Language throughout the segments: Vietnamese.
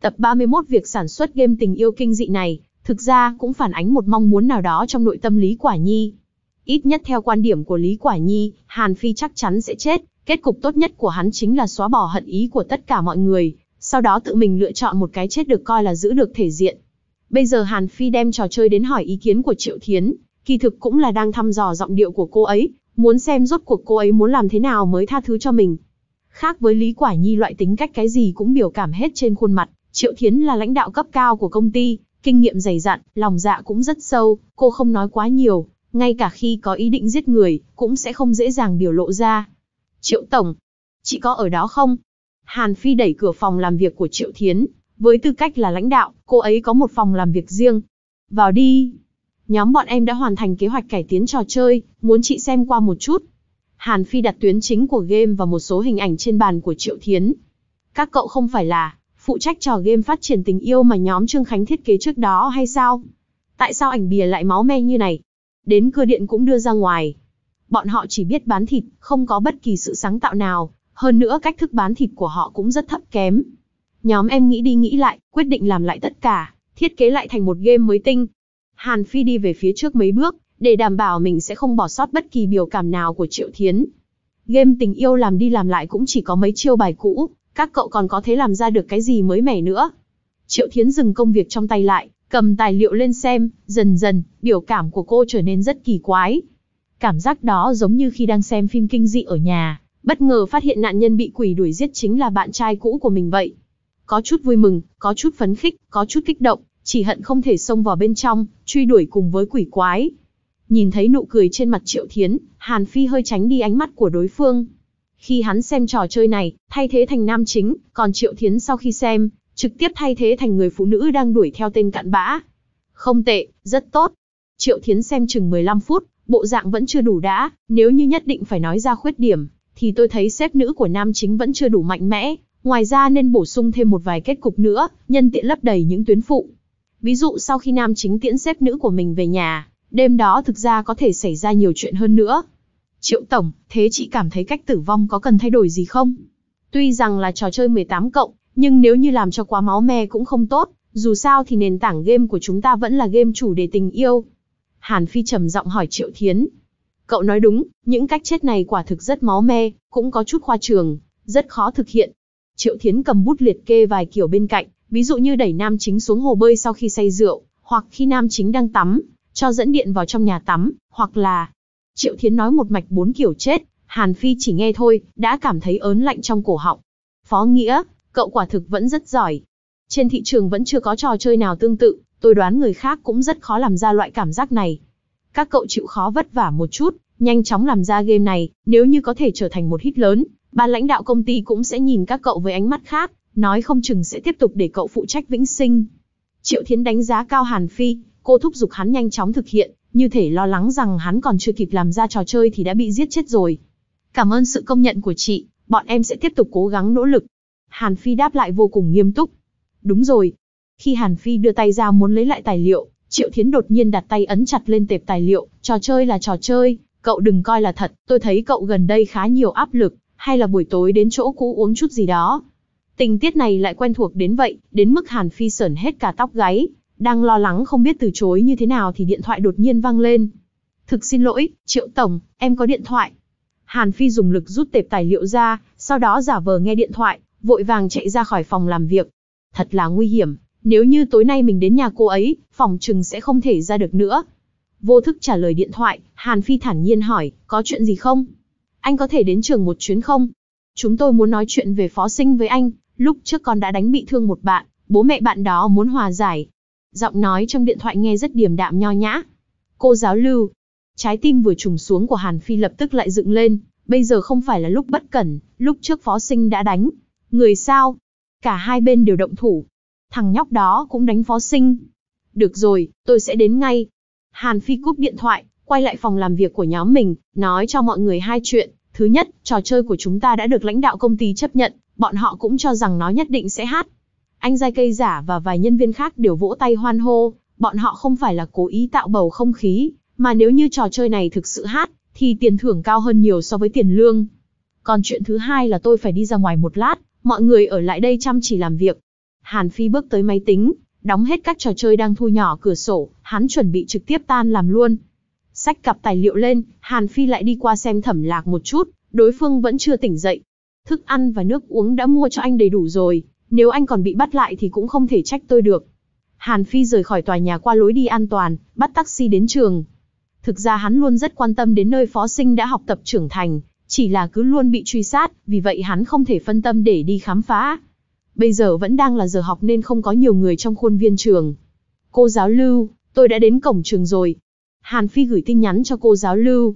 Tập 31 việc sản xuất game tình yêu kinh dị này, thực ra cũng phản ánh một mong muốn nào đó trong nội tâm Lý Quả Nhi. Ít nhất theo quan điểm của Lý Quả Nhi, Hàn Phi chắc chắn sẽ chết, kết cục tốt nhất của hắn chính là xóa bỏ hận ý của tất cả mọi người, sau đó tự mình lựa chọn một cái chết được coi là giữ được thể diện. Bây giờ Hàn Phi đem trò chơi đến hỏi ý kiến của Triệu Thiến, kỳ thực cũng là đang thăm dò giọng điệu của cô ấy, muốn xem rốt cuộc cô ấy muốn làm thế nào mới tha thứ cho mình. Khác với Lý Quả Nhi loại tính cách cái gì cũng biểu cảm hết trên khuôn mặt, Triệu Thiến là lãnh đạo cấp cao của công ty, kinh nghiệm dày dặn, lòng dạ cũng rất sâu, cô không nói quá nhiều, ngay cả khi có ý định giết người, cũng sẽ không dễ dàng biểu lộ ra. Triệu Tổng, chị có ở đó không? Hàn Phi đẩy cửa phòng làm việc của Triệu Thiến, với tư cách là lãnh đạo, cô ấy có một phòng làm việc riêng. Vào đi. Nhóm bọn em đã hoàn thành kế hoạch cải tiến trò chơi, muốn chị xem qua một chút. Hàn Phi đặt tuyến chính của game và một số hình ảnh trên bàn của Triệu Thiến. Các cậu không phải là phụ trách trò game phát triển tình yêu mà nhóm Trương Khánh thiết kế trước đó hay sao? Tại sao ảnh bìa lại máu me như này? Đến cưa điện cũng đưa ra ngoài. Bọn họ chỉ biết bán thịt, không có bất kỳ sự sáng tạo nào, hơn nữa cách thức bán thịt của họ cũng rất thấp kém. Nhóm em nghĩ đi nghĩ lại, quyết định làm lại tất cả, thiết kế lại thành một game mới tinh. Hàn Phi đi về phía trước mấy bước, để đảm bảo mình sẽ không bỏ sót bất kỳ biểu cảm nào của Triệu Thiến. Game tình yêu làm đi làm lại cũng chỉ có mấy chiêu bài cũ, các cậu còn có thể làm ra được cái gì mới mẻ nữa. Triệu Thiến dừng công việc trong tay lại, cầm tài liệu lên xem, dần dần, biểu cảm của cô trở nên rất kỳ quái. Cảm giác đó giống như khi đang xem phim kinh dị ở nhà, bất ngờ phát hiện nạn nhân bị quỷ đuổi giết chính là bạn trai cũ của mình vậy. Có chút vui mừng, có chút phấn khích, có chút kích động, chỉ hận không thể xông vào bên trong, truy đuổi cùng với quỷ quái. Nhìn thấy nụ cười trên mặt Triệu Thiến, Hàn Phi hơi tránh đi ánh mắt của đối phương. Khi hắn xem trò chơi này, thay thế thành nam chính, còn Triệu Thiến sau khi xem, trực tiếp thay thế thành người phụ nữ đang đuổi theo tên cặn bã. Không tệ, rất tốt. Triệu Thiến xem chừng 15 phút, bộ dạng vẫn chưa đủ đã, nếu như nhất định phải nói ra khuyết điểm, thì tôi thấy xếp nữ của nam chính vẫn chưa đủ mạnh mẽ, ngoài ra nên bổ sung thêm một vài kết cục nữa, nhân tiện lấp đầy những tuyến phụ. Ví dụ sau khi nam chính tiễn xếp nữ của mình về nhà, đêm đó thực ra có thể xảy ra nhiều chuyện hơn nữa. Triệu Tổng, thế chị cảm thấy cách tử vong có cần thay đổi gì không? Tuy rằng là trò chơi 18 cộng, nhưng nếu như làm cho quá máu me cũng không tốt, dù sao thì nền tảng game của chúng ta vẫn là game chủ đề tình yêu. Hàn Phi trầm giọng hỏi Triệu Thiến. Cậu nói đúng, những cách chết này quả thực rất máu me, cũng có chút khoa trường, rất khó thực hiện. Triệu Thiến cầm bút liệt kê vài kiểu bên cạnh, ví dụ như đẩy nam chính xuống hồ bơi sau khi say rượu, hoặc khi nam chính đang tắm, cho dẫn điện vào trong nhà tắm, hoặc là Triệu Thiến nói một mạch bốn kiểu chết, Hàn Phi chỉ nghe thôi, đã cảm thấy ớn lạnh trong cổ họng. Phó Nghĩa, cậu quả thực vẫn rất giỏi. Trên thị trường vẫn chưa có trò chơi nào tương tự, tôi đoán người khác cũng rất khó làm ra loại cảm giác này. Các cậu chịu khó vất vả một chút, nhanh chóng làm ra game này, nếu như có thể trở thành một hit lớn, ban lãnh đạo công ty cũng sẽ nhìn các cậu với ánh mắt khác, nói không chừng sẽ tiếp tục để cậu phụ trách vĩnh sinh. Triệu Thiến đánh giá cao Hàn Phi, cô thúc giục hắn nhanh chóng thực hiện, như thể lo lắng rằng hắn còn chưa kịp làm ra trò chơi thì đã bị giết chết rồi. Cảm ơn sự công nhận của chị, bọn em sẽ tiếp tục cố gắng nỗ lực. Hàn Phi đáp lại vô cùng nghiêm túc. Đúng rồi. Khi Hàn Phi đưa tay ra muốn lấy lại tài liệu, Triệu Thiến đột nhiên đặt tay ấn chặt lên tệp tài liệu, trò chơi là trò chơi, cậu đừng coi là thật, tôi thấy cậu gần đây khá nhiều áp lực, hay là buổi tối đến chỗ cũ uống chút gì đó. Tình tiết này lại quen thuộc đến vậy, đến mức Hàn Phi sởn hết cả tóc gáy, đang lo lắng không biết từ chối như thế nào thì điện thoại đột nhiên vang lên. Thực xin lỗi, Triệu Tổng, em có điện thoại. Hàn Phi dùng lực rút tệp tài liệu ra, sau đó giả vờ nghe điện thoại, vội vàng chạy ra khỏi phòng làm việc. Thật là nguy hiểm, nếu như tối nay mình đến nhà cô ấy, phòng trừng sẽ không thể ra được nữa. Vô thức trả lời điện thoại, Hàn Phi thản nhiên hỏi, có chuyện gì không? Anh có thể đến trường một chuyến không? Chúng tôi muốn nói chuyện về phó sinh với anh, lúc trước con đã đánh bị thương một bạn, bố mẹ bạn đó muốn hòa giải, giọng nói trong điện thoại nghe rất điềm đạm nho nhã. Cô giáo lưu, trái tim vừa trùng xuống của Hàn Phi lập tức lại dựng lên, bây giờ không phải là lúc bất cẩn, lúc trước phó sinh đã đánh. Người sao? Cả hai bên đều động thủ. Thằng nhóc đó cũng đánh phó sinh. Được rồi, tôi sẽ đến ngay. Hàn Phi cúp điện thoại, quay lại phòng làm việc của nhóm mình, nói cho mọi người hai chuyện. Thứ nhất, trò chơi của chúng ta đã được lãnh đạo công ty chấp nhận, bọn họ cũng cho rằng nó nhất định sẽ hát, anh giai cây giả và vài nhân viên khác đều vỗ tay hoan hô, bọn họ không phải là cố ý tạo bầu không khí, mà nếu như trò chơi này thực sự hát, thì tiền thưởng cao hơn nhiều so với tiền lương. Còn chuyện thứ hai là tôi phải đi ra ngoài một lát, mọi người ở lại đây chăm chỉ làm việc. Hàn Phi bước tới máy tính, đóng hết các trò chơi đang thu nhỏ cửa sổ, hắn chuẩn bị trực tiếp tan làm luôn. Sách cặp tài liệu lên, Hàn Phi lại đi qua xem thẩm lạc một chút, đối phương vẫn chưa tỉnh dậy. Thức ăn và nước uống đã mua cho anh đầy đủ rồi, nếu anh còn bị bắt lại thì cũng không thể trách tôi được. Hàn Phi rời khỏi tòa nhà qua lối đi an toàn, bắt taxi đến trường. Thực ra hắn luôn rất quan tâm đến nơi phó sinh đã học tập trưởng thành, chỉ là cứ luôn bị truy sát, vì vậy hắn không thể phân tâm để đi khám phá. Bây giờ vẫn đang là giờ học nên không có nhiều người trong khuôn viên trường. Cô giáo Lưu, tôi đã đến cổng trường rồi. Hàn Phi gửi tin nhắn cho cô giáo Lưu.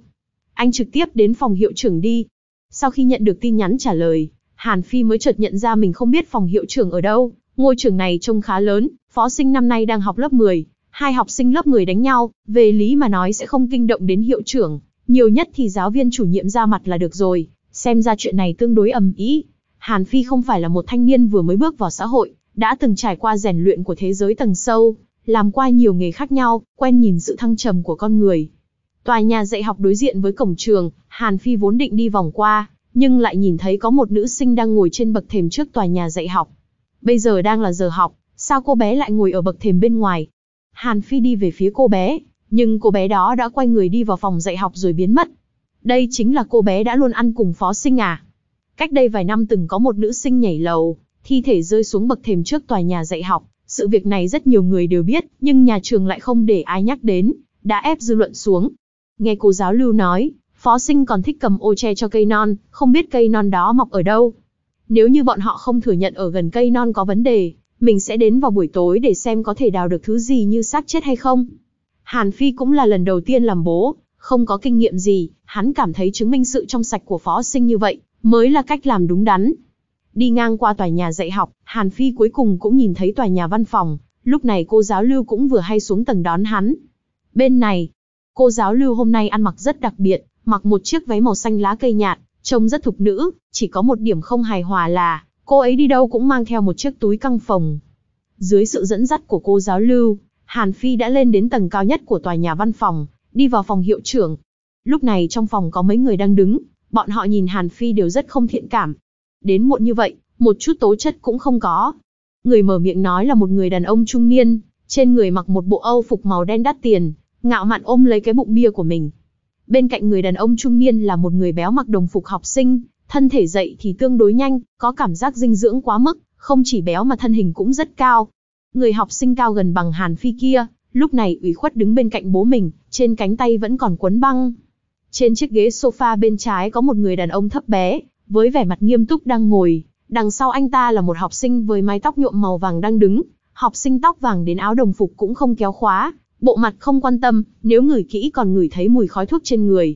Anh trực tiếp đến phòng hiệu trưởng đi. Sau khi nhận được tin nhắn trả lời, Hàn Phi mới chợt nhận ra mình không biết phòng hiệu trưởng ở đâu, ngôi trường này trông khá lớn, phó sinh năm nay đang học lớp 10, hai học sinh lớp 10 đánh nhau, về lý mà nói sẽ không kinh động đến hiệu trưởng, nhiều nhất thì giáo viên chủ nhiệm ra mặt là được rồi, xem ra chuyện này tương đối ầm ĩ. Hàn Phi không phải là một thanh niên vừa mới bước vào xã hội, đã từng trải qua rèn luyện của thế giới tầng sâu, làm qua nhiều nghề khác nhau, quen nhìn sự thăng trầm của con người. Tòa nhà dạy học đối diện với cổng trường, Hàn Phi vốn định đi vòng qua, nhưng lại nhìn thấy có một nữ sinh đang ngồi trên bậc thềm trước tòa nhà dạy học. Bây giờ đang là giờ học, sao cô bé lại ngồi ở bậc thềm bên ngoài? Hàn Phi đi về phía cô bé, nhưng cô bé đó đã quay người đi vào phòng dạy học rồi biến mất. Đây chính là cô bé đã luôn ăn cùng phó sinh à? Cách đây vài năm từng có một nữ sinh nhảy lầu, thi thể rơi xuống bậc thềm trước tòa nhà dạy học. Sự việc này rất nhiều người đều biết, nhưng nhà trường lại không để ai nhắc đến, đã ép dư luận xuống. Nghe cô giáo lưu nói, Phó sinh còn thích cầm ô che cho cây non, không biết cây non đó mọc ở đâu. Nếu như bọn họ không thừa nhận ở gần cây non có vấn đề, mình sẽ đến vào buổi tối để xem có thể đào được thứ gì như xác chết hay không. Hàn Phi cũng là lần đầu tiên làm bố, không có kinh nghiệm gì, hắn cảm thấy chứng minh sự trong sạch của phó sinh như vậy, mới là cách làm đúng đắn. Đi ngang qua tòa nhà dạy học, Hàn Phi cuối cùng cũng nhìn thấy tòa nhà văn phòng, lúc này cô giáo lưu cũng vừa hay xuống tầng đón hắn. Bên này, cô giáo lưu hôm nay ăn mặc rất đặc biệt, mặc một chiếc váy màu xanh lá cây nhạt, trông rất thục nữ, chỉ có một điểm không hài hòa là, cô ấy đi đâu cũng mang theo một chiếc túi căng phòng. Dưới sự dẫn dắt của cô giáo lưu, Hàn Phi đã lên đến tầng cao nhất của tòa nhà văn phòng, đi vào phòng hiệu trưởng. Lúc này trong phòng có mấy người đang đứng, bọn họ nhìn Hàn Phi đều rất không thiện cảm. Đến muộn như vậy, một chút tố chất cũng không có. Người mở miệng nói là một người đàn ông trung niên, trên người mặc một bộ âu phục màu đen đắt tiền, ngạo mạn ôm lấy cái bụng bia của mình, Bên cạnh người đàn ông trung niên là một người béo mặc đồng phục học sinh, thân thể dậy thì tương đối nhanh, có cảm giác dinh dưỡng quá mức, không chỉ béo mà thân hình cũng rất cao. Người học sinh cao gần bằng Hàn Phi kia, lúc này ủy khuất đứng bên cạnh bố mình, trên cánh tay vẫn còn quấn băng. Trên chiếc ghế sofa bên trái có một người đàn ông thấp bé, với vẻ mặt nghiêm túc đang ngồi, đằng sau anh ta là một học sinh với mái tóc nhuộm màu vàng đang đứng, học sinh tóc vàng đến áo đồng phục cũng không kéo khóa, bộ mặt không quan tâm, nếu ngửi kỹ còn ngửi thấy mùi khói thuốc trên người.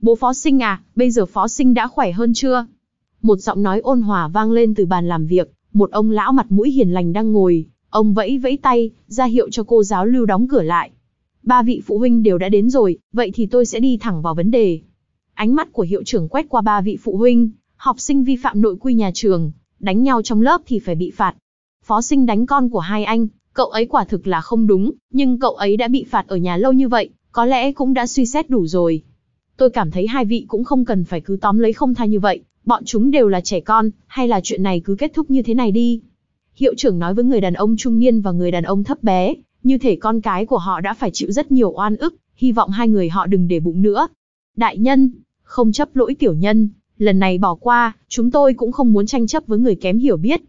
Bố phó sinh à, bây giờ phó sinh đã khỏe hơn chưa? Một giọng nói ôn hòa vang lên từ bàn làm việc, một ông lão mặt mũi hiền lành đang ngồi, ông vẫy vẫy tay, ra hiệu cho cô giáo lưu đóng cửa lại. Ba vị phụ huynh đều đã đến rồi, vậy thì tôi sẽ đi thẳng vào vấn đề. Ánh mắt của hiệu trưởng quét qua ba vị phụ huynh, học sinh vi phạm nội quy nhà trường, đánh nhau trong lớp thì phải bị phạt. Phó sinh đánh con của hai anh, Cậu ấy quả thực là không đúng, nhưng cậu ấy đã bị phạt ở nhà lâu như vậy, có lẽ cũng đã suy xét đủ rồi. Tôi cảm thấy hai vị cũng không cần phải cứ tóm lấy không tha như vậy, bọn chúng đều là trẻ con, hay là chuyện này cứ kết thúc như thế này đi. Hiệu trưởng nói với người đàn ông trung niên và người đàn ông thấp bé, như thể con cái của họ đã phải chịu rất nhiều oan ức, hy vọng hai người họ đừng để bụng nữa. Đại nhân, không chấp lỗi tiểu nhân, lần này bỏ qua, chúng tôi cũng không muốn tranh chấp với người kém hiểu biết.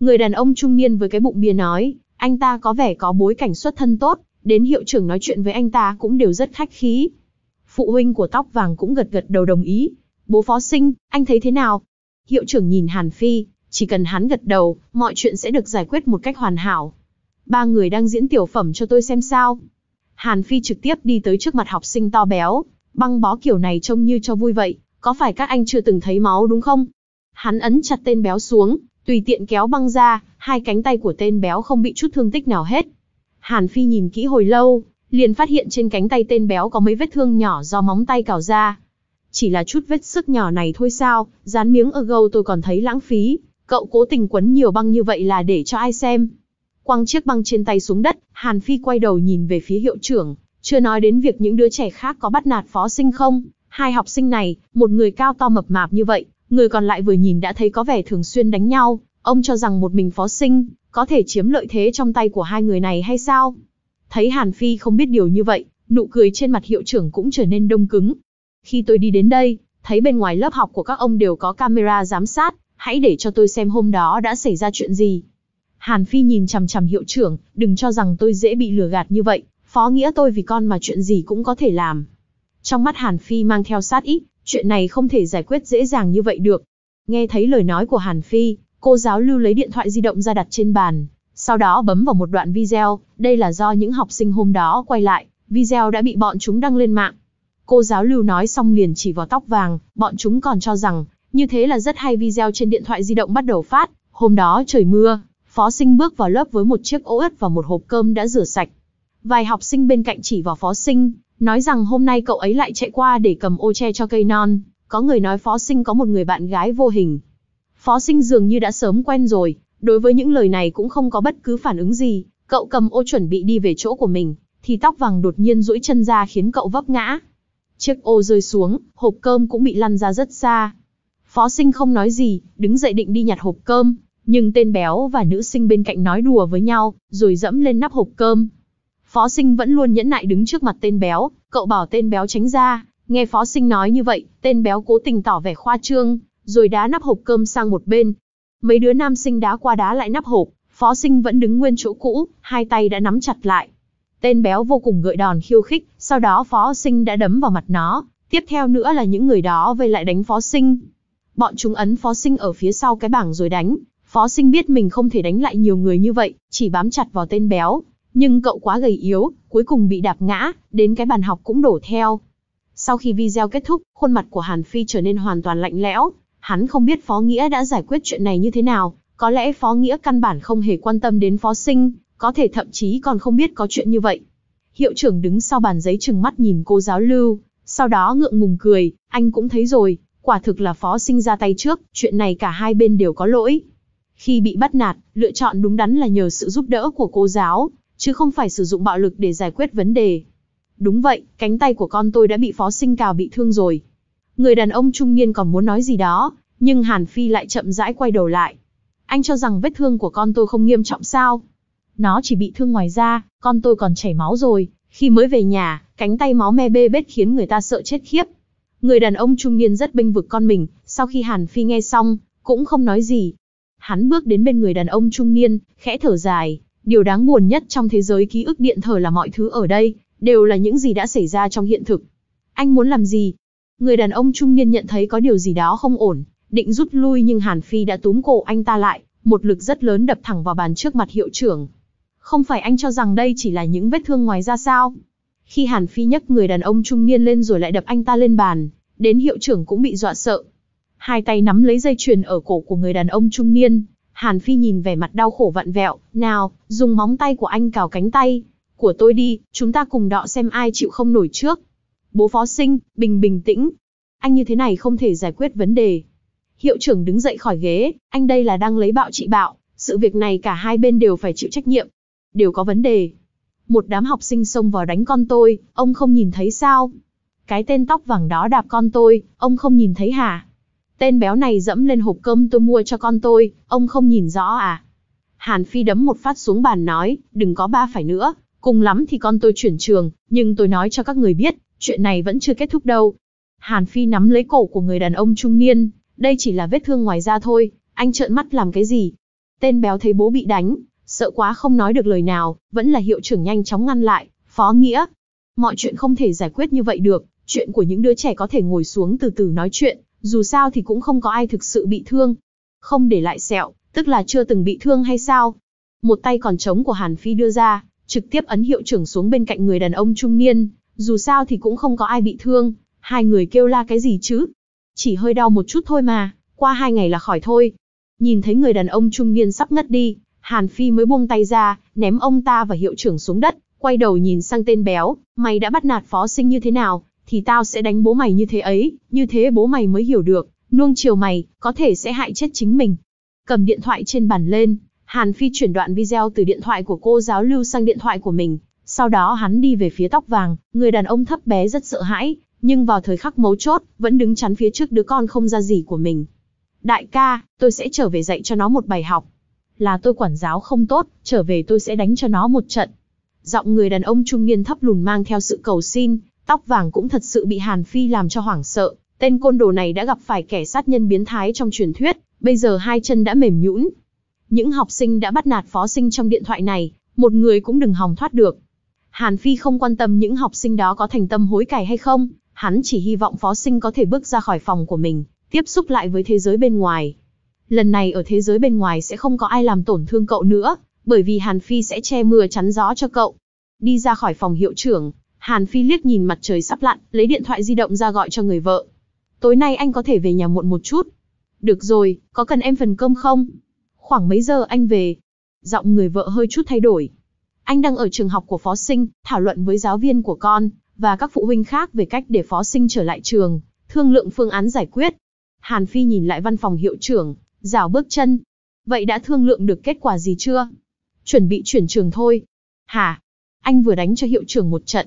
Người đàn ông trung niên với cái bụng bia nói, anh ta có vẻ có bối cảnh xuất thân tốt, đến hiệu trưởng nói chuyện với anh ta cũng đều rất khách khí. Phụ huynh của tóc vàng cũng gật gật đầu đồng ý. Bố phó sinh, anh thấy thế nào? Hiệu trưởng nhìn Hàn Phi, chỉ cần hắn gật đầu, mọi chuyện sẽ được giải quyết một cách hoàn hảo. Ba người đang diễn tiểu phẩm cho tôi xem sao. Hàn Phi trực tiếp đi tới trước mặt học sinh to béo, băng bó kiểu này trông như cho vui vậy, có phải các anh chưa từng thấy máu đúng không? Hắn ấn chặt tên béo xuống, tùy tiện kéo băng ra, hai cánh tay của tên béo không bị chút thương tích nào hết. Hàn Phi nhìn kỹ hồi lâu, liền phát hiện trên cánh tay tên béo có mấy vết thương nhỏ do móng tay cào ra. Chỉ là chút vết sức nhỏ này thôi sao, dán miếng ở gâu tôi còn thấy lãng phí, cậu cố tình quấn nhiều băng như vậy là để cho ai xem. Quăng chiếc băng trên tay xuống đất, Hàn Phi quay đầu nhìn về phía hiệu trưởng, chưa nói đến việc những đứa trẻ khác có bắt nạt phó sinh không. Hai học sinh này, một người cao to mập mạp như vậy, Người còn lại vừa nhìn đã thấy có vẻ thường xuyên đánh nhau, ông cho rằng một mình phó sinh, có thể chiếm lợi thế trong tay của hai người này hay sao? Thấy Hàn Phi không biết điều như vậy, nụ cười trên mặt hiệu trưởng cũng trở nên đông cứng. Khi tôi đi đến đây, thấy bên ngoài lớp học của các ông đều có camera giám sát, hãy để cho tôi xem hôm đó đã xảy ra chuyện gì. Hàn Phi nhìn chằm chằm hiệu trưởng, đừng cho rằng tôi dễ bị lừa gạt như vậy, phó nghĩa tôi vì con mà chuyện gì cũng có thể làm. Trong mắt Hàn Phi mang theo sát ý, chuyện này không thể giải quyết dễ dàng như vậy được. Nghe thấy lời nói của Hàn Phi, cô giáo lưu lấy điện thoại di động ra đặt trên bàn, sau đó bấm vào một đoạn video, đây là do những học sinh hôm đó quay lại, video đã bị bọn chúng đăng lên mạng. Cô giáo lưu nói xong liền chỉ vào tóc vàng, bọn chúng còn cho rằng, như thế là rất hay video trên điện thoại di động bắt đầu phát, hôm đó trời mưa, phó sinh bước vào lớp với một chiếc ô ớt và một hộp cơm đã rửa sạch. Vài học sinh bên cạnh chỉ vào phó sinh, nói rằng hôm nay cậu ấy lại chạy qua để cầm ô che cho cây non, có người nói phó sinh có một người bạn gái vô hình. Phó sinh dường như đã sớm quen rồi, đối với những lời này cũng không có bất cứ phản ứng gì, cậu cầm ô chuẩn bị đi về chỗ của mình, thì tóc vàng đột nhiên duỗi chân ra khiến cậu vấp ngã. Chiếc ô rơi xuống, hộp cơm cũng bị lăn ra rất xa. Phó sinh không nói gì, đứng dậy định đi nhặt hộp cơm, nhưng tên béo và nữ sinh bên cạnh nói đùa với nhau, rồi dẫm lên nắp hộp cơm, Phó sinh vẫn luôn nhẫn nại đứng trước mặt tên béo, cậu bảo tên béo tránh ra, nghe phó sinh nói như vậy, tên béo cố tình tỏ vẻ khoa trương, rồi đá nắp hộp cơm sang một bên. Mấy đứa nam sinh đá qua đá lại nắp hộp, phó sinh vẫn đứng nguyên chỗ cũ, hai tay đã nắm chặt lại. Tên béo vô cùng gợi đòn khiêu khích, sau đó phó sinh đã đấm vào mặt nó, tiếp theo nữa là những người đó vây lại đánh phó sinh. Bọn chúng ấn phó sinh ở phía sau cái bảng rồi đánh, phó sinh biết mình không thể đánh lại nhiều người như vậy, chỉ bám chặt vào tên béo, nhưng cậu quá gầy yếu, cuối cùng bị đạp ngã, đến cái bàn học cũng đổ theo. Sau khi video kết thúc, khuôn mặt của Hàn Phi trở nên hoàn toàn lạnh lẽo, hắn không biết Phó Nghĩa đã giải quyết chuyện này như thế nào, có lẽ Phó Nghĩa căn bản không hề quan tâm đến Phó Sinh, có thể thậm chí còn không biết có chuyện như vậy. Hiệu trưởng đứng sau bàn giấy trừng mắt nhìn cô giáo lưu, sau đó ngượng ngùng cười, anh cũng thấy rồi, quả thực là Phó Sinh ra tay trước, chuyện này cả hai bên đều có lỗi. Khi bị bắt nạt, lựa chọn đúng đắn là nhờ sự giúp đỡ của cô giáo, chứ không phải sử dụng bạo lực để giải quyết vấn đề. Đúng vậy, cánh tay của con tôi đã bị phó sinh cào bị thương rồi. Người đàn ông trung niên còn muốn nói gì đó, nhưng Hàn Phi lại chậm rãi quay đầu lại. Anh cho rằng vết thương của con tôi không nghiêm trọng sao? Nó chỉ bị thương ngoài da, con tôi còn chảy máu rồi, khi mới về nhà, cánh tay máu me bê bết khiến người ta sợ chết khiếp. Người đàn ông trung niên rất bênh vực con mình, sau khi Hàn Phi nghe xong, cũng không nói gì. Hắn bước đến bên người đàn ông trung niên, khẽ thở dài, Điều đáng buồn nhất trong thế giới ký ức điện thờ là mọi thứ ở đây, đều là những gì đã xảy ra trong hiện thực. Anh muốn làm gì? Người đàn ông trung niên nhận thấy có điều gì đó không ổn, định rút lui nhưng Hàn Phi đã túm cổ anh ta lại, một lực rất lớn đập thẳng vào bàn trước mặt hiệu trưởng. Không phải anh cho rằng đây chỉ là những vết thương ngoài ra sao? Khi Hàn Phi nhấc người đàn ông trung niên lên rồi lại đập anh ta lên bàn, đến hiệu trưởng cũng bị dọa sợ. Hai tay nắm lấy dây chuyền ở cổ của người đàn ông trung niên, Hàn Phi nhìn vẻ mặt đau khổ vặn vẹo, nào, dùng móng tay của anh cào cánh tay. Của tôi đi, chúng ta cùng đọ xem ai chịu không nổi trước. Bố phó sinh, bình bình tĩnh. Anh như thế này không thể giải quyết vấn đề. Hiệu trưởng đứng dậy khỏi ghế, anh đây là đang lấy bạo trị bạo. Sự việc này cả hai bên đều phải chịu trách nhiệm. Đều có vấn đề. Một đám học sinh xông vào đánh con tôi, ông không nhìn thấy sao? Cái tên tóc vàng đó đạp con tôi, ông không nhìn thấy hả? Tên béo này dẫm lên hộp cơm tôi mua cho con tôi, ông không nhìn rõ à? Hàn Phi đấm một phát xuống bàn nói, đừng có ba phải nữa, cùng lắm thì con tôi chuyển trường, nhưng tôi nói cho các người biết, chuyện này vẫn chưa kết thúc đâu. Hàn Phi nắm lấy cổ của người đàn ông trung niên, đây chỉ là vết thương ngoài da thôi, anh trợn mắt làm cái gì? Tên béo thấy bố bị đánh, sợ quá không nói được lời nào, vẫn là hiệu trưởng nhanh chóng ngăn lại, phó nghĩa. Mọi chuyện không thể giải quyết như vậy được, chuyện của những đứa trẻ có thể ngồi xuống từ từ nói chuyện, dù sao thì cũng không có ai thực sự bị thương. Không để lại sẹo, tức là chưa từng bị thương hay sao? Một tay còn trống của Hàn Phi đưa ra, trực tiếp ấn hiệu trưởng xuống bên cạnh người đàn ông trung niên. Dù sao thì cũng không có ai bị thương, hai người kêu la cái gì chứ? Chỉ hơi đau một chút thôi mà, qua hai ngày là khỏi thôi. Nhìn thấy người đàn ông trung niên sắp ngất đi, Hàn Phi mới buông tay ra, ném ông ta và hiệu trưởng xuống đất, quay đầu nhìn sang tên béo, mày đã bắt nạt phó sinh như thế nào? thì tao sẽ đánh bố mày như thế ấy, như thế bố mày mới hiểu được, nuông chiều mày, có thể sẽ hại chết chính mình. Cầm điện thoại trên bàn lên, Hàn Phi chuyển đoạn video từ điện thoại của cô giáo lưu sang điện thoại của mình, sau đó hắn đi về phía tóc vàng, người đàn ông thấp bé rất sợ hãi, nhưng vào thời khắc mấu chốt, vẫn đứng chắn phía trước đứa con không ra gì của mình. Đại ca, tôi sẽ trở về dạy cho nó một bài học. Là tôi quản giáo không tốt, trở về tôi sẽ đánh cho nó một trận. Giọng người đàn ông trung niên thấp lùn mang theo sự cầu xin, Tóc vàng cũng thật sự bị Hàn Phi làm cho hoảng sợ, tên côn đồ này đã gặp phải kẻ sát nhân biến thái trong truyền thuyết, bây giờ hai chân đã mềm nhũn. Những học sinh đã bắt nạt phó sinh trong điện thoại này, một người cũng đừng hòng thoát được. Hàn Phi không quan tâm những học sinh đó có thành tâm hối cải hay không, hắn chỉ hy vọng phó sinh có thể bước ra khỏi phòng của mình, tiếp xúc lại với thế giới bên ngoài. Lần này ở thế giới bên ngoài sẽ không có ai làm tổn thương cậu nữa, bởi vì Hàn Phi sẽ che mưa chắn gió cho cậu. Đi ra khỏi phòng hiệu trưởng, Hàn Phi liếc nhìn mặt trời sắp lặn, lấy điện thoại di động ra gọi cho người vợ. Tối nay anh có thể về nhà muộn một chút. Được rồi, có cần em phần cơm không? Khoảng mấy giờ anh về? Giọng người vợ hơi chút thay đổi. Anh đang ở trường học của phó sinh, thảo luận với giáo viên của con, và các phụ huynh khác về cách để phó sinh trở lại trường, thương lượng phương án giải quyết. Hàn Phi nhìn lại văn phòng hiệu trưởng, rảo bước chân. Vậy đã thương lượng được kết quả gì chưa? Chuẩn bị chuyển trường thôi. Hả? Anh vừa đánh cho hiệu trưởng một trận,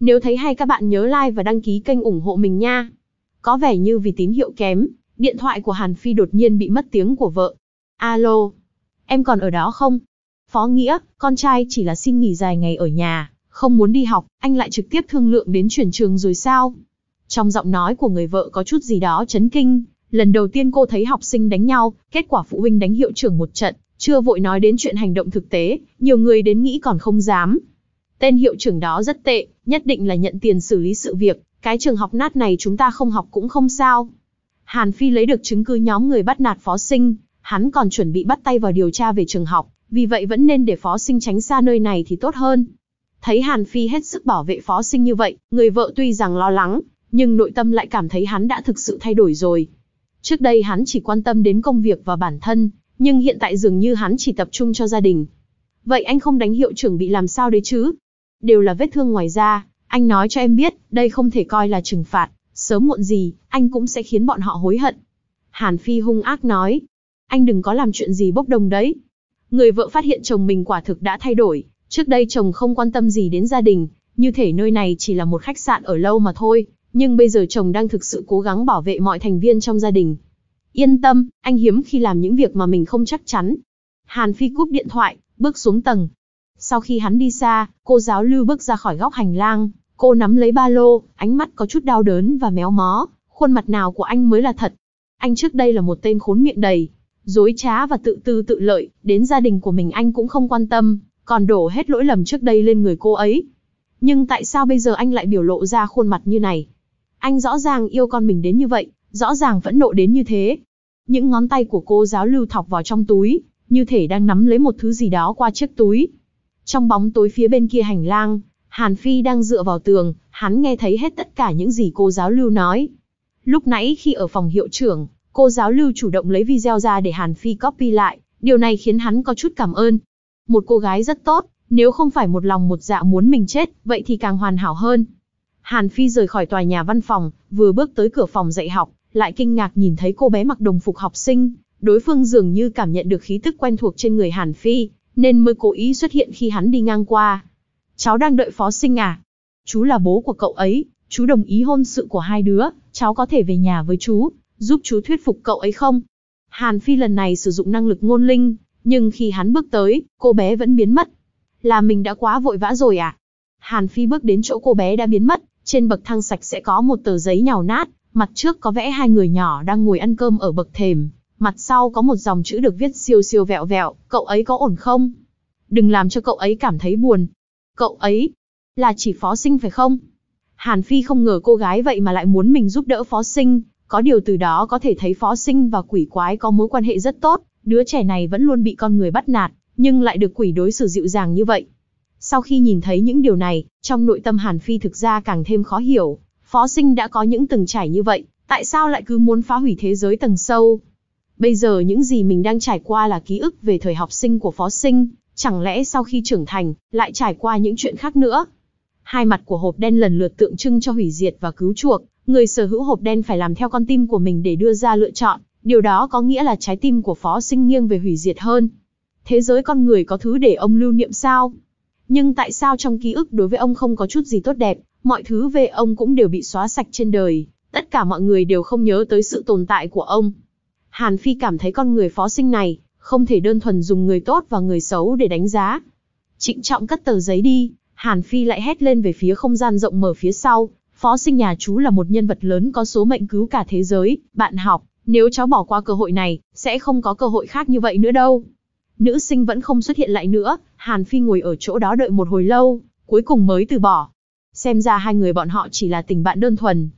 nếu thấy hay các bạn nhớ like và đăng ký kênh ủng hộ mình nha. Có vẻ như vì tín hiệu kém, điện thoại của Hàn Phi đột nhiên bị mất tiếng của vợ. Alo, em còn ở đó không? Phó Nghĩa, con trai chỉ là xin nghỉ dài ngày ở nhà, không muốn đi học, anh lại trực tiếp thương lượng đến chuyển trường rồi sao? Trong giọng nói của người vợ có chút gì đó chấn kinh, lần đầu tiên cô thấy học sinh đánh nhau, kết quả phụ huynh đánh hiệu trưởng một trận, chưa vội nói đến chuyện hành động thực tế, nhiều người đến nghĩ còn không dám. Tên hiệu trưởng đó rất tệ, nhất định là nhận tiền xử lý sự việc, cái trường học nát này chúng ta không học cũng không sao. Hàn Phi lấy được chứng cứ nhóm người bắt nạt phó sinh, hắn còn chuẩn bị bắt tay vào điều tra về trường học, vì vậy vẫn nên để phó sinh tránh xa nơi này thì tốt hơn. Thấy Hàn Phi hết sức bảo vệ phó sinh như vậy, người vợ tuy rằng lo lắng, nhưng nội tâm lại cảm thấy hắn đã thực sự thay đổi rồi. Trước đây hắn chỉ quan tâm đến công việc và bản thân, nhưng hiện tại dường như hắn chỉ tập trung cho gia đình. Vậy anh không đánh hiệu trưởng bị làm sao đấy chứ, đều là vết thương ngoài da. Anh nói cho em biết, đây không thể coi là trừng phạt, sớm muộn gì, anh cũng sẽ khiến bọn họ hối hận. Hàn Phi hung ác nói, anh đừng có làm chuyện gì bốc đồng đấy. Người vợ phát hiện chồng mình quả thực đã thay đổi, trước đây chồng không quan tâm gì đến gia đình, như thể nơi này chỉ là một khách sạn ở lâu mà thôi, nhưng bây giờ chồng đang thực sự cố gắng bảo vệ mọi thành viên trong gia đình. Yên tâm, anh hiếm khi làm những việc mà mình không chắc chắn. Hàn Phi cúp điện thoại, bước xuống tầng, sau khi hắn đi xa, cô giáo lưu bước ra khỏi góc hành lang, cô nắm lấy ba lô, ánh mắt có chút đau đớn và méo mó, khuôn mặt nào của anh mới là thật. Anh trước đây là một tên khốn miệng đầy, dối trá và tự tư tự lợi, đến gia đình của mình anh cũng không quan tâm, còn đổ hết lỗi lầm trước đây lên người cô ấy. Nhưng tại sao bây giờ anh lại biểu lộ ra khuôn mặt như này? Anh rõ ràng yêu con mình đến như vậy, rõ ràng vẫn nộ đến như thế. Những ngón tay của cô giáo lưu thọc vào trong túi, như thể đang nắm lấy một thứ gì đó qua chiếc túi. Trong bóng tối phía bên kia hành lang, Hàn Phi đang dựa vào tường, hắn nghe thấy hết tất cả những gì cô giáo lưu nói. Lúc nãy khi ở phòng hiệu trưởng, cô giáo lưu chủ động lấy video ra để Hàn Phi copy lại, điều này khiến hắn có chút cảm ơn. Một cô gái rất tốt, nếu không phải một lòng một dạ muốn mình chết, vậy thì càng hoàn hảo hơn. Hàn Phi rời khỏi tòa nhà văn phòng, vừa bước tới cửa phòng dạy học, lại kinh ngạc nhìn thấy cô bé mặc đồng phục học sinh. Đối phương dường như cảm nhận được khí tức quen thuộc trên người Hàn Phi, nên mới cố ý xuất hiện khi hắn đi ngang qua. Cháu đang đợi phó sinh à? Chú là bố của cậu ấy, chú đồng ý hôn sự của hai đứa, cháu có thể về nhà với chú, giúp chú thuyết phục cậu ấy không? Hàn Phi lần này sử dụng năng lực ngôn linh, nhưng khi hắn bước tới, cô bé vẫn biến mất. Là mình đã quá vội vã rồi à? Hàn Phi bước đến chỗ cô bé đã biến mất, trên bậc thang sạch sẽ có một tờ giấy nhào nát, mặt trước có vẽ hai người nhỏ đang ngồi ăn cơm ở bậc thềm, Mặt sau có một dòng chữ được viết siêu siêu vẹo vẹo, cậu ấy có ổn không? Đừng làm cho cậu ấy cảm thấy buồn. Cậu ấy, là chỉ phó sinh phải không? Hàn Phi không ngờ cô gái vậy mà lại muốn mình giúp đỡ phó sinh, có điều từ đó có thể thấy phó sinh và quỷ quái có mối quan hệ rất tốt, đứa trẻ này vẫn luôn bị con người bắt nạt, nhưng lại được quỷ đối xử dịu dàng như vậy. Sau khi nhìn thấy những điều này, trong nội tâm Hàn Phi thực ra càng thêm khó hiểu, phó sinh đã có những từng trải như vậy, tại sao lại cứ muốn phá hủy thế giới tầng sâu? Bây giờ những gì mình đang trải qua là ký ức về thời học sinh của phó sinh, chẳng lẽ sau khi trưởng thành, lại trải qua những chuyện khác nữa? Hai mặt của hộp đen lần lượt tượng trưng cho hủy diệt và cứu chuộc, người sở hữu hộp đen phải làm theo con tim của mình để đưa ra lựa chọn, điều đó có nghĩa là trái tim của phó sinh nghiêng về hủy diệt hơn. Thế giới con người có thứ để ông lưu niệm sao? Nhưng tại sao trong ký ức đối với ông không có chút gì tốt đẹp, mọi thứ về ông cũng đều bị xóa sạch trên đời, tất cả mọi người đều không nhớ tới sự tồn tại của ông. Hàn Phi cảm thấy con người phó sinh này, không thể đơn thuần dùng người tốt và người xấu để đánh giá. Trịnh trọng cất tờ giấy đi, Hàn Phi lại hét lên về phía không gian rộng mở phía sau. Phó sinh nhà chú là một nhân vật lớn có số mệnh cứu cả thế giới, bạn học, nếu cháu bỏ qua cơ hội này, sẽ không có cơ hội khác như vậy nữa đâu. Nữ sinh vẫn không xuất hiện lại nữa, Hàn Phi ngồi ở chỗ đó đợi một hồi lâu, cuối cùng mới từ bỏ. Xem ra hai người bọn họ chỉ là tình bạn đơn thuần.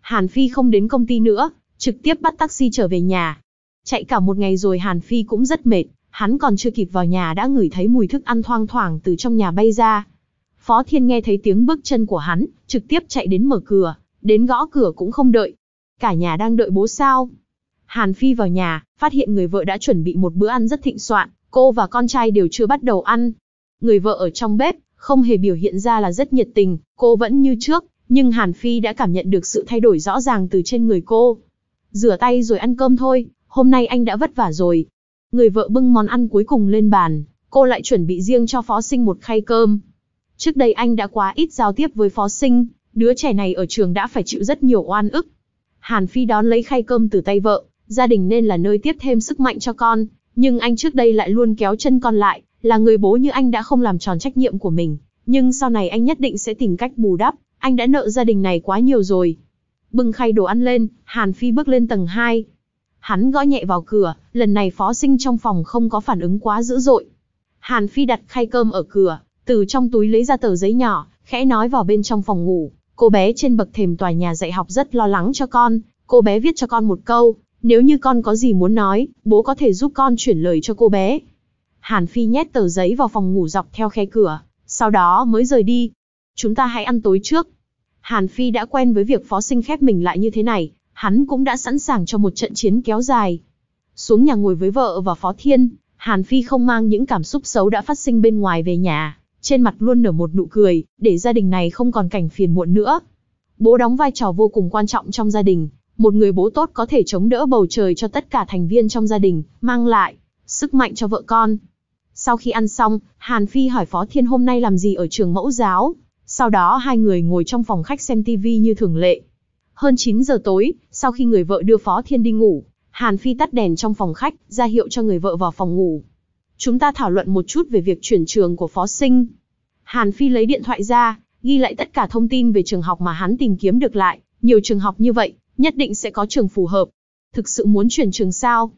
Hàn Phi không đến công ty nữa, trực tiếp bắt taxi trở về nhà. Chạy cả một ngày rồi Hàn Phi cũng rất mệt, hắn còn chưa kịp vào nhà đã ngửi thấy mùi thức ăn thoang thoảng từ trong nhà bay ra. Phó Thiên nghe thấy tiếng bước chân của hắn, trực tiếp chạy đến mở cửa, đến gõ cửa cũng không đợi. Cả nhà đang đợi bố sao. Hàn Phi vào nhà, phát hiện người vợ đã chuẩn bị một bữa ăn rất thịnh soạn, cô và con trai đều chưa bắt đầu ăn. Người vợ ở trong bếp, không hề biểu hiện ra là rất nhiệt tình, cô vẫn như trước, nhưng Hàn Phi đã cảm nhận được sự thay đổi rõ ràng từ trên người cô. Rửa tay rồi ăn cơm thôi, hôm nay anh đã vất vả rồi. Người vợ bưng món ăn cuối cùng lên bàn, cô lại chuẩn bị riêng cho phó sinh một khay cơm. Trước đây anh đã quá ít giao tiếp với phó sinh, đứa trẻ này ở trường đã phải chịu rất nhiều oan ức. Hàn Phi đón lấy khay cơm từ tay vợ, gia đình nên là nơi tiếp thêm sức mạnh cho con, nhưng anh trước đây lại luôn kéo chân con lại, là người bố như anh đã không làm tròn trách nhiệm của mình, nhưng sau này anh nhất định sẽ tìm cách bù đắp, anh đã nợ gia đình này quá nhiều rồi. Bưng khay đồ ăn lên, Hàn Phi bước lên tầng 2. Hắn gõ nhẹ vào cửa, lần này phó sinh trong phòng không có phản ứng quá dữ dội. Hàn Phi đặt khay cơm ở cửa, từ trong túi lấy ra tờ giấy nhỏ, khẽ nói vào bên trong phòng ngủ. Cô bé trên bậc thềm tòa nhà dạy học rất lo lắng cho con, cô bé viết cho con một câu, nếu như con có gì muốn nói, bố có thể giúp con chuyển lời cho cô bé. Hàn Phi nhét tờ giấy vào phòng ngủ dọc theo khe cửa, sau đó mới rời đi. Chúng ta hãy ăn tối trước, Hàn Phi đã quen với việc phó sinh khép mình lại như thế này, hắn cũng đã sẵn sàng cho một trận chiến kéo dài. Xuống nhà ngồi với vợ và phó thiên, Hàn Phi không mang những cảm xúc xấu đã phát sinh bên ngoài về nhà, trên mặt luôn nở một nụ cười, để gia đình này không còn cảnh phiền muộn nữa. Bố đóng vai trò vô cùng quan trọng trong gia đình, một người bố tốt có thể chống đỡ bầu trời cho tất cả thành viên trong gia đình, mang lại sức mạnh cho vợ con. Sau khi ăn xong, Hàn Phi hỏi Phó Thiên hôm nay làm gì ở trường mẫu giáo, sau đó hai người ngồi trong phòng khách xem TV như thường lệ. Hơn 9 giờ tối, sau khi người vợ đưa Phó Thiên đi ngủ, Hàn Phi tắt đèn trong phòng khách, ra hiệu cho người vợ vào phòng ngủ. Chúng ta thảo luận một chút về việc chuyển trường của Phó Sinh. Hàn Phi lấy điện thoại ra, ghi lại tất cả thông tin về trường học mà hắn tìm kiếm được lại. Nhiều trường học như vậy, nhất định sẽ có trường phù hợp. Thực sự muốn chuyển trường sao?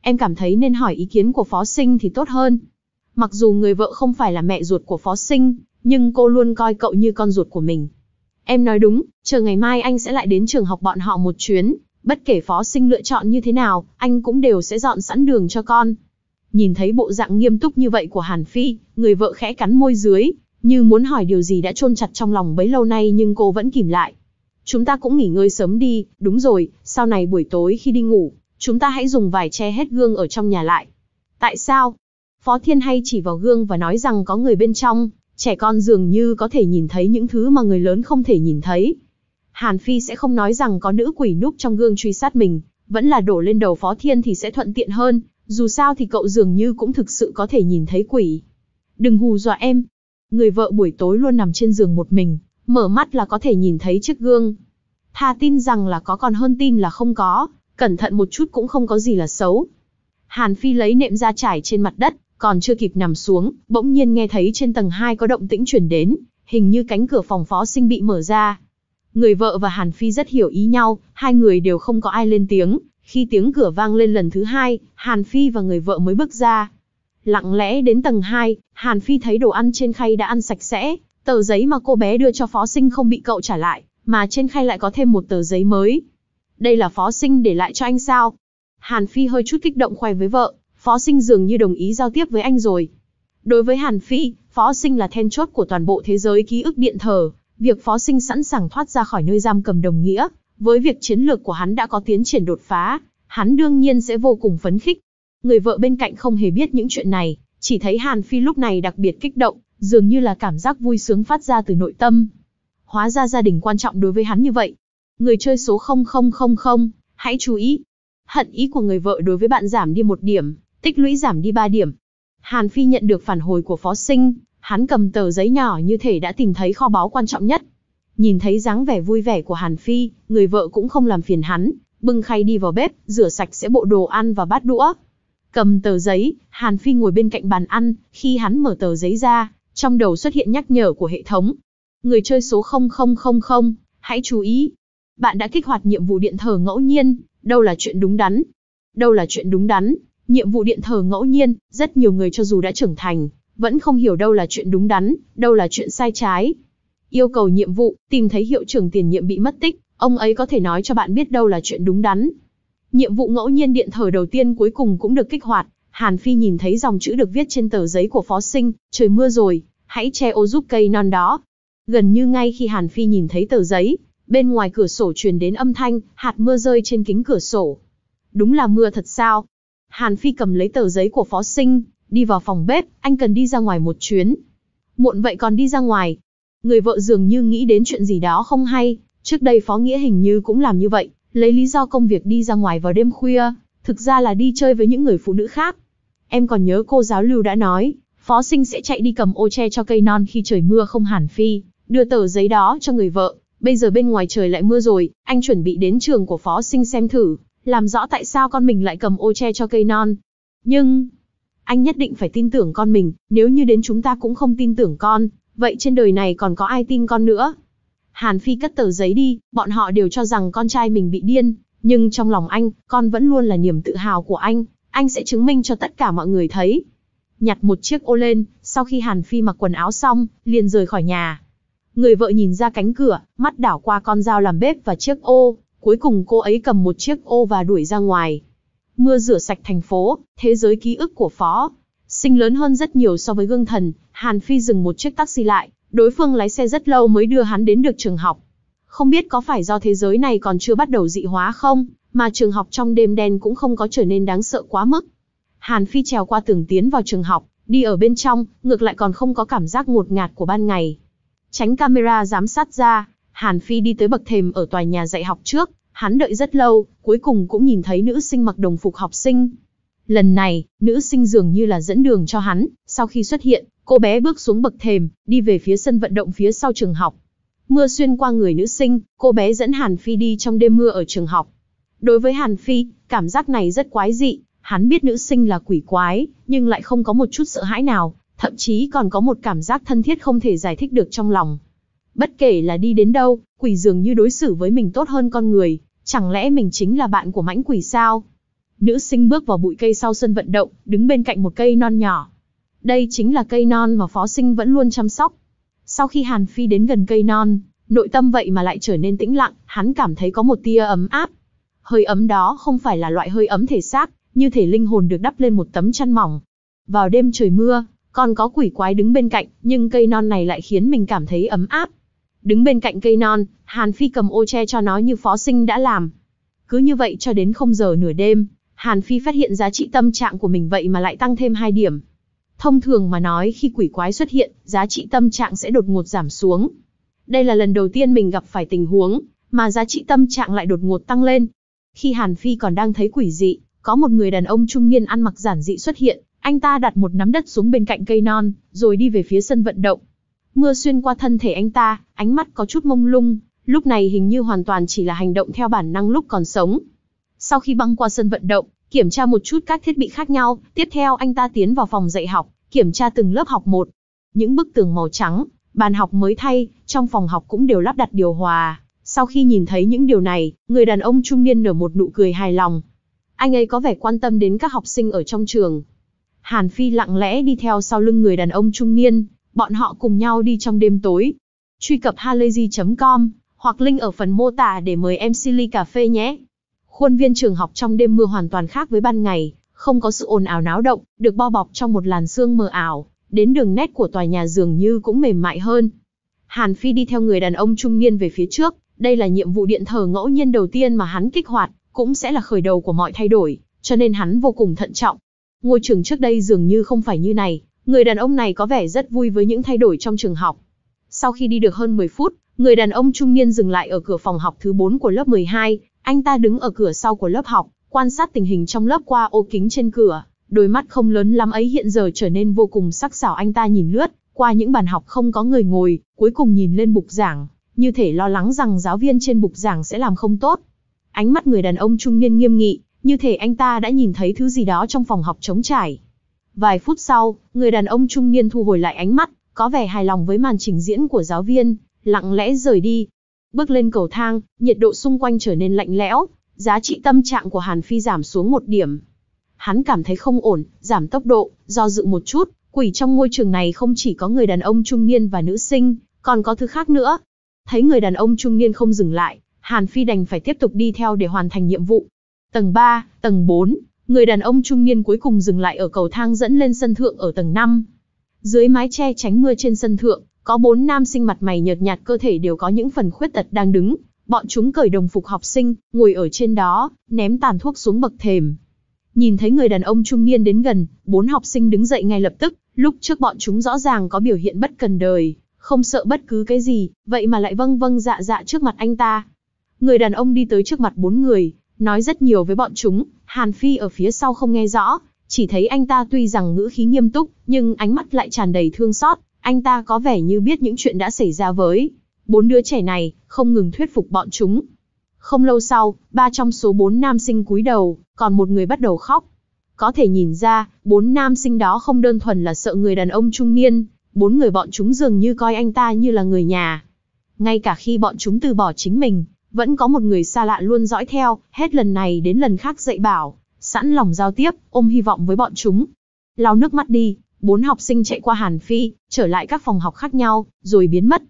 Em cảm thấy nên hỏi ý kiến của Phó Sinh thì tốt hơn. Mặc dù người vợ không phải là mẹ ruột của Phó Sinh, nhưng cô luôn coi cậu như con ruột của mình. Em nói đúng, chờ ngày mai anh sẽ lại đến trường học bọn họ một chuyến, bất kể phó sinh lựa chọn như thế nào, anh cũng đều sẽ dọn sẵn đường cho con. Nhìn thấy bộ dạng nghiêm túc như vậy của Hàn Phi, người vợ khẽ cắn môi dưới, như muốn hỏi điều gì đã chôn chặt trong lòng bấy lâu nay nhưng cô vẫn kìm lại. Chúng ta cũng nghỉ ngơi sớm đi, đúng rồi, sau này buổi tối khi đi ngủ, chúng ta hãy dùng vải che hết gương ở trong nhà lại. Tại sao? Phó Thiên hay chỉ vào gương và nói rằng có người bên trong, Trẻ con dường như có thể nhìn thấy những thứ mà người lớn không thể nhìn thấy. Hàn Phi sẽ không nói rằng có nữ quỷ núp trong gương truy sát mình, vẫn là đổ lên đầu Phó Thiên thì sẽ thuận tiện hơn, dù sao thì cậu dường như cũng thực sự có thể nhìn thấy quỷ. Đừng hù dọa em. Người vợ buổi tối luôn nằm trên giường một mình, mở mắt là có thể nhìn thấy chiếc gương. Thà tin rằng là có còn hơn tin là không có, cẩn thận một chút cũng không có gì là xấu. Hàn Phi lấy nệm ra trải trên mặt đất, còn chưa kịp nằm xuống, bỗng nhiên nghe thấy trên tầng 2 có động tĩnh chuyển đến, hình như cánh cửa phòng phó sinh bị mở ra. Người vợ và Hàn Phi rất hiểu ý nhau, hai người đều không có ai lên tiếng. Khi tiếng cửa vang lên lần thứ hai, Hàn Phi và người vợ mới bước ra. Lặng lẽ đến tầng 2, Hàn Phi thấy đồ ăn trên khay đã ăn sạch sẽ, tờ giấy mà cô bé đưa cho phó sinh không bị cậu trả lại, mà trên khay lại có thêm một tờ giấy mới. Đây là phó sinh để lại cho anh sao? Hàn Phi hơi chút kích động khoe với vợ, Phó Sinh dường như đồng ý giao tiếp với anh rồi. Đối với Hàn Phi, Phó Sinh là then chốt của toàn bộ thế giới ký ức điện thờ. Việc Phó Sinh sẵn sàng thoát ra khỏi nơi giam cầm đồng nghĩa, với việc chiến lược của hắn đã có tiến triển đột phá, hắn đương nhiên sẽ vô cùng phấn khích. Người vợ bên cạnh không hề biết những chuyện này, chỉ thấy Hàn Phi lúc này đặc biệt kích động, dường như là cảm giác vui sướng phát ra từ nội tâm. Hóa ra gia đình quan trọng đối với hắn như vậy. Người chơi số 0000, hãy chú ý. Hận ý của người vợ đối với bạn giảm đi một điểm, tích lũy giảm đi 3 điểm. Hàn Phi nhận được phản hồi của phó sinh, hắn cầm tờ giấy nhỏ như thể đã tìm thấy kho báu quan trọng nhất. Nhìn thấy dáng vẻ vui vẻ của Hàn Phi, người vợ cũng không làm phiền hắn, bưng khay đi vào bếp, rửa sạch sẽ bộ đồ ăn và bát đũa. Cầm tờ giấy, Hàn Phi ngồi bên cạnh bàn ăn, khi hắn mở tờ giấy ra, trong đầu xuất hiện nhắc nhở của hệ thống. Người chơi số 0000, hãy chú ý. Bạn đã kích hoạt nhiệm vụ điện thờ ngẫu nhiên, đâu là chuyện đúng đắn? Đâu là chuyện đúng đắn? Nhiệm vụ điện thờ ngẫu nhiên, rất nhiều người cho dù đã trưởng thành, vẫn không hiểu đâu là chuyện đúng đắn, đâu là chuyện sai trái. Yêu cầu nhiệm vụ, tìm thấy hiệu trưởng tiền nhiệm bị mất tích, ông ấy có thể nói cho bạn biết đâu là chuyện đúng đắn. Nhiệm vụ ngẫu nhiên điện thờ đầu tiên cuối cùng cũng được kích hoạt, Hàn Phi nhìn thấy dòng chữ được viết trên tờ giấy của phó sinh, trời mưa rồi, hãy che ô giúp cây non đó. Gần như ngay khi Hàn Phi nhìn thấy tờ giấy, bên ngoài cửa sổ truyền đến âm thanh, hạt mưa rơi trên kính cửa sổ. Đúng là mưa thật sao? Hàn Phi cầm lấy tờ giấy của phó sinh, đi vào phòng bếp, anh cần đi ra ngoài một chuyến. Muộn vậy còn đi ra ngoài. Người vợ dường như nghĩ đến chuyện gì đó không hay, trước đây phó nghĩa hình như cũng làm như vậy, lấy lý do công việc đi ra ngoài vào đêm khuya, thực ra là đi chơi với những người phụ nữ khác. Em còn nhớ cô giáo lưu đã nói, phó sinh sẽ chạy đi cầm ô che cho cây non khi trời mưa không Hàn Phi, đưa tờ giấy đó cho người vợ, bây giờ bên ngoài trời lại mưa rồi, anh chuẩn bị đến trường của phó sinh xem thử, làm rõ tại sao con mình lại cầm ô che cho cây non. Nhưng, anh nhất định phải tin tưởng con mình, nếu như đến chúng ta cũng không tin tưởng con, vậy trên đời này còn có ai tin con nữa. Hàn Phi cất tờ giấy đi, bọn họ đều cho rằng con trai mình bị điên, nhưng trong lòng anh, con vẫn luôn là niềm tự hào của anh, anh sẽ chứng minh cho tất cả mọi người thấy. Nhặt một chiếc ô lên, sau khi Hàn Phi mặc quần áo xong, liền rời khỏi nhà. Người vợ nhìn ra cánh cửa, mắt đảo qua con dao làm bếp và chiếc ô, Cuối cùng cô ấy cầm một chiếc ô và đuổi ra ngoài. Mưa rửa sạch thành phố, thế giới ký ức của phó. Sinh lớn hơn rất nhiều so với gương thần, Hàn Phi dừng một chiếc taxi lại, đối phương lái xe rất lâu mới đưa hắn đến được trường học. Không biết có phải do thế giới này còn chưa bắt đầu dị hóa không, mà trường học trong đêm đen cũng không có trở nên đáng sợ quá mức. Hàn Phi trèo qua tường tiến vào trường học, đi ở bên trong, ngược lại còn không có cảm giác ngột ngạt của ban ngày. Tránh camera giám sát ra, Hàn Phi đi tới bậc thềm ở tòa nhà dạy học trước, hắn đợi rất lâu, cuối cùng cũng nhìn thấy nữ sinh mặc đồng phục học sinh. Lần này, nữ sinh dường như là dẫn đường cho hắn, sau khi xuất hiện, cô bé bước xuống bậc thềm, đi về phía sân vận động phía sau trường học. Mưa xuyên qua người nữ sinh, cô bé dẫn Hàn Phi đi trong đêm mưa ở trường học. Đối với Hàn Phi, cảm giác này rất quái dị, hắn biết nữ sinh là quỷ quái, nhưng lại không có một chút sợ hãi nào, thậm chí còn có một cảm giác thân thiết không thể giải thích được trong lòng. Bất kể là đi đến đâu, quỷ dường như đối xử với mình tốt hơn con người, chẳng lẽ mình chính là bạn của mãnh quỷ sao? Nữ sinh bước vào bụi cây sau sân vận động, đứng bên cạnh một cây non nhỏ. Đây chính là cây non mà phó sinh vẫn luôn chăm sóc. Sau khi Hàn Phi đến gần cây non, nội tâm vậy mà lại trở nên tĩnh lặng, hắn cảm thấy có một tia ấm áp. Hơi ấm đó không phải là loại hơi ấm thể xác, như thể linh hồn được đắp lên một tấm chăn mỏng. Vào đêm trời mưa, còn có quỷ quái đứng bên cạnh, nhưng cây non này lại khiến mình cảm thấy ấm áp. Đứng bên cạnh cây non, Hàn Phi cầm ô che cho nó như phó sinh đã làm. Cứ như vậy cho đến không giờ nửa đêm, Hàn Phi phát hiện giá trị tâm trạng của mình vậy mà lại tăng thêm 2 điểm. Thông thường mà nói khi quỷ quái xuất hiện, giá trị tâm trạng sẽ đột ngột giảm xuống. Đây là lần đầu tiên mình gặp phải tình huống, mà giá trị tâm trạng lại đột ngột tăng lên. Khi Hàn Phi còn đang thấy quỷ dị, có một người đàn ông trung niên ăn mặc giản dị xuất hiện, anh ta đặt một nắm đất xuống bên cạnh cây non, rồi đi về phía sân vận động. Mưa xuyên qua thân thể anh ta, ánh mắt có chút mông lung, lúc này hình như hoàn toàn chỉ là hành động theo bản năng lúc còn sống. Sau khi băng qua sân vận động, kiểm tra một chút các thiết bị khác nhau, tiếp theo anh ta tiến vào phòng dạy học, kiểm tra từng lớp học một. Những bức tường màu trắng, bàn học mới thay, trong phòng học cũng đều lắp đặt điều hòa. Sau khi nhìn thấy những điều này, người đàn ông trung niên nở một nụ cười hài lòng. Anh ấy có vẻ quan tâm đến các học sinh ở trong trường. Hàn Phi lặng lẽ đi theo sau lưng người đàn ông trung niên, Bọn họ cùng nhau đi trong đêm tối. Truy cập halayzi.com hoặc link ở phần mô tả để mời em Silly Cà Phê nhé. Khuôn viên trường học trong đêm mưa hoàn toàn khác với ban ngày, không có sự ồn ào náo động, được bao bọc trong một làn sương mờ ảo, đến đường nét của tòa nhà dường như cũng mềm mại hơn. Hàn Phi đi theo người đàn ông trung niên về phía trước, đây là nhiệm vụ điện thờ ngẫu nhiên đầu tiên mà hắn kích hoạt, cũng sẽ là khởi đầu của mọi thay đổi, cho nên hắn vô cùng thận trọng. Ngôi trường trước đây dường như không phải như này, Người đàn ông này có vẻ rất vui với những thay đổi trong trường học. Sau khi đi được hơn 10 phút, người đàn ông trung niên dừng lại ở cửa phòng học thứ 4 của lớp 12, anh ta đứng ở cửa sau của lớp học, quan sát tình hình trong lớp qua ô kính trên cửa, đôi mắt không lớn lắm ấy hiện giờ trở nên vô cùng sắc sảo anh ta nhìn lướt, qua những bàn học không có người ngồi, cuối cùng nhìn lên bục giảng, như thể lo lắng rằng giáo viên trên bục giảng sẽ làm không tốt. Ánh mắt người đàn ông trung niên nghiêm nghị, như thể anh ta đã nhìn thấy thứ gì đó trong phòng học trống trải. Vài phút sau, người đàn ông trung niên thu hồi lại ánh mắt, có vẻ hài lòng với màn trình diễn của giáo viên, lặng lẽ rời đi. Bước lên cầu thang, nhiệt độ xung quanh trở nên lạnh lẽo, giá trị tâm trạng của Hàn Phi giảm xuống một điểm. Hắn cảm thấy không ổn, giảm tốc độ, do dự một chút, quỷ trong ngôi trường này không chỉ có người đàn ông trung niên và nữ sinh, còn có thứ khác nữa. Thấy người đàn ông trung niên không dừng lại, Hàn Phi đành phải tiếp tục đi theo để hoàn thành nhiệm vụ. Tầng 3, tầng 4, Người đàn ông trung niên cuối cùng dừng lại ở cầu thang dẫn lên sân thượng ở tầng 5. Dưới mái che tránh mưa trên sân thượng, có bốn nam sinh mặt mày nhợt nhạt cơ thể đều có những phần khuyết tật đang đứng. Bọn chúng cởi đồng phục học sinh, ngồi ở trên đó, ném tàn thuốc xuống bậc thềm. Nhìn thấy người đàn ông trung niên đến gần, bốn học sinh đứng dậy ngay lập tức, lúc trước bọn chúng rõ ràng có biểu hiện bất cần đời, không sợ bất cứ cái gì, vậy mà lại vâng vâng dạ dạ trước mặt anh ta. Người đàn ông đi tới trước mặt bốn người, nói rất nhiều với bọn chúng, Hàn Phi ở phía sau không nghe rõ, chỉ thấy anh ta tuy rằng ngữ khí nghiêm túc, nhưng ánh mắt lại tràn đầy thương xót, anh ta có vẻ như biết những chuyện đã xảy ra với bốn đứa trẻ này, không ngừng thuyết phục bọn chúng. Không lâu sau, ba trong số bốn nam sinh cúi đầu, còn một người bắt đầu khóc. Có thể nhìn ra, bốn nam sinh đó không đơn thuần là sợ người đàn ông trung niên, bốn người bọn chúng dường như coi anh ta như là người nhà. Ngay cả khi bọn chúng từ bỏ chính mình, vẫn có một người xa lạ luôn dõi theo, hết lần này đến lần khác dạy bảo, sẵn lòng giao tiếp, ôm hy vọng với bọn chúng. Lau nước mắt đi, bốn học sinh chạy qua Hàn Phi, trở lại các phòng học khác nhau, rồi biến mất.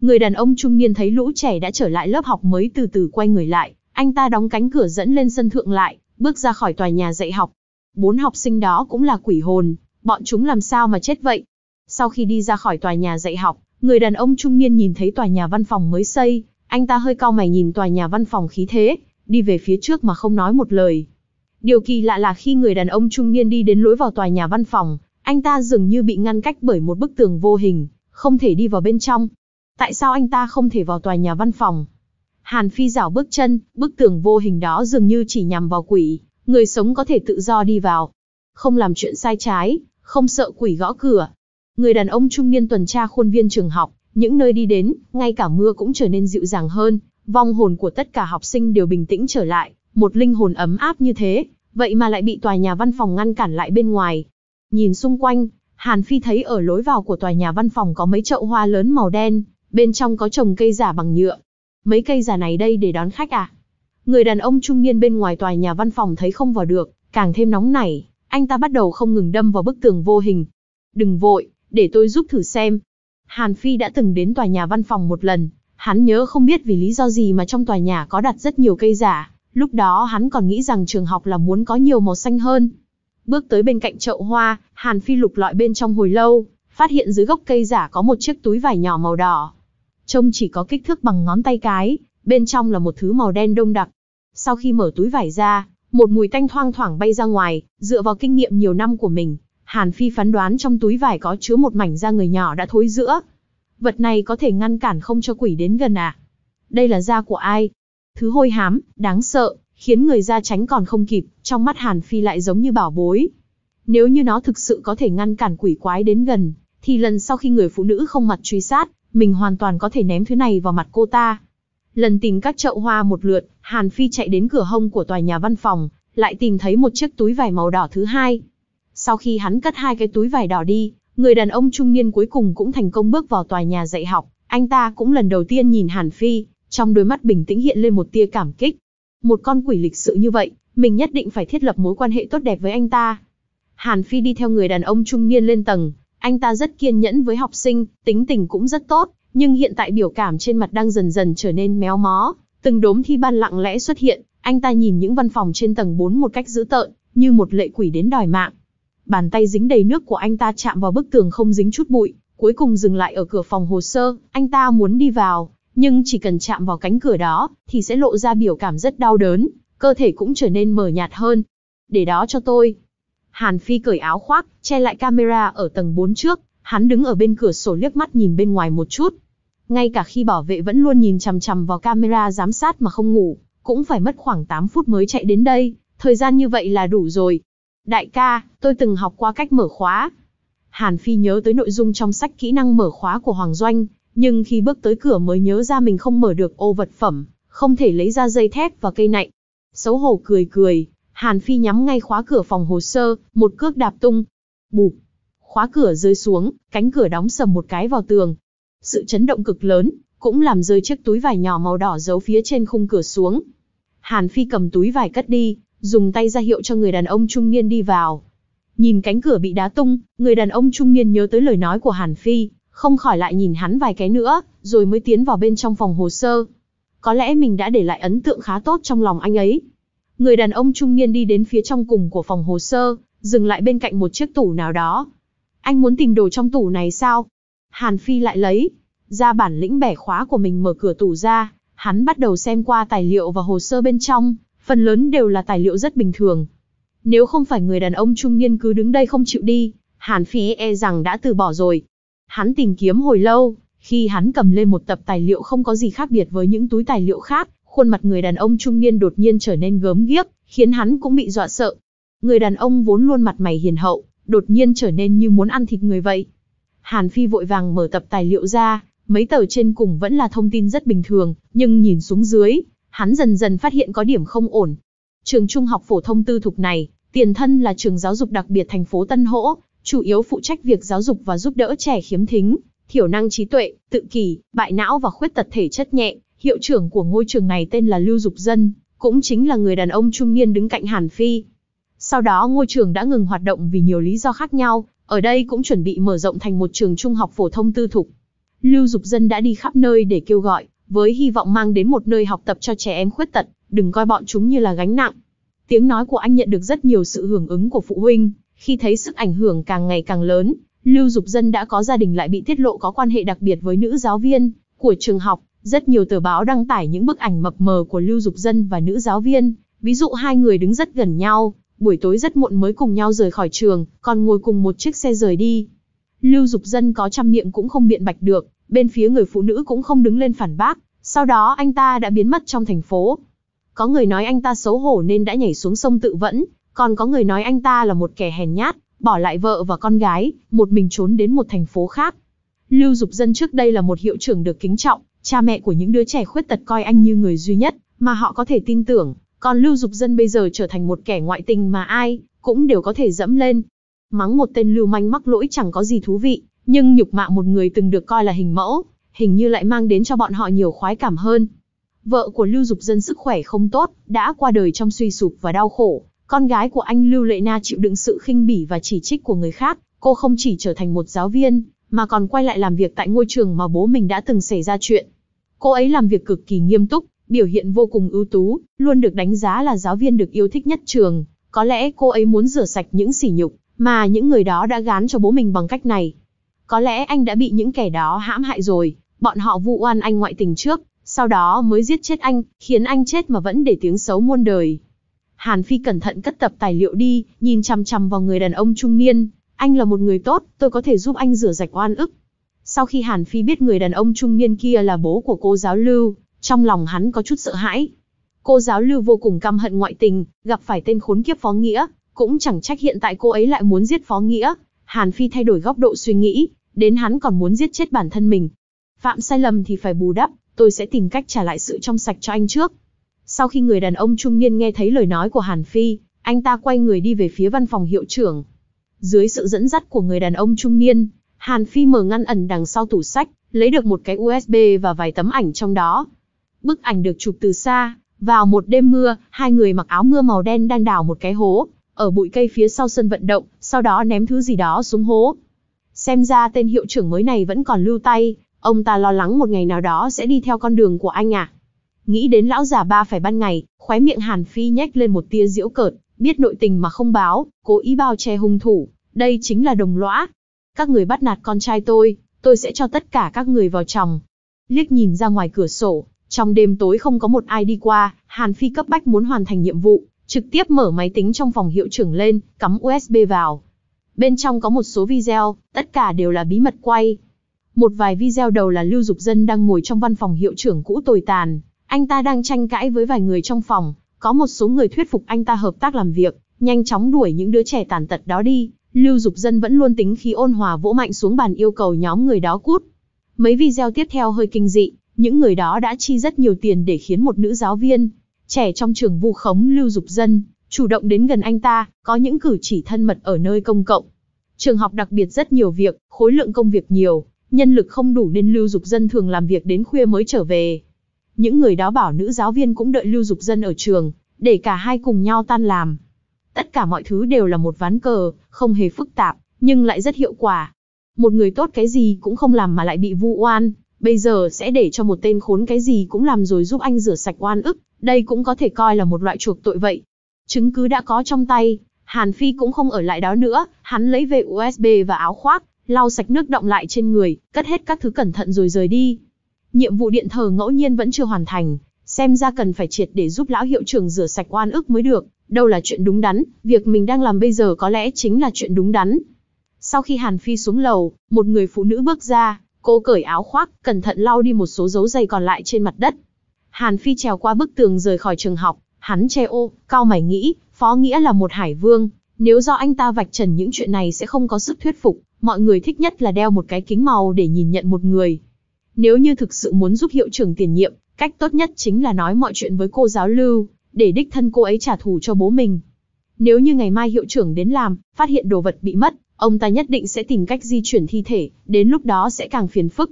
Người đàn ông trung niên thấy lũ trẻ đã trở lại lớp học mới từ từ quay người lại, anh ta đóng cánh cửa dẫn lên sân thượng lại, bước ra khỏi tòa nhà dạy học. Bốn học sinh đó cũng là quỷ hồn, bọn chúng làm sao mà chết vậy? Sau khi đi ra khỏi tòa nhà dạy học, người đàn ông trung niên nhìn thấy tòa nhà văn phòng mới xây, anh ta hơi cau mày nhìn tòa nhà văn phòng khí thế, đi về phía trước mà không nói một lời. Điều kỳ lạ là khi người đàn ông trung niên đi đến lối vào tòa nhà văn phòng, anh ta dường như bị ngăn cách bởi một bức tường vô hình, không thể đi vào bên trong. Tại sao anh ta không thể vào tòa nhà văn phòng? Hàn Phi rảo bước chân, bức tường vô hình đó dường như chỉ nhằm vào quỷ, người sống có thể tự do đi vào. Không làm chuyện sai trái, không sợ quỷ gõ cửa. Người đàn ông trung niên tuần tra khuôn viên trường học, những nơi đi đến, ngay cả mưa cũng trở nên dịu dàng hơn, vong hồn của tất cả học sinh đều bình tĩnh trở lại, một linh hồn ấm áp như thế, vậy mà lại bị tòa nhà văn phòng ngăn cản lại bên ngoài. Nhìn xung quanh, Hàn Phi thấy ở lối vào của tòa nhà văn phòng có mấy chậu hoa lớn màu đen, bên trong có trồng cây giả bằng nhựa. Mấy cây giả này đây để đón khách à? Người đàn ông trung niên bên ngoài tòa nhà văn phòng thấy không vào được, càng thêm nóng nảy, anh ta bắt đầu không ngừng đâm vào bức tường vô hình. Đừng vội, để tôi giúp thử xem. Hàn Phi đã từng đến tòa nhà văn phòng một lần, hắn nhớ không biết vì lý do gì mà trong tòa nhà có đặt rất nhiều cây giả, lúc đó hắn còn nghĩ rằng trường học là muốn có nhiều màu xanh hơn. Bước tới bên cạnh chậu hoa, Hàn Phi lục lọi bên trong hồi lâu, phát hiện dưới gốc cây giả có một chiếc túi vải nhỏ màu đỏ. Trông chỉ có kích thước bằng ngón tay cái, bên trong là một thứ màu đen đông đặc. Sau khi mở túi vải ra, một mùi tanh thoang thoảng bay ra ngoài, dựa vào kinh nghiệm nhiều năm của mình, Hàn Phi phán đoán trong túi vải có chứa một mảnh da người nhỏ đã thối giữa. Vật này có thể ngăn cản không cho quỷ đến gần à? Đây là da của ai? Thứ hôi hám, đáng sợ, khiến người ra tránh còn không kịp, trong mắt Hàn Phi lại giống như bảo bối. Nếu như nó thực sự có thể ngăn cản quỷ quái đến gần, thì lần sau khi người phụ nữ không mặt truy sát, mình hoàn toàn có thể ném thứ này vào mặt cô ta. Lần tìm các chậu hoa một lượt, Hàn Phi chạy đến cửa hông của tòa nhà văn phòng, lại tìm thấy một chiếc túi vải màu đỏ thứ hai. Sau khi hắn cất hai cái túi vải đỏ đi, người đàn ông trung niên cuối cùng cũng thành công bước vào tòa nhà dạy học. Anh ta cũng lần đầu tiên nhìn Hàn Phi, trong đôi mắt bình tĩnh hiện lên một tia cảm kích. Một con quỷ lịch sự như vậy, mình nhất định phải thiết lập mối quan hệ tốt đẹp với anh ta. Hàn Phi đi theo người đàn ông trung niên lên tầng, anh ta rất kiên nhẫn với học sinh, tính tình cũng rất tốt, nhưng hiện tại biểu cảm trên mặt đang dần dần trở nên méo mó, từng đốm thi ban lặng lẽ xuất hiện, anh ta nhìn những văn phòng trên tầng 4 một cách dữ tợn, như một lệ quỷ đến đòi mạng. Bàn tay dính đầy nước của anh ta chạm vào bức tường không dính chút bụi, cuối cùng dừng lại ở cửa phòng hồ sơ, anh ta muốn đi vào, nhưng chỉ cần chạm vào cánh cửa đó, thì sẽ lộ ra biểu cảm rất đau đớn, cơ thể cũng trở nên mờ nhạt hơn. Để đó cho tôi. Hàn Phi cởi áo khoác, che lại camera ở tầng 4 trước, hắn đứng ở bên cửa sổ liếc mắt nhìn bên ngoài một chút. Ngay cả khi bảo vệ vẫn luôn nhìn chằm chằm vào camera giám sát mà không ngủ, cũng phải mất khoảng 8 phút mới chạy đến đây, thời gian như vậy là đủ rồi. Đại ca, tôi từng học qua cách mở khóa. Hàn Phi nhớ tới nội dung trong sách kỹ năng mở khóa của Hoàng Doanh, nhưng khi bước tới cửa mới nhớ ra mình không mở được ô vật phẩm, không thể lấy ra dây thép và cây nạnh. Xấu hổ cười cười, Hàn Phi nhắm ngay khóa cửa phòng hồ sơ, một cước đạp tung. Bụp. Khóa cửa rơi xuống, cánh cửa đóng sầm một cái vào tường. Sự chấn động cực lớn, cũng làm rơi chiếc túi vải nhỏ màu đỏ giấu phía trên khung cửa xuống. Hàn Phi cầm túi vải cất đi, dùng tay ra hiệu cho người đàn ông trung niên đi vào. Nhìn cánh cửa bị đá tung, người đàn ông trung niên nhớ tới lời nói của Hàn Phi, không khỏi lại nhìn hắn vài cái nữa, rồi mới tiến vào bên trong phòng hồ sơ. Có lẽ mình đã để lại ấn tượng khá tốt trong lòng anh ấy. Người đàn ông trung niên đi đến phía trong cùng của phòng hồ sơ, dừng lại bên cạnh một chiếc tủ nào đó. Anh muốn tìm đồ trong tủ này sao? Hàn Phi lại lấy, ra bản lĩnh bẻ khóa của mình mở cửa tủ ra, hắn bắt đầu xem qua tài liệu và hồ sơ bên trong, phần lớn đều là tài liệu rất bình thường. Nếu không phải người đàn ông trung niên cứ đứng đây không chịu đi, Hàn Phi e rằng đã từ bỏ rồi. Hắn tìm kiếm hồi lâu, khi hắn cầm lên một tập tài liệu không có gì khác biệt với những túi tài liệu khác, khuôn mặt người đàn ông trung niên đột nhiên trở nên gớm ghiếc, khiến hắn cũng bị dọa sợ. Người đàn ông vốn luôn mặt mày hiền hậu, đột nhiên trở nên như muốn ăn thịt người vậy. Hàn Phi vội vàng mở tập tài liệu ra, mấy tờ trên cùng vẫn là thông tin rất bình thường, nhưng nhìn xuống dưới, hắn dần dần phát hiện có điểm không ổn. Trường trung học phổ thông tư thục này, tiền thân là trường giáo dục đặc biệt thành phố Tân Hỗ, chủ yếu phụ trách việc giáo dục và giúp đỡ trẻ khiếm thính, thiểu năng trí tuệ, tự kỷ, bại não và khuyết tật thể chất nhẹ. Hiệu trưởng của ngôi trường này tên là Lưu Dục Dân, cũng chính là người đàn ông trung niên đứng cạnh Hàn Phi. Sau đó ngôi trường đã ngừng hoạt động vì nhiều lý do khác nhau, ở đây cũng chuẩn bị mở rộng thành một trường trung học phổ thông tư thục. Lưu Dục Dân đã đi khắp nơi để kêu gọi, với hy vọng mang đến một nơi học tập cho trẻ em khuyết tật, đừng coi bọn chúng như là gánh nặng. Tiếng nói của anh nhận được rất nhiều sự hưởng ứng của phụ huynh, khi thấy sức ảnh hưởng càng ngày càng lớn, Lưu Dục Dân đã có gia đình lại bị tiết lộ có quan hệ đặc biệt với nữ giáo viên của trường học, rất nhiều tờ báo đăng tải những bức ảnh mập mờ của Lưu Dục Dân và nữ giáo viên, ví dụ hai người đứng rất gần nhau, buổi tối rất muộn mới cùng nhau rời khỏi trường, còn ngồi cùng một chiếc xe rời đi. Lưu Dục Dân có trăm miệng cũng không biện bạch được, bên phía người phụ nữ cũng không đứng lên phản bác, sau đó anh ta đã biến mất trong thành phố. Có người nói anh ta xấu hổ nên đã nhảy xuống sông tự vẫn, còn có người nói anh ta là một kẻ hèn nhát, bỏ lại vợ và con gái, một mình trốn đến một thành phố khác. Lưu Dục Dân trước đây là một hiệu trưởng được kính trọng, cha mẹ của những đứa trẻ khuyết tật coi anh như người duy nhất mà họ có thể tin tưởng, còn Lưu Dục Dân bây giờ trở thành một kẻ ngoại tình mà ai cũng đều có thể dẫm lên. Mắng một tên lưu manh mắc lỗi chẳng có gì thú vị, nhưng nhục mạ một người từng được coi là hình mẫu, hình như lại mang đến cho bọn họ nhiều khoái cảm hơn. Vợ của Lưu Dục Dân sức khỏe không tốt, đã qua đời trong suy sụp và đau khổ. Con gái của anh Lưu Lệ Na chịu đựng sự khinh bỉ và chỉ trích của người khác, cô không chỉ trở thành một giáo viên, mà còn quay lại làm việc tại ngôi trường mà bố mình đã từng xảy ra chuyện. Cô ấy làm việc cực kỳ nghiêm túc, biểu hiện vô cùng ưu tú, luôn được đánh giá là giáo viên được yêu thích nhất trường. Có lẽ cô ấy muốn rửa sạch những sỉ nhục mà những người đó đã gán cho bố mình bằng cách này. Có lẽ anh đã bị những kẻ đó hãm hại rồi, bọn họ vu oan anh ngoại tình trước, sau đó mới giết chết anh, khiến anh chết mà vẫn để tiếng xấu muôn đời. Hàn Phi cẩn thận cất tập tài liệu đi, nhìn chằm chằm vào người đàn ông trung niên. Anh là một người tốt, tôi có thể giúp anh rửa sạch oan ức. Sau khi Hàn Phi biết người đàn ông trung niên kia là bố của cô giáo Lưu, trong lòng hắn có chút sợ hãi. Cô giáo Lưu vô cùng căm hận ngoại tình, gặp phải tên khốn kiếp Phó Nghĩa, cũng chẳng trách hiện tại cô ấy lại muốn giết Phó Nghĩa. Hàn Phi thay đổi góc độ suy nghĩ, đến hắn còn muốn giết chết bản thân mình. Phạm sai lầm thì phải bù đắp, tôi sẽ tìm cách trả lại sự trong sạch cho anh trước. Sau khi người đàn ông trung niên nghe thấy lời nói của Hàn Phi, anh ta quay người đi về phía văn phòng hiệu trưởng. Dưới sự dẫn dắt của người đàn ông trung niên, Hàn Phi mở ngăn ẩn đằng sau tủ sách, lấy được một cái USB và vài tấm ảnh trong đó. Bức ảnh được chụp từ xa, vào một đêm mưa, hai người mặc áo mưa màu đen đang đào một cái hố, ở bụi cây phía sau sân vận động, sau đó ném thứ gì đó xuống hố. Xem ra tên hiệu trưởng mới này vẫn còn lưu tay, ông ta lo lắng một ngày nào đó sẽ đi theo con đường của anh à. Nghĩ đến lão già ba phải ban ngày, khóe miệng Hàn Phi nhếch lên một tia diễu cợt, biết nội tình mà không báo, cố ý bao che hung thủ, đây chính là đồng lõa. Các người bắt nạt con trai tôi, tôi sẽ cho tất cả các người vào chồng. Liếc nhìn ra ngoài cửa sổ, trong đêm tối không có một ai đi qua, Hàn Phi cấp bách muốn hoàn thành nhiệm vụ, trực tiếp mở máy tính trong phòng hiệu trưởng lên, cắm USB vào, Bên trong có một số video, tất cả đều là bí mật quay. Một vài video đầu là Lưu Dục Dân đang ngồi trong văn phòng hiệu trưởng cũ tồi tàn. Anh ta đang tranh cãi với vài người trong phòng, có một số người thuyết phục anh ta hợp tác làm việc, nhanh chóng đuổi những đứa trẻ tàn tật đó đi. Lưu Dục Dân vẫn luôn tính khí ôn hòa vỗ mạnh xuống bàn yêu cầu nhóm người đó cút. Mấy video tiếp theo hơi kinh dị, những người đó đã chi rất nhiều tiền để khiến một nữ giáo viên trẻ trong trường vu khống Lưu Dục Dân, chủ động đến gần anh ta, có những cử chỉ thân mật ở nơi công cộng. Trường học đặc biệt rất nhiều việc, khối lượng công việc nhiều, nhân lực không đủ nên lưu dục dân thường làm việc đến khuya mới trở về. Những người đó bảo nữ giáo viên cũng đợi lưu dục dân ở trường, để cả hai cùng nhau tan làm. Tất cả mọi thứ đều là một ván cờ, không hề phức tạp, nhưng lại rất hiệu quả. Một người tốt cái gì cũng không làm mà lại bị vu oan, bây giờ sẽ để cho một tên khốn cái gì cũng làm rồi giúp anh rửa sạch oan ức, đây cũng có thể coi là một loại chuộc tội vậy. Chứng cứ đã có trong tay, Hàn Phi cũng không ở lại đó nữa, hắn lấy về USB và áo khoác, lau sạch nước động lại trên người, cất hết các thứ cẩn thận rồi rời đi. Nhiệm vụ điện thờ ngẫu nhiên vẫn chưa hoàn thành, xem ra cần phải triệt để giúp lão hiệu trưởng rửa sạch oan ức mới được, đâu là chuyện đúng đắn, việc mình đang làm bây giờ có lẽ chính là chuyện đúng đắn. Sau khi Hàn Phi xuống lầu, một người phụ nữ bước ra, cô cởi áo khoác, cẩn thận lau đi một số dấu giày còn lại trên mặt đất. Hàn Phi trèo qua bức tường rời khỏi trường học, Hắn che ô, cao mày nghĩ, Phó Nghĩa là một hải vương, nếu do anh ta vạch trần những chuyện này sẽ không có sức thuyết phục, mọi người thích nhất là đeo một cái kính màu để nhìn nhận một người. Nếu như thực sự muốn giúp hiệu trưởng tiền nhiệm, cách tốt nhất chính là nói mọi chuyện với cô giáo lưu, để đích thân cô ấy trả thù cho bố mình. Nếu như ngày mai hiệu trưởng đến làm, phát hiện đồ vật bị mất, ông ta nhất định sẽ tìm cách di chuyển thi thể, đến lúc đó sẽ càng phiền phức.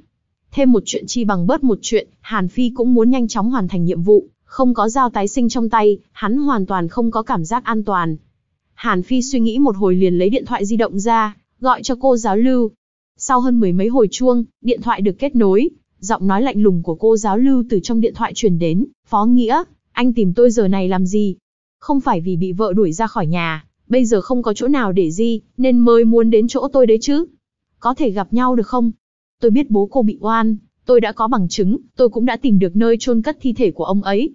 Thêm một chuyện chi bằng bớt một chuyện, Hàn Phi cũng muốn nhanh chóng hoàn thành nhiệm vụ, không có dao tái sinh trong tay, hắn hoàn toàn không có cảm giác an toàn. Hàn Phi suy nghĩ một hồi liền lấy điện thoại di động ra, gọi cho cô giáo lưu. Sau hơn mười mấy hồi chuông, điện thoại được kết nối, giọng nói lạnh lùng của cô giáo lưu từ trong điện thoại truyền đến, "Phó Nghĩa, anh tìm tôi giờ này làm gì? Không phải vì bị vợ đuổi ra khỏi nhà, bây giờ không có chỗ nào để gì, nên mới muốn đến chỗ tôi đấy chứ. Có thể gặp nhau được không? Tôi biết bố cô bị oan, tôi đã có bằng chứng, tôi cũng đã tìm được nơi chôn cất thi thể của ông ấy,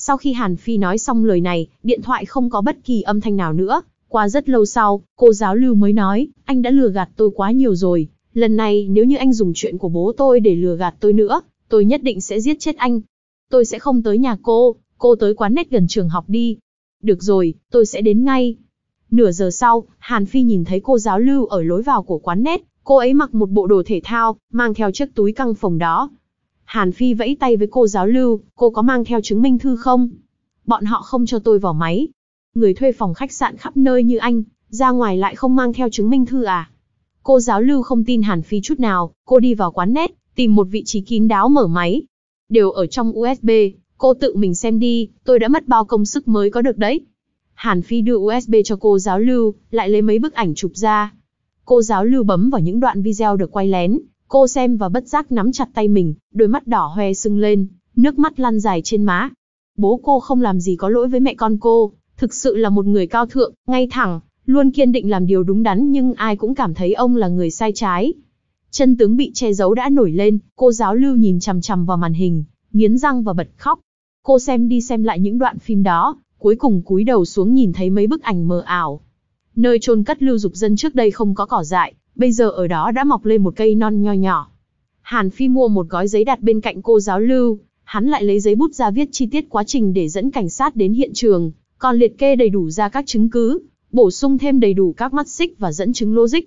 sau khi Hàn Phi nói xong lời này, điện thoại không có bất kỳ âm thanh nào nữa. Qua rất lâu sau, cô giáo lưu mới nói, anh đã lừa gạt tôi quá nhiều rồi. Lần này nếu như anh dùng chuyện của bố tôi để lừa gạt tôi nữa, tôi nhất định sẽ giết chết anh. Tôi sẽ không tới nhà cô, cô tới quán nét gần trường học đi. Được rồi, tôi sẽ đến ngay. Nửa giờ sau, Hàn Phi nhìn thấy cô giáo lưu ở lối vào của quán nét, cô ấy mặc một bộ đồ thể thao, mang theo chiếc túi căng phòng đó, Hàn Phi vẫy tay với cô giáo lưu, cô có mang theo chứng minh thư không? Bọn họ không cho tôi vào máy. Người thuê phòng khách sạn khắp nơi như anh, ra ngoài lại không mang theo chứng minh thư à? Cô giáo lưu không tin Hàn Phi chút nào, cô đi vào quán net, tìm một vị trí kín đáo mở máy. Đều ở trong USB, cô tự mình xem đi, tôi đã mất bao công sức mới có được đấy. Hàn Phi đưa USB cho cô giáo lưu, lại lấy mấy bức ảnh chụp ra. Cô giáo lưu bấm vào những đoạn video được quay lén, Cô xem và bất giác nắm chặt tay mình, đôi mắt đỏ hoe sưng lên, nước mắt lăn dài trên má. Bố cô không làm gì có lỗi với mẹ con cô, thực sự là một người cao thượng, ngay thẳng, luôn kiên định làm điều đúng đắn nhưng ai cũng cảm thấy ông là người sai trái. Chân tướng bị che giấu đã nổi lên, cô giáo lưu nhìn chằm chằm vào màn hình, nghiến răng và bật khóc. Cô xem đi xem lại những đoạn phim đó, cuối cùng cúi đầu xuống nhìn thấy mấy bức ảnh mờ ảo. Nơi chôn cất lưu dục dân trước đây không có cỏ dại, Bây giờ ở đó đã mọc lên một cây non nho nhỏ. Hàn Phi mua một gói giấy đặt bên cạnh cô giáo lưu, hắn lại lấy giấy bút ra viết chi tiết quá trình để dẫn cảnh sát đến hiện trường, còn liệt kê đầy đủ ra các chứng cứ, bổ sung thêm đầy đủ các mắt xích và dẫn chứng logic.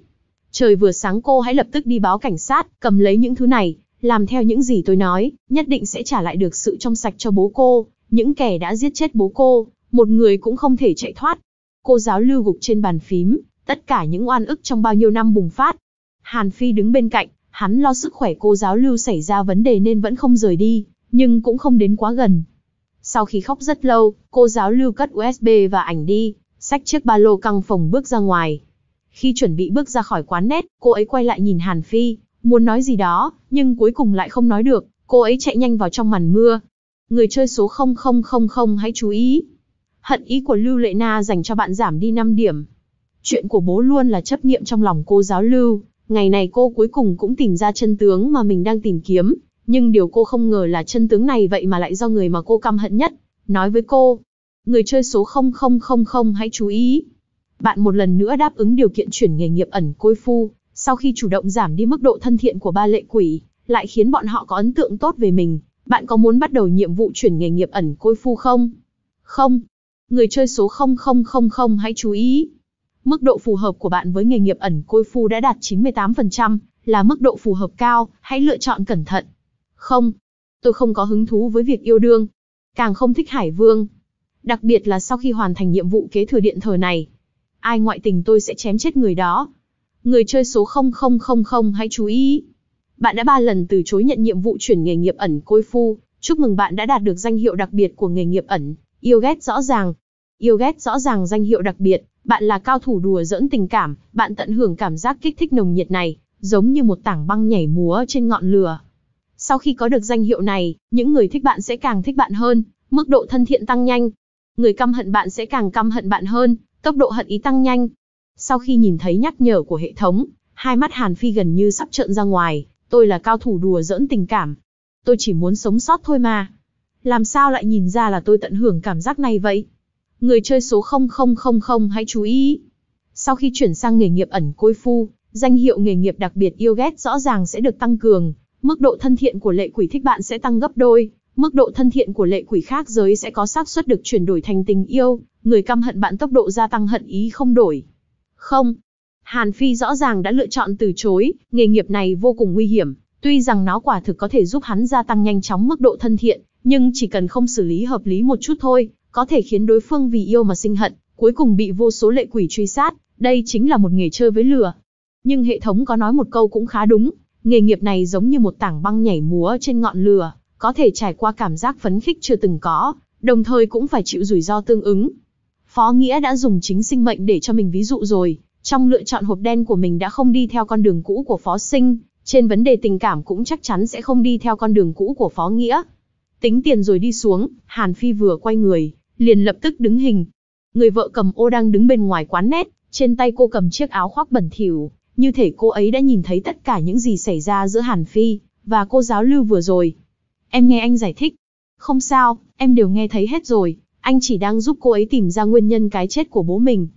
Trời vừa sáng cô hãy lập tức đi báo cảnh sát, cầm lấy những thứ này, làm theo những gì tôi nói, nhất định sẽ trả lại được sự trong sạch cho bố cô, những kẻ đã giết chết bố cô, một người cũng không thể chạy thoát. Cô giáo lưu gục trên bàn phím, Tất cả những oan ức trong bao nhiêu năm bùng phát. Hàn Phi đứng bên cạnh, hắn lo sức khỏe cô giáo lưu xảy ra vấn đề nên vẫn không rời đi, nhưng cũng không đến quá gần. Sau khi khóc rất lâu, cô giáo lưu cất USB và ảnh đi, xách chiếc ba lô căng phòng bước ra ngoài. Khi chuẩn bị bước ra khỏi quán nét, cô ấy quay lại nhìn Hàn Phi, muốn nói gì đó, nhưng cuối cùng lại không nói được, cô ấy chạy nhanh vào trong màn mưa. Người chơi số 0000 hãy chú ý. Hận ý của Lưu Lệ Na dành cho bạn giảm đi 5 điểm. Chuyện của bố luôn là chấp niệm trong lòng cô giáo lưu, ngày này cô cuối cùng cũng tìm ra chân tướng mà mình đang tìm kiếm, nhưng điều cô không ngờ là chân tướng này vậy mà lại do người mà cô căm hận nhất, nói với cô. Người chơi số 0000 hãy chú ý. Bạn một lần nữa đáp ứng điều kiện chuyển nghề nghiệp ẩn côi phu, sau khi chủ động giảm đi mức độ thân thiện của ba lệ quỷ, lại khiến bọn họ có ấn tượng tốt về mình. Bạn có muốn bắt đầu nhiệm vụ chuyển nghề nghiệp ẩn côi phu không? Không. Người chơi số 0000 hãy chú ý. Mức độ phù hợp của bạn với nghề nghiệp ẩn côi phu đã đạt 98%, là mức độ phù hợp cao, hãy lựa chọn cẩn thận. Không, tôi không có hứng thú với việc yêu đương. Càng không thích Hải Vương. Đặc biệt là sau khi hoàn thành nhiệm vụ kế thừa điện thờ này. Ai ngoại tình tôi sẽ chém chết người đó. Người chơi số 0000 hãy chú ý. Bạn đã 3 lần từ chối nhận nhiệm vụ chuyển nghề nghiệp ẩn côi phu. Chúc mừng bạn đã đạt được danh hiệu đặc biệt của nghề nghiệp ẩn. Yêu ghét rõ ràng, yêu ghét rõ ràng danh hiệu đặc biệt, bạn là cao thủ đùa dẫn tình cảm, bạn tận hưởng cảm giác kích thích nồng nhiệt này, giống như một tảng băng nhảy múa trên ngọn lửa. Sau khi có được danh hiệu này, những người thích bạn sẽ càng thích bạn hơn, mức độ thân thiện tăng nhanh. Người căm hận bạn sẽ càng căm hận bạn hơn, tốc độ hận ý tăng nhanh. Sau khi nhìn thấy nhắc nhở của hệ thống, hai mắt Hàn Phi gần như sắp trợn ra ngoài, tôi là cao thủ đùa dẫn tình cảm. Tôi chỉ muốn sống sót thôi mà. Làm sao lại nhìn ra là tôi tận hưởng cảm giác này vậy? Người chơi số 0000 hãy chú ý. Sau khi chuyển sang nghề nghiệp ẩn côi phu, danh hiệu nghề nghiệp đặc biệt yêu ghét rõ ràng sẽ được tăng cường, mức độ thân thiện của lệ quỷ thích bạn sẽ tăng gấp đôi, mức độ thân thiện của lệ quỷ khác giới sẽ có xác suất được chuyển đổi thành tình yêu, người căm hận bạn tốc độ gia tăng hận ý không đổi. Không. Hàn Phi rõ ràng đã lựa chọn từ chối, nghề nghiệp này vô cùng nguy hiểm, tuy rằng nó quả thực có thể giúp hắn gia tăng nhanh chóng mức độ thân thiện, nhưng chỉ cần không xử lý hợp lý một chút thôi, có thể khiến đối phương vì yêu mà sinh hận, cuối cùng bị vô số lệ quỷ truy sát, đây chính là một nghề chơi với lửa. Nhưng hệ thống có nói một câu cũng khá đúng, nghề nghiệp này giống như một tảng băng nhảy múa trên ngọn lửa, có thể trải qua cảm giác phấn khích chưa từng có, đồng thời cũng phải chịu rủi ro tương ứng. Phó Nghĩa đã dùng chính sinh mệnh để cho mình ví dụ rồi, trong lựa chọn hộp đen của mình đã không đi theo con đường cũ của Phó Sinh, trên vấn đề tình cảm cũng chắc chắn sẽ không đi theo con đường cũ của Phó Nghĩa. Tính tiền rồi đi xuống, Hàn Phi vừa quay người, liền lập tức đứng hình. Người vợ cầm ô đang đứng bên ngoài quán nét, trên tay cô cầm chiếc áo khoác bẩn thỉu, như thể cô ấy đã nhìn thấy tất cả những gì xảy ra giữa Hàn Phi và cô giáo Lưu vừa rồi. Em nghe anh giải thích. Không sao, em đều nghe thấy hết rồi, anh chỉ đang giúp cô ấy tìm ra nguyên nhân cái chết của bố mình.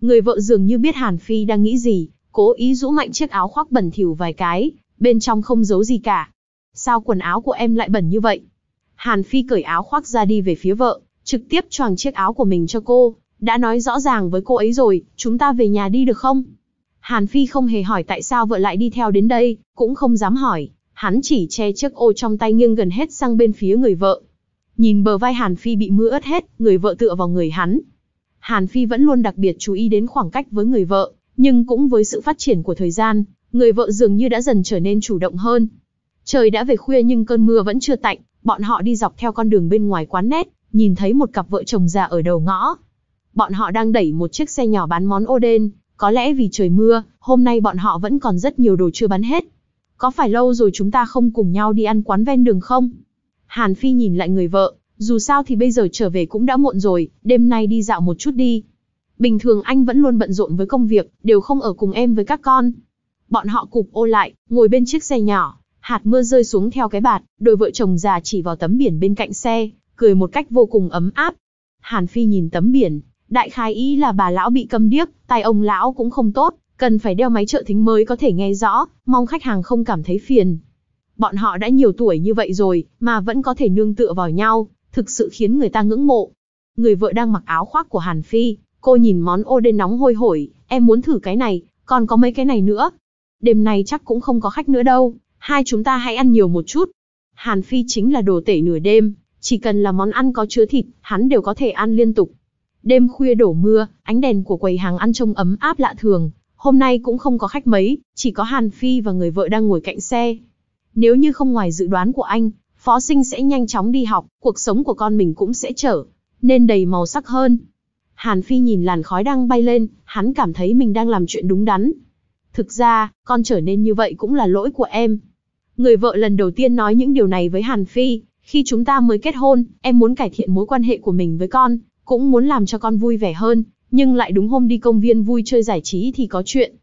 Người vợ dường như biết Hàn Phi đang nghĩ gì, cố ý rũ mạnh chiếc áo khoác bẩn thỉu vài cái, bên trong không giấu gì cả. Sao quần áo của em lại bẩn như vậy? Hàn Phi cởi áo khoác ra đi về phía vợ, trực tiếp choàng chiếc áo của mình cho cô, đã nói rõ ràng với cô ấy rồi, chúng ta về nhà đi được không? Hàn Phi không hề hỏi tại sao vợ lại đi theo đến đây, cũng không dám hỏi, hắn chỉ che chiếc ô trong tay nghiêng gần hết sang bên phía người vợ. Nhìn bờ vai Hàn Phi bị mưa ướt hết, người vợ tựa vào người hắn. Hàn Phi vẫn luôn đặc biệt chú ý đến khoảng cách với người vợ, nhưng cũng với sự phát triển của thời gian, người vợ dường như đã dần trở nên chủ động hơn. Trời đã về khuya nhưng cơn mưa vẫn chưa tạnh, bọn họ đi dọc theo con đường bên ngoài quán nét, nhìn thấy một cặp vợ chồng già ở đầu ngõ. Bọn họ đang đẩy một chiếc xe nhỏ bán món ô đen, có lẽ vì trời mưa, hôm nay bọn họ vẫn còn rất nhiều đồ chưa bán hết. Có phải lâu rồi chúng ta không cùng nhau đi ăn quán ven đường không? Hàn Phi nhìn lại người vợ, dù sao thì bây giờ trở về cũng đã muộn rồi, đêm nay đi dạo một chút đi. Bình thường anh vẫn luôn bận rộn với công việc, đều không ở cùng em với các con. Bọn họ cụp ô lại, ngồi bên chiếc xe nhỏ, hạt mưa rơi xuống theo cái bạt, đôi vợ chồng già chỉ vào tấm biển bên cạnh xe, cười một cách vô cùng ấm áp. Hàn Phi nhìn tấm biển, đại khái ý là bà lão bị câm điếc, tai ông lão cũng không tốt, cần phải đeo máy trợ thính mới có thể nghe rõ, mong khách hàng không cảm thấy phiền. Bọn họ đã nhiều tuổi như vậy rồi, mà vẫn có thể nương tựa vào nhau, thực sự khiến người ta ngưỡng mộ. Người vợ đang mặc áo khoác của Hàn Phi, cô nhìn món ô đen nóng hôi hổi, em muốn thử cái này, còn có mấy cái này nữa. Đêm nay chắc cũng không có khách nữa đâu, hai chúng ta hãy ăn nhiều một chút. Hàn Phi chính là đồ tể nửa đêm, chỉ cần là món ăn có chứa thịt, hắn đều có thể ăn liên tục. Đêm khuya đổ mưa, ánh đèn của quầy hàng ăn trông ấm áp lạ thường. Hôm nay cũng không có khách mấy, chỉ có Hàn Phi và người vợ đang ngồi cạnh xe. Nếu như không ngoài dự đoán của anh, Phó Sinh sẽ nhanh chóng đi học, cuộc sống của con mình cũng sẽ trở nên đầy màu sắc hơn. Hàn Phi nhìn làn khói đang bay lên, hắn cảm thấy mình đang làm chuyện đúng đắn. Thực ra, con trở nên như vậy cũng là lỗi của em. Người vợ lần đầu tiên nói những điều này với Hàn Phi, khi chúng ta mới kết hôn, em muốn cải thiện mối quan hệ của mình với con, cũng muốn làm cho con vui vẻ hơn, nhưng lại đúng hôm đi công viên vui chơi giải trí thì có chuyện.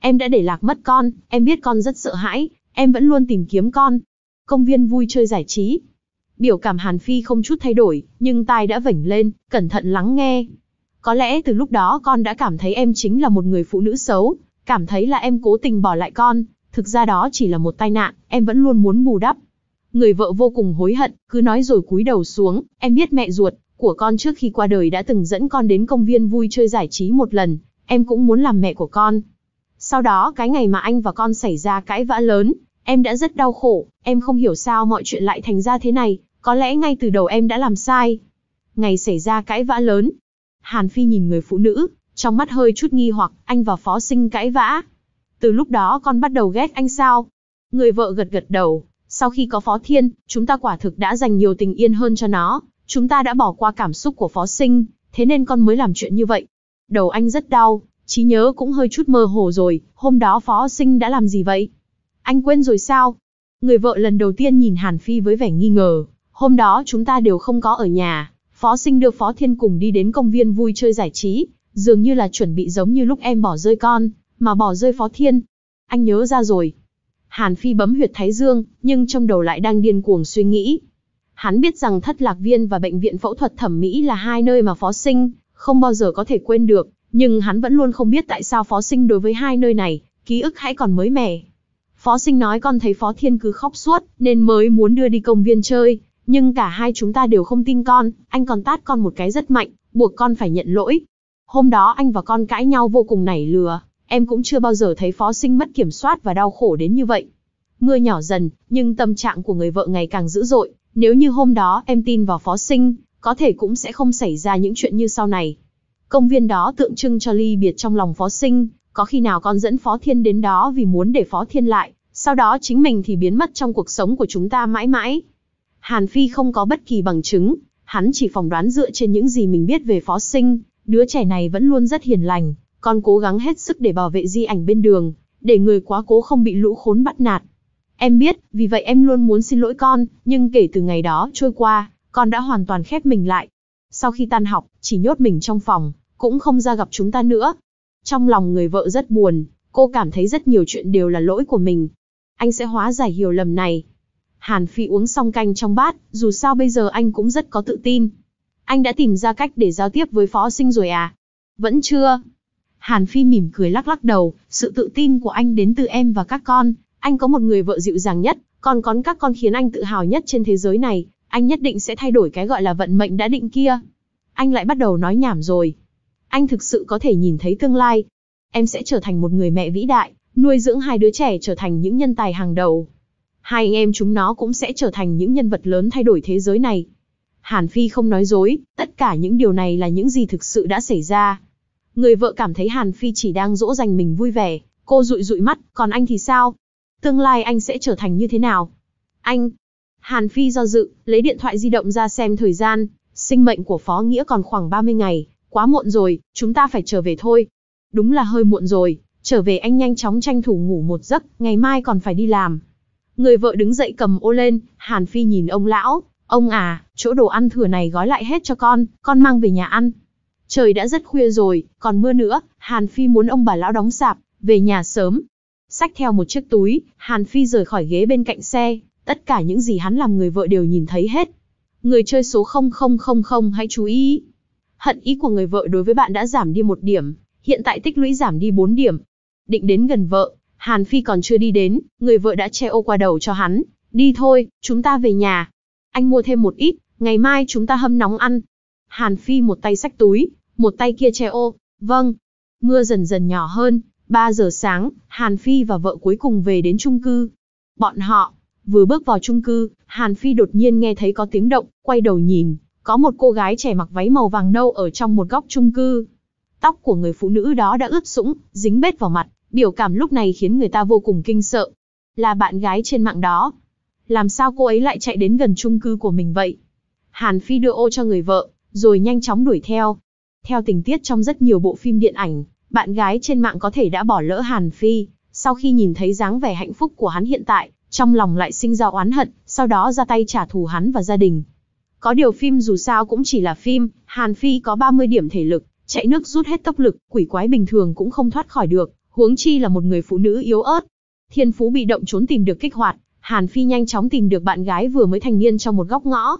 Em đã để lạc mất con, em biết con rất sợ hãi, em vẫn luôn tìm kiếm con. Công viên vui chơi giải trí. Biểu cảm Hàn Phi không chút thay đổi, nhưng tai đã vểnh lên, cẩn thận lắng nghe. Có lẽ từ lúc đó con đã cảm thấy em chính là một người phụ nữ xấu, cảm thấy là em cố tình bỏ lại con, thực ra đó chỉ là một tai nạn, em vẫn luôn muốn bù đắp, Người vợ vô cùng hối hận, cứ nói rồi cúi đầu xuống, em biết mẹ ruột của con trước khi qua đời đã từng dẫn con đến công viên vui chơi giải trí một lần, em cũng muốn làm mẹ của con. Sau đó cái ngày mà anh và con xảy ra cãi vã lớn, em đã rất đau khổ, em không hiểu sao mọi chuyện lại thành ra thế này, có lẽ ngay từ đầu em đã làm sai. Ngày xảy ra cãi vã lớn, Hàn Phi nhìn người phụ nữ, trong mắt hơi chút nghi hoặc anh và phó sinh cãi vã. Từ lúc đó con bắt đầu ghét anh sao? Người vợ gật gật đầu, sau khi có Phó Thiên, chúng ta quả thực đã dành nhiều tình yên hơn cho nó, chúng ta đã bỏ qua cảm xúc của Phó Sinh, thế nên con mới làm chuyện như vậy. Đầu anh rất đau, trí nhớ cũng hơi chút mơ hồ rồi, hôm đó Phó Sinh đã làm gì vậy? Anh quên rồi sao? Người vợ lần đầu tiên nhìn Hàn Phi với vẻ nghi ngờ, hôm đó chúng ta đều không có ở nhà, Phó Sinh đưa Phó Thiên cùng đi đến công viên vui chơi giải trí, dường như là chuẩn bị giống như lúc em bỏ rơi con, mà bỏ rơi Phó Thiên. Anh nhớ ra rồi, Hàn Phi bấm huyệt Thái Dương, nhưng trong đầu lại đang điên cuồng suy nghĩ. Hắn biết rằng thất lạc viên và bệnh viện phẫu thuật thẩm mỹ là hai nơi mà phó sinh, không bao giờ có thể quên được, nhưng hắn vẫn luôn không biết tại sao phó sinh đối với hai nơi này, ký ức hãy còn mới mẻ. Phó sinh nói con thấy phó thiên cứ khóc suốt, nên mới muốn đưa đi công viên chơi, nhưng cả hai chúng ta đều không tin con, anh còn tát con một cái rất mạnh, buộc con phải nhận lỗi. Hôm đó anh và con cãi nhau vô cùng nảy lừa, em cũng chưa bao giờ thấy phó sinh mất kiểm soát và đau khổ đến như vậy. Mưa nhỏ dần, nhưng tâm trạng của người vợ ngày càng dữ dội, nếu như hôm đó em tin vào phó sinh, có thể cũng sẽ không xảy ra những chuyện như sau này. Công viên đó tượng trưng cho ly biệt trong lòng phó sinh, có khi nào con dẫn phó thiên đến đó vì muốn để phó thiên lại, sau đó chính mình thì biến mất trong cuộc sống của chúng ta mãi mãi. Hàn Phi không có bất kỳ bằng chứng, hắn chỉ phỏng đoán dựa trên những gì mình biết về phó sinh, đứa trẻ này vẫn luôn rất hiền lành, con cố gắng hết sức để bảo vệ di ảnh bên đường, để người quá cố không bị lũ khốn bắt nạt. Em biết, vì vậy em luôn muốn xin lỗi con, nhưng kể từ ngày đó trôi qua, con đã hoàn toàn khép mình lại. Sau khi tan học, chỉ nhốt mình trong phòng, cũng không ra gặp chúng ta nữa. Trong lòng người vợ rất buồn, cô cảm thấy rất nhiều chuyện đều là lỗi của mình. Anh sẽ hóa giải hiểu lầm này. Hàn Phi uống xong canh trong bát, dù sao bây giờ anh cũng rất có tự tin. Anh đã tìm ra cách để giao tiếp với phó sinh rồi à? Vẫn chưa. Hàn Phi mỉm cười lắc lắc đầu, sự tự tin của anh đến từ em và các con, anh có một người vợ dịu dàng nhất, còn con các con khiến anh tự hào nhất trên thế giới này, anh nhất định sẽ thay đổi cái gọi là vận mệnh đã định kia. Anh lại bắt đầu nói nhảm rồi. Anh thực sự có thể nhìn thấy tương lai. Em sẽ trở thành một người mẹ vĩ đại, nuôi dưỡng hai đứa trẻ trở thành những nhân tài hàng đầu. Hai anh em chúng nó cũng sẽ trở thành những nhân vật lớn thay đổi thế giới này. Hàn Phi không nói dối, tất cả những điều này là những gì thực sự đã xảy ra. Người vợ cảm thấy Hàn Phi chỉ đang dỗ dành mình vui vẻ, cô rụi rụi mắt, còn anh thì sao? Tương lai anh sẽ trở thành như thế nào? Anh! Hàn Phi do dự, lấy điện thoại di động ra xem thời gian, sinh mệnh của Phó Nghĩa còn khoảng 30 ngày, quá muộn rồi, chúng ta phải trở về thôi. Đúng là hơi muộn rồi, trở về anh nhanh chóng tranh thủ ngủ một giấc, ngày mai còn phải đi làm. Người vợ đứng dậy cầm ô lên, Hàn Phi nhìn ông lão, ông à, chỗ đồ ăn thừa này gói lại hết cho con, con mang về nhà ăn. Trời đã rất khuya rồi, còn mưa nữa, Hàn Phi muốn ông bà lão đóng sạp, về nhà sớm. Xách theo một chiếc túi, Hàn Phi rời khỏi ghế bên cạnh xe, tất cả những gì hắn làm người vợ đều nhìn thấy hết. Người chơi số 0000 hãy chú ý. Hận ý của người vợ đối với bạn đã giảm đi một điểm, hiện tại tích lũy giảm đi 4 điểm. Định đến gần vợ, Hàn Phi còn chưa đi đến, người vợ đã che ô qua đầu cho hắn. Đi thôi, chúng ta về nhà. Anh mua thêm một ít, ngày mai chúng ta hâm nóng ăn. Hàn Phi một tay xách túi, một tay kia che ô, vâng. Mưa dần dần nhỏ hơn, 3 giờ sáng, Hàn Phi và vợ cuối cùng về đến chung cư. Bọn họ, vừa bước vào chung cư, Hàn Phi đột nhiên nghe thấy có tiếng động, quay đầu nhìn, có một cô gái trẻ mặc váy màu vàng nâu ở trong một góc chung cư. Tóc của người phụ nữ đó đã ướt sũng, dính bết vào mặt, biểu cảm lúc này khiến người ta vô cùng kinh sợ. Là bạn gái trên mạng đó. Làm sao cô ấy lại chạy đến gần chung cư của mình vậy? Hàn Phi đưa ô cho người vợ, rồi nhanh chóng đuổi theo. Theo tình tiết trong rất nhiều bộ phim điện ảnh, bạn gái trên mạng có thể đã bỏ lỡ Hàn Phi, sau khi nhìn thấy dáng vẻ hạnh phúc của hắn hiện tại, trong lòng lại sinh ra oán hận, sau đó ra tay trả thù hắn và gia đình. Có điều phim dù sao cũng chỉ là phim, Hàn Phi có 30 điểm thể lực, chạy nước rút hết tốc lực, quỷ quái bình thường cũng không thoát khỏi được, huống chi là một người phụ nữ yếu ớt. Thiên phú bị động trốn tìm được kích hoạt, Hàn Phi nhanh chóng tìm được bạn gái vừa mới thành niên trong một góc ngõ.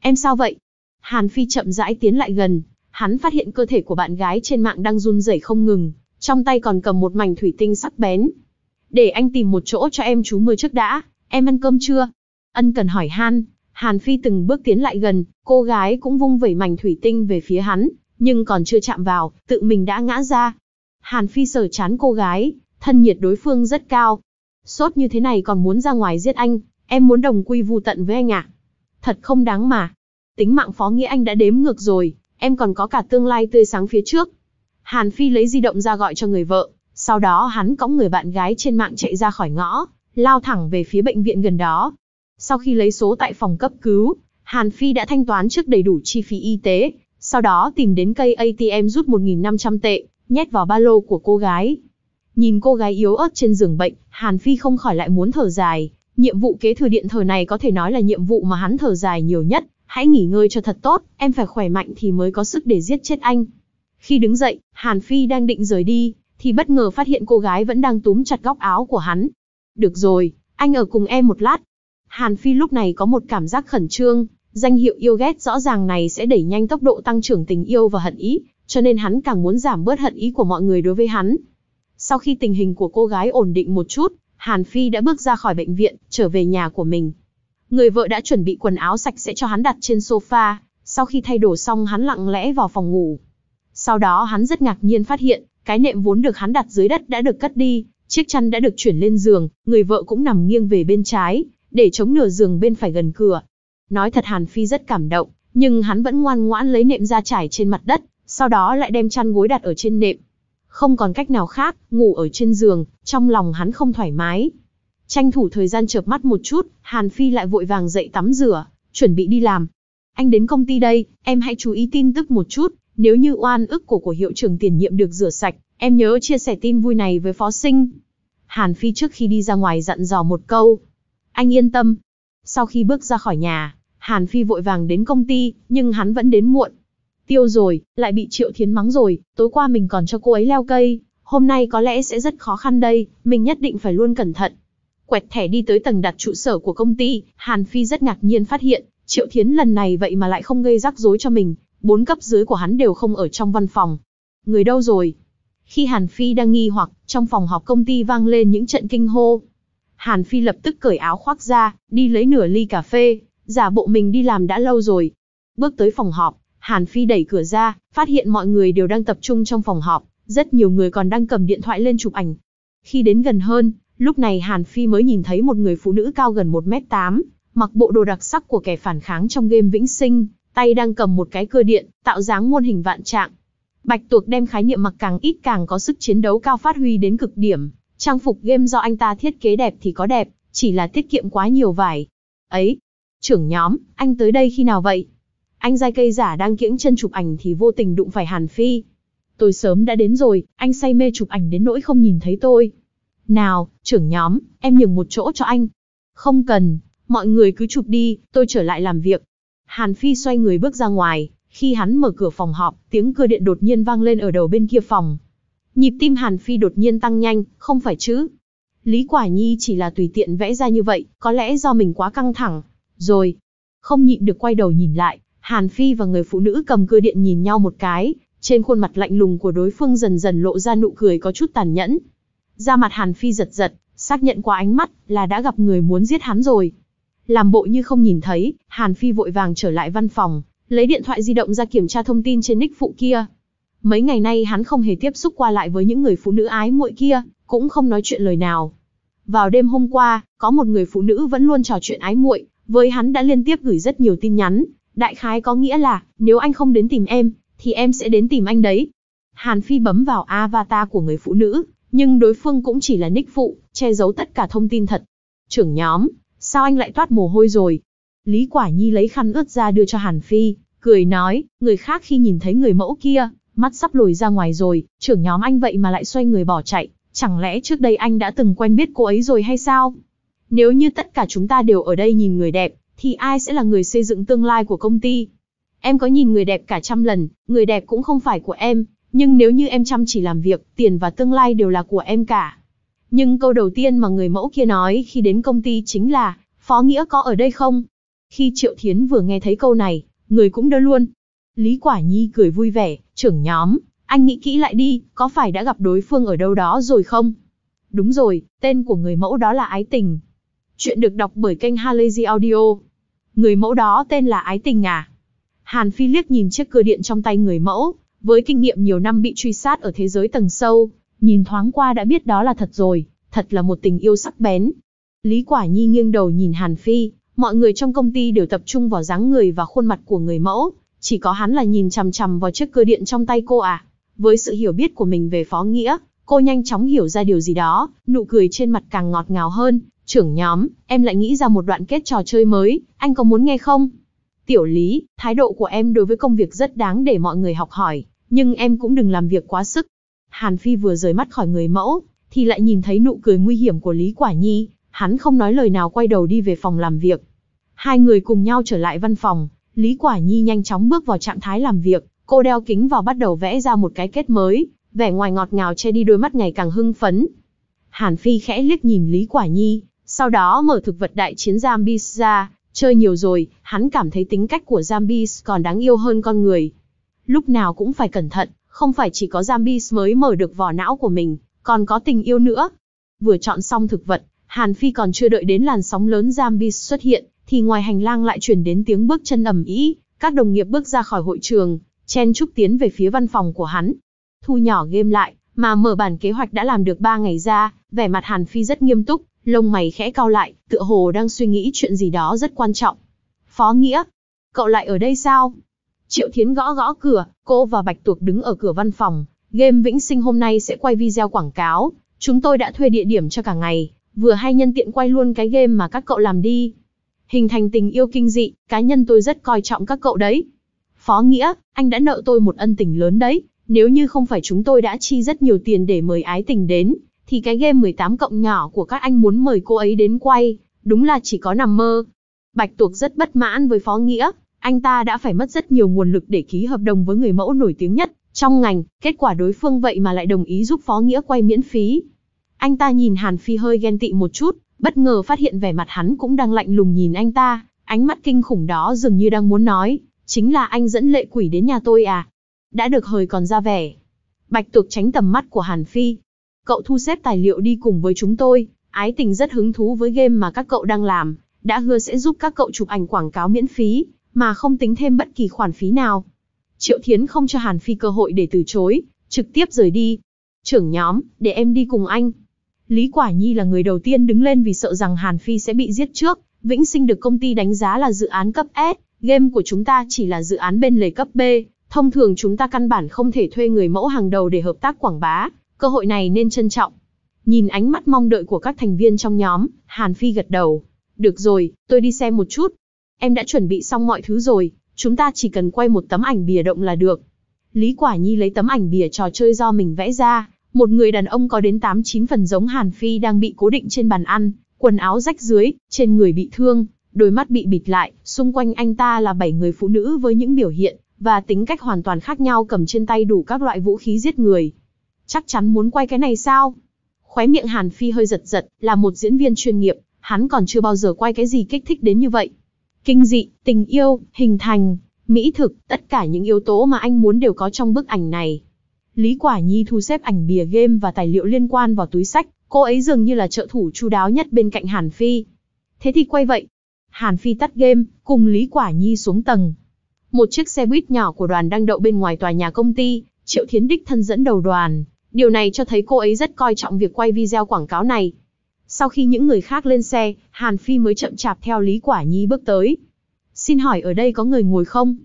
Em sao vậy? Hàn Phi chậm rãi tiến lại gần, Hắn phát hiện cơ thể của bạn gái trên mạng đang run rẩy không ngừng, trong tay còn cầm một mảnh thủy tinh sắc bén. Để anh tìm một chỗ cho em chú mưa trước đã, em ăn cơm chưa? Ân cần hỏi han, Hàn Phi từng bước tiến lại gần, cô gái cũng vung vẩy mảnh thủy tinh về phía hắn, nhưng còn chưa chạm vào, tự mình đã ngã ra. Hàn Phi sờ chán cô gái, thân nhiệt đối phương rất cao. Sốt như thế này còn muốn ra ngoài giết anh, em muốn đồng quy vu tận với anh ạ. À? Thật không đáng mà. Tính mạng phó nghĩa anh đã đếm ngược rồi, em còn có cả tương lai tươi sáng phía trước. Hàn Phi lấy di động ra gọi cho người vợ, sau đó hắn cõng người bạn gái trên mạng chạy ra khỏi ngõ, lao thẳng về phía bệnh viện gần đó. Sau khi lấy số tại phòng cấp cứu, Hàn Phi đã thanh toán trước đầy đủ chi phí y tế, sau đó tìm đến cây ATM rút 1.500 tệ, nhét vào ba lô của cô gái. Nhìn cô gái yếu ớt trên giường bệnh, Hàn Phi không khỏi lại muốn thở dài. Nhiệm vụ kế thừa điện thờ này có thể nói là nhiệm vụ mà hắn thở dài nhiều nhất hãy nghỉ ngơi cho thật tốt, em phải khỏe mạnh thì mới có sức để giết chết anh. Khi đứng dậy, Hàn Phi đang định rời đi, thì bất ngờ phát hiện cô gái vẫn đang túm chặt góc áo của hắn. Được rồi, anh ở cùng em một lát. Hàn Phi lúc này có một cảm giác khẩn trương, danh hiệu yêu ghét rõ ràng này sẽ đẩy nhanh tốc độ tăng trưởng tình yêu và hận ý, cho nên hắn càng muốn giảm bớt hận ý của mọi người đối với hắn. Sau khi tình hình của cô gái ổn định một chút, Hàn Phi đã bước ra khỏi bệnh viện, trở về nhà của mình. Người vợ đã chuẩn bị quần áo sạch sẽ cho hắn đặt trên sofa, sau khi thay đổi xong hắn lặng lẽ vào phòng ngủ. Sau đó hắn rất ngạc nhiên phát hiện, cái nệm vốn được hắn đặt dưới đất đã được cất đi, chiếc chăn đã được chuyển lên giường, người vợ cũng nằm nghiêng về bên trái, để chống nửa giường bên phải gần cửa. Nói thật Hàn Phi rất cảm động, nhưng hắn vẫn ngoan ngoãn lấy nệm ra trải trên mặt đất, sau đó lại đem chăn gối đặt ở trên nệm. Không còn cách nào khác, ngủ ở trên giường, trong lòng hắn không thoải mái, Tranh thủ thời gian chợp mắt một chút, Hàn Phi lại vội vàng dậy tắm rửa, chuẩn bị đi làm. Anh đến công ty đây, em hãy chú ý tin tức một chút, nếu như oan ức của của hiệu trưởng tiền nhiệm được rửa sạch, em nhớ chia sẻ tin vui này với phó sinh. Hàn Phi trước khi đi ra ngoài dặn dò một câu. Anh yên tâm. Sau khi bước ra khỏi nhà, Hàn Phi vội vàng đến công ty, nhưng hắn vẫn đến muộn. Tiêu rồi, lại bị Triệu Thiến mắng rồi, tối qua mình còn cho cô ấy leo cây, hôm nay có lẽ sẽ rất khó khăn đây, mình nhất định phải luôn cẩn thận. Quẹt thẻ đi tới tầng đặt trụ sở của công ty, Hàn Phi rất ngạc nhiên phát hiện, Triệu Thiến lần này vậy mà lại không gây rắc rối cho mình, bốn cấp dưới của hắn đều không ở trong văn phòng. Người đâu rồi? Khi Hàn Phi đang nghi hoặc, trong phòng họp công ty vang lên những trận kinh hô. Hàn Phi lập tức cởi áo khoác ra, đi lấy nửa ly cà phê, giả bộ mình đi làm đã lâu rồi. Bước tới phòng họp, Hàn Phi đẩy cửa ra, phát hiện mọi người đều đang tập trung trong phòng họp, rất nhiều người còn đang cầm điện thoại lên chụp ảnh. Khi đến gần hơn, Lúc này Hàn Phi mới nhìn thấy một người phụ nữ cao gần 1m8, mặc bộ đồ đặc sắc của kẻ phản kháng trong game Vĩnh Sinh, tay đang cầm một cái cơ điện, tạo dáng muôn hình vạn trạng. Bạch Tuộc đem khái niệm mặc càng ít càng có sức chiến đấu cao phát huy đến cực điểm, trang phục game do anh ta thiết kế đẹp thì có đẹp, chỉ là tiết kiệm quá nhiều vải. Ấy, trưởng nhóm, anh tới đây khi nào vậy? Anh dai cây giả đang kiễng chân chụp ảnh thì vô tình đụng phải Hàn Phi. Tôi sớm đã đến rồi, anh say mê chụp ảnh đến nỗi không nhìn thấy tôi. Nào, trưởng nhóm, em nhường một chỗ cho anh. Không cần, mọi người cứ chụp đi, tôi trở lại làm việc. Hàn Phi xoay người bước ra ngoài, khi hắn mở cửa phòng họp, tiếng cưa điện đột nhiên vang lên ở đầu bên kia phòng. Nhịp tim Hàn Phi đột nhiên tăng nhanh, không phải chứ. Lý Quả Nhi chỉ là tùy tiện vẽ ra như vậy, có lẽ do mình quá căng thẳng. Rồi, không nhịn được quay đầu nhìn lại, Hàn Phi và người phụ nữ cầm cưa điện nhìn nhau một cái, trên khuôn mặt lạnh lùng của đối phương dần dần lộ ra nụ cười có chút tàn nhẫn, ra mặt Hàn Phi giật giật, xác nhận qua ánh mắt là đã gặp người muốn giết hắn rồi. Làm bộ như không nhìn thấy, Hàn Phi vội vàng trở lại văn phòng, lấy điện thoại di động ra kiểm tra thông tin trên nick phụ kia. Mấy ngày nay hắn không hề tiếp xúc qua lại với những người phụ nữ ái muội kia, cũng không nói chuyện lời nào. Vào đêm hôm qua, có một người phụ nữ vẫn luôn trò chuyện ái muội, với hắn đã liên tiếp gửi rất nhiều tin nhắn, đại khái có nghĩa là, nếu anh không đến tìm em, thì em sẽ đến tìm anh đấy. Hàn Phi bấm vào avatar của người phụ nữ, nhưng đối phương cũng chỉ là nick phụ, che giấu tất cả thông tin thật. Trưởng nhóm, sao anh lại toát mồ hôi rồi? Lý Quả Nhi lấy khăn ướt ra đưa cho Hàn Phi, cười nói, người khác khi nhìn thấy người mẫu kia, mắt sắp lồi ra ngoài rồi, trưởng nhóm anh vậy mà lại xoay người bỏ chạy, chẳng lẽ trước đây anh đã từng quen biết cô ấy rồi hay sao? Nếu như tất cả chúng ta đều ở đây nhìn người đẹp, thì ai sẽ là người xây dựng tương lai của công ty? Em có nhìn người đẹp cả trăm lần, người đẹp cũng không phải của em, nhưng nếu như em chăm chỉ làm việc, tiền và tương lai đều là của em cả. Nhưng câu đầu tiên mà người mẫu kia nói khi đến công ty chính là, Phó Nghĩa có ở đây không? Khi Triệu Thiến vừa nghe thấy câu này, người cũng đơ luôn. Lý Quả Nhi cười vui vẻ, trưởng nhóm, anh nghĩ kỹ lại đi, có phải đã gặp đối phương ở đâu đó rồi không? Đúng rồi, tên của người mẫu đó là Ái Tình. Chuyện được đọc bởi kênh Halazy Audio. Người mẫu đó tên là Ái Tình à? Hàn Phi liếc nhìn chiếc cưa điện trong tay người mẫu, với kinh nghiệm nhiều năm bị truy sát ở thế giới tầng sâu, nhìn thoáng qua đã biết đó là thật rồi, thật là một tình yêu sắc bén. Lý Quả Nhi nghiêng đầu nhìn Hàn Phi, mọi người trong công ty đều tập trung vào dáng người và khuôn mặt của người mẫu, chỉ có hắn là nhìn chằm chằm vào chiếc cơ điện trong tay cô à. Với sự hiểu biết của mình về Phó Nghĩa, cô nhanh chóng hiểu ra điều gì đó, nụ cười trên mặt càng ngọt ngào hơn. Trưởng nhóm, em lại nghĩ ra một đoạn kết trò chơi mới, anh có muốn nghe không? Tiểu Lý, thái độ của em đối với công việc rất đáng để mọi người học hỏi. Nhưng em cũng đừng làm việc quá sức. Hàn Phi vừa rời mắt khỏi người mẫu, thì lại nhìn thấy nụ cười nguy hiểm của Lý Quả Nhi, hắn không nói lời nào quay đầu đi về phòng làm việc. Hai người cùng nhau trở lại văn phòng, Lý Quả Nhi nhanh chóng bước vào trạng thái làm việc, cô đeo kính vào bắt đầu vẽ ra một cái kết mới, vẻ ngoài ngọt ngào che đi đôi mắt ngày càng hưng phấn. Hàn Phi khẽ liếc nhìn Lý Quả Nhi, sau đó mở thực vật đại chiến Zambis ra, chơi nhiều rồi, hắn cảm thấy tính cách của Zambis còn đáng yêu hơn con người lúc nào cũng phải cẩn thận, không phải chỉ có zombies mới mở được vỏ não của mình, còn có tình yêu nữa. Vừa chọn xong thực vật, Hàn Phi còn chưa đợi đến làn sóng lớn zombies xuất hiện, thì ngoài hành lang lại chuyển đến tiếng bước chân ầm ĩ, các đồng nghiệp bước ra khỏi hội trường, chen chúc tiến về phía văn phòng của hắn. Thu nhỏ game lại, mà mở bản kế hoạch đã làm được 3 ngày ra, vẻ mặt Hàn Phi rất nghiêm túc, lông mày khẽ cau lại, tựa hồ đang suy nghĩ chuyện gì đó rất quan trọng. Phó Nghĩa, cậu lại ở đây sao? Triệu Thiến gõ gõ cửa, cô và Bạch Tuộc đứng ở cửa văn phòng. Game Vĩnh Sinh hôm nay sẽ quay video quảng cáo. Chúng tôi đã thuê địa điểm cho cả ngày, vừa hay nhân tiện quay luôn cái game mà các cậu làm đi. Hình thành tình yêu kinh dị, cá nhân tôi rất coi trọng các cậu đấy. Phó Nghĩa, anh đã nợ tôi một ân tình lớn đấy. Nếu như không phải chúng tôi đã chi rất nhiều tiền để mời ái tình đến, thì cái game 18 cộng nhỏ của các anh muốn mời cô ấy đến quay, đúng là chỉ có nằm mơ. Bạch Tuộc rất bất mãn với Phó Nghĩa, anh ta đã phải mất rất nhiều nguồn lực để ký hợp đồng với người mẫu nổi tiếng nhất trong ngành, kết quả đối phương vậy mà lại đồng ý giúp Phó Nghĩa quay miễn phí. Anh ta nhìn Hàn Phi hơi ghen tị một chút, bất ngờ phát hiện vẻ mặt hắn cũng đang lạnh lùng nhìn anh ta, ánh mắt kinh khủng đó dường như đang muốn nói, chính là anh dẫn lệ quỷ đến nhà tôi à? Đã được hời còn ra vẻ. Bạch Tuộc tránh tầm mắt của Hàn Phi. Cậu thu xếp tài liệu đi cùng với chúng tôi, ái tình rất hứng thú với game mà các cậu đang làm, đã hứa sẽ giúp các cậu chụp ảnh quảng cáo miễn phí, mà không tính thêm bất kỳ khoản phí nào. Triệu Thiến không cho Hàn Phi cơ hội để từ chối, trực tiếp rời đi. Trưởng nhóm, để em đi cùng anh. Lý Quả Nhi là người đầu tiên đứng lên vì sợ rằng Hàn Phi sẽ bị giết trước. Vĩnh Sinh được công ty đánh giá là dự án cấp S, game của chúng ta chỉ là dự án bên lề cấp B. Thông thường chúng ta căn bản không thể thuê người mẫu hàng đầu để hợp tác quảng bá, cơ hội này nên trân trọng. Nhìn ánh mắt mong đợi của các thành viên trong nhóm, Hàn Phi gật đầu. Được rồi, tôi đi xem một chút, em đã chuẩn bị xong mọi thứ rồi, chúng ta chỉ cần quay một tấm ảnh bìa động là được. Lý Quả Nhi lấy tấm ảnh bìa trò chơi do mình vẽ ra, một người đàn ông có đến 8-9 phần giống Hàn Phi đang bị cố định trên bàn ăn, quần áo rách dưới, trên người bị thương, đôi mắt bị bịt lại, xung quanh anh ta là 7 người phụ nữ với những biểu hiện và tính cách hoàn toàn khác nhau cầm trên tay đủ các loại vũ khí giết người. Chắc chắn muốn quay cái này sao? Khóe miệng Hàn Phi hơi giật giật, là một diễn viên chuyên nghiệp, hắn còn chưa bao giờ quay cái gì kích thích đến như vậy kinh dị, tình yêu, hình thành, mỹ thực, tất cả những yếu tố mà anh muốn đều có trong bức ảnh này. Lý Quả Nhi thu xếp ảnh bìa game và tài liệu liên quan vào túi sách, cô ấy dường như là trợ thủ chu đáo nhất bên cạnh Hàn Phi. Thế thì quay vậy. Hàn Phi tắt game, cùng Lý Quả Nhi xuống tầng. Một chiếc xe buýt nhỏ của đoàn đang đậu bên ngoài tòa nhà công ty, Triệu Thiến Đích thân dẫn đầu đoàn. Điều này cho thấy cô ấy rất coi trọng việc quay video quảng cáo này. Sau khi những người khác lên xe, Hàn Phi mới chậm chạp theo Lý Quả Nhi bước tới. Xin hỏi ở đây có người ngồi không?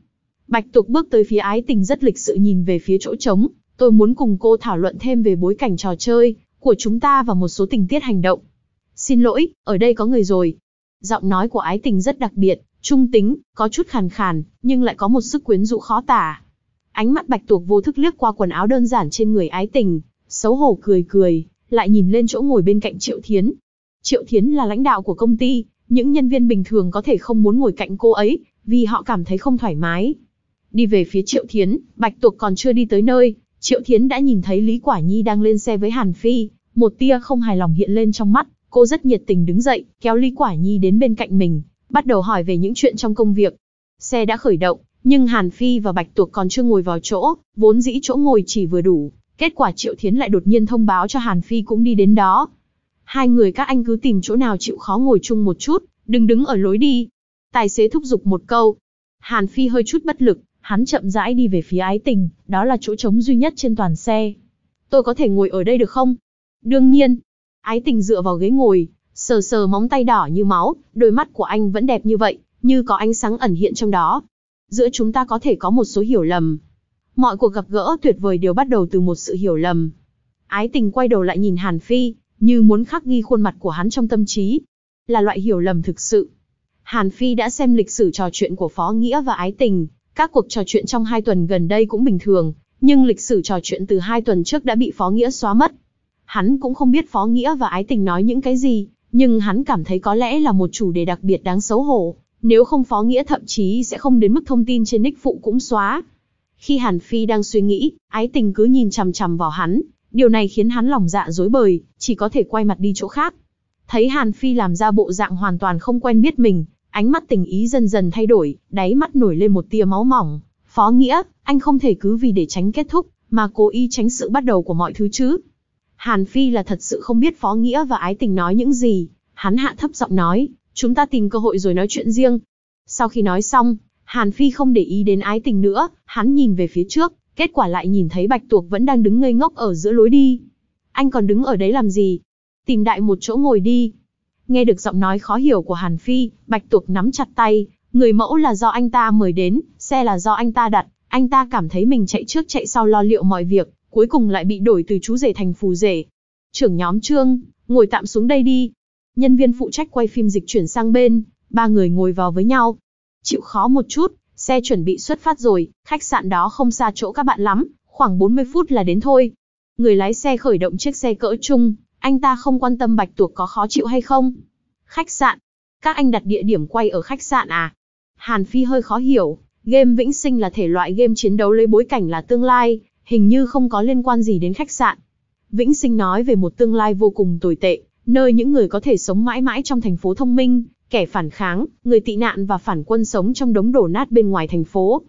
Bạch Tục bước tới phía ái tình rất lịch sự nhìn về phía chỗ trống. Tôi muốn cùng cô thảo luận thêm về bối cảnh trò chơi của chúng ta và một số tình tiết hành động. Xin lỗi, ở đây có người rồi. Giọng nói của ái tình rất đặc biệt, trung tính, có chút khàn khàn, nhưng lại có một sức quyến rũ khó tả. Ánh mắt Bạch Tuộc vô thức liếc qua quần áo đơn giản trên người ái tình, xấu hổ cười cười, lại nhìn lên chỗ ngồi bên cạnh Triệu Thiến, Triệu Thiến là lãnh đạo của công ty, những nhân viên bình thường có thể không muốn ngồi cạnh cô ấy, vì họ cảm thấy không thoải mái. Đi về phía Triệu Thiến, Bạch Tuộc còn chưa đi tới nơi, Triệu Thiến đã nhìn thấy Lý Quả Nhi đang lên xe với Hàn Phi, một tia không hài lòng hiện lên trong mắt, cô rất nhiệt tình đứng dậy, kéo Lý Quả Nhi đến bên cạnh mình, bắt đầu hỏi về những chuyện trong công việc. Xe đã khởi động, nhưng Hàn Phi và Bạch Tuộc còn chưa ngồi vào chỗ, vốn dĩ chỗ ngồi chỉ vừa đủ, kết quả Triệu Thiến lại đột nhiên thông báo cho Hàn Phi cũng đi đến đó. Hai người các anh cứ tìm chỗ nào chịu khó ngồi chung một chút, đừng đứng ở lối đi. Tài xế thúc giục một câu. Hàn Phi hơi chút bất lực, hắn chậm rãi đi về phía ái tình, đó là chỗ trống duy nhất trên toàn xe. Tôi có thể ngồi ở đây được không? Đương nhiên. Ái tình dựa vào ghế ngồi, sờ sờ móng tay đỏ như máu, đôi mắt của anh vẫn đẹp như vậy, như có ánh sáng ẩn hiện trong đó. Giữa chúng ta có thể có một số hiểu lầm. Mọi cuộc gặp gỡ tuyệt vời đều bắt đầu từ một sự hiểu lầm. Ái tình quay đầu lại nhìn Hàn Phi, như muốn khắc ghi khuôn mặt của hắn trong tâm trí. Là loại hiểu lầm thực sự. Hàn Phi đã xem lịch sử trò chuyện của Phó Nghĩa và Ái Tình, các cuộc trò chuyện trong hai tuần gần đây cũng bình thường, nhưng lịch sử trò chuyện từ hai tuần trước đã bị Phó Nghĩa xóa mất. Hắn cũng không biết Phó Nghĩa và Ái Tình nói những cái gì, nhưng hắn cảm thấy có lẽ là một chủ đề đặc biệt đáng xấu hổ, nếu không Phó Nghĩa thậm chí sẽ không đến mức thông tin trên nick phụ cũng xóa. Khi Hàn Phi đang suy nghĩ, Ái Tình cứ nhìn chằm chằm vào hắn, Điều này khiến hắn lòng dạ dối bời, chỉ có thể quay mặt đi chỗ khác. Thấy Hàn Phi làm ra bộ dạng hoàn toàn không quen biết mình, ánh mắt tình ý dần dần thay đổi, đáy mắt nổi lên một tia máu mỏng. Phó Nghĩa, anh không thể cứ vì để tránh kết thúc, mà cố ý tránh sự bắt đầu của mọi thứ chứ. Hàn Phi là thật sự không biết Phó Nghĩa và Ái Tình nói những gì. Hắn hạ thấp giọng nói, chúng ta tìm cơ hội rồi nói chuyện riêng. Sau khi nói xong, Hàn Phi không để ý đến Ái Tình nữa, hắn nhìn về phía trước, Kết quả lại nhìn thấy Bạch Tuộc vẫn đang đứng ngây ngốc ở giữa lối đi. Anh còn đứng ở đấy làm gì? Tìm đại một chỗ ngồi đi. Nghe được giọng nói khó hiểu của Hàn Phi, Bạch Tuộc nắm chặt tay, người mẫu là do anh ta mời đến, xe là do anh ta đặt, anh ta cảm thấy mình chạy trước chạy sau lo liệu mọi việc, cuối cùng lại bị đổi từ chú rể thành phù rể. Trưởng nhóm Trương, ngồi tạm xuống đây đi. Nhân viên phụ trách quay phim dịch chuyển sang bên, ba người ngồi vào với nhau. Chịu khó một chút, Xe chuẩn bị xuất phát rồi, khách sạn đó không xa chỗ các bạn lắm, khoảng 40 phút là đến thôi. Người lái xe khởi động chiếc xe cỡ chung, anh ta không quan tâm Bạch Tuộc có khó chịu hay không. Khách sạn. Các anh đặt địa điểm quay ở khách sạn à? Hàn Phi hơi khó hiểu, game Vĩnh Sinh là thể loại game chiến đấu lấy bối cảnh là tương lai, hình như không có liên quan gì đến khách sạn. Vĩnh Sinh nói về một tương lai vô cùng tồi tệ, nơi những người có thể sống mãi mãi trong thành phố thông minh, kẻ phản kháng, người tị nạn và phản quân sống trong đống đổ nát bên ngoài thành phố.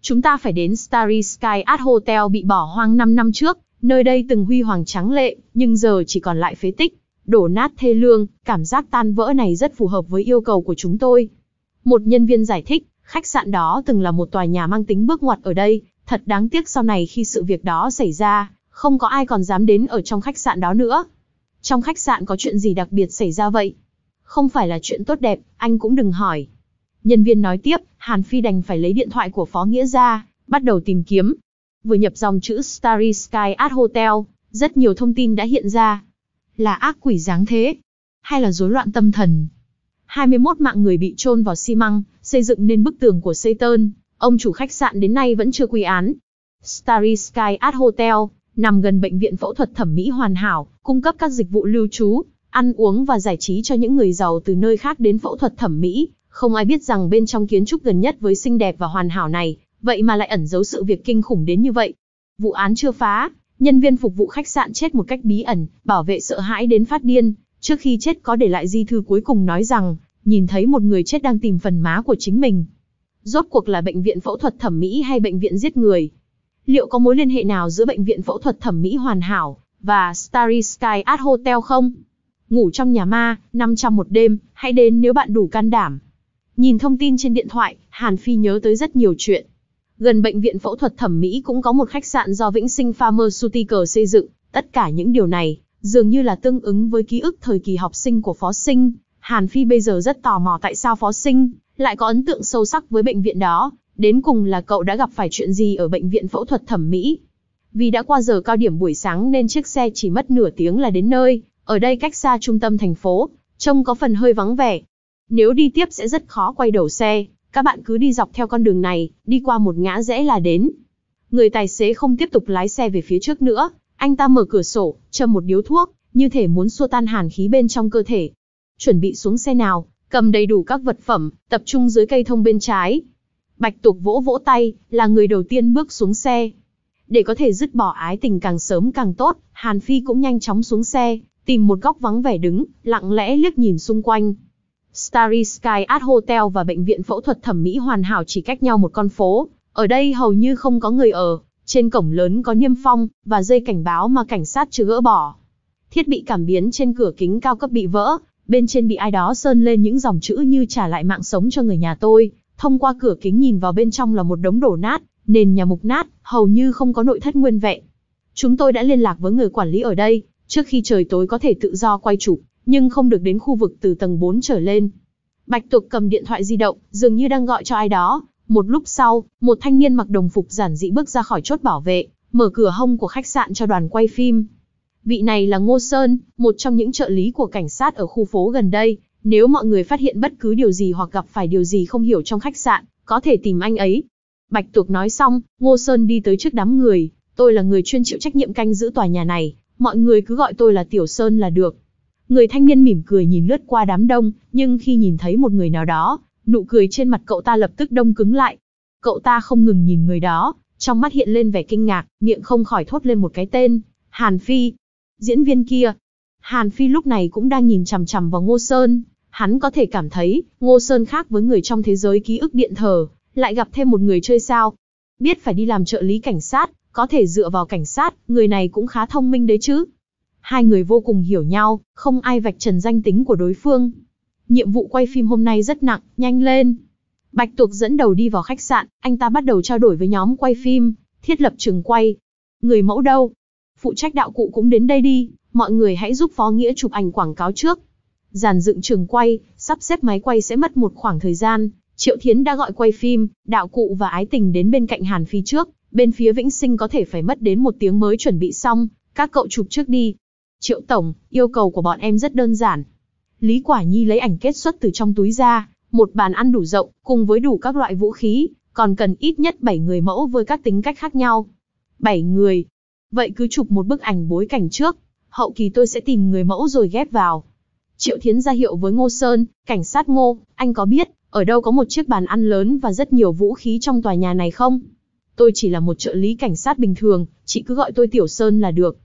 Chúng ta phải đến Starry Sky Art Hotel bị bỏ hoang 5 năm trước, nơi đây từng huy hoàng trắng lệ, nhưng giờ chỉ còn lại phế tích, đổ nát thê lương, cảm giác tan vỡ này rất phù hợp với yêu cầu của chúng tôi. Một nhân viên giải thích, khách sạn đó từng là một tòa nhà mang tính bước ngoặt ở đây, thật đáng tiếc sau này khi sự việc đó xảy ra, không có ai còn dám đến ở trong khách sạn đó nữa. Trong khách sạn có chuyện gì đặc biệt xảy ra vậy? không phải là chuyện tốt đẹp, anh cũng đừng hỏi. Nhân viên nói tiếp, Hàn Phi đành phải lấy điện thoại của Phó Nghĩa ra, bắt đầu tìm kiếm. Vừa nhập dòng chữ Starry Sky at Hotel, rất nhiều thông tin đã hiện ra. Là ác quỷ dáng thế? Hay là rối loạn tâm thần? 21 mạng người bị chôn vào xi măng, xây dựng nên bức tường của Satan. Ông chủ khách sạn đến nay vẫn chưa quy án. Starry Sky at Hotel, nằm gần bệnh viện phẫu thuật thẩm mỹ hoàn hảo, cung cấp các dịch vụ lưu trú, ăn uống và giải trí cho những người giàu từ nơi khác đến phẫu thuật thẩm mỹ, không ai biết rằng bên trong kiến trúc gần nhất với xinh đẹp và hoàn hảo này, vậy mà lại ẩn giấu sự việc kinh khủng đến như vậy. Vụ án chưa phá, nhân viên phục vụ khách sạn chết một cách bí ẩn, bảo vệ sợ hãi đến phát điên, trước khi chết có để lại di thư cuối cùng nói rằng, nhìn thấy một người chết đang tìm phần má của chính mình. Rốt cuộc là bệnh viện phẫu thuật thẩm mỹ hay bệnh viện giết người? Liệu có mối liên hệ nào giữa bệnh viện phẫu thuật thẩm mỹ hoàn hảo và Starry Sky Art Hotel không? ngủ trong nhà ma, năm trăm một đêm, hãy đến nếu bạn đủ can đảm. Nhìn thông tin trên điện thoại, Hàn Phi nhớ tới rất nhiều chuyện. Gần bệnh viện phẫu thuật thẩm mỹ cũng có một khách sạn do Vĩnh Sinh Pharmaceutical xây dựng, tất cả những điều này dường như là tương ứng với ký ức thời kỳ học sinh của Phó Sinh, Hàn Phi bây giờ rất tò mò tại sao Phó Sinh lại có ấn tượng sâu sắc với bệnh viện đó, đến cùng là cậu đã gặp phải chuyện gì ở bệnh viện phẫu thuật thẩm mỹ. Vì đã qua giờ cao điểm buổi sáng nên chiếc xe chỉ mất nửa tiếng là đến nơi, ở đây cách xa trung tâm thành phố, trông có phần hơi vắng vẻ. Nếu đi tiếp sẽ rất khó quay đầu xe, các bạn cứ đi dọc theo con đường này, đi qua một ngã rẽ là đến. Người tài xế không tiếp tục lái xe về phía trước nữa, anh ta mở cửa sổ, châm một điếu thuốc, như thể muốn xua tan hàn khí bên trong cơ thể. Chuẩn bị xuống xe nào, cầm đầy đủ các vật phẩm, tập trung dưới cây thông bên trái. Bạch Tục vỗ vỗ tay, là người đầu tiên bước xuống xe. Để có thể dứt bỏ ái tình càng sớm càng tốt, Hàn Phi cũng nhanh chóng xuống xe, tìm một góc vắng vẻ đứng, lặng lẽ liếc nhìn xung quanh. Starry Sky Art Hotel và bệnh viện phẫu thuật thẩm mỹ hoàn hảo chỉ cách nhau một con phố, ở đây hầu như không có người ở, trên cổng lớn có niêm phong và dây cảnh báo mà cảnh sát chưa gỡ bỏ. Thiết bị cảm biến trên cửa kính cao cấp bị vỡ, bên trên bị ai đó sơn lên những dòng chữ như trả lại mạng sống cho người nhà tôi, thông qua cửa kính nhìn vào bên trong là một đống đổ nát, nền nhà mục nát, hầu như không có nội thất nguyên vẹn. Chúng tôi đã liên lạc với người quản lý ở đây, trước khi trời tối có thể tự do quay chụp, nhưng không được đến khu vực từ tầng 4 trở lên. Bạch Tuộc cầm điện thoại di động, dường như đang gọi cho ai đó. Một lúc sau, một thanh niên mặc đồng phục giản dị bước ra khỏi chốt bảo vệ, mở cửa hông của khách sạn cho đoàn quay phim. Vị này là Ngô Sơn, một trong những trợ lý của cảnh sát ở khu phố gần đây. Nếu mọi người phát hiện bất cứ điều gì hoặc gặp phải điều gì không hiểu trong khách sạn, có thể tìm anh ấy. Bạch Tuộc nói xong, Ngô Sơn đi tới trước đám người. Tôi là người chuyên chịu trách nhiệm canh giữ tòa nhà này, mọi người cứ gọi tôi là Tiểu Sơn là được. Người thanh niên mỉm cười nhìn lướt qua đám đông, nhưng khi nhìn thấy một người nào đó, nụ cười trên mặt cậu ta lập tức đông cứng lại. Cậu ta không ngừng nhìn người đó, trong mắt hiện lên vẻ kinh ngạc, miệng không khỏi thốt lên một cái tên, Hàn Phi. Diễn viên kia. Hàn Phi lúc này cũng đang nhìn chằm chằm vào Ngô Sơn, hắn có thể cảm thấy, Ngô Sơn khác với người trong thế giới ký ức điện thờ, lại gặp thêm một người chơi sao. Biết phải đi làm trợ lý cảnh sát, có thể dựa vào cảnh sát, người này cũng khá thông minh đấy chứ. Hai người vô cùng hiểu nhau, không ai vạch trần danh tính của đối phương. Nhiệm vụ quay phim hôm nay rất nặng, nhanh lên. Bạch Tuộc dẫn đầu đi vào khách sạn, anh ta bắt đầu trao đổi với nhóm quay phim, thiết lập trường quay. Người mẫu đâu? Phụ trách đạo cụ cũng đến đây đi, mọi người hãy giúp Phó Nghĩa chụp ảnh quảng cáo trước. Giàn dựng trường quay, sắp xếp máy quay sẽ mất một khoảng thời gian. Triệu Thiến đã gọi quay phim, đạo cụ và ái tình đến bên cạnh Hàn Phi trước, bên phía Vĩnh Sinh có thể phải mất đến một tiếng mới chuẩn bị xong, các cậu chụp trước đi. Triệu Tổng, yêu cầu của bọn em rất đơn giản. Lý Quả Nhi lấy ảnh kết xuất từ trong túi ra, một bàn ăn đủ rộng, cùng với đủ các loại vũ khí, còn cần ít nhất 7 người mẫu với các tính cách khác nhau. 7 người. Vậy cứ chụp một bức ảnh bối cảnh trước, hậu kỳ tôi sẽ tìm người mẫu rồi ghép vào. Triệu Thiến ra hiệu với Ngô Sơn, cảnh sát Ngô, anh có biết, ở đâu có một chiếc bàn ăn lớn và rất nhiều vũ khí trong tòa nhà này không? tôi chỉ là một trợ lý cảnh sát bình thường, chị cứ gọi tôi Tiểu Sơn là được.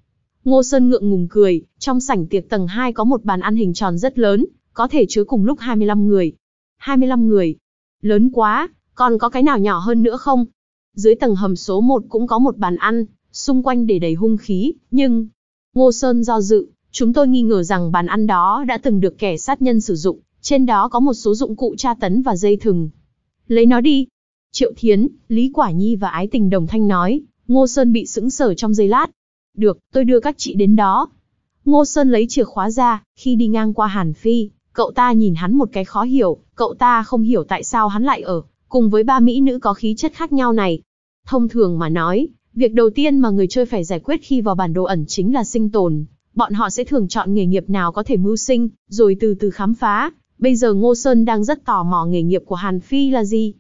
Ngô Sơn ngượng ngùng cười, trong sảnh tiệc tầng 2 có một bàn ăn hình tròn rất lớn, có thể chứa cùng lúc 25 người. 25 người. Lớn quá, còn có cái nào nhỏ hơn nữa không? Dưới tầng hầm số 1 cũng có một bàn ăn, xung quanh để đầy hung khí, nhưng... Ngô Sơn do dự, chúng tôi nghi ngờ rằng bàn ăn đó đã từng được kẻ sát nhân sử dụng, trên đó có một số dụng cụ tra tấn và dây thừng. Lấy nó đi, Triệu Thiến, Lý Quả Nhi và Ái Tình đồng thanh nói, Ngô Sơn bị sững sờ trong giây lát. Được, tôi đưa các chị đến đó. Ngô Sơn lấy chìa khóa ra, khi đi ngang qua Hàn Phi, cậu ta nhìn hắn một cái khó hiểu, cậu ta không hiểu tại sao hắn lại ở, cùng với ba mỹ nữ có khí chất khác nhau này. Thông thường mà nói, việc đầu tiên mà người chơi phải giải quyết khi vào bản đồ ẩn chính là sinh tồn. Bọn họ sẽ thường chọn nghề nghiệp nào có thể mưu sinh, rồi từ từ khám phá. Bây giờ Ngô Sơn đang rất tò mò nghề nghiệp của Hàn Phi là gì.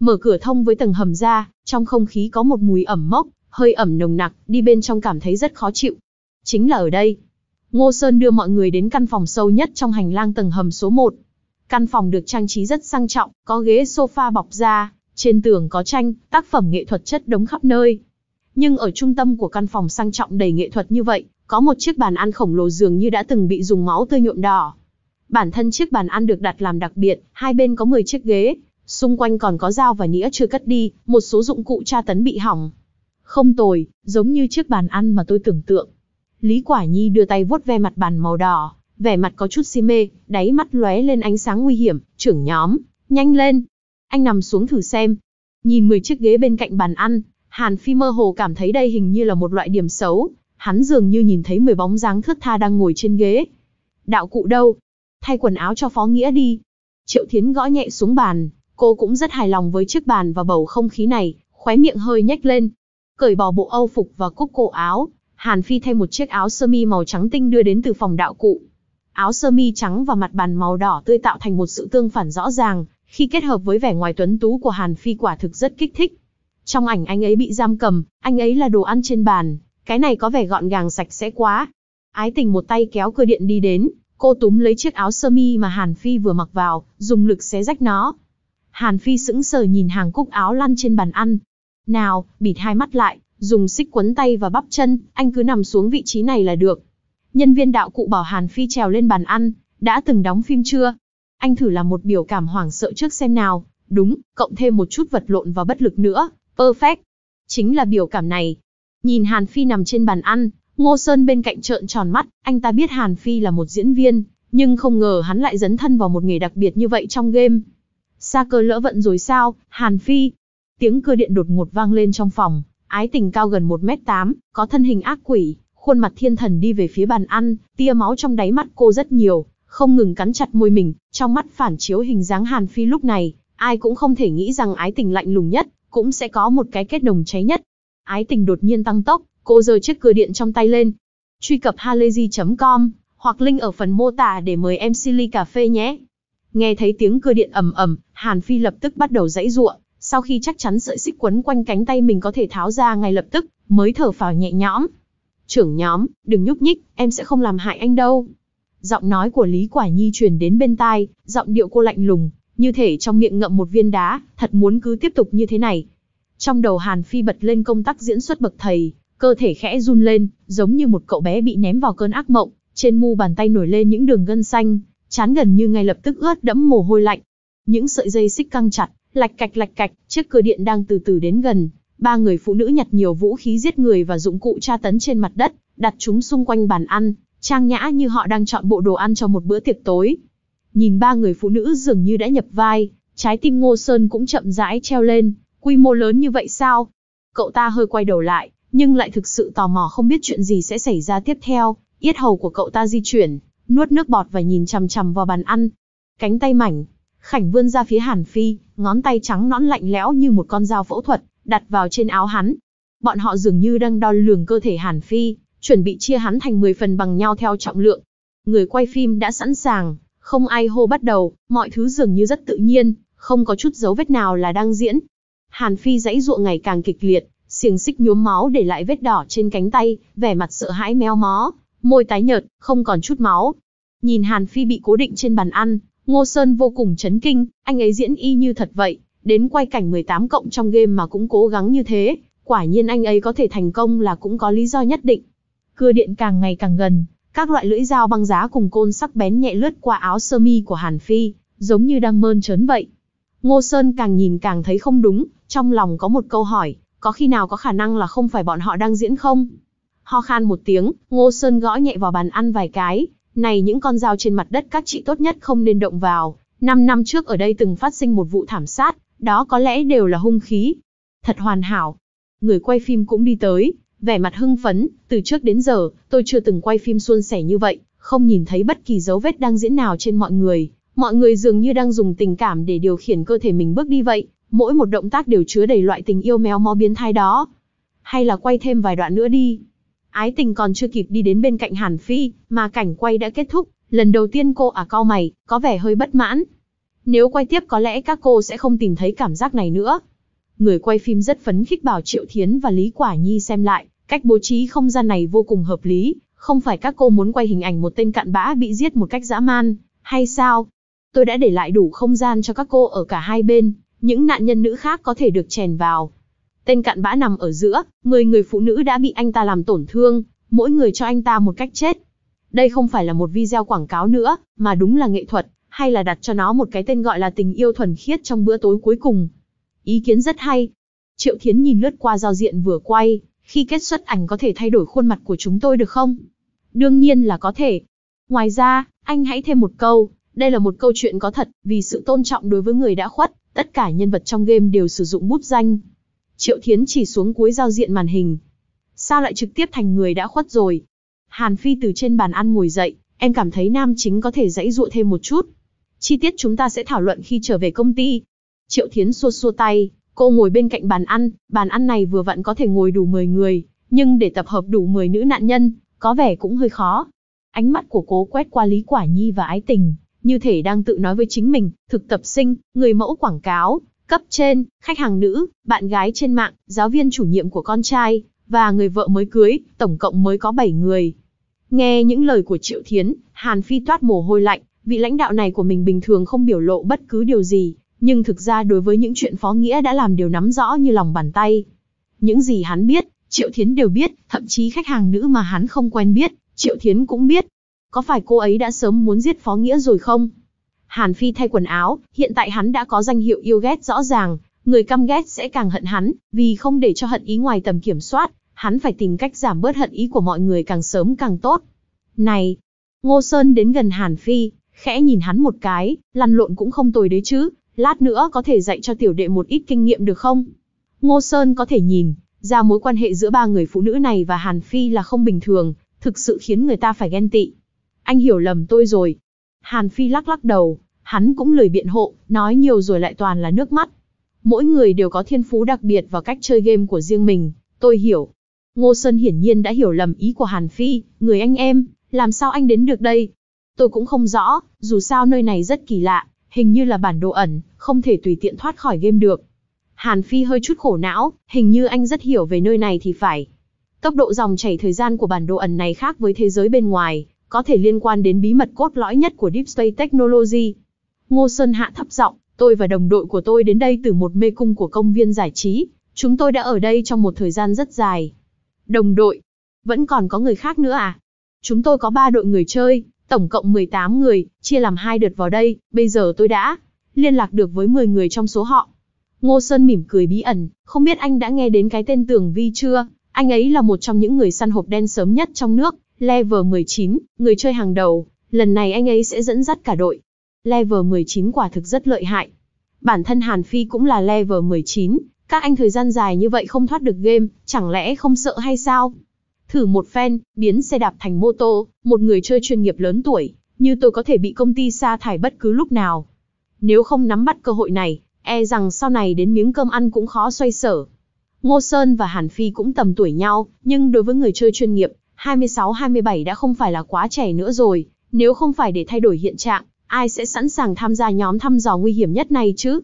Mở cửa thông với tầng hầm ra, trong không khí có một mùi ẩm mốc, hơi ẩm nồng nặc, đi bên trong cảm thấy rất khó chịu. Chính là ở đây. Ngô Sơn đưa mọi người đến căn phòng sâu nhất trong hành lang tầng hầm số 1. Căn phòng được trang trí rất sang trọng, có ghế sofa bọc da, trên tường có tranh, tác phẩm nghệ thuật chất đống khắp nơi. Nhưng ở trung tâm của căn phòng sang trọng đầy nghệ thuật như vậy, có một chiếc bàn ăn khổng lồ dường như đã từng bị dùng máu tươi nhuộm đỏ. Bản thân chiếc bàn ăn được đặt làm đặc biệt, hai bên có 10 chiếc ghế, Xung quanh còn có dao và nĩa chưa cất đi, một số dụng cụ tra tấn bị hỏng. Không tồi, giống như chiếc bàn ăn mà tôi tưởng tượng. Lý Quả Nhi đưa tay vuốt ve mặt bàn màu đỏ, vẻ mặt có chút si mê, đáy mắt lóe lên ánh sáng nguy hiểm, trưởng nhóm, nhanh lên. Anh nằm xuống thử xem. Nhìn 10 chiếc ghế bên cạnh bàn ăn, Hàn Phi mơ hồ cảm thấy đây hình như là một loại điểm xấu, hắn dường như nhìn thấy 10 bóng dáng thướt tha đang ngồi trên ghế. Đạo cụ đâu? Thay quần áo cho Phó Nghĩa đi. Triệu Thiến gõ nhẹ xuống bàn, Cô cũng rất hài lòng với chiếc bàn và bầu không khí này, khóe miệng hơi nhếch lên. Cởi bỏ bộ âu phục và cúc cổ áo, Hàn Phi thay một chiếc áo sơ mi màu trắng tinh đưa đến từ phòng đạo cụ. Áo sơ mi trắng và mặt bàn màu đỏ tươi tạo thành một sự tương phản rõ ràng, khi kết hợp với vẻ ngoài tuấn tú của Hàn Phi quả thực rất kích thích. Trong ảnh anh ấy bị giam cầm, anh ấy là đồ ăn trên bàn, cái này có vẻ gọn gàng sạch sẽ quá. Ái tình một tay kéo cơ điện đi đến, cô túm lấy chiếc áo sơ mi mà Hàn Phi vừa mặc vào, dùng lực xé rách nó, Hàn Phi sững sờ nhìn hàng cúc áo lăn trên bàn ăn. Nào, bịt hai mắt lại, dùng xích quấn tay và bắp chân, anh cứ nằm xuống vị trí này là được. Nhân viên đạo cụ bảo Hàn Phi trèo lên bàn ăn, đã từng đóng phim chưa? Anh thử làm một biểu cảm hoảng sợ trước xem nào, đúng, cộng thêm một chút vật lộn và bất lực nữa, perfect. Chính là biểu cảm này. Nhìn Hàn Phi nằm trên bàn ăn, Ngô Sơn bên cạnh trợn tròn mắt, anh ta biết Hàn Phi là một diễn viên, nhưng không ngờ hắn lại dấn thân vào một nghề đặc biệt như vậy trong game. Xa cơ lỡ vận rồi sao, Hàn Phi. Tiếng cưa điện đột ngột vang lên trong phòng, ái tình cao gần 1m8, có thân hình ác quỷ, khuôn mặt thiên thần đi về phía bàn ăn, tia máu trong đáy mắt cô rất nhiều, không ngừng cắn chặt môi mình, trong mắt phản chiếu hình dáng Hàn Phi lúc này, ai cũng không thể nghĩ rằng ái tình lạnh lùng nhất, cũng sẽ có một cái kết đồng cháy nhất. Ái tình đột nhiên tăng tốc, cô giơ chiếc cưa điện trong tay lên. Truy cập halayzi.com, hoặc link ở phần mô tả để mời em Silly Cà Phê nhé. Nghe thấy tiếng cưa điện ầm ầm, Hàn Phi lập tức bắt đầu dãy giụa, sau khi chắc chắn sợi xích quấn quanh cánh tay mình có thể tháo ra ngay lập tức, mới thở phào nhẹ nhõm. "Trưởng nhóm, đừng nhúc nhích, em sẽ không làm hại anh đâu." Giọng nói của Lý Quả Nhi truyền đến bên tai, giọng điệu cô lạnh lùng, như thể trong miệng ngậm một viên đá, thật muốn cứ tiếp tục như thế này. Trong đầu Hàn Phi bật lên công tắc diễn xuất bậc thầy, cơ thể khẽ run lên, giống như một cậu bé bị ném vào cơn ác mộng, trên mu bàn tay nổi lên những đường gân xanh, chán gần như ngay lập tức ướt đẫm mồ hôi lạnh. Những sợi dây xích căng chặt, lạch cạch lạch cạch, chiếc cưa điện đang từ từ đến gần. Ba người phụ nữ nhặt nhiều vũ khí giết người và dụng cụ tra tấn trên mặt đất, đặt chúng xung quanh bàn ăn, trang nhã như họ đang chọn bộ đồ ăn cho một bữa tiệc tối. Nhìn ba người phụ nữ dường như đã nhập vai, trái tim Ngô Sơn cũng chậm rãi treo lên, quy mô lớn như vậy sao? Cậu ta hơi quay đầu lại, nhưng lại thực sự tò mò không biết chuyện gì sẽ xảy ra tiếp theo, yết hầu của cậu ta di chuyển, nuốt nước bọt và nhìn chằm chằm vào bàn ăn. Cánh tay mảnh, khảnh vươn ra phía Hàn Phi, ngón tay trắng nõn lạnh lẽo như một con dao phẫu thuật, đặt vào trên áo hắn. Bọn họ dường như đang đo lường cơ thể Hàn Phi, chuẩn bị chia hắn thành 10 phần bằng nhau theo trọng lượng. Người quay phim đã sẵn sàng, không ai hô bắt đầu, mọi thứ dường như rất tự nhiên, không có chút dấu vết nào là đang diễn. Hàn Phi dãy ruộng ngày càng kịch liệt, xiềng xích nhuốm máu để lại vết đỏ trên cánh tay, vẻ mặt sợ hãi meo mó, môi tái nhợt, không còn chút máu. Nhìn Hàn Phi bị cố định trên bàn ăn, Ngô Sơn vô cùng chấn kinh, anh ấy diễn y như thật vậy, đến quay cảnh 18 cộng trong game mà cũng cố gắng như thế, quả nhiên anh ấy có thể thành công là cũng có lý do nhất định. Cưa điện càng ngày càng gần, các loại lưỡi dao băng giá cùng côn sắc bén nhẹ lướt qua áo sơ mi của Hàn Phi, giống như đang mơn trớn vậy. Ngô Sơn càng nhìn càng thấy không đúng, trong lòng có một câu hỏi, có khi nào có khả năng là không phải bọn họ đang diễn không? ho khan một tiếng, Ngô Sơn gõ nhẹ vào bàn ăn vài cái, này những con dao trên mặt đất các chị tốt nhất không nên động vào, năm năm trước ở đây từng phát sinh một vụ thảm sát, đó có lẽ đều là hung khí. Thật hoàn hảo. Người quay phim cũng đi tới, vẻ mặt hưng phấn, từ trước đến giờ, tôi chưa từng quay phim suôn sẻ như vậy, không nhìn thấy bất kỳ dấu vết đang diễn nào trên mọi người, mọi người dường như đang dùng tình cảm để điều khiển cơ thể mình bước đi vậy, mỗi một động tác đều chứa đầy loại tình yêu mèo mó biến thái đó. Hay là quay thêm vài đoạn nữa đi. Ái tình còn chưa kịp đi đến bên cạnh Hàn Phi, mà cảnh quay đã kết thúc, lần đầu tiên cô à cau mày, có vẻ hơi bất mãn. Nếu quay tiếp có lẽ các cô sẽ không tìm thấy cảm giác này nữa. Người quay phim rất phấn khích bảo Triệu Thiến và Lý Quả Nhi xem lại, cách bố trí không gian này vô cùng hợp lý, không phải các cô muốn quay hình ảnh một tên cặn bã bị giết một cách dã man, hay sao? Tôi đã để lại đủ không gian cho các cô ở cả hai bên, những nạn nhân nữ khác có thể được chèn vào. Tên cặn bã nằm ở giữa, 10 người phụ nữ đã bị anh ta làm tổn thương, mỗi người cho anh ta một cách chết. Đây không phải là một video quảng cáo nữa, mà đúng là nghệ thuật, hay là đặt cho nó một cái tên gọi là tình yêu thuần khiết trong bữa tối cuối cùng. Ý kiến rất hay. Triệu Thiến nhìn lướt qua giao diện vừa quay, khi kết xuất ảnh có thể thay đổi khuôn mặt của chúng tôi được không? Đương nhiên là có thể. Ngoài ra, anh hãy thêm một câu, đây là một câu chuyện có thật, vì sự tôn trọng đối với người đã khuất, tất cả nhân vật trong game đều sử dụng bút danh. Triệu Thiến chỉ xuống cuối giao diện màn hình. Sao lại trực tiếp thành người đã khuất rồi? Hàn Phi từ trên bàn ăn ngồi dậy, em cảm thấy nam chính có thể dãy dụa thêm một chút. Chi tiết chúng ta sẽ thảo luận khi trở về công ty. Triệu Thiến xua xua tay, cô ngồi bên cạnh bàn ăn, bàn ăn này vừa vặn có thể ngồi đủ 10 người, nhưng để tập hợp đủ 10 nữ nạn nhân, có vẻ cũng hơi khó. Ánh mắt của cô quét qua Lý Quả Nhi và Ái Tình, như thể đang tự nói với chính mình, thực tập sinh, người mẫu quảng cáo, Cấp trên, khách hàng nữ, bạn gái trên mạng, giáo viên chủ nhiệm của con trai, và người vợ mới cưới, tổng cộng mới có 7 người. Nghe những lời của Triệu Thiến, Hàn Phi toát mồ hôi lạnh, vị lãnh đạo này của mình bình thường không biểu lộ bất cứ điều gì, nhưng thực ra đối với những chuyện phó nghĩa đã làm điều nắm rõ như lòng bàn tay. Những gì hắn biết, Triệu Thiến đều biết, thậm chí khách hàng nữ mà hắn không quen biết, Triệu Thiến cũng biết. Có phải cô ấy đã sớm muốn giết phó nghĩa rồi không? Hàn Phi thay quần áo, hiện tại hắn đã có danh hiệu yêu ghét rõ ràng, người căm ghét sẽ càng hận hắn, vì không để cho hận ý ngoài tầm kiểm soát, hắn phải tìm cách giảm bớt hận ý của mọi người càng sớm càng tốt. Này, Ngô Sơn đến gần Hàn Phi, khẽ nhìn hắn một cái, lăn lộn cũng không tồi đấy chứ, lát nữa có thể dạy cho tiểu đệ một ít kinh nghiệm được không? Ngô Sơn có thể nhìn ra mối quan hệ giữa ba người phụ nữ này và Hàn Phi là không bình thường, thực sự khiến người ta phải ghen tị. Anh hiểu lầm tôi rồi, Hàn Phi lắc lắc đầu, hắn cũng lười biện hộ, nói nhiều rồi lại toàn là nước mắt. Mỗi người đều có thiên phú đặc biệt và cách chơi game của riêng mình, tôi hiểu. Ngô Sơn hiển nhiên đã hiểu lầm ý của Hàn Phi, người anh em, làm sao anh đến được đây? Tôi cũng không rõ, dù sao nơi này rất kỳ lạ, hình như là bản đồ ẩn, không thể tùy tiện thoát khỏi game được. Hàn Phi hơi chút khổ não, hình như anh rất hiểu về nơi này thì phải. Tốc độ dòng chảy thời gian của bản đồ ẩn này khác với thế giới bên ngoài, có thể liên quan đến bí mật cốt lõi nhất của Deep Space Technology. Ngô Sơn Hạ thấp giọng, tôi và đồng đội của tôi đến đây từ một mê cung của công viên giải trí, chúng tôi đã ở đây trong một thời gian rất dài. Đồng đội, vẫn còn có người khác nữa à? Chúng tôi có 3 đội người chơi, tổng cộng 18 người, chia làm hai đợt vào đây, bây giờ tôi đã liên lạc được với 10 người trong số họ. Ngô Sơn mỉm cười bí ẩn, không biết anh đã nghe đến cái tên Tường Vi chưa? Anh ấy là một trong những người săn hộp đen sớm nhất trong nước, Level 19, người chơi hàng đầu, lần này anh ấy sẽ dẫn dắt cả đội. Level 19 quả thực rất lợi hại. Bản thân Hàn Phi cũng là level 19, các anh thời gian dài như vậy không thoát được game, chẳng lẽ không sợ hay sao? Thử một phen, biến xe đạp thành mô tô, một người chơi chuyên nghiệp lớn tuổi, như tôi có thể bị công ty sa thải bất cứ lúc nào. Nếu không nắm bắt cơ hội này, e rằng sau này đến miếng cơm ăn cũng khó xoay sở. Ngô Sơn và Hàn Phi cũng tầm tuổi nhau, nhưng đối với người chơi chuyên nghiệp, 26-27 đã không phải là quá trẻ nữa rồi, nếu không phải để thay đổi hiện trạng, ai sẽ sẵn sàng tham gia nhóm thăm dò nguy hiểm nhất này chứ?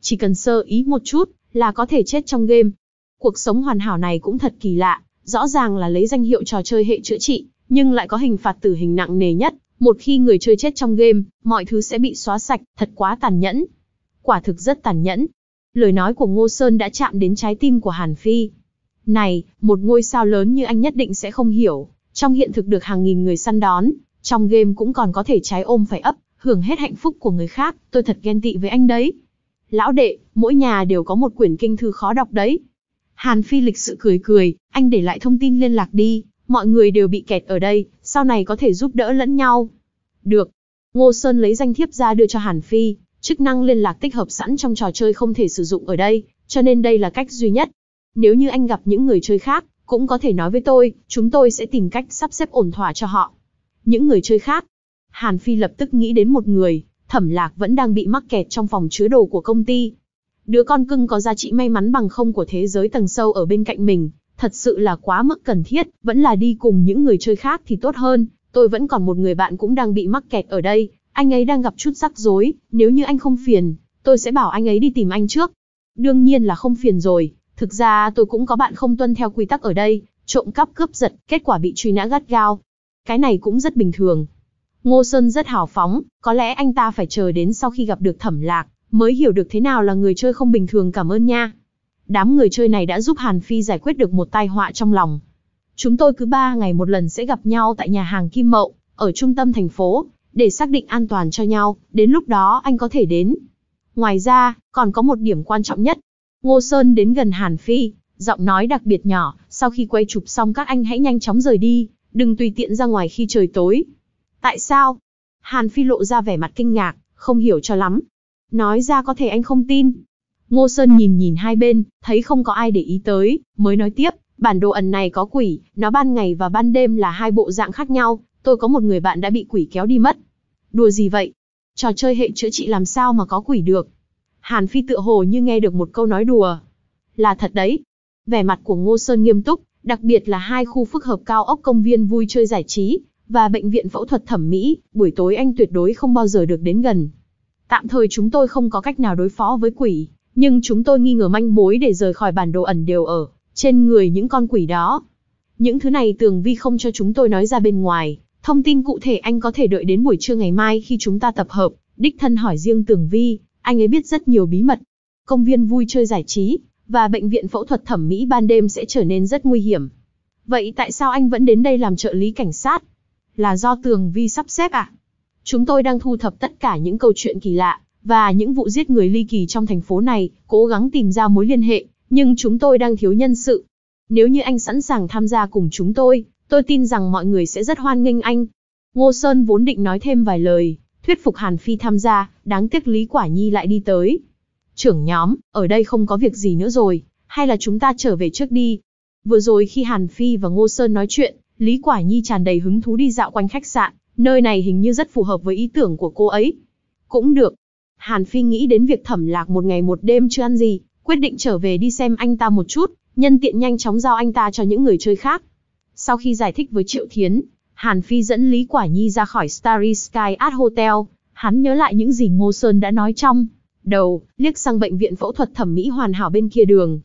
Chỉ cần sơ ý một chút là có thể chết trong game. Cuộc sống hoàn hảo này cũng thật kỳ lạ, rõ ràng là lấy danh hiệu trò chơi hệ chữa trị, nhưng lại có hình phạt tử hình nặng nề nhất. Một khi người chơi chết trong game, mọi thứ sẽ bị xóa sạch, thật quá tàn nhẫn. Quả thực rất tàn nhẫn. Lời nói của Ngô Sơn đã chạm đến trái tim của Hàn Phi, này, một ngôi sao lớn như anh nhất định sẽ không hiểu, trong hiện thực được hàng nghìn người săn đón, trong game cũng còn có thể trái ôm phải ấp, hưởng hết hạnh phúc của người khác, tôi thật ghen tị với anh đấy. Lão đệ, mỗi nhà đều có một quyển kinh thư khó đọc đấy. Hàn Phi lịch sự cười cười, anh để lại thông tin liên lạc đi, mọi người đều bị kẹt ở đây, sau này có thể giúp đỡ lẫn nhau. Được. Ngô Sơn lấy danh thiếp ra đưa cho Hàn Phi, chức năng liên lạc tích hợp sẵn trong trò chơi không thể sử dụng ở đây, cho nên đây là cách duy nhất nếu như anh gặp những người chơi khác, cũng có thể nói với tôi, chúng tôi sẽ tìm cách sắp xếp ổn thỏa cho họ. Những người chơi khác. Hàn Phi lập tức nghĩ đến một người, Thẩm Lạc vẫn đang bị mắc kẹt trong phòng chứa đồ của công ty. Đứa con cưng có giá trị may mắn bằng không của thế giới tầng sâu ở bên cạnh mình, thật sự là quá mức cần thiết, vẫn là đi cùng những người chơi khác thì tốt hơn, tôi vẫn còn một người bạn cũng đang bị mắc kẹt ở đây, anh ấy đang gặp chút rắc rối, nếu như anh không phiền, tôi sẽ bảo anh ấy đi tìm anh trước. Đương nhiên là không phiền rồi, Thực ra tôi cũng có bạn không tuân theo quy tắc ở đây, trộm cắp cướp giật, kết quả bị truy nã gắt gao. Cái này cũng rất bình thường. Ngô Sơn rất hào phóng, có lẽ anh ta phải chờ đến sau khi gặp được thẩm lạc, mới hiểu được thế nào là người chơi không bình thường cảm ơn nha. Đám người chơi này đã giúp Hàn Phi giải quyết được một tai họa trong lòng. Chúng tôi cứ ba ngày một lần sẽ gặp nhau tại nhà hàng Kim Mậu, ở trung tâm thành phố, để xác định an toàn cho nhau, đến lúc đó anh có thể đến. Ngoài ra, còn có một điểm quan trọng nhất, Ngô Sơn đến gần Hàn Phi, giọng nói đặc biệt nhỏ, sau khi quay chụp xong các anh hãy nhanh chóng rời đi, đừng tùy tiện ra ngoài khi trời tối. Tại sao? Hàn Phi lộ ra vẻ mặt kinh ngạc, không hiểu cho lắm. Nói ra có thể anh không tin. Ngô Sơn nhìn nhìn hai bên, thấy không có ai để ý tới, mới nói tiếp, bản đồ ẩn này có quỷ, nó ban ngày và ban đêm là hai bộ dạng khác nhau, tôi có một người bạn đã bị quỷ kéo đi mất. Đùa gì vậy? Trò chơi hệ chữa trị làm sao mà có quỷ được? Hàn Phi tựa hồ như nghe được một câu nói đùa. Là thật đấy. Vẻ mặt của Ngô Sơn nghiêm túc, đặc biệt là hai khu phức hợp cao ốc công viên vui chơi giải trí và bệnh viện phẫu thuật thẩm mỹ, buổi tối anh tuyệt đối không bao giờ được đến gần. Tạm thời chúng tôi không có cách nào đối phó với quỷ, nhưng chúng tôi nghi ngờ manh mối để rời khỏi bản đồ ẩn đều ở trên người những con quỷ đó. Những thứ này Tường Vi không cho chúng tôi nói ra bên ngoài, thông tin cụ thể anh có thể đợi đến buổi trưa ngày mai khi chúng ta tập hợp, đích thân hỏi riêng Tường Vi, anh ấy biết rất nhiều bí mật. Công viên vui chơi giải trí và bệnh viện phẫu thuật thẩm mỹ ban đêm sẽ trở nên rất nguy hiểm. Vậy tại sao anh vẫn đến đây làm trợ lý cảnh sát? Là do Tường Vi sắp xếp à? Chúng tôi đang thu thập tất cả những câu chuyện kỳ lạ và những vụ giết người ly kỳ trong thành phố này, cố gắng tìm ra mối liên hệ, nhưng chúng tôi đang thiếu nhân sự. Nếu như anh sẵn sàng tham gia cùng chúng tôi, tôi tin rằng mọi người sẽ rất hoan nghênh anh. Ngô Sơn vốn định nói thêm vài lời, thuyết phục Hàn Phi tham gia, đáng tiếc Lý Quả Nhi lại đi tới. Trưởng nhóm, ở đây không có việc gì nữa rồi, hay là chúng ta trở về trước đi. Vừa rồi khi Hàn Phi và Ngô Sơn nói chuyện, Lý Quả Nhi tràn đầy hứng thú đi dạo quanh khách sạn, nơi này hình như rất phù hợp với ý tưởng của cô ấy. Cũng được. Hàn Phi nghĩ đến việc thẩm lạc một ngày một đêm chưa ăn gì, quyết định trở về đi xem anh ta một chút, nhân tiện nhanh chóng giao anh ta cho những người chơi khác. Sau khi giải thích với Triệu Thiến, Hàn Phi dẫn Lý Quả Nhi ra khỏi Starry Sky Art Hotel, hắn nhớ lại những gì Ngô Sơn đã nói trong. Đầu, liếc sang bệnh viện phẫu thuật thẩm mỹ hoàn hảo bên kia đường.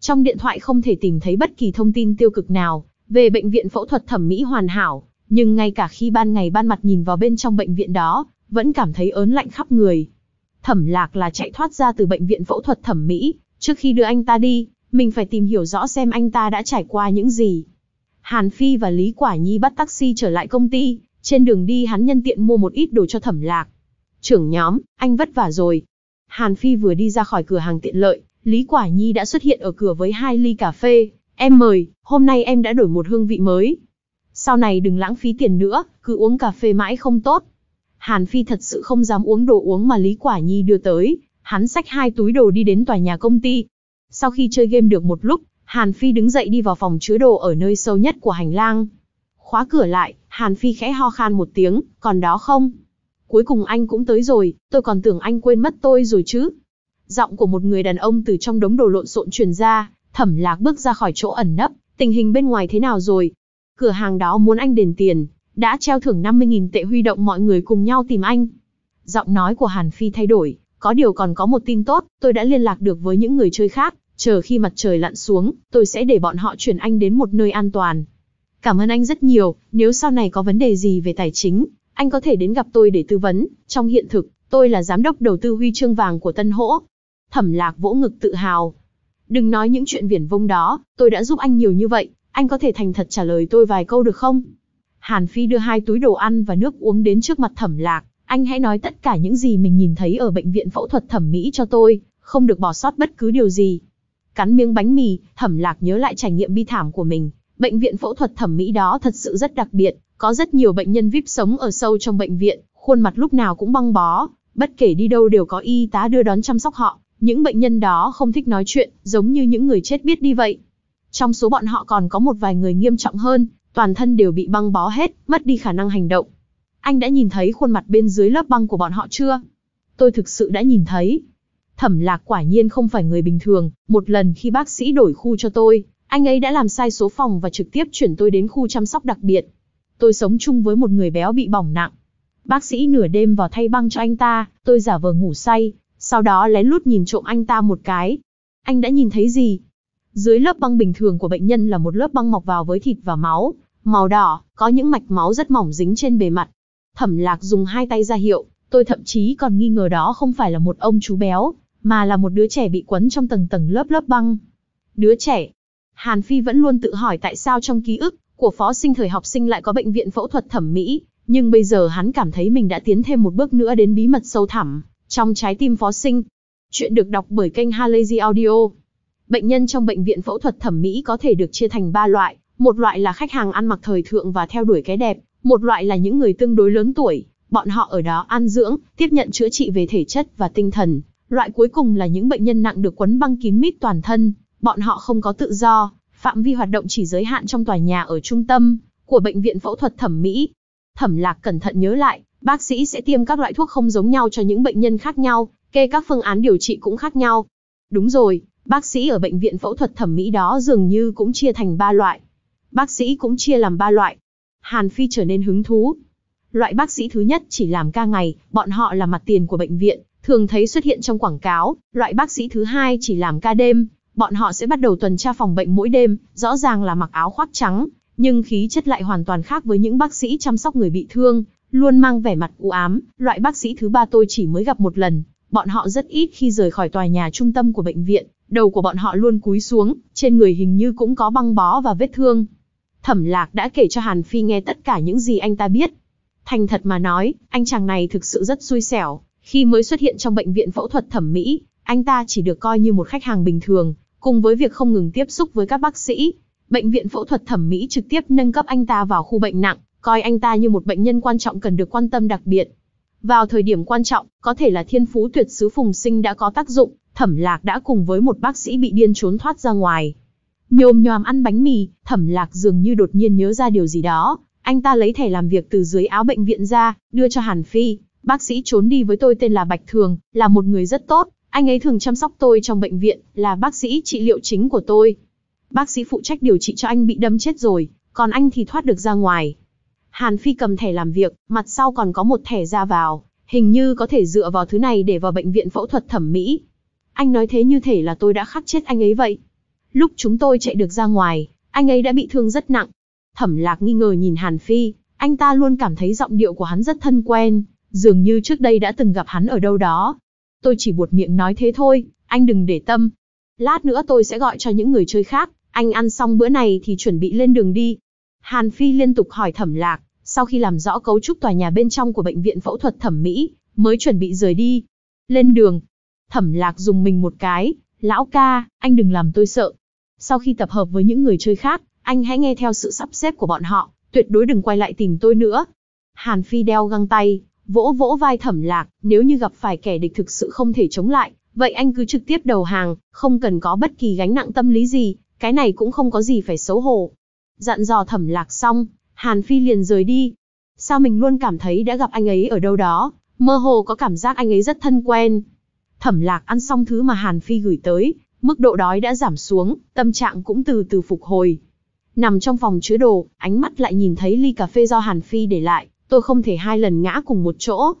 Trong điện thoại không thể tìm thấy bất kỳ thông tin tiêu cực nào về bệnh viện phẫu thuật thẩm mỹ hoàn hảo, nhưng ngay cả khi ban ngày ban mặt nhìn vào bên trong bệnh viện đó, vẫn cảm thấy ớn lạnh khắp người. Thẩm Lạc là chạy thoát ra từ bệnh viện phẫu thuật thẩm mỹ, trước khi đưa anh ta đi, mình phải tìm hiểu rõ xem anh ta đã trải qua những gì. Hàn Phi và Lý Quả Nhi bắt taxi trở lại công ty, trên đường đi hắn nhân tiện mua một ít đồ cho thẩm lạc. Trưởng nhóm, anh vất vả rồi. Hàn Phi vừa đi ra khỏi cửa hàng tiện lợi, Lý Quả Nhi đã xuất hiện ở cửa với hai ly cà phê. Em mời, hôm nay em đã đổi một hương vị mới. Sau này đừng lãng phí tiền nữa, cứ uống cà phê mãi không tốt. Hàn Phi thật sự không dám uống đồ uống mà Lý Quả Nhi đưa tới, hắn xách hai túi đồ đi đến tòa nhà công ty. Sau khi chơi game được một lúc, Hàn Phi đứng dậy đi vào phòng chứa đồ ở nơi sâu nhất của hành lang. Khóa cửa lại, Hàn Phi khẽ ho khan một tiếng, còn đó không? Cuối cùng anh cũng tới rồi, tôi còn tưởng anh quên mất tôi rồi chứ. Giọng của một người đàn ông từ trong đống đồ lộn xộn truyền ra, thẩm lạc bước ra khỏi chỗ ẩn nấp, tình hình bên ngoài thế nào rồi? Cửa hàng đó muốn anh đền tiền, đã treo thưởng 50.000 tệ huy động mọi người cùng nhau tìm anh. Giọng nói của Hàn Phi thay đổi, có điều còn có một tin tốt, tôi đã liên lạc được với những người chơi khác, chờ khi mặt trời lặn xuống, tôi sẽ để bọn họ chuyển anh đến một nơi an toàn. Cảm ơn anh rất nhiều, nếu sau này có vấn đề gì về tài chính, anh có thể đến gặp tôi để tư vấn. Trong hiện thực, tôi là giám đốc đầu tư huy chương vàng của Tân Hỗ. Thẩm lạc vỗ ngực tự hào. Đừng nói những chuyện viển vông đó, tôi đã giúp anh nhiều như vậy, anh có thể thành thật trả lời tôi vài câu được không? Hàn Phi đưa hai túi đồ ăn và nước uống đến trước mặt thẩm lạc. Anh hãy nói tất cả những gì mình nhìn thấy ở bệnh viện phẫu thuật thẩm mỹ cho tôi, không được bỏ sót bất cứ điều gì. Cắn miếng bánh mì, Thẩm Lạc nhớ lại trải nghiệm bi thảm của mình. Bệnh viện phẫu thuật thẩm mỹ đó thật sự rất đặc biệt, có rất nhiều bệnh nhân VIP sống ở sâu trong bệnh viện, khuôn mặt lúc nào cũng băng bó, bất kể đi đâu đều có y tá đưa đón chăm sóc họ. Những bệnh nhân đó không thích nói chuyện, giống như những người chết biết đi vậy. Trong số bọn họ còn có một vài người nghiêm trọng hơn, toàn thân đều bị băng bó hết, mất đi khả năng hành động. Anh đã nhìn thấy khuôn mặt bên dưới lớp băng của bọn họ chưa? Tôi thực sự đã nhìn thấy, Thẩm lạc quả nhiên không phải người bình thường, một lần khi bác sĩ đổi khu cho tôi, anh ấy đã làm sai số phòng và trực tiếp chuyển tôi đến khu chăm sóc đặc biệt. Tôi sống chung với một người béo bị bỏng nặng. Bác sĩ nửa đêm vào thay băng cho anh ta, tôi giả vờ ngủ say, sau đó lén lút nhìn trộm anh ta một cái. Anh đã nhìn thấy gì? Dưới lớp băng bình thường của bệnh nhân là một lớp băng mọc vào với thịt và máu, màu đỏ, có những mạch máu rất mỏng dính trên bề mặt. Thẩm lạc dùng hai tay ra hiệu, tôi thậm chí còn nghi ngờ đó không phải là một ông chú béo, mà là một đứa trẻ bị quấn trong tầng tầng lớp lớp băng. Đứa trẻ, Hàn Phi vẫn luôn tự hỏi tại sao trong ký ức của phó sinh thời học sinh lại có bệnh viện phẫu thuật thẩm mỹ, nhưng bây giờ hắn cảm thấy mình đã tiến thêm một bước nữa đến bí mật sâu thẳm trong trái tim phó sinh. Chuyện được đọc bởi kênh Halazy Audio. Bệnh nhân trong bệnh viện phẫu thuật thẩm mỹ có thể được chia thành 3 loại, một loại là khách hàng ăn mặc thời thượng và theo đuổi cái đẹp, một loại là những người tương đối lớn tuổi, bọn họ ở đó ăn dưỡng, tiếp nhận chữa trị về thể chất và tinh thần, Loại cuối cùng là những bệnh nhân nặng được quấn băng kín mít toàn thân, bọn họ không có tự do, phạm vi hoạt động chỉ giới hạn trong tòa nhà ở trung tâm của bệnh viện phẫu thuật thẩm mỹ. Thẩm Lạc cẩn thận nhớ lại, bác sĩ sẽ tiêm các loại thuốc không giống nhau cho những bệnh nhân khác nhau, kê các phương án điều trị cũng khác nhau. Đúng rồi, bác sĩ ở bệnh viện phẫu thuật thẩm mỹ đó dường như cũng chia thành ba loại. Bác sĩ cũng chia làm ba loại. Hàn Phi trở nên hứng thú. Loại bác sĩ thứ nhất chỉ làm ca ngày, bọn họ là mặt tiền của bệnh viện, thường thấy xuất hiện trong quảng cáo, loại bác sĩ thứ hai chỉ làm ca đêm, bọn họ sẽ bắt đầu tuần tra phòng bệnh mỗi đêm, rõ ràng là mặc áo khoác trắng, nhưng khí chất lại hoàn toàn khác với những bác sĩ chăm sóc người bị thương, luôn mang vẻ mặt u ám, loại bác sĩ thứ ba tôi chỉ mới gặp một lần, bọn họ rất ít khi rời khỏi tòa nhà trung tâm của bệnh viện, đầu của bọn họ luôn cúi xuống, trên người hình như cũng có băng bó và vết thương. Thẩm Lạc đã kể cho Hàn Phi nghe tất cả những gì anh ta biết. Thành thật mà nói, anh chàng này thực sự rất xui xẻo, khi mới xuất hiện trong bệnh viện phẫu thuật thẩm mỹ, anh ta chỉ được coi như một khách hàng bình thường, cùng với việc không ngừng tiếp xúc với các bác sĩ. Bệnh viện phẫu thuật thẩm mỹ trực tiếp nâng cấp anh ta vào khu bệnh nặng, coi anh ta như một bệnh nhân quan trọng cần được quan tâm đặc biệt. Vào thời điểm quan trọng, có thể là thiên phú tuyệt sứ phùng sinh đã có tác dụng, thẩm lạc đã cùng với một bác sĩ bị điên trốn thoát ra ngoài. Nhồm nhòm ăn bánh mì, thẩm lạc dường như đột nhiên nhớ ra điều gì đó. Anh ta lấy thẻ làm việc từ dưới áo bệnh viện ra, đưa cho Hàn Phi, Bác sĩ trốn đi với tôi tên là Bạch Thường, là một người rất tốt, anh ấy thường chăm sóc tôi trong bệnh viện, là bác sĩ trị liệu chính của tôi. Bác sĩ phụ trách điều trị cho anh bị đâm chết rồi, còn anh thì thoát được ra ngoài. Hàn Phi cầm thẻ làm việc, mặt sau còn có một thẻ ra vào, hình như có thể dựa vào thứ này để vào bệnh viện phẫu thuật thẩm mỹ. Anh nói thế như thể là tôi đã khắc chết anh ấy vậy. Lúc chúng tôi chạy được ra ngoài, anh ấy đã bị thương rất nặng. Thẩm lạc nghi ngờ nhìn Hàn Phi, anh ta luôn cảm thấy giọng điệu của hắn rất thân quen, dường như trước đây đã từng gặp hắn ở đâu đó. Tôi chỉ buột miệng nói thế thôi, anh đừng để tâm. Lát nữa tôi sẽ gọi cho những người chơi khác, anh ăn xong bữa này thì chuẩn bị lên đường đi. Hàn Phi liên tục hỏi thẩm lạc, sau khi làm rõ cấu trúc tòa nhà bên trong của bệnh viện phẫu thuật thẩm mỹ, mới chuẩn bị rời đi. Lên đường. Thẩm lạc dùng mình một cái, lão ca, anh đừng làm tôi sợ. Sau khi tập hợp với những người chơi khác, anh hãy nghe theo sự sắp xếp của bọn họ, tuyệt đối đừng quay lại tìm tôi nữa. Hàn Phi đeo găng tay, Vỗ vỗ vai thẩm lạc, nếu như gặp phải kẻ địch thực sự không thể chống lại, vậy anh cứ trực tiếp đầu hàng, không cần có bất kỳ gánh nặng tâm lý gì, cái này cũng không có gì phải xấu hổ. Dặn dò thẩm lạc xong, Hàn Phi liền rời đi. Sao mình luôn cảm thấy đã gặp anh ấy ở đâu đó, mơ hồ có cảm giác anh ấy rất thân quen. Thẩm lạc ăn xong thứ mà Hàn Phi gửi tới, mức độ đói đã giảm xuống, tâm trạng cũng từ từ phục hồi. Nằm trong phòng chứa đồ, ánh mắt lại nhìn thấy ly cà phê do Hàn Phi để lại, tôi không thể hai lần ngã cùng một chỗ.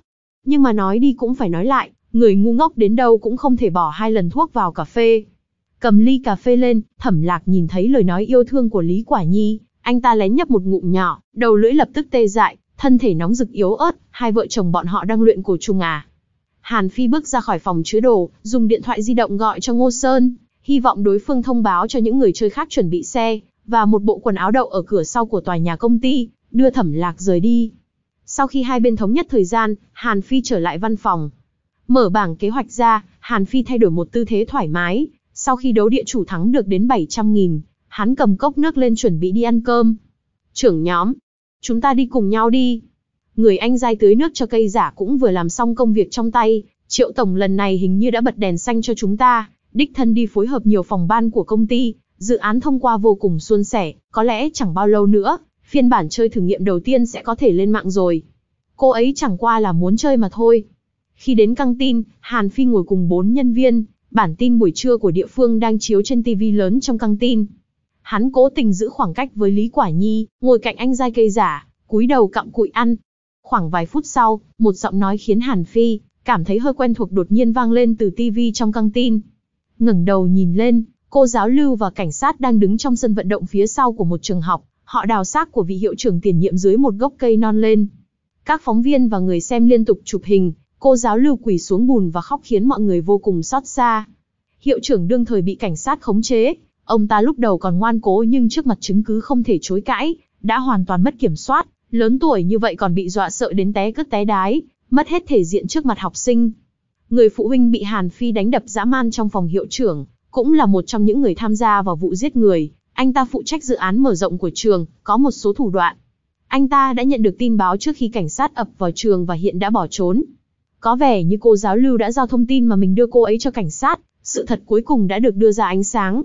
Nhưng mà nói đi cũng phải nói lại, người ngu ngốc đến đâu cũng không thể bỏ hai lần thuốc vào cà phê. Cầm ly cà phê lên, thẩm lạc nhìn thấy lời nói yêu thương của Lý Quả Nhi, anh ta lén nhấp một ngụm nhỏ, đầu lưỡi lập tức tê dại, thân thể nóng rực yếu ớt, hai vợ chồng bọn họ đang luyện cổ trùng à. Hàn Phi bước ra khỏi phòng chứa đồ, dùng điện thoại di động gọi cho Ngô Sơn, hy vọng đối phương thông báo cho những người chơi khác chuẩn bị xe, và một bộ quần áo đậu ở cửa sau của tòa nhà công ty, đưa thẩm lạc rời đi. Sau khi hai bên thống nhất thời gian, Hàn Phi trở lại văn phòng. Mở bảng kế hoạch ra, Hàn Phi thay đổi một tư thế thoải mái. Sau khi đấu địa chủ thắng được đến 700.000, hắn cầm cốc nước lên chuẩn bị đi ăn cơm. Trưởng nhóm, chúng ta đi cùng nhau đi. Người anh dai tưới nước cho cây giả cũng vừa làm xong công việc trong tay. Triệu Tổng lần này hình như đã bật đèn xanh cho chúng ta, đích thân đi phối hợp nhiều phòng ban của công ty, dự án thông qua vô cùng suôn sẻ, có lẽ chẳng bao lâu nữa, phiên bản chơi thử nghiệm đầu tiên sẽ có thể lên mạng rồi. Cô ấy chẳng qua là muốn chơi mà thôi. Khi đến căng tin, Hàn Phi ngồi cùng bốn nhân viên, bản tin buổi trưa của địa phương đang chiếu trên TV lớn trong căng tin. Hắn cố tình giữ khoảng cách với Lý Quả Nhi, ngồi cạnh anh dai cây giả, cúi đầu cặm cụi ăn. Khoảng vài phút sau, một giọng nói khiến Hàn Phi cảm thấy hơi quen thuộc đột nhiên vang lên từ TV trong căng tin. Ngẩng đầu nhìn lên, cô giáo lưu và cảnh sát đang đứng trong sân vận động phía sau của một trường học, Họ đào xác của vị hiệu trưởng tiền nhiệm dưới một gốc cây non lên. Các phóng viên và người xem liên tục chụp hình, cô giáo lưu quỷ xuống bùn và khóc khiến mọi người vô cùng xót xa. Hiệu trưởng đương thời bị cảnh sát khống chế, ông ta lúc đầu còn ngoan cố nhưng trước mặt chứng cứ không thể chối cãi, đã hoàn toàn mất kiểm soát, lớn tuổi như vậy còn bị dọa sợ đến té cất té đái, mất hết thể diện trước mặt học sinh. Người phụ huynh bị Hàn Phi đánh đập dã man trong phòng hiệu trưởng, cũng là một trong những người tham gia vào vụ giết người, anh ta phụ trách dự án mở rộng của trường, có một số thủ đoạn. Anh ta đã nhận được tin báo trước khi cảnh sát ập vào trường và hiện đã bỏ trốn. Có vẻ như cô giáo Lưu đã giao thông tin mà mình đưa cô ấy cho cảnh sát, sự thật cuối cùng đã được đưa ra ánh sáng.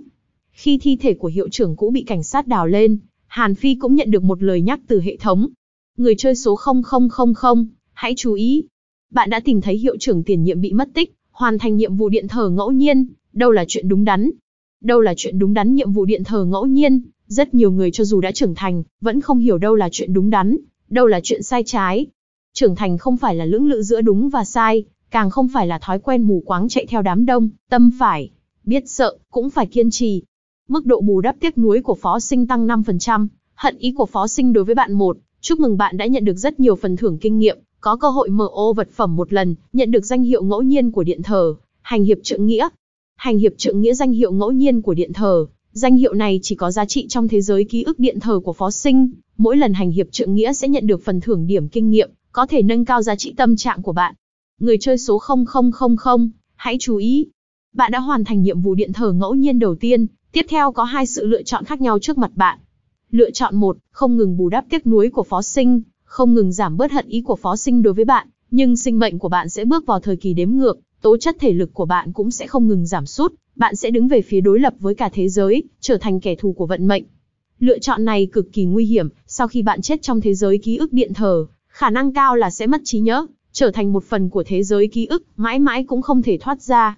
Khi thi thể của hiệu trưởng cũ bị cảnh sát đào lên, Hàn Phi cũng nhận được một lời nhắc từ hệ thống. Người chơi số 0000, hãy chú ý. Bạn đã tìm thấy hiệu trưởng tiền nhiệm bị mất tích, hoàn thành nhiệm vụ điện thờ ngẫu nhiên, đâu là chuyện đúng đắn đâu là chuyện đúng đắn nhiệm vụ điện thờ ngẫu nhiên, rất nhiều người cho dù đã trưởng thành, vẫn không hiểu đâu là chuyện đúng đắn, đâu là chuyện sai trái. Trưởng thành không phải là lưỡng lự giữa đúng và sai, càng không phải là thói quen mù quáng chạy theo đám đông, tâm phải, biết sợ, cũng phải kiên trì. Mức độ bù đắp tiếc nuối của phó sinh tăng 5%, hận ý của phó sinh đối với bạn một, chúc mừng bạn đã nhận được rất nhiều phần thưởng kinh nghiệm, có cơ hội mở ô vật phẩm một lần, nhận được danh hiệu ngẫu nhiên của điện thờ, hành hiệp trượng nghĩa, hành hiệp trượng nghĩa danh hiệu ngẫu nhiên của điện thờ, danh hiệu này chỉ có giá trị trong thế giới ký ức điện thờ của phó sinh, mỗi lần hành hiệp trượng nghĩa sẽ nhận được phần thưởng điểm kinh nghiệm, có thể nâng cao giá trị tâm trạng của bạn. Người chơi số 0000, hãy chú ý. Bạn đã hoàn thành nhiệm vụ điện thờ ngẫu nhiên đầu tiên, tiếp theo có hai sự lựa chọn khác nhau trước mặt bạn. Lựa chọn một, không ngừng bù đắp tiếc nuối của phó sinh, không ngừng giảm bớt hận ý của phó sinh đối với bạn, nhưng sinh mệnh của bạn sẽ bước vào thời kỳ đếm ngược, tố chất thể lực của bạn cũng sẽ không ngừng giảm sút, bạn sẽ đứng về phía đối lập với cả thế giới, trở thành kẻ thù của vận mệnh. Lựa chọn này cực kỳ nguy hiểm, sau khi bạn chết trong thế giới ký ức điện thờ, khả năng cao là sẽ mất trí nhớ, trở thành một phần của thế giới ký ức, mãi mãi cũng không thể thoát ra.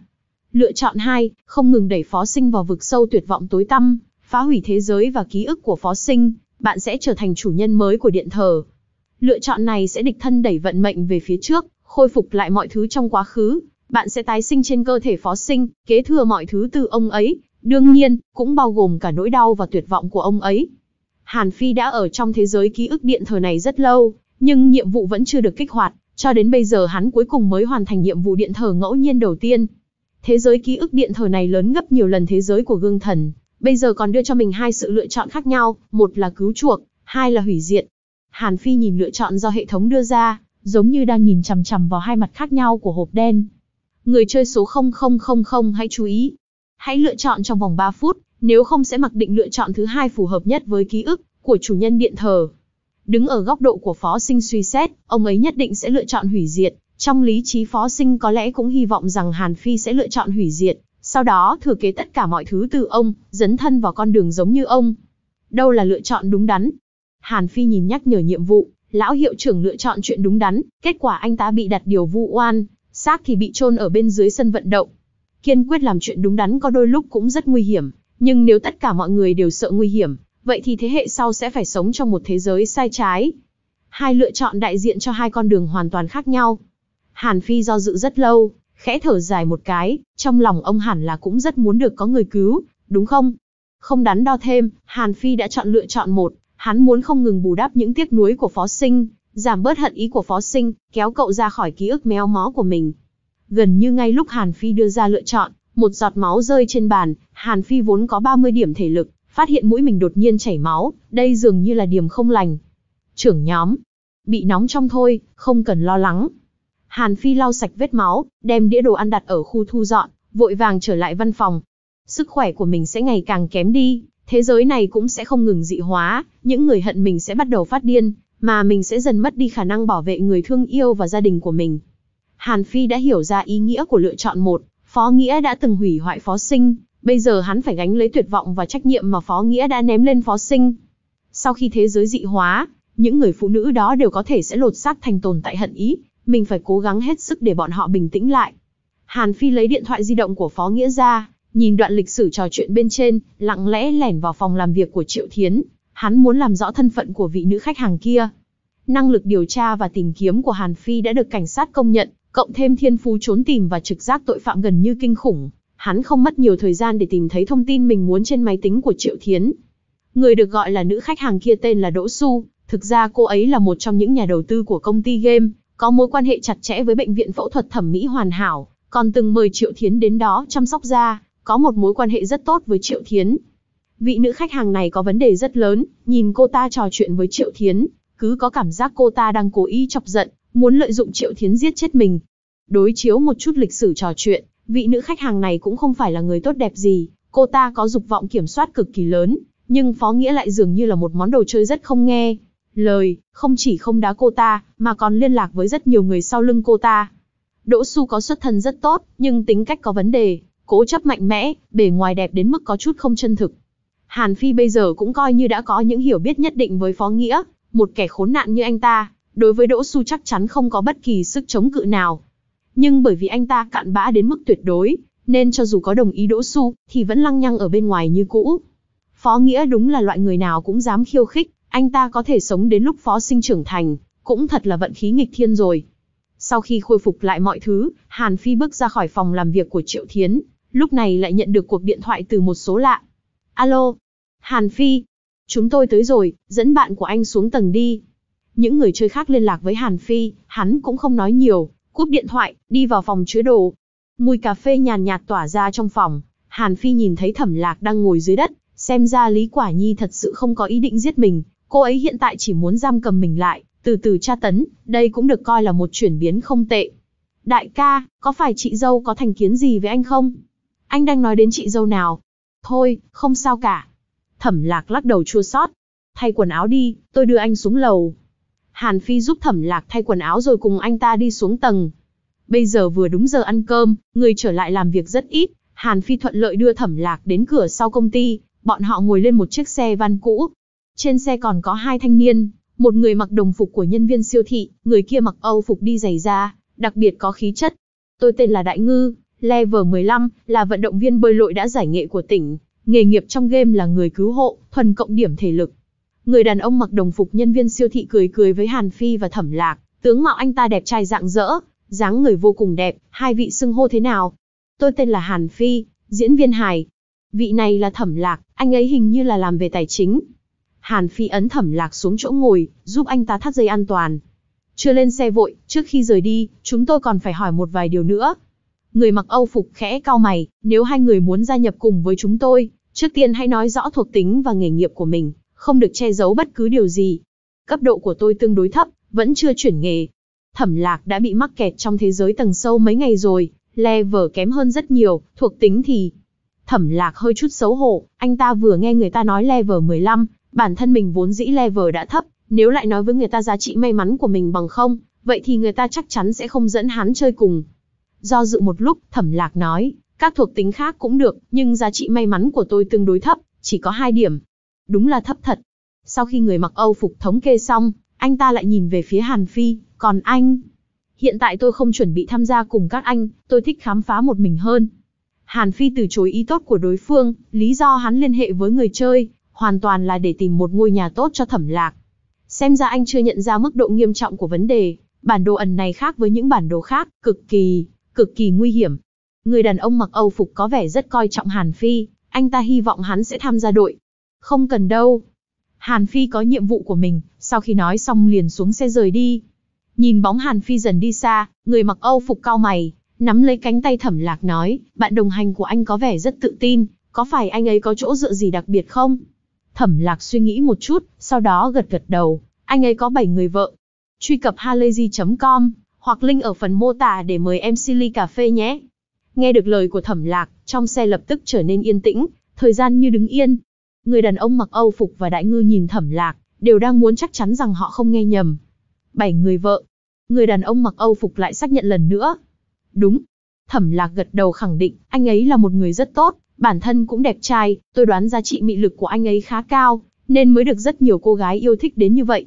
Lựa chọn 2, không ngừng đẩy phó sinh vào vực sâu tuyệt vọng tối tăm, phá hủy thế giới và ký ức của phó sinh, bạn sẽ trở thành chủ nhân mới của điện thờ. Lựa chọn này sẽ địch thân đẩy vận mệnh về phía trước, khôi phục lại mọi thứ trong quá khứ, bạn sẽ tái sinh trên cơ thể phó sinh, kế thừa mọi thứ từ ông ấy, đương nhiên, cũng bao gồm cả nỗi đau và tuyệt vọng của ông ấy. Hàn Phi đã ở trong thế giới ký ức điện thờ này rất lâu, nhưng nhiệm vụ vẫn chưa được kích hoạt, cho đến bây giờ hắn cuối cùng mới hoàn thành nhiệm vụ điện thờ ngẫu nhiên đầu tiên. Thế giới ký ức điện thờ này lớn gấp nhiều lần thế giới của gương thần, bây giờ còn đưa cho mình hai sự lựa chọn khác nhau, một là cứu chuộc, hai là hủy diệt. Hàn Phi nhìn lựa chọn do hệ thống đưa ra, giống như đang nhìn chằm chằm vào hai mặt khác nhau của hộp đen, người chơi số 0000 hãy chú ý. Hãy lựa chọn trong vòng 3 phút, nếu không sẽ mặc định lựa chọn thứ hai phù hợp nhất với ký ức của chủ nhân điện thờ. Đứng ở góc độ của phó sinh suy xét, ông ấy nhất định sẽ lựa chọn hủy diệt. Trong lý trí phó sinh có lẽ cũng hy vọng rằng Hàn Phi sẽ lựa chọn hủy diệt, sau đó thừa kế tất cả mọi thứ từ ông, dấn thân vào con đường giống như ông. Đâu là lựa chọn đúng đắn? Hàn Phi nhìn nhắc nhở nhiệm vụ, lão hiệu trưởng lựa chọn chuyện đúng đắn, kết quả anh ta bị đặt điều vu oan, xác thì bị chôn ở bên dưới sân vận động. Kiên quyết làm chuyện đúng đắn có đôi lúc cũng rất nguy hiểm, nhưng nếu tất cả mọi người đều sợ nguy hiểm, vậy thì thế hệ sau sẽ phải sống trong một thế giới sai trái. Hai lựa chọn đại diện cho hai con đường hoàn toàn khác nhau. Hàn Phi do dự rất lâu, khẽ thở dài một cái, trong lòng ông hẳn là cũng rất muốn được có người cứu, đúng không? Không đắn đo thêm, Hàn Phi đã chọn lựa chọn một, hắn muốn không ngừng bù đắp những tiếc nuối của phó sinh, giảm bớt hận ý của phó sinh, kéo cậu ra khỏi ký ức méo mó của mình. Gần như ngay lúc Hàn Phi đưa ra lựa chọn, một giọt máu rơi trên bàn, Hàn Phi vốn có 30 điểm thể lực, phát hiện mũi mình đột nhiên chảy máu, đây dường như là điểm không lành. Trưởng nhóm, bị nóng trong thôi, không cần lo lắng. Hàn Phi lau sạch vết máu, đem đĩa đồ ăn đặt ở khu thu dọn, vội vàng trở lại văn phòng. Sức khỏe của mình sẽ ngày càng kém đi, thế giới này cũng sẽ không ngừng dị hóa, những người hận mình sẽ bắt đầu phát điên, mà mình sẽ dần mất đi khả năng bảo vệ người thương yêu và gia đình của mình. Hàn Phi đã hiểu ra ý nghĩa của lựa chọn một, Phó Nghĩa đã từng hủy hoại Phó Sinh, bây giờ hắn phải gánh lấy tuyệt vọng và trách nhiệm mà Phó Nghĩa đã ném lên Phó Sinh. Sau khi thế giới dị hóa, những người phụ nữ đó đều có thể sẽ lột xác thành tồn tại hận ý, mình phải cố gắng hết sức để bọn họ bình tĩnh lại. Hàn Phi lấy điện thoại di động của Phó Nghĩa ra, nhìn đoạn lịch sử trò chuyện bên trên, lặng lẽ lẻn vào phòng làm việc của Triệu Thiến, hắn muốn làm rõ thân phận của vị nữ khách hàng kia. Năng lực điều tra và tìm kiếm của Hàn Phi đã được cảnh sát công nhận, cộng thêm thiên phú trốn tìm và trực giác tội phạm gần như kinh khủng, hắn không mất nhiều thời gian để tìm thấy thông tin mình muốn trên máy tính của Triệu Thiến. Người được gọi là nữ khách hàng kia tên là Đỗ Xu, thực ra cô ấy là một trong những nhà đầu tư của công ty game, có mối quan hệ chặt chẽ với bệnh viện phẫu thuật thẩm mỹ hoàn hảo, còn từng mời Triệu Thiến đến đó chăm sóc da, có một mối quan hệ rất tốt với Triệu Thiến, Vị nữ khách hàng này có vấn đề rất lớn, nhìn cô ta trò chuyện với Triệu Thiến, cứ có cảm giác cô ta đang cố ý chọc giận, muốn lợi dụng Triệu Thiến giết chết mình. Đối chiếu một chút lịch sử trò chuyện, vị nữ khách hàng này cũng không phải là người tốt đẹp gì, cô ta có dục vọng kiểm soát cực kỳ lớn, nhưng Phó Nghĩa lại dường như là một món đồ chơi rất không nghe. Lời, không chỉ không đá cô ta, mà còn liên lạc với rất nhiều người sau lưng cô ta. Đỗ Xu có xuất thân rất tốt, nhưng tính cách có vấn đề, cố chấp mạnh mẽ, bề ngoài đẹp đến mức có chút không chân thực. Hàn Phi bây giờ cũng coi như đã có những hiểu biết nhất định với Phó Nghĩa, một kẻ khốn nạn như anh ta, đối với Đỗ Xu chắc chắn không có bất kỳ sức chống cự nào. Nhưng bởi vì anh ta cạn bã đến mức tuyệt đối, nên cho dù có đồng ý Đỗ Xu, thì vẫn lăng nhăng ở bên ngoài như cũ. Phó Nghĩa đúng là loại người nào cũng dám khiêu khích, anh ta có thể sống đến lúc Phó Sinh trưởng thành, cũng thật là vận khí nghịch thiên rồi. Sau khi khôi phục lại mọi thứ, Hàn Phi bước ra khỏi phòng làm việc của Triệu Thiến, lúc này lại nhận được cuộc điện thoại từ một số lạ, Alo, Hàn Phi, chúng tôi tới rồi, dẫn bạn của anh xuống tầng đi. Những người chơi khác liên lạc với Hàn Phi, hắn cũng không nói nhiều, cúp điện thoại, đi vào phòng chứa đồ. Mùi cà phê nhàn nhạt tỏa ra trong phòng, Hàn Phi nhìn thấy Thẩm Lạc đang ngồi dưới đất, xem ra Lý Quả Nhi thật sự không có ý định giết mình, cô ấy hiện tại chỉ muốn giam cầm mình lại, từ từ tra tấn, đây cũng được coi là một chuyển biến không tệ. Đại ca, có phải chị dâu có thành kiến gì với anh không? Anh đang nói đến chị dâu nào? Thôi, không sao cả. Thẩm lạc lắc đầu chua sót. Thay quần áo đi, tôi đưa anh xuống lầu. Hàn Phi giúp thẩm lạc thay quần áo rồi cùng anh ta đi xuống tầng. Bây giờ vừa đúng giờ ăn cơm, người trở lại làm việc rất ít. Hàn Phi thuận lợi đưa thẩm lạc đến cửa sau công ty, bọn họ ngồi lên một chiếc xe van cũ. Trên xe còn có hai thanh niên, một người mặc đồng phục của nhân viên siêu thị, người kia mặc Âu phục đi giày da, đặc biệt có khí chất. Tôi tên là Đại Ngư, Level 15 là vận động viên bơi lội đã giải nghệ của tỉnh, nghề nghiệp trong game là người cứu hộ, thuần cộng điểm thể lực. Người đàn ông mặc đồng phục nhân viên siêu thị cười cười với Hàn Phi và Thẩm Lạc, tướng mạo anh ta đẹp trai rạng rỡ, dáng người vô cùng đẹp, hai vị xưng hô thế nào? Tôi tên là Hàn Phi, diễn viên hài. Vị này là Thẩm Lạc, anh ấy hình như là làm về tài chính. Hàn Phi ấn Thẩm Lạc xuống chỗ ngồi, giúp anh ta thắt dây an toàn. Chưa lên xe vội, trước khi rời đi, chúng tôi còn phải hỏi một vài điều nữa, Người mặc Âu phục khẽ cau mày, nếu hai người muốn gia nhập cùng với chúng tôi, trước tiên hãy nói rõ thuộc tính và nghề nghiệp của mình, không được che giấu bất cứ điều gì. Cấp độ của tôi tương đối thấp, vẫn chưa chuyển nghề. Thẩm lạc đã bị mắc kẹt trong thế giới tầng sâu mấy ngày rồi, level kém hơn rất nhiều, thuộc tính thì... Thẩm lạc hơi chút xấu hổ, anh ta vừa nghe người ta nói level 15, bản thân mình vốn dĩ level đã thấp, nếu lại nói với người ta giá trị may mắn của mình bằng không, vậy thì người ta chắc chắn sẽ không dẫn hắn chơi cùng. Do dự một lúc, thẩm lạc nói, các thuộc tính khác cũng được, nhưng giá trị may mắn của tôi tương đối thấp, chỉ có hai điểm. Đúng là thấp thật. Sau khi người mặc Âu phục thống kê xong, anh ta lại nhìn về phía Hàn Phi, còn anh? Hiện tại tôi không chuẩn bị tham gia cùng các anh, tôi thích khám phá một mình hơn. Hàn Phi từ chối ý tốt của đối phương, lý do hắn liên hệ với người chơi, hoàn toàn là để tìm một ngôi nhà tốt cho thẩm lạc. Xem ra anh chưa nhận ra mức độ nghiêm trọng của vấn đề, bản đồ ẩn này khác với những bản đồ khác, cực kỳ cực kỳ nguy hiểm. Người đàn ông mặc Âu phục có vẻ rất coi trọng Hàn Phi, anh ta hy vọng hắn sẽ tham gia đội. Không cần đâu. Hàn Phi có nhiệm vụ của mình, sau khi nói xong liền xuống xe rời đi. Nhìn bóng Hàn Phi dần đi xa, người mặc Âu phục cao mày, nắm lấy cánh tay thẩm lạc nói, bạn đồng hành của anh có vẻ rất tự tin, có phải anh ấy có chỗ dựa gì đặc biệt không? Thẩm lạc suy nghĩ một chút, sau đó gật gật đầu, anh ấy có 7 người vợ. Truy cập halayzi.com, hoặc link ở phần mô tả để mời em Silly Cà Phê nhé. Nghe được lời của thẩm lạc, trong xe lập tức trở nên yên tĩnh, thời gian như đứng yên. Người đàn ông mặc Âu phục và đại ngư nhìn thẩm lạc, đều đang muốn chắc chắn rằng họ không nghe nhầm. Bảy người vợ. Người đàn ông mặc Âu phục lại xác nhận lần nữa. Đúng. Thẩm lạc gật đầu khẳng định, anh ấy là một người rất tốt, bản thân cũng đẹp trai, tôi đoán giá trị mị lực của anh ấy khá cao, nên mới được rất nhiều cô gái yêu thích đến như vậy.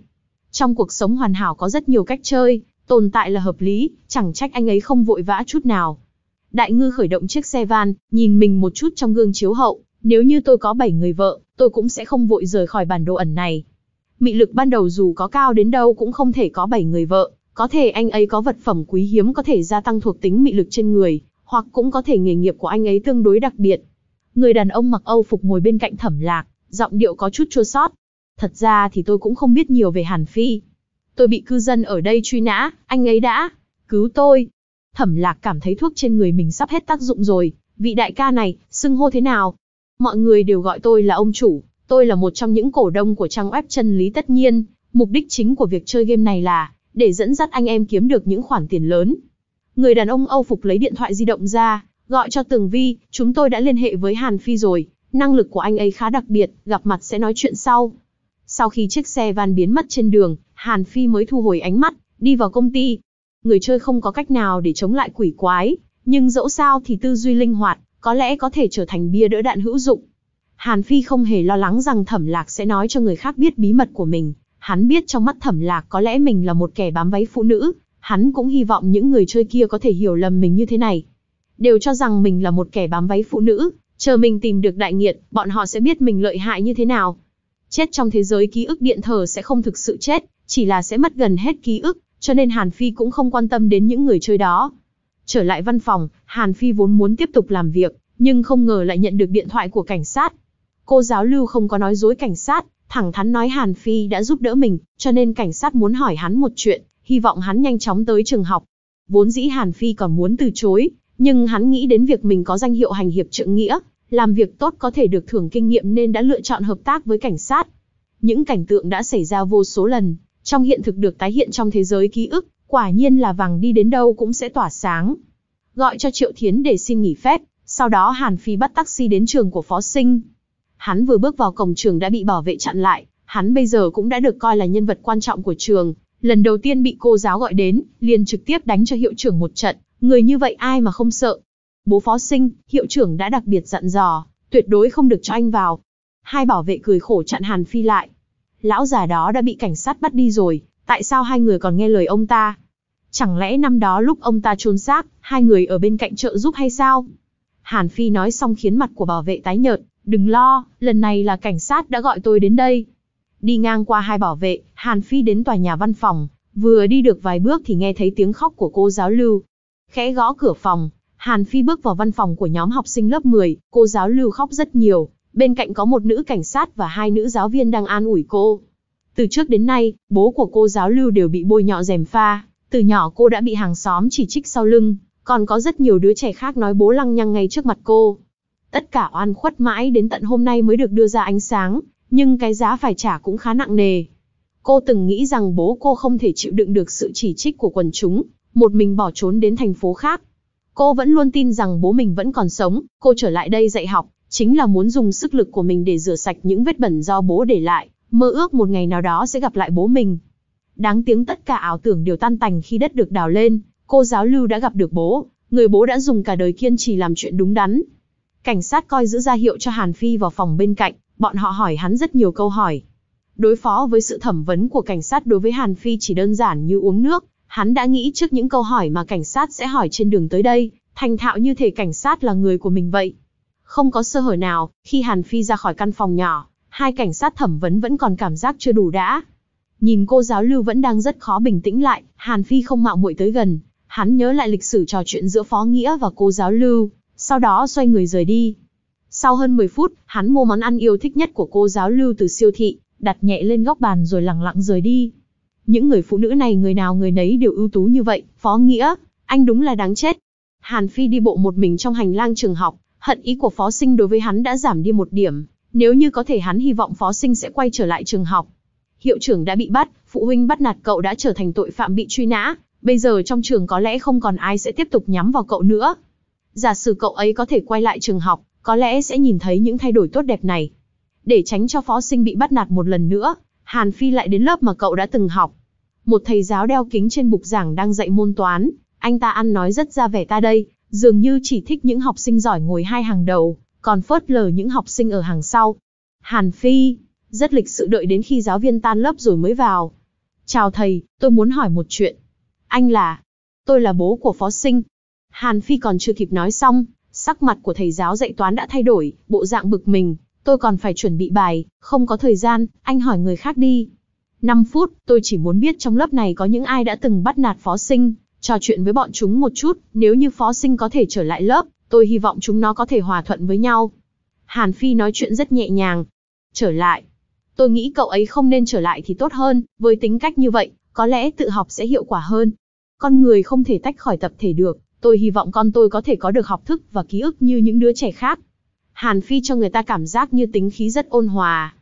Trong cuộc sống hoàn hảo có rất nhiều cách chơi, Tồn tại là hợp lý, chẳng trách anh ấy không vội vã chút nào. Đại ngư khởi động chiếc xe van, nhìn mình một chút trong gương chiếu hậu, nếu như tôi có 7 người vợ, tôi cũng sẽ không vội rời khỏi bản đồ ẩn này. Mị lực ban đầu dù có cao đến đâu cũng không thể có 7 người vợ, có thể anh ấy có vật phẩm quý hiếm có thể gia tăng thuộc tính mị lực trên người, hoặc cũng có thể nghề nghiệp của anh ấy tương đối đặc biệt. Người đàn ông mặc Âu phục ngồi bên cạnh thẩm lạc, giọng điệu có chút chua sót. Thật ra thì tôi cũng không biết nhiều về Hàn Phi, Tôi bị cư dân ở đây truy nã, anh ấy đã cứu tôi. Thẩm lạc cảm thấy thuốc trên người mình sắp hết tác dụng rồi, vị đại ca này, xưng hô thế nào? Mọi người đều gọi tôi là ông chủ, tôi là một trong những cổ đông của trang web chân lý tất nhiên. Mục đích chính của việc chơi game này là, để dẫn dắt anh em kiếm được những khoản tiền lớn. Người đàn ông Âu Phục lấy điện thoại di động ra, gọi cho Tường Vi, chúng tôi đã liên hệ với Hàn Phi rồi, năng lực của anh ấy khá đặc biệt, gặp mặt sẽ nói chuyện sau. Sau khi chiếc xe van biến mất trên đường, Hàn Phi mới thu hồi ánh mắt, đi vào công ty. Người chơi không có cách nào để chống lại quỷ quái, nhưng dẫu sao thì tư duy linh hoạt, có lẽ có thể trở thành bia đỡ đạn hữu dụng. Hàn Phi không hề lo lắng rằng Thẩm Lạc sẽ nói cho người khác biết bí mật của mình. Hắn biết trong mắt Thẩm Lạc có lẽ mình là một kẻ bám váy phụ nữ. Hắn cũng hy vọng những người chơi kia có thể hiểu lầm mình như thế này. Đều cho rằng mình là một kẻ bám váy phụ nữ, chờ mình tìm được đại nghiệt, bọn họ sẽ biết mình lợi hại như thế nào. Chết trong thế giới ký ức điện thờ sẽ không thực sự chết, chỉ là sẽ mất gần hết ký ức, cho nên Hàn Phi cũng không quan tâm đến những người chơi đó. Trở lại văn phòng, Hàn Phi vốn muốn tiếp tục làm việc, nhưng không ngờ lại nhận được điện thoại của cảnh sát. Cô giáo lưu không có nói dối cảnh sát, thẳng thắn nói Hàn Phi đã giúp đỡ mình, cho nên cảnh sát muốn hỏi hắn một chuyện, hy vọng hắn nhanh chóng tới trường học. Vốn dĩ Hàn Phi còn muốn từ chối, nhưng hắn nghĩ đến việc mình có danh hiệu hành hiệp trượng nghĩa, làm việc tốt có thể được thưởng kinh nghiệm nên đã lựa chọn hợp tác với cảnh sát. Những cảnh tượng đã xảy ra vô số lần, trong hiện thực được tái hiện trong thế giới ký ức, quả nhiên là vàng đi đến đâu cũng sẽ tỏa sáng. Gọi cho Triệu Thiến để xin nghỉ phép, sau đó Hàn Phi bắt taxi đến trường của Phó Sinh. Hắn vừa bước vào cổng trường đã bị bảo vệ chặn lại, hắn bây giờ cũng đã được coi là nhân vật quan trọng của trường. Lần đầu tiên bị cô giáo gọi đến, liền trực tiếp đánh cho hiệu trưởng một trận, người như vậy ai mà không sợ. Bố Phó Sinh, hiệu trưởng đã đặc biệt dặn dò, tuyệt đối không được cho anh vào. Hai bảo vệ cười khổ chặn Hàn Phi lại, lão già đó đã bị cảnh sát bắt đi rồi, tại sao hai người còn nghe lời ông ta? Chẳng lẽ năm đó lúc ông ta trôn xác, hai người ở bên cạnh trợ giúp hay sao? Hàn Phi nói xong khiến mặt của bảo vệ tái nhợt, đừng lo, lần này là cảnh sát đã gọi tôi đến đây. Đi ngang qua hai bảo vệ, Hàn Phi đến tòa nhà văn phòng, vừa đi được vài bước thì nghe thấy tiếng khóc của cô giáo lưu. Khẽ gõ cửa phòng, Hàn Phi bước vào văn phòng của nhóm học sinh lớp 10, cô giáo lưu khóc rất nhiều, bên cạnh có một nữ cảnh sát và hai nữ giáo viên đang an ủi cô. Từ trước đến nay, bố của cô giáo Lưu đều bị bôi nhọ rèm pha, từ nhỏ cô đã bị hàng xóm chỉ trích sau lưng, còn có rất nhiều đứa trẻ khác nói bố lăng nhăng ngay trước mặt cô. Tất cả oan khuất mãi đến tận hôm nay mới được đưa ra ánh sáng, nhưng cái giá phải trả cũng khá nặng nề. Cô từng nghĩ rằng bố cô không thể chịu đựng được sự chỉ trích của quần chúng, một mình bỏ trốn đến thành phố khác. Cô vẫn luôn tin rằng bố mình vẫn còn sống, cô trở lại đây dạy học, chính là muốn dùng sức lực của mình để rửa sạch những vết bẩn do bố để lại, mơ ước một ngày nào đó sẽ gặp lại bố mình. Đáng tiếng tất cả ảo tưởng đều tan tành khi đất được đào lên, cô giáo lưu đã gặp được bố, người bố đã dùng cả đời kiên trì làm chuyện đúng đắn. Cảnh sát coi giữ ra hiệu cho Hàn Phi vào phòng bên cạnh, bọn họ hỏi hắn rất nhiều câu hỏi. Đối phó với sự thẩm vấn của cảnh sát đối với Hàn Phi chỉ đơn giản như uống nước, hắn đã nghĩ trước những câu hỏi mà cảnh sát sẽ hỏi trên đường tới đây, thành thạo như thể cảnh sát là người của mình vậy. Không có sơ hở nào, khi Hàn Phi ra khỏi căn phòng nhỏ, hai cảnh sát thẩm vấn vẫn còn cảm giác chưa đủ đã. Nhìn cô giáo lưu vẫn đang rất khó bình tĩnh lại, Hàn Phi không mạo muội tới gần. Hắn nhớ lại lịch sử trò chuyện giữa Phó Nghĩa và cô giáo lưu, sau đó xoay người rời đi. Sau hơn 10 phút, hắn mua món ăn yêu thích nhất của cô giáo lưu từ siêu thị, đặt nhẹ lên góc bàn rồi lặng lặng rời đi. Những người phụ nữ này người nào người nấy đều ưu tú như vậy, Phó Nghĩa, anh đúng là đáng chết. Hàn Phi đi bộ một mình trong hành lang trường học, hận ý của Phó Sinh đối với hắn đã giảm đi một điểm, nếu như có thể hắn hy vọng Phó Sinh sẽ quay trở lại trường học. Hiệu trưởng đã bị bắt, phụ huynh bắt nạt cậu đã trở thành tội phạm bị truy nã, bây giờ trong trường có lẽ không còn ai sẽ tiếp tục nhắm vào cậu nữa. Giả sử cậu ấy có thể quay lại trường học, có lẽ sẽ nhìn thấy những thay đổi tốt đẹp này. Để tránh cho Phó Sinh bị bắt nạt một lần nữa, Hàn Phi lại đến lớp mà cậu đã từng học. Một thầy giáo đeo kính trên bục giảng đang dạy môn toán, anh ta ăn nói rất ra vẻ ta đây, Dường như chỉ thích những học sinh giỏi ngồi hai hàng đầu, còn phớt lờ những học sinh ở hàng sau. Hàn Phi, rất lịch sự đợi đến khi giáo viên tan lớp rồi mới vào. Chào thầy, tôi muốn hỏi một chuyện. Anh là, tôi là bố của phó sinh. Hàn Phi còn chưa kịp nói xong, sắc mặt của thầy giáo dạy toán đã thay đổi, bộ dạng bực mình. Tôi còn phải chuẩn bị bài, không có thời gian, anh hỏi người khác đi. 5 phút, tôi chỉ muốn biết trong lớp này có những ai đã từng bắt nạt phó sinh trò chuyện với bọn chúng một chút, nếu như phó sinh có thể trở lại lớp, tôi hy vọng chúng nó có thể hòa thuận với nhau. Hàn Phi nói chuyện rất nhẹ nhàng. Trở lại. Tôi nghĩ cậu ấy không nên trở lại thì tốt hơn, với tính cách như vậy, có lẽ tự học sẽ hiệu quả hơn. Con người không thể tách khỏi tập thể được, tôi hy vọng con tôi có thể có được học thức và ký ức như những đứa trẻ khác. Hàn Phi cho người ta cảm giác như tính khí rất ôn hòa.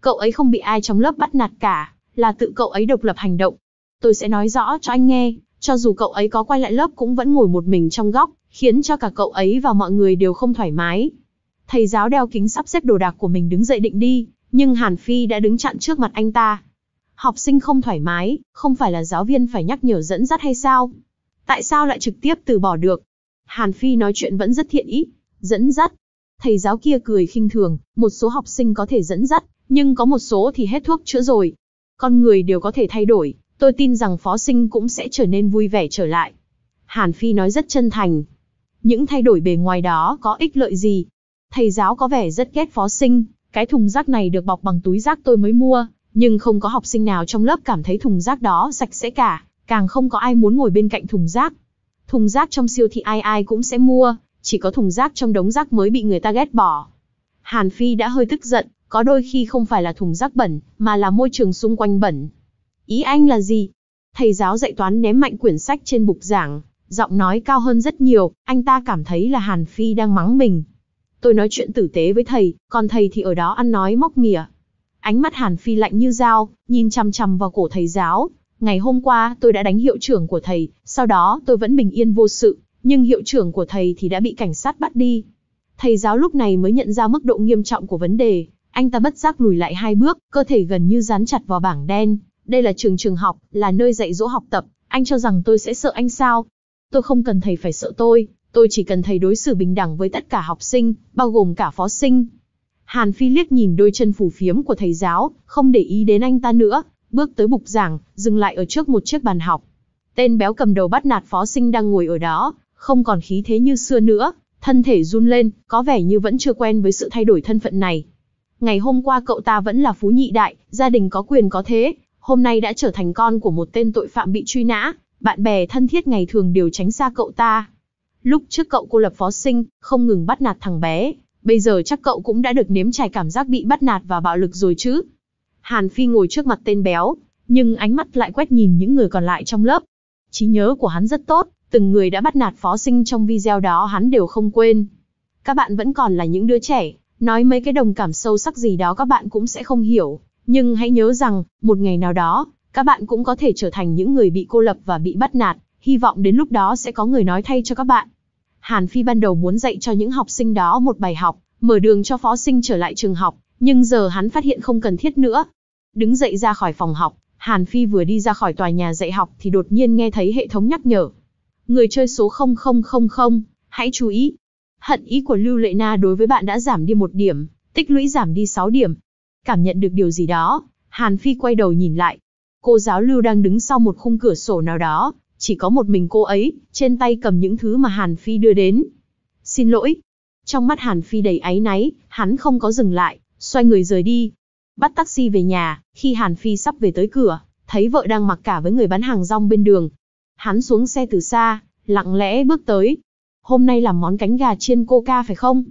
Cậu ấy không bị ai trong lớp bắt nạt cả, là tự cậu ấy độc lập hành động. Tôi sẽ nói rõ cho anh nghe, cho dù cậu ấy có quay lại lớp cũng vẫn ngồi một mình trong góc, khiến cho cả cậu ấy và mọi người đều không thoải mái. Thầy giáo đeo kính sắp xếp đồ đạc của mình đứng dậy định đi, nhưng Hàn Phi đã đứng chặn trước mặt anh ta. Học sinh không thoải mái, không phải là giáo viên phải nhắc nhở dẫn dắt hay sao? Tại sao lại trực tiếp từ bỏ được? Hàn Phi nói chuyện vẫn rất thiện ý, dẫn dắt. Thầy giáo kia cười khinh thường, một số học sinh có thể dẫn dắt, nhưng có một số thì hết thuốc chữa rồi. Con người đều có thể thay đổi, Tôi tin rằng phó sinh cũng sẽ trở nên vui vẻ trở lại. Hàn Phi nói rất chân thành. Những thay đổi bề ngoài đó có ích lợi gì? Thầy giáo có vẻ rất ghét phó sinh, cái thùng rác này được bọc bằng túi rác tôi mới mua, nhưng không có học sinh nào trong lớp cảm thấy thùng rác đó sạch sẽ cả, càng không có ai muốn ngồi bên cạnh thùng rác. Thùng rác trong siêu thị ai ai cũng sẽ mua, chỉ có thùng rác trong đống rác mới bị người ta ghét bỏ. Hàn Phi đã hơi tức giận, có đôi khi không phải là thùng rác bẩn, mà là môi trường xung quanh bẩn. Ý anh là gì? Thầy giáo dạy toán ném mạnh quyển sách trên bục giảng, giọng nói cao hơn rất nhiều, anh ta cảm thấy là Hàn Phi đang mắng mình. Tôi nói chuyện tử tế với thầy, còn thầy thì ở đó ăn nói móc mỉa. Ánh mắt Hàn Phi lạnh như dao, nhìn chằm chằm vào cổ thầy giáo. Ngày hôm qua tôi đã đánh hiệu trưởng của thầy, sau đó tôi vẫn bình yên vô sự, nhưng hiệu trưởng của thầy thì đã bị cảnh sát bắt đi. Thầy giáo lúc này mới nhận ra mức độ nghiêm trọng của vấn đề, anh ta bất giác lùi lại hai bước, cơ thể gần như dán chặt vào bảng đen đây là trường trường học, là nơi dạy dỗ học tập, anh cho rằng tôi sẽ sợ anh sao? Tôi không cần thầy phải sợ tôi, tôi chỉ cần thầy đối xử bình đẳng với tất cả học sinh, bao gồm cả phó sinh. Hàn Phi liếc nhìn đôi chân phủ phiếm của thầy giáo, không để ý đến anh ta nữa, bước tới bục giảng, dừng lại ở trước một chiếc bàn học. Tên béo cầm đầu bắt nạt phó sinh đang ngồi ở đó, không còn khí thế như xưa nữa, thân thể run lên, có vẻ như vẫn chưa quen với sự thay đổi thân phận này. Ngày hôm qua cậu ta vẫn là phú nhị đại, gia đình có quyền có thế, hôm nay đã trở thành con của một tên tội phạm bị truy nã, bạn bè thân thiết ngày thường đều tránh xa cậu ta. Lúc trước cậu cô lập phó sinh, không ngừng bắt nạt thằng bé, bây giờ chắc cậu cũng đã được nếm trải cảm giác bị bắt nạt và bạo lực rồi chứ. Hàn Phi ngồi trước mặt tên béo, nhưng ánh mắt lại quét nhìn những người còn lại trong lớp. Trí nhớ của hắn rất tốt, từng người đã bắt nạt phó sinh trong video đó hắn đều không quên. Các bạn vẫn còn là những đứa trẻ, nói mấy cái đồng cảm sâu sắc gì đó các bạn cũng sẽ không hiểu, nhưng hãy nhớ rằng, một ngày nào đó, các bạn cũng có thể trở thành những người bị cô lập và bị bắt nạt, hy vọng đến lúc đó sẽ có người nói thay cho các bạn. Hàn Phi ban đầu muốn dạy cho những học sinh đó một bài học, mở đường cho phó sinh trở lại trường học, nhưng giờ hắn phát hiện không cần thiết nữa. Đứng dậy ra khỏi phòng học, Hàn Phi vừa đi ra khỏi tòa nhà dạy học thì đột nhiên nghe thấy hệ thống nhắc nhở. Người chơi số 0000, hãy chú ý. Hận ý của Lưu Lệ Na đối với bạn đã giảm đi một điểm, tích lũy giảm đi 6 điểm, cảm nhận được điều gì đó, Hàn Phi quay đầu nhìn lại. Cô giáo lưu đang đứng sau một khung cửa sổ nào đó, chỉ có một mình cô ấy, trên tay cầm những thứ mà Hàn Phi đưa đến. Xin lỗi. Trong mắt Hàn Phi đầy áy náy, hắn không có dừng lại, xoay người rời đi. Bắt taxi về nhà, khi Hàn Phi sắp về tới cửa, thấy vợ đang mặc cả với người bán hàng rong bên đường. Hắn xuống xe từ xa, lặng lẽ bước tới. Hôm nay làm món cánh gà chiên coca phải không?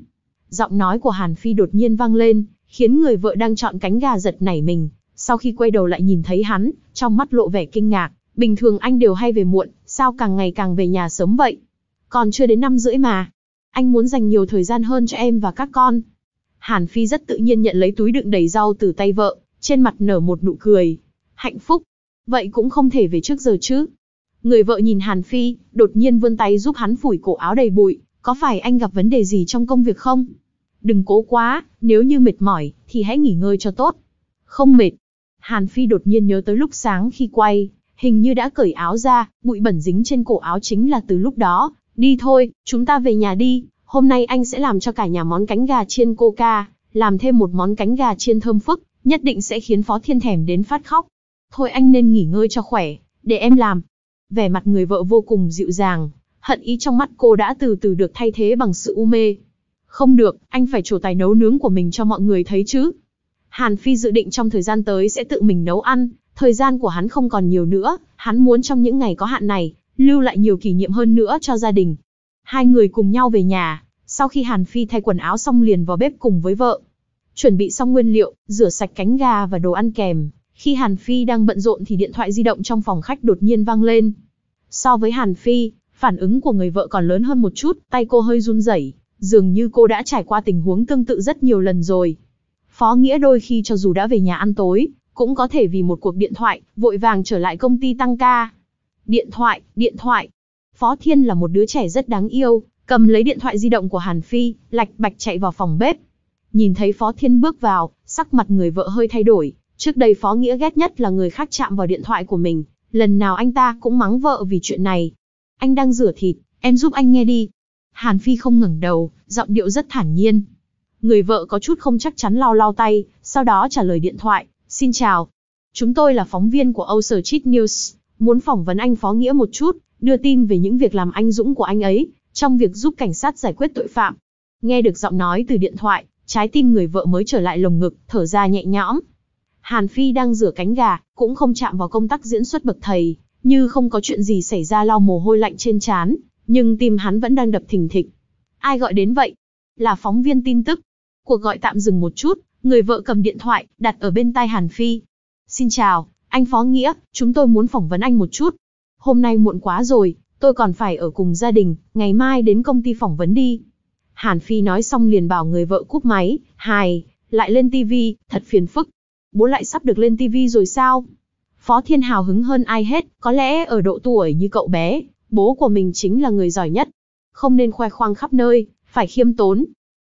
Giọng nói của Hàn Phi đột nhiên vang lên, khiến người vợ đang chọn cánh gà giật nảy mình. Sau khi quay đầu lại nhìn thấy hắn, trong mắt lộ vẻ kinh ngạc, bình thường anh đều hay về muộn, sao càng ngày càng về nhà sớm vậy? Còn chưa đến năm rưỡi mà. Anh muốn dành nhiều thời gian hơn cho em và các con. Hàn Phi rất tự nhiên nhận lấy túi đựng đầy rau từ tay vợ, trên mặt nở một nụ cười. Hạnh phúc. Vậy cũng không thể về trước giờ chứ. Người vợ nhìn Hàn Phi, đột nhiên vươn tay giúp hắn phủi cổ áo đầy bụi. Có phải anh gặp vấn đề gì trong công việc không? đừng cố quá, nếu như mệt mỏi, thì hãy nghỉ ngơi cho tốt. Không mệt. Hàn Phi đột nhiên nhớ tới lúc sáng khi quay, hình như đã cởi áo ra, bụi bẩn dính trên cổ áo chính là từ lúc đó. Đi thôi, chúng ta về nhà đi, hôm nay anh sẽ làm cho cả nhà món cánh gà chiên coca, làm thêm một món cánh gà chiên thơm phức, nhất định sẽ khiến Phó Thiên thèm đến phát khóc. Thôi anh nên nghỉ ngơi cho khỏe, để em làm. Vẻ mặt người vợ vô cùng dịu dàng, hận ý trong mắt cô đã từ từ được thay thế bằng sự u mê, không được, anh phải chủ tài nấu nướng của mình cho mọi người thấy chứ. Hàn Phi dự định trong thời gian tới sẽ tự mình nấu ăn, thời gian của hắn không còn nhiều nữa, hắn muốn trong những ngày có hạn này, lưu lại nhiều kỷ niệm hơn nữa cho gia đình. Hai người cùng nhau về nhà, sau khi Hàn Phi thay quần áo xong liền vào bếp cùng với vợ. Chuẩn bị xong nguyên liệu, rửa sạch cánh gà và đồ ăn kèm. Khi Hàn Phi đang bận rộn thì điện thoại di động trong phòng khách đột nhiên vang lên. So với Hàn Phi, phản ứng của người vợ còn lớn hơn một chút, tay cô hơi run rẩy, dường như cô đã trải qua tình huống tương tự rất nhiều lần rồi. Phó Nghĩa đôi khi cho dù đã về nhà ăn tối, cũng có thể vì một cuộc điện thoại, vội vàng trở lại công ty tăng ca. Điện thoại, điện thoại. Phó Thiên là một đứa trẻ rất đáng yêu, cầm lấy điện thoại di động của Hàn Phi, lạch bạch chạy vào phòng bếp. Nhìn thấy Phó Thiên bước vào, sắc mặt người vợ hơi thay đổi. Trước đây Phó Nghĩa ghét nhất là người khác chạm vào điện thoại của mình, lần nào anh ta cũng mắng vợ vì chuyện này. Anh đang rửa thịt, em giúp anh nghe đi. Hàn Phi không ngẩng đầu, giọng điệu rất thản nhiên. Người vợ có chút không chắc chắn lau lau tay, sau đó trả lời điện thoại, xin chào. Chúng tôi là phóng viên của Âu News, muốn phỏng vấn anh Phó Nghĩa một chút, đưa tin về những việc làm anh Dũng của anh ấy, trong việc giúp cảnh sát giải quyết tội phạm. Nghe được giọng nói từ điện thoại, trái tim người vợ mới trở lại lồng ngực, thở ra nhẹ nhõm. Hàn Phi đang rửa cánh gà, cũng không chạm vào công tác diễn xuất bậc thầy, như không có chuyện gì xảy ra lau mồ hôi lạnh trên trán, nhưng tim hắn vẫn đang đập thình thịch. Ai gọi đến vậy? Là phóng viên tin tức. Cuộc gọi tạm dừng một chút, người vợ cầm điện thoại, đặt ở bên tai Hàn Phi. Xin chào, anh Phó Nghĩa, chúng tôi muốn phỏng vấn anh một chút. Hôm nay muộn quá rồi, tôi còn phải ở cùng gia đình, ngày mai đến công ty phỏng vấn đi. Hàn Phi nói xong liền bảo người vợ cúp máy, hài, lại lên TV, thật phiền phức. Bố lại sắp được lên TV rồi sao? Phó Thiên Hào hứng hơn ai hết, có lẽ ở độ tuổi như cậu bé, bố của mình chính là người giỏi nhất. Không nên khoe khoang khắp nơi, phải khiêm tốn.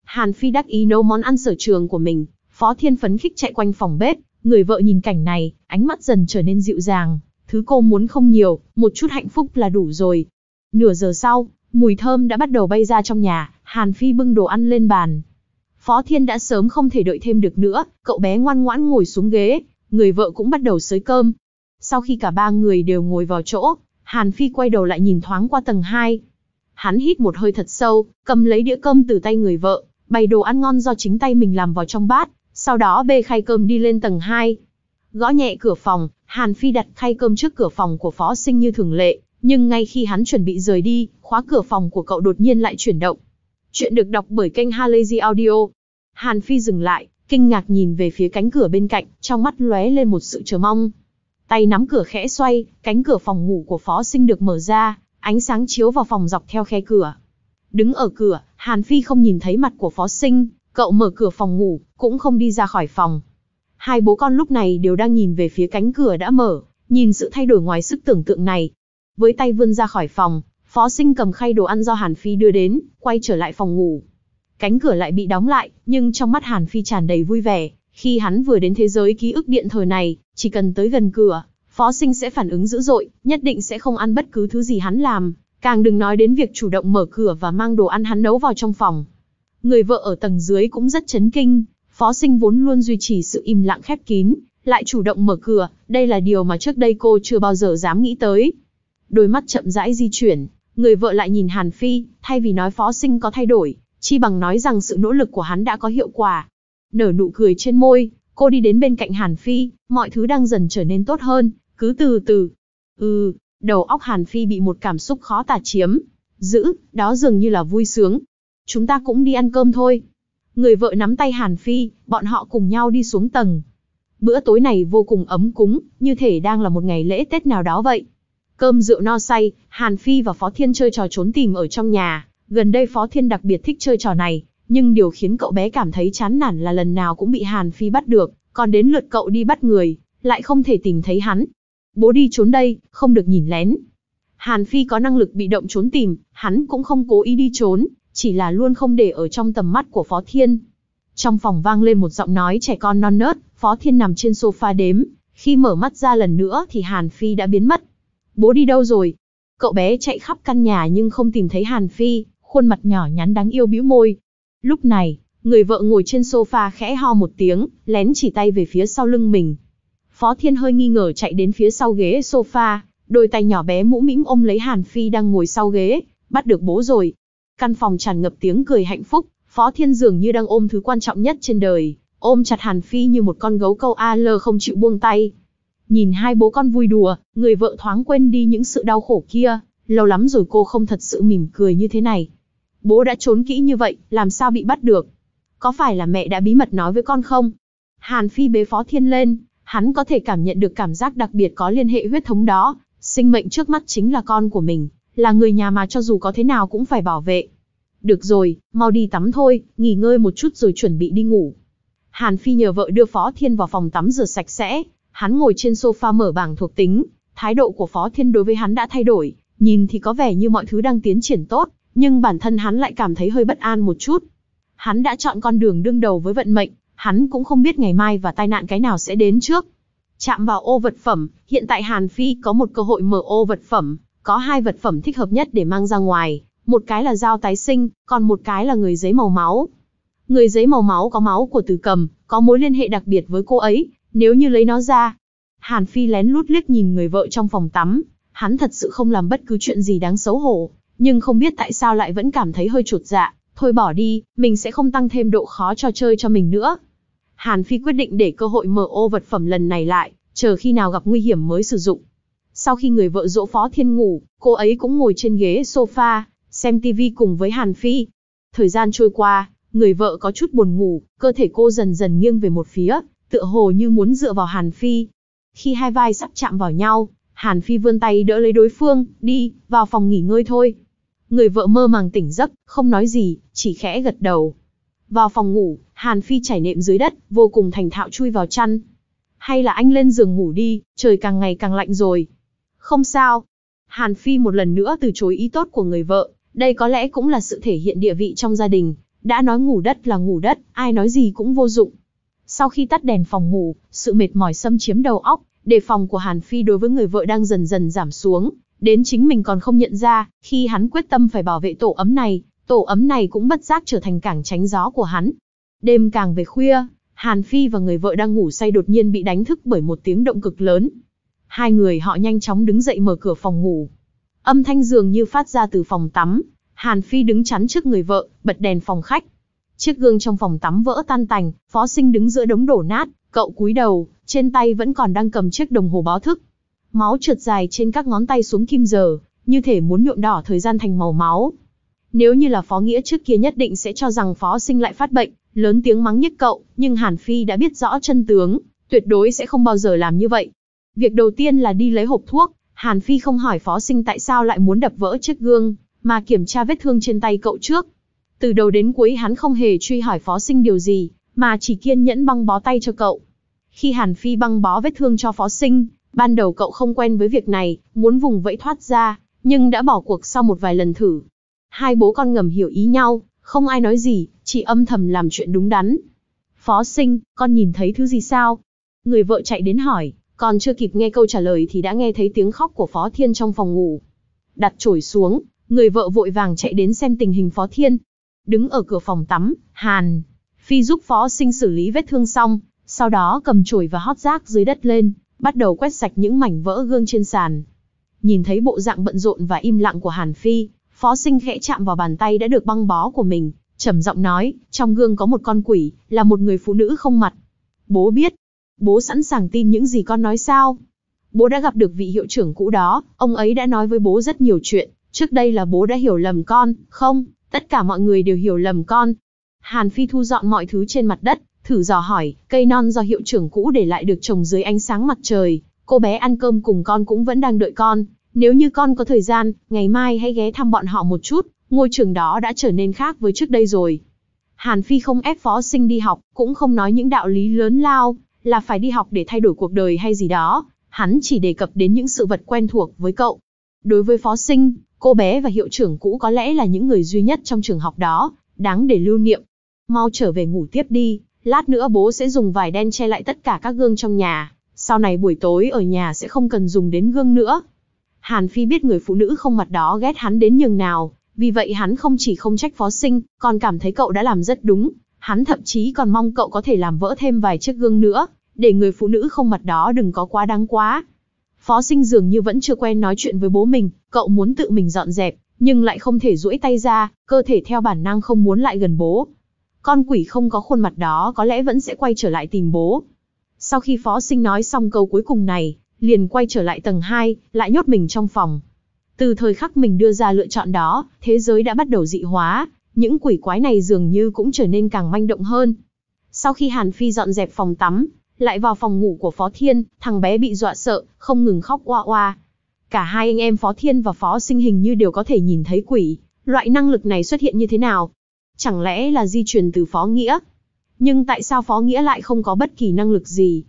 Hàn Phi đắc ý nấu món ăn sở trường của mình, Phó Thiên phấn khích chạy quanh phòng bếp, người vợ nhìn cảnh này, ánh mắt dần trở nên dịu dàng, thứ cô muốn không nhiều, một chút hạnh phúc là đủ rồi. Nửa giờ sau, mùi thơm đã bắt đầu bay ra trong nhà, Hàn Phi bưng đồ ăn lên bàn. Phó Thiên đã sớm không thể đợi thêm được nữa, cậu bé ngoan ngoãn ngồi xuống ghế, người vợ cũng bắt đầu sới cơm. Sau khi cả ba người đều ngồi vào chỗ, Hàn Phi quay đầu lại nhìn thoáng qua tầng 2. Hắn hít một hơi thật sâu, cầm lấy đĩa cơm từ tay người vợ, bày đồ ăn ngon do chính tay mình làm vào trong bát, sau đó bê khay cơm đi lên tầng 2. Gõ nhẹ cửa phòng, Hàn Phi đặt khay cơm trước cửa phòng của phó sinh như thường lệ, nhưng ngay khi hắn chuẩn bị rời đi, khóa cửa phòng của cậu đột nhiên lại chuyển động. Chuyện được đọc bởi kênh Halazy Audio. Hàn Phi dừng lại, kinh ngạc nhìn về phía cánh cửa bên cạnh, trong mắt lóe lên một sự chờ mong. Tay nắm cửa khẽ xoay, cánh cửa phòng ngủ của phó sinh được mở ra, ánh sáng chiếu vào phòng dọc theo khe cửa. Đứng ở cửa, Hàn Phi không nhìn thấy mặt của phó sinh, cậu mở cửa phòng ngủ, cũng không đi ra khỏi phòng. Hai bố con lúc này đều đang nhìn về phía cánh cửa đã mở, nhìn sự thay đổi ngoài sức tưởng tượng này. Với tay vươn ra khỏi phòng, phó sinh cầm khay đồ ăn do Hàn Phi đưa đến, quay trở lại phòng ngủ. Cánh cửa lại bị đóng lại, nhưng trong mắt Hàn Phi tràn đầy vui vẻ, khi hắn vừa đến thế giới ký ức điện thời này, chỉ cần tới gần cửa, phó sinh sẽ phản ứng dữ dội, nhất định sẽ không ăn bất cứ thứ gì hắn làm, càng đừng nói đến việc chủ động mở cửa và mang đồ ăn hắn nấu vào trong phòng. Người vợ ở tầng dưới cũng rất chấn kinh, phó sinh vốn luôn duy trì sự im lặng khép kín, lại chủ động mở cửa, đây là điều mà trước đây cô chưa bao giờ dám nghĩ tới. Đôi mắt chậm rãi di chuyển, người vợ lại nhìn Hàn Phi, thay vì nói phó sinh có thay đổi, chi bằng nói rằng sự nỗ lực của hắn đã có hiệu quả, nở nụ cười trên môi, cô đi đến bên cạnh Hàn Phi, mọi thứ đang dần trở nên tốt hơn, cứ từ từ. Ừ, đầu óc Hàn Phi bị một cảm xúc khó tả chiếm. Giữ, đó dường như là vui sướng. Chúng ta cũng đi ăn cơm thôi. Người vợ nắm tay Hàn Phi, bọn họ cùng nhau đi xuống tầng. Bữa tối này vô cùng ấm cúng, như thể đang là một ngày lễ Tết nào đó vậy. Cơm rượu no say, Hàn Phi và Phó Thiên chơi trò trốn tìm ở trong nhà. Gần đây Phó Thiên đặc biệt thích chơi trò này, nhưng điều khiến cậu bé cảm thấy chán nản là lần nào cũng bị Hàn Phi bắt được, còn đến lượt cậu đi bắt người, lại không thể tìm thấy hắn. Bố đi trốn đây, không được nhìn lén. Hàn Phi có năng lực bị động trốn tìm, hắn cũng không cố ý đi trốn, chỉ là luôn không để ở trong tầm mắt của Phó Thiên. Trong phòng vang lên một giọng nói trẻ con non nớt, Phó Thiên nằm trên sofa đếm, khi mở mắt ra lần nữa thì Hàn Phi đã biến mất. Bố đi đâu rồi? Cậu bé chạy khắp căn nhà nhưng không tìm thấy Hàn Phi, khuôn mặt nhỏ nhắn đáng yêu bĩu môi, Lúc này, người vợ ngồi trên sofa khẽ ho một tiếng, lén chỉ tay về phía sau lưng mình. Phó Thiên hơi nghi ngờ chạy đến phía sau ghế sofa, đôi tay nhỏ bé mũ mĩm ôm lấy Hàn Phi đang ngồi sau ghế, bắt được bố rồi. Căn phòng tràn ngập tiếng cười hạnh phúc, Phó Thiên dường như đang ôm thứ quan trọng nhất trên đời, ôm chặt Hàn Phi như một con gấu câu AL không chịu buông tay. Nhìn hai bố con vui đùa, người vợ thoáng quên đi những sự đau khổ kia, lâu lắm rồi cô không thật sự mỉm cười như thế này bố đã trốn kỹ như vậy, làm sao bị bắt được? Có phải là mẹ đã bí mật nói với con không? Hàn Phi bế Phó Thiên lên, hắn có thể cảm nhận được cảm giác đặc biệt có liên hệ huyết thống đó, sinh mệnh trước mắt chính là con của mình, là người nhà mà cho dù có thế nào cũng phải bảo vệ. Được rồi, mau đi tắm thôi, nghỉ ngơi một chút rồi chuẩn bị đi ngủ. Hàn Phi nhờ vợ đưa Phó Thiên vào phòng tắm rửa sạch sẽ, hắn ngồi trên sofa mở bảng thuộc tính, thái độ của Phó Thiên đối với hắn đã thay đổi, nhìn thì có vẻ như mọi thứ đang tiến triển tốt, nhưng bản thân hắn lại cảm thấy hơi bất an một chút. Hắn đã chọn con đường đương đầu với vận mệnh, hắn cũng không biết ngày mai và tai nạn cái nào sẽ đến trước. Chạm vào ô vật phẩm, hiện tại Hàn Phi có một cơ hội mở ô vật phẩm, có hai vật phẩm thích hợp nhất để mang ra ngoài, một cái là dao tái sinh, còn một cái là người giấy màu máu. Người giấy màu máu có máu của Từ Cầm, có mối liên hệ đặc biệt với cô ấy, nếu như lấy nó ra. Hàn Phi lén lút liếc nhìn người vợ trong phòng tắm, hắn thật sự không làm bất cứ chuyện gì đáng xấu hổ, nhưng không biết tại sao lại vẫn cảm thấy hơi chột dạ, thôi bỏ đi, mình sẽ không tăng thêm độ khó cho chơi cho mình nữa. Hàn Phi quyết định để cơ hội mở ô vật phẩm lần này lại, chờ khi nào gặp nguy hiểm mới sử dụng. Sau khi người vợ dỗ Phó Thiên ngủ, cô ấy cũng ngồi trên ghế sofa, xem TV cùng với Hàn Phi. Thời gian trôi qua, người vợ có chút buồn ngủ, cơ thể cô dần dần nghiêng về một phía, tựa hồ như muốn dựa vào Hàn Phi. Khi hai vai sắp chạm vào nhau, Hàn Phi vươn tay đỡ lấy đối phương, đi, vào phòng nghỉ ngơi thôi. Người vợ mơ màng tỉnh giấc, không nói gì, chỉ khẽ gật đầu. Vào phòng ngủ, Hàn Phi chảy nệm dưới đất, vô cùng thành thạo chui vào chăn. Hay là anh lên giường ngủ đi, trời càng ngày càng lạnh rồi. Không sao. Hàn Phi một lần nữa từ chối ý tốt của người vợ, đây có lẽ cũng là sự thể hiện địa vị trong gia đình. Đã nói ngủ đất là ngủ đất, ai nói gì cũng vô dụng. Sau khi tắt đèn phòng ngủ, sự mệt mỏi xâm chiếm đầu óc, đề phòng của Hàn Phi đối với người vợ đang dần dần giảm xuống, Đến chính mình còn không nhận ra, khi hắn quyết tâm phải bảo vệ tổ ấm này, tổ ấm này cũng bất giác trở thành cảng tránh gió của hắn. Đêm càng về khuya, Hàn Phi và người vợ đang ngủ say đột nhiên bị đánh thức bởi một tiếng động cực lớn. Hai người họ nhanh chóng đứng dậy mở cửa phòng ngủ. Âm thanh dường như phát ra từ phòng tắm, Hàn Phi đứng chắn trước người vợ, bật đèn phòng khách. Chiếc gương trong phòng tắm vỡ tan tành, phó sinh đứng giữa đống đổ nát, cậu cúi đầu, trên tay vẫn còn đang cầm chiếc đồng hồ báo thức. Máu trượt dài trên các ngón tay xuống kim giờ, như thể muốn nhuộm đỏ thời gian thành màu máu. Nếu như là phó nghĩa trước kia nhất định sẽ cho rằng phó sinh lại phát bệnh, lớn tiếng mắng nhức cậu, nhưng Hàn Phi đã biết rõ chân tướng, tuyệt đối sẽ không bao giờ làm như vậy. Việc đầu tiên là đi lấy hộp thuốc, Hàn Phi không hỏi phó sinh tại sao lại muốn đập vỡ chiếc gương, mà kiểm tra vết thương trên tay cậu trước. Từ đầu đến cuối hắn không hề truy hỏi phó sinh điều gì, mà chỉ kiên nhẫn băng bó tay cho cậu. Khi Hàn Phi băng bó vết thương cho phó sinh, Ban đầu cậu không quen với việc này, muốn vùng vẫy thoát ra, nhưng đã bỏ cuộc sau một vài lần thử. Hai bố con ngầm hiểu ý nhau, không ai nói gì, chỉ âm thầm làm chuyện đúng đắn. Phó sinh, con nhìn thấy thứ gì sao? Người vợ chạy đến hỏi, còn chưa kịp nghe câu trả lời thì đã nghe thấy tiếng khóc của Phó Thiên trong phòng ngủ. Đặt chổi xuống, người vợ vội vàng chạy đến xem tình hình Phó Thiên. Đứng ở cửa phòng tắm, Hàn, Phi giúp Phó sinh xử lý vết thương xong, sau đó cầm chổi và hót rác dưới đất lên, bắt đầu quét sạch những mảnh vỡ gương trên sàn. Nhìn thấy bộ dạng bận rộn và im lặng của Hàn Phi, Phó Sinh khẽ chạm vào bàn tay đã được băng bó của mình, trầm giọng nói, trong gương có một con quỷ, là một người phụ nữ không mặt. Bố biết. Bố sẵn sàng tin những gì con nói sao? Bố đã gặp được vị hiệu trưởng cũ đó, ông ấy đã nói với bố rất nhiều chuyện, trước đây là bố đã hiểu lầm con, không, tất cả mọi người đều hiểu lầm con. Hàn Phi thu dọn mọi thứ trên mặt đất, thử dò hỏi, cây non do hiệu trưởng cũ để lại được trồng dưới ánh sáng mặt trời, cô bé ăn cơm cùng con cũng vẫn đang đợi con. Nếu như con có thời gian, ngày mai hãy ghé thăm bọn họ một chút, ngôi trường đó đã trở nên khác với trước đây rồi. Hàn Phi không ép phó sinh đi học, cũng không nói những đạo lý lớn lao, là phải đi học để thay đổi cuộc đời hay gì đó, hắn chỉ đề cập đến những sự vật quen thuộc với cậu. Đối với phó sinh, cô bé và hiệu trưởng cũ có lẽ là những người duy nhất trong trường học đó, đáng để lưu niệm. Mau trở về ngủ tiếp đi, Lát nữa bố sẽ dùng vải đen che lại tất cả các gương trong nhà, sau này buổi tối ở nhà sẽ không cần dùng đến gương nữa. Hàn Phi biết người phụ nữ không mặt đó ghét hắn đến nhường nào, vì vậy hắn không chỉ không trách phó sinh, còn cảm thấy cậu đã làm rất đúng. Hắn thậm chí còn mong cậu có thể làm vỡ thêm vài chiếc gương nữa, để người phụ nữ không mặt đó đừng có quá đáng quá. Phó sinh dường như vẫn chưa quen nói chuyện với bố mình, cậu muốn tự mình dọn dẹp, nhưng lại không thể duỗi tay ra, cơ thể theo bản năng không muốn lại gần bố con quỷ không có khuôn mặt đó có lẽ vẫn sẽ quay trở lại tìm bố. Sau khi phó sinh nói xong câu cuối cùng này, liền quay trở lại tầng 2, lại nhốt mình trong phòng. Từ thời khắc mình đưa ra lựa chọn đó, thế giới đã bắt đầu dị hóa, những quỷ quái này dường như cũng trở nên càng manh động hơn. Sau khi Hàn Phi dọn dẹp phòng tắm, lại vào phòng ngủ của Phó Thiên, thằng bé bị dọa sợ, không ngừng khóc oa oa. Cả hai anh em Phó Thiên và Phó Sinh hình như đều có thể nhìn thấy quỷ, loại năng lực này xuất hiện như thế nào, Chẳng lẽ là di truyền từ Phó Nghĩa? Nhưng tại sao Phó Nghĩa lại không có bất kỳ năng lực gì?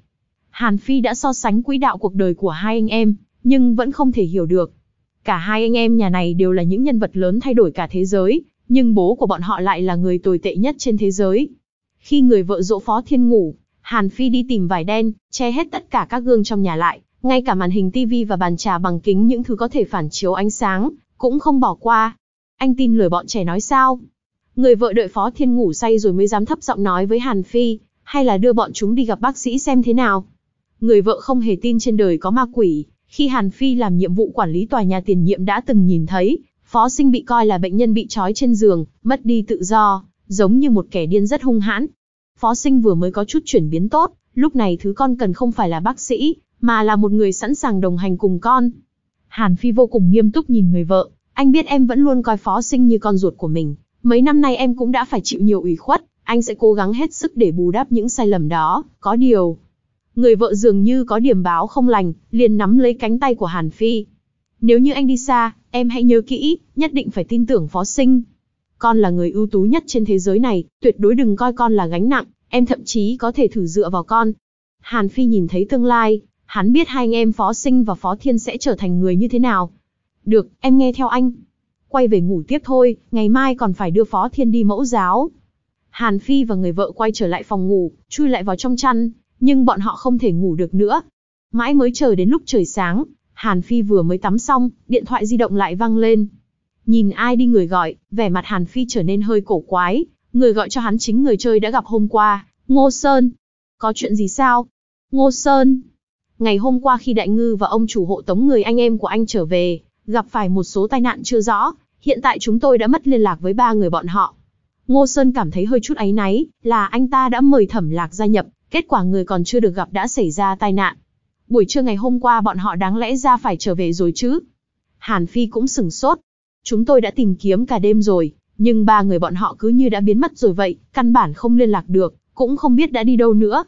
Hàn Phi đã so sánh quỹ đạo cuộc đời của hai anh em, nhưng vẫn không thể hiểu được. Cả hai anh em nhà này đều là những nhân vật lớn thay đổi cả thế giới, nhưng bố của bọn họ lại là người tồi tệ nhất trên thế giới. Khi người vợ dỗ Phó Thiên ngủ, Hàn Phi đi tìm vải đen, che hết tất cả các gương trong nhà lại, ngay cả màn hình tivi và bàn trà bằng kính những thứ có thể phản chiếu ánh sáng, cũng không bỏ qua. Anh tin lời bọn trẻ nói sao? Người vợ đợi Phó Thiên ngủ say rồi mới dám thấp giọng nói với Hàn Phi, hay là đưa bọn chúng đi gặp bác sĩ xem thế nào. Người vợ không hề tin trên đời có ma quỷ, khi Hàn Phi làm nhiệm vụ quản lý tòa nhà tiền nhiệm đã từng nhìn thấy, Phó Sinh bị coi là bệnh nhân bị trói trên giường, mất đi tự do, giống như một kẻ điên rất hung hãn. Phó Sinh vừa mới có chút chuyển biến tốt, lúc này thứ con cần không phải là bác sĩ, mà là một người sẵn sàng đồng hành cùng con. Hàn Phi vô cùng nghiêm túc nhìn người vợ, anh biết em vẫn luôn coi Phó Sinh như con ruột của mình, Mấy năm nay em cũng đã phải chịu nhiều ủy khuất, anh sẽ cố gắng hết sức để bù đắp những sai lầm đó, có điều. Người vợ dường như có điểm báo không lành, liền nắm lấy cánh tay của Hàn Phi. Nếu như anh đi xa, em hãy nhớ kỹ, nhất định phải tin tưởng phó sinh. Con là người ưu tú nhất trên thế giới này, tuyệt đối đừng coi con là gánh nặng, em thậm chí có thể thử dựa vào con. Hàn Phi nhìn thấy tương lai, hắn biết hai anh em phó sinh và phó thiên sẽ trở thành người như thế nào. Được, em nghe theo anh quay về ngủ tiếp thôi, ngày mai còn phải đưa Phó Thiên đi mẫu giáo. Hàn Phi và người vợ quay trở lại phòng ngủ, chui lại vào trong chăn, nhưng bọn họ không thể ngủ được nữa. Mãi mới chờ đến lúc trời sáng, Hàn Phi vừa mới tắm xong, điện thoại di động lại vang lên. Nhìn ai đi người gọi, vẻ mặt Hàn Phi trở nên hơi cổ quái, người gọi cho hắn chính người chơi đã gặp hôm qua, Ngô Sơn. Có chuyện gì sao? Ngô Sơn. Ngày hôm qua khi Đại Ngư và ông chủ hộ tống người anh em của anh trở về, gặp phải một số tai nạn chưa rõ, hiện tại chúng tôi đã mất liên lạc với ba người bọn họ. Ngô Sơn cảm thấy hơi chút áy náy, là anh ta đã mời thẩm lạc gia nhập, kết quả người còn chưa được gặp đã xảy ra tai nạn. Buổi trưa ngày hôm qua bọn họ đáng lẽ ra phải trở về rồi chứ. Hàn Phi cũng sửng sốt. Chúng tôi đã tìm kiếm cả đêm rồi, nhưng ba người bọn họ cứ như đã biến mất rồi vậy, căn bản không liên lạc được, cũng không biết đã đi đâu nữa.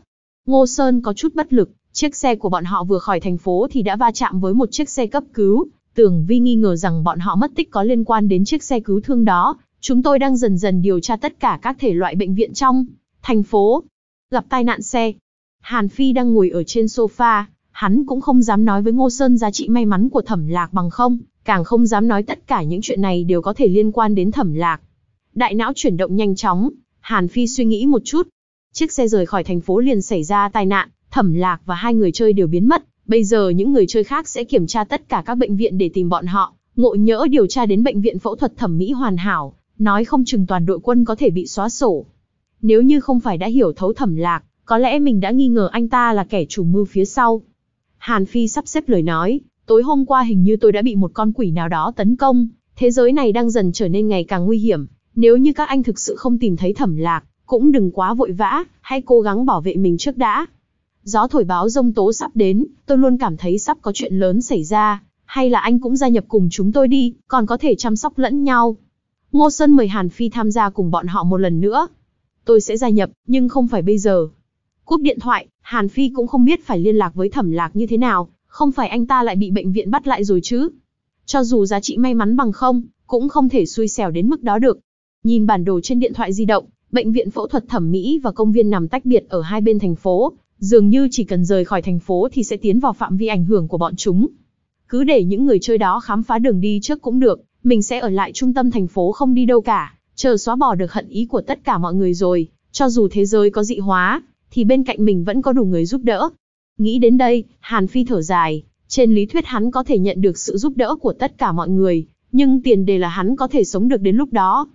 Ngô Sơn có chút bất lực, chiếc xe của bọn họ vừa khỏi thành phố thì đã va chạm với một chiếc xe cấp cứu, Tưởng Vi nghi ngờ rằng bọn họ mất tích có liên quan đến chiếc xe cứu thương đó. Chúng tôi đang dần dần điều tra tất cả các thể loại bệnh viện trong thành phố. Gặp tai nạn xe. Hàn Phi đang ngồi ở trên sofa. Hắn cũng không dám nói với Ngô Sơn giá trị may mắn của thẩm lạc bằng không. Càng không dám nói tất cả những chuyện này đều có thể liên quan đến thẩm lạc. Đại não chuyển động nhanh chóng. Hàn Phi suy nghĩ một chút. Chiếc xe rời khỏi thành phố liền xảy ra tai nạn. Thẩm lạc và hai người chơi đều biến mất Bây giờ những người chơi khác sẽ kiểm tra tất cả các bệnh viện để tìm bọn họ, ngộ nhỡ điều tra đến bệnh viện phẫu thuật thẩm mỹ hoàn hảo, nói không chừng toàn đội quân có thể bị xóa sổ. Nếu như không phải đã hiểu thấu thẩm lạc, có lẽ mình đã nghi ngờ anh ta là kẻ chủ mưu phía sau. Hàn Phi sắp xếp lời nói, tối hôm qua hình như tôi đã bị một con quỷ nào đó tấn công, thế giới này đang dần trở nên ngày càng nguy hiểm, nếu như các anh thực sự không tìm thấy thẩm lạc, cũng đừng quá vội vã, hãy cố gắng bảo vệ mình trước đã gió thổi báo rông tố sắp đến, tôi luôn cảm thấy sắp có chuyện lớn xảy ra, hay là anh cũng gia nhập cùng chúng tôi đi, còn có thể chăm sóc lẫn nhau. Ngô Sơn mời Hàn Phi tham gia cùng bọn họ một lần nữa. Tôi sẽ gia nhập, nhưng không phải bây giờ. Cúp điện thoại, Hàn Phi cũng không biết phải liên lạc với thẩm lạc như thế nào, không phải anh ta lại bị bệnh viện bắt lại rồi chứ. Cho dù giá trị may mắn bằng không, cũng không thể xui xẻo đến mức đó được. Nhìn bản đồ trên điện thoại di động, bệnh viện phẫu thuật thẩm mỹ và công viên nằm tách biệt ở hai bên thành phố, Dường như chỉ cần rời khỏi thành phố thì sẽ tiến vào phạm vi ảnh hưởng của bọn chúng. Cứ để những người chơi đó khám phá đường đi trước cũng được, mình sẽ ở lại trung tâm thành phố không đi đâu cả, chờ xóa bỏ được hận ý của tất cả mọi người rồi, cho dù thế giới có dị hóa, thì bên cạnh mình vẫn có đủ người giúp đỡ. Nghĩ đến đây, Hàn Phi thở dài, trên lý thuyết hắn có thể nhận được sự giúp đỡ của tất cả mọi người, nhưng tiền đề là hắn có thể sống được đến lúc đó.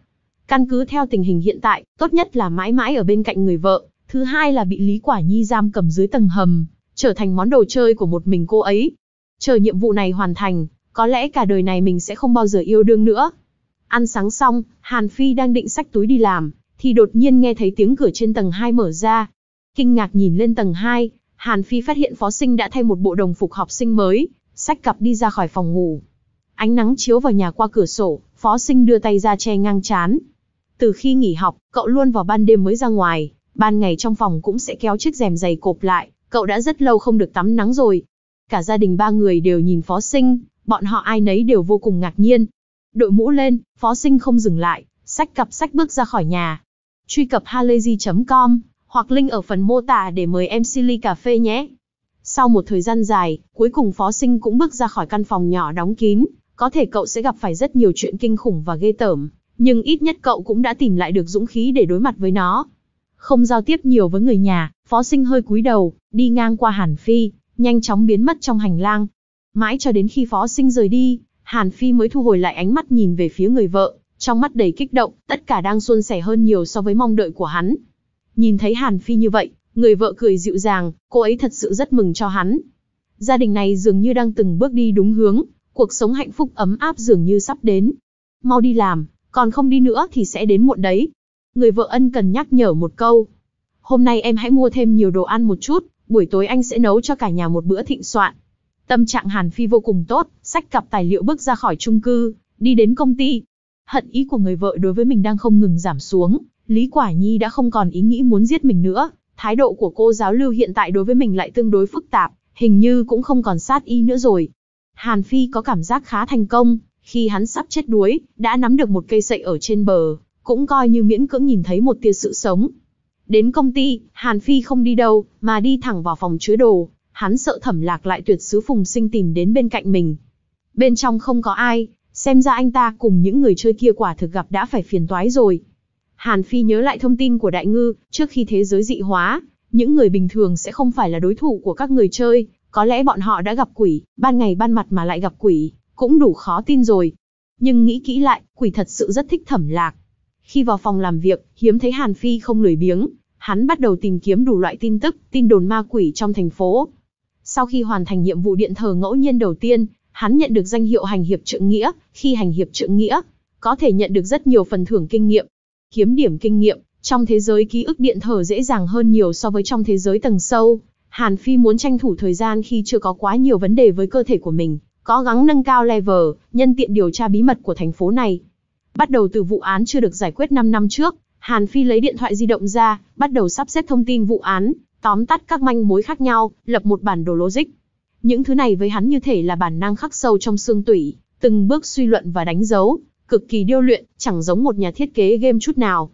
Căn cứ theo tình hình hiện tại, tốt nhất là mãi mãi ở bên cạnh người vợ, thứ hai là bị Lý Quả Nhi giam cầm dưới tầng hầm, trở thành món đồ chơi của một mình cô ấy. Chờ nhiệm vụ này hoàn thành, có lẽ cả đời này mình sẽ không bao giờ yêu đương nữa. Ăn sáng xong, Hàn Phi đang định xách túi đi làm, thì đột nhiên nghe thấy tiếng cửa trên tầng 2 mở ra. Kinh ngạc nhìn lên tầng 2, Hàn Phi phát hiện phó sinh đã thay một bộ đồng phục học sinh mới, xách cặp đi ra khỏi phòng ngủ. Ánh nắng chiếu vào nhà qua cửa sổ, phó sinh đưa tay ra che ngang chán. Từ khi nghỉ học, cậu luôn vào ban đêm mới ra ngoài, ban ngày trong phòng cũng sẽ kéo chiếc rèm dày cộp lại, cậu đã rất lâu không được tắm nắng rồi. Cả gia đình ba người đều nhìn phó sinh, bọn họ ai nấy đều vô cùng ngạc nhiên. Đội mũ lên, phó sinh không dừng lại, sách cặp sách bước ra khỏi nhà. Truy cập halayzi.com hoặc link ở phần mô tả để mời em Silly Cà Phê nhé. Sau một thời gian dài, cuối cùng phó sinh cũng bước ra khỏi căn phòng nhỏ đóng kín. Có thể cậu sẽ gặp phải rất nhiều chuyện kinh khủng và ghê tởm, nhưng ít nhất cậu cũng đã tìm lại được dũng khí để đối mặt với nó không giao tiếp nhiều với người nhà, phó sinh hơi cúi đầu, đi ngang qua Hàn Phi, nhanh chóng biến mất trong hành lang. Mãi cho đến khi phó sinh rời đi, Hàn Phi mới thu hồi lại ánh mắt nhìn về phía người vợ, trong mắt đầy kích động, tất cả đang suôn sẻ hơn nhiều so với mong đợi của hắn. Nhìn thấy Hàn Phi như vậy, người vợ cười dịu dàng, cô ấy thật sự rất mừng cho hắn. Gia đình này dường như đang từng bước đi đúng hướng, cuộc sống hạnh phúc ấm áp dường như sắp đến. Mau đi làm, còn không đi nữa thì sẽ đến muộn đấy, Người vợ ân cần nhắc nhở một câu. Hôm nay em hãy mua thêm nhiều đồ ăn một chút, buổi tối anh sẽ nấu cho cả nhà một bữa thịnh soạn. Tâm trạng Hàn Phi vô cùng tốt, sách cặp tài liệu bước ra khỏi chung cư, đi đến công ty. Hận ý của người vợ đối với mình đang không ngừng giảm xuống, Lý Quả Nhi đã không còn ý nghĩ muốn giết mình nữa. Thái độ của cô giáo lưu hiện tại đối với mình lại tương đối phức tạp, hình như cũng không còn sát y nữa rồi. Hàn Phi có cảm giác khá thành công, khi hắn sắp chết đuối, đã nắm được một cây sậy ở trên bờ, cũng coi như miễn cưỡng nhìn thấy một tia sự sống. Đến công ty, Hàn Phi không đi đâu, mà đi thẳng vào phòng chứa đồ, hắn sợ thẩm lạc lại tuyệt sứ phùng sinh tìm đến bên cạnh mình. Bên trong không có ai, xem ra anh ta cùng những người chơi kia quả thực gặp đã phải phiền toái rồi. Hàn Phi nhớ lại thông tin của đại ngư, trước khi thế giới dị hóa, những người bình thường sẽ không phải là đối thủ của các người chơi, có lẽ bọn họ đã gặp quỷ, ban ngày ban mặt mà lại gặp quỷ, cũng đủ khó tin rồi. Nhưng nghĩ kỹ lại, quỷ thật sự rất thích thẩm lạc, khi vào phòng làm việc, hiếm thấy Hàn Phi không lười biếng, hắn bắt đầu tìm kiếm đủ loại tin tức, tin đồn ma quỷ trong thành phố. Sau khi hoàn thành nhiệm vụ điện thờ ngẫu nhiên đầu tiên, hắn nhận được danh hiệu hành hiệp trượng nghĩa, khi hành hiệp trượng nghĩa, có thể nhận được rất nhiều phần thưởng kinh nghiệm. Kiếm điểm kinh nghiệm, trong thế giới ký ức điện thờ dễ dàng hơn nhiều so với trong thế giới tầng sâu. Hàn Phi muốn tranh thủ thời gian khi chưa có quá nhiều vấn đề với cơ thể của mình, cố gắng nâng cao level, nhân tiện điều tra bí mật của thành phố này. Bắt đầu từ vụ án chưa được giải quyết 5 năm trước, Hàn Phi lấy điện thoại di động ra, bắt đầu sắp xếp thông tin vụ án, tóm tắt các manh mối khác nhau, lập một bản đồ logic. Những thứ này với hắn như thể là bản năng khắc sâu trong xương tủy, từng bước suy luận và đánh dấu, cực kỳ điêu luyện, chẳng giống một nhà thiết kế game chút nào.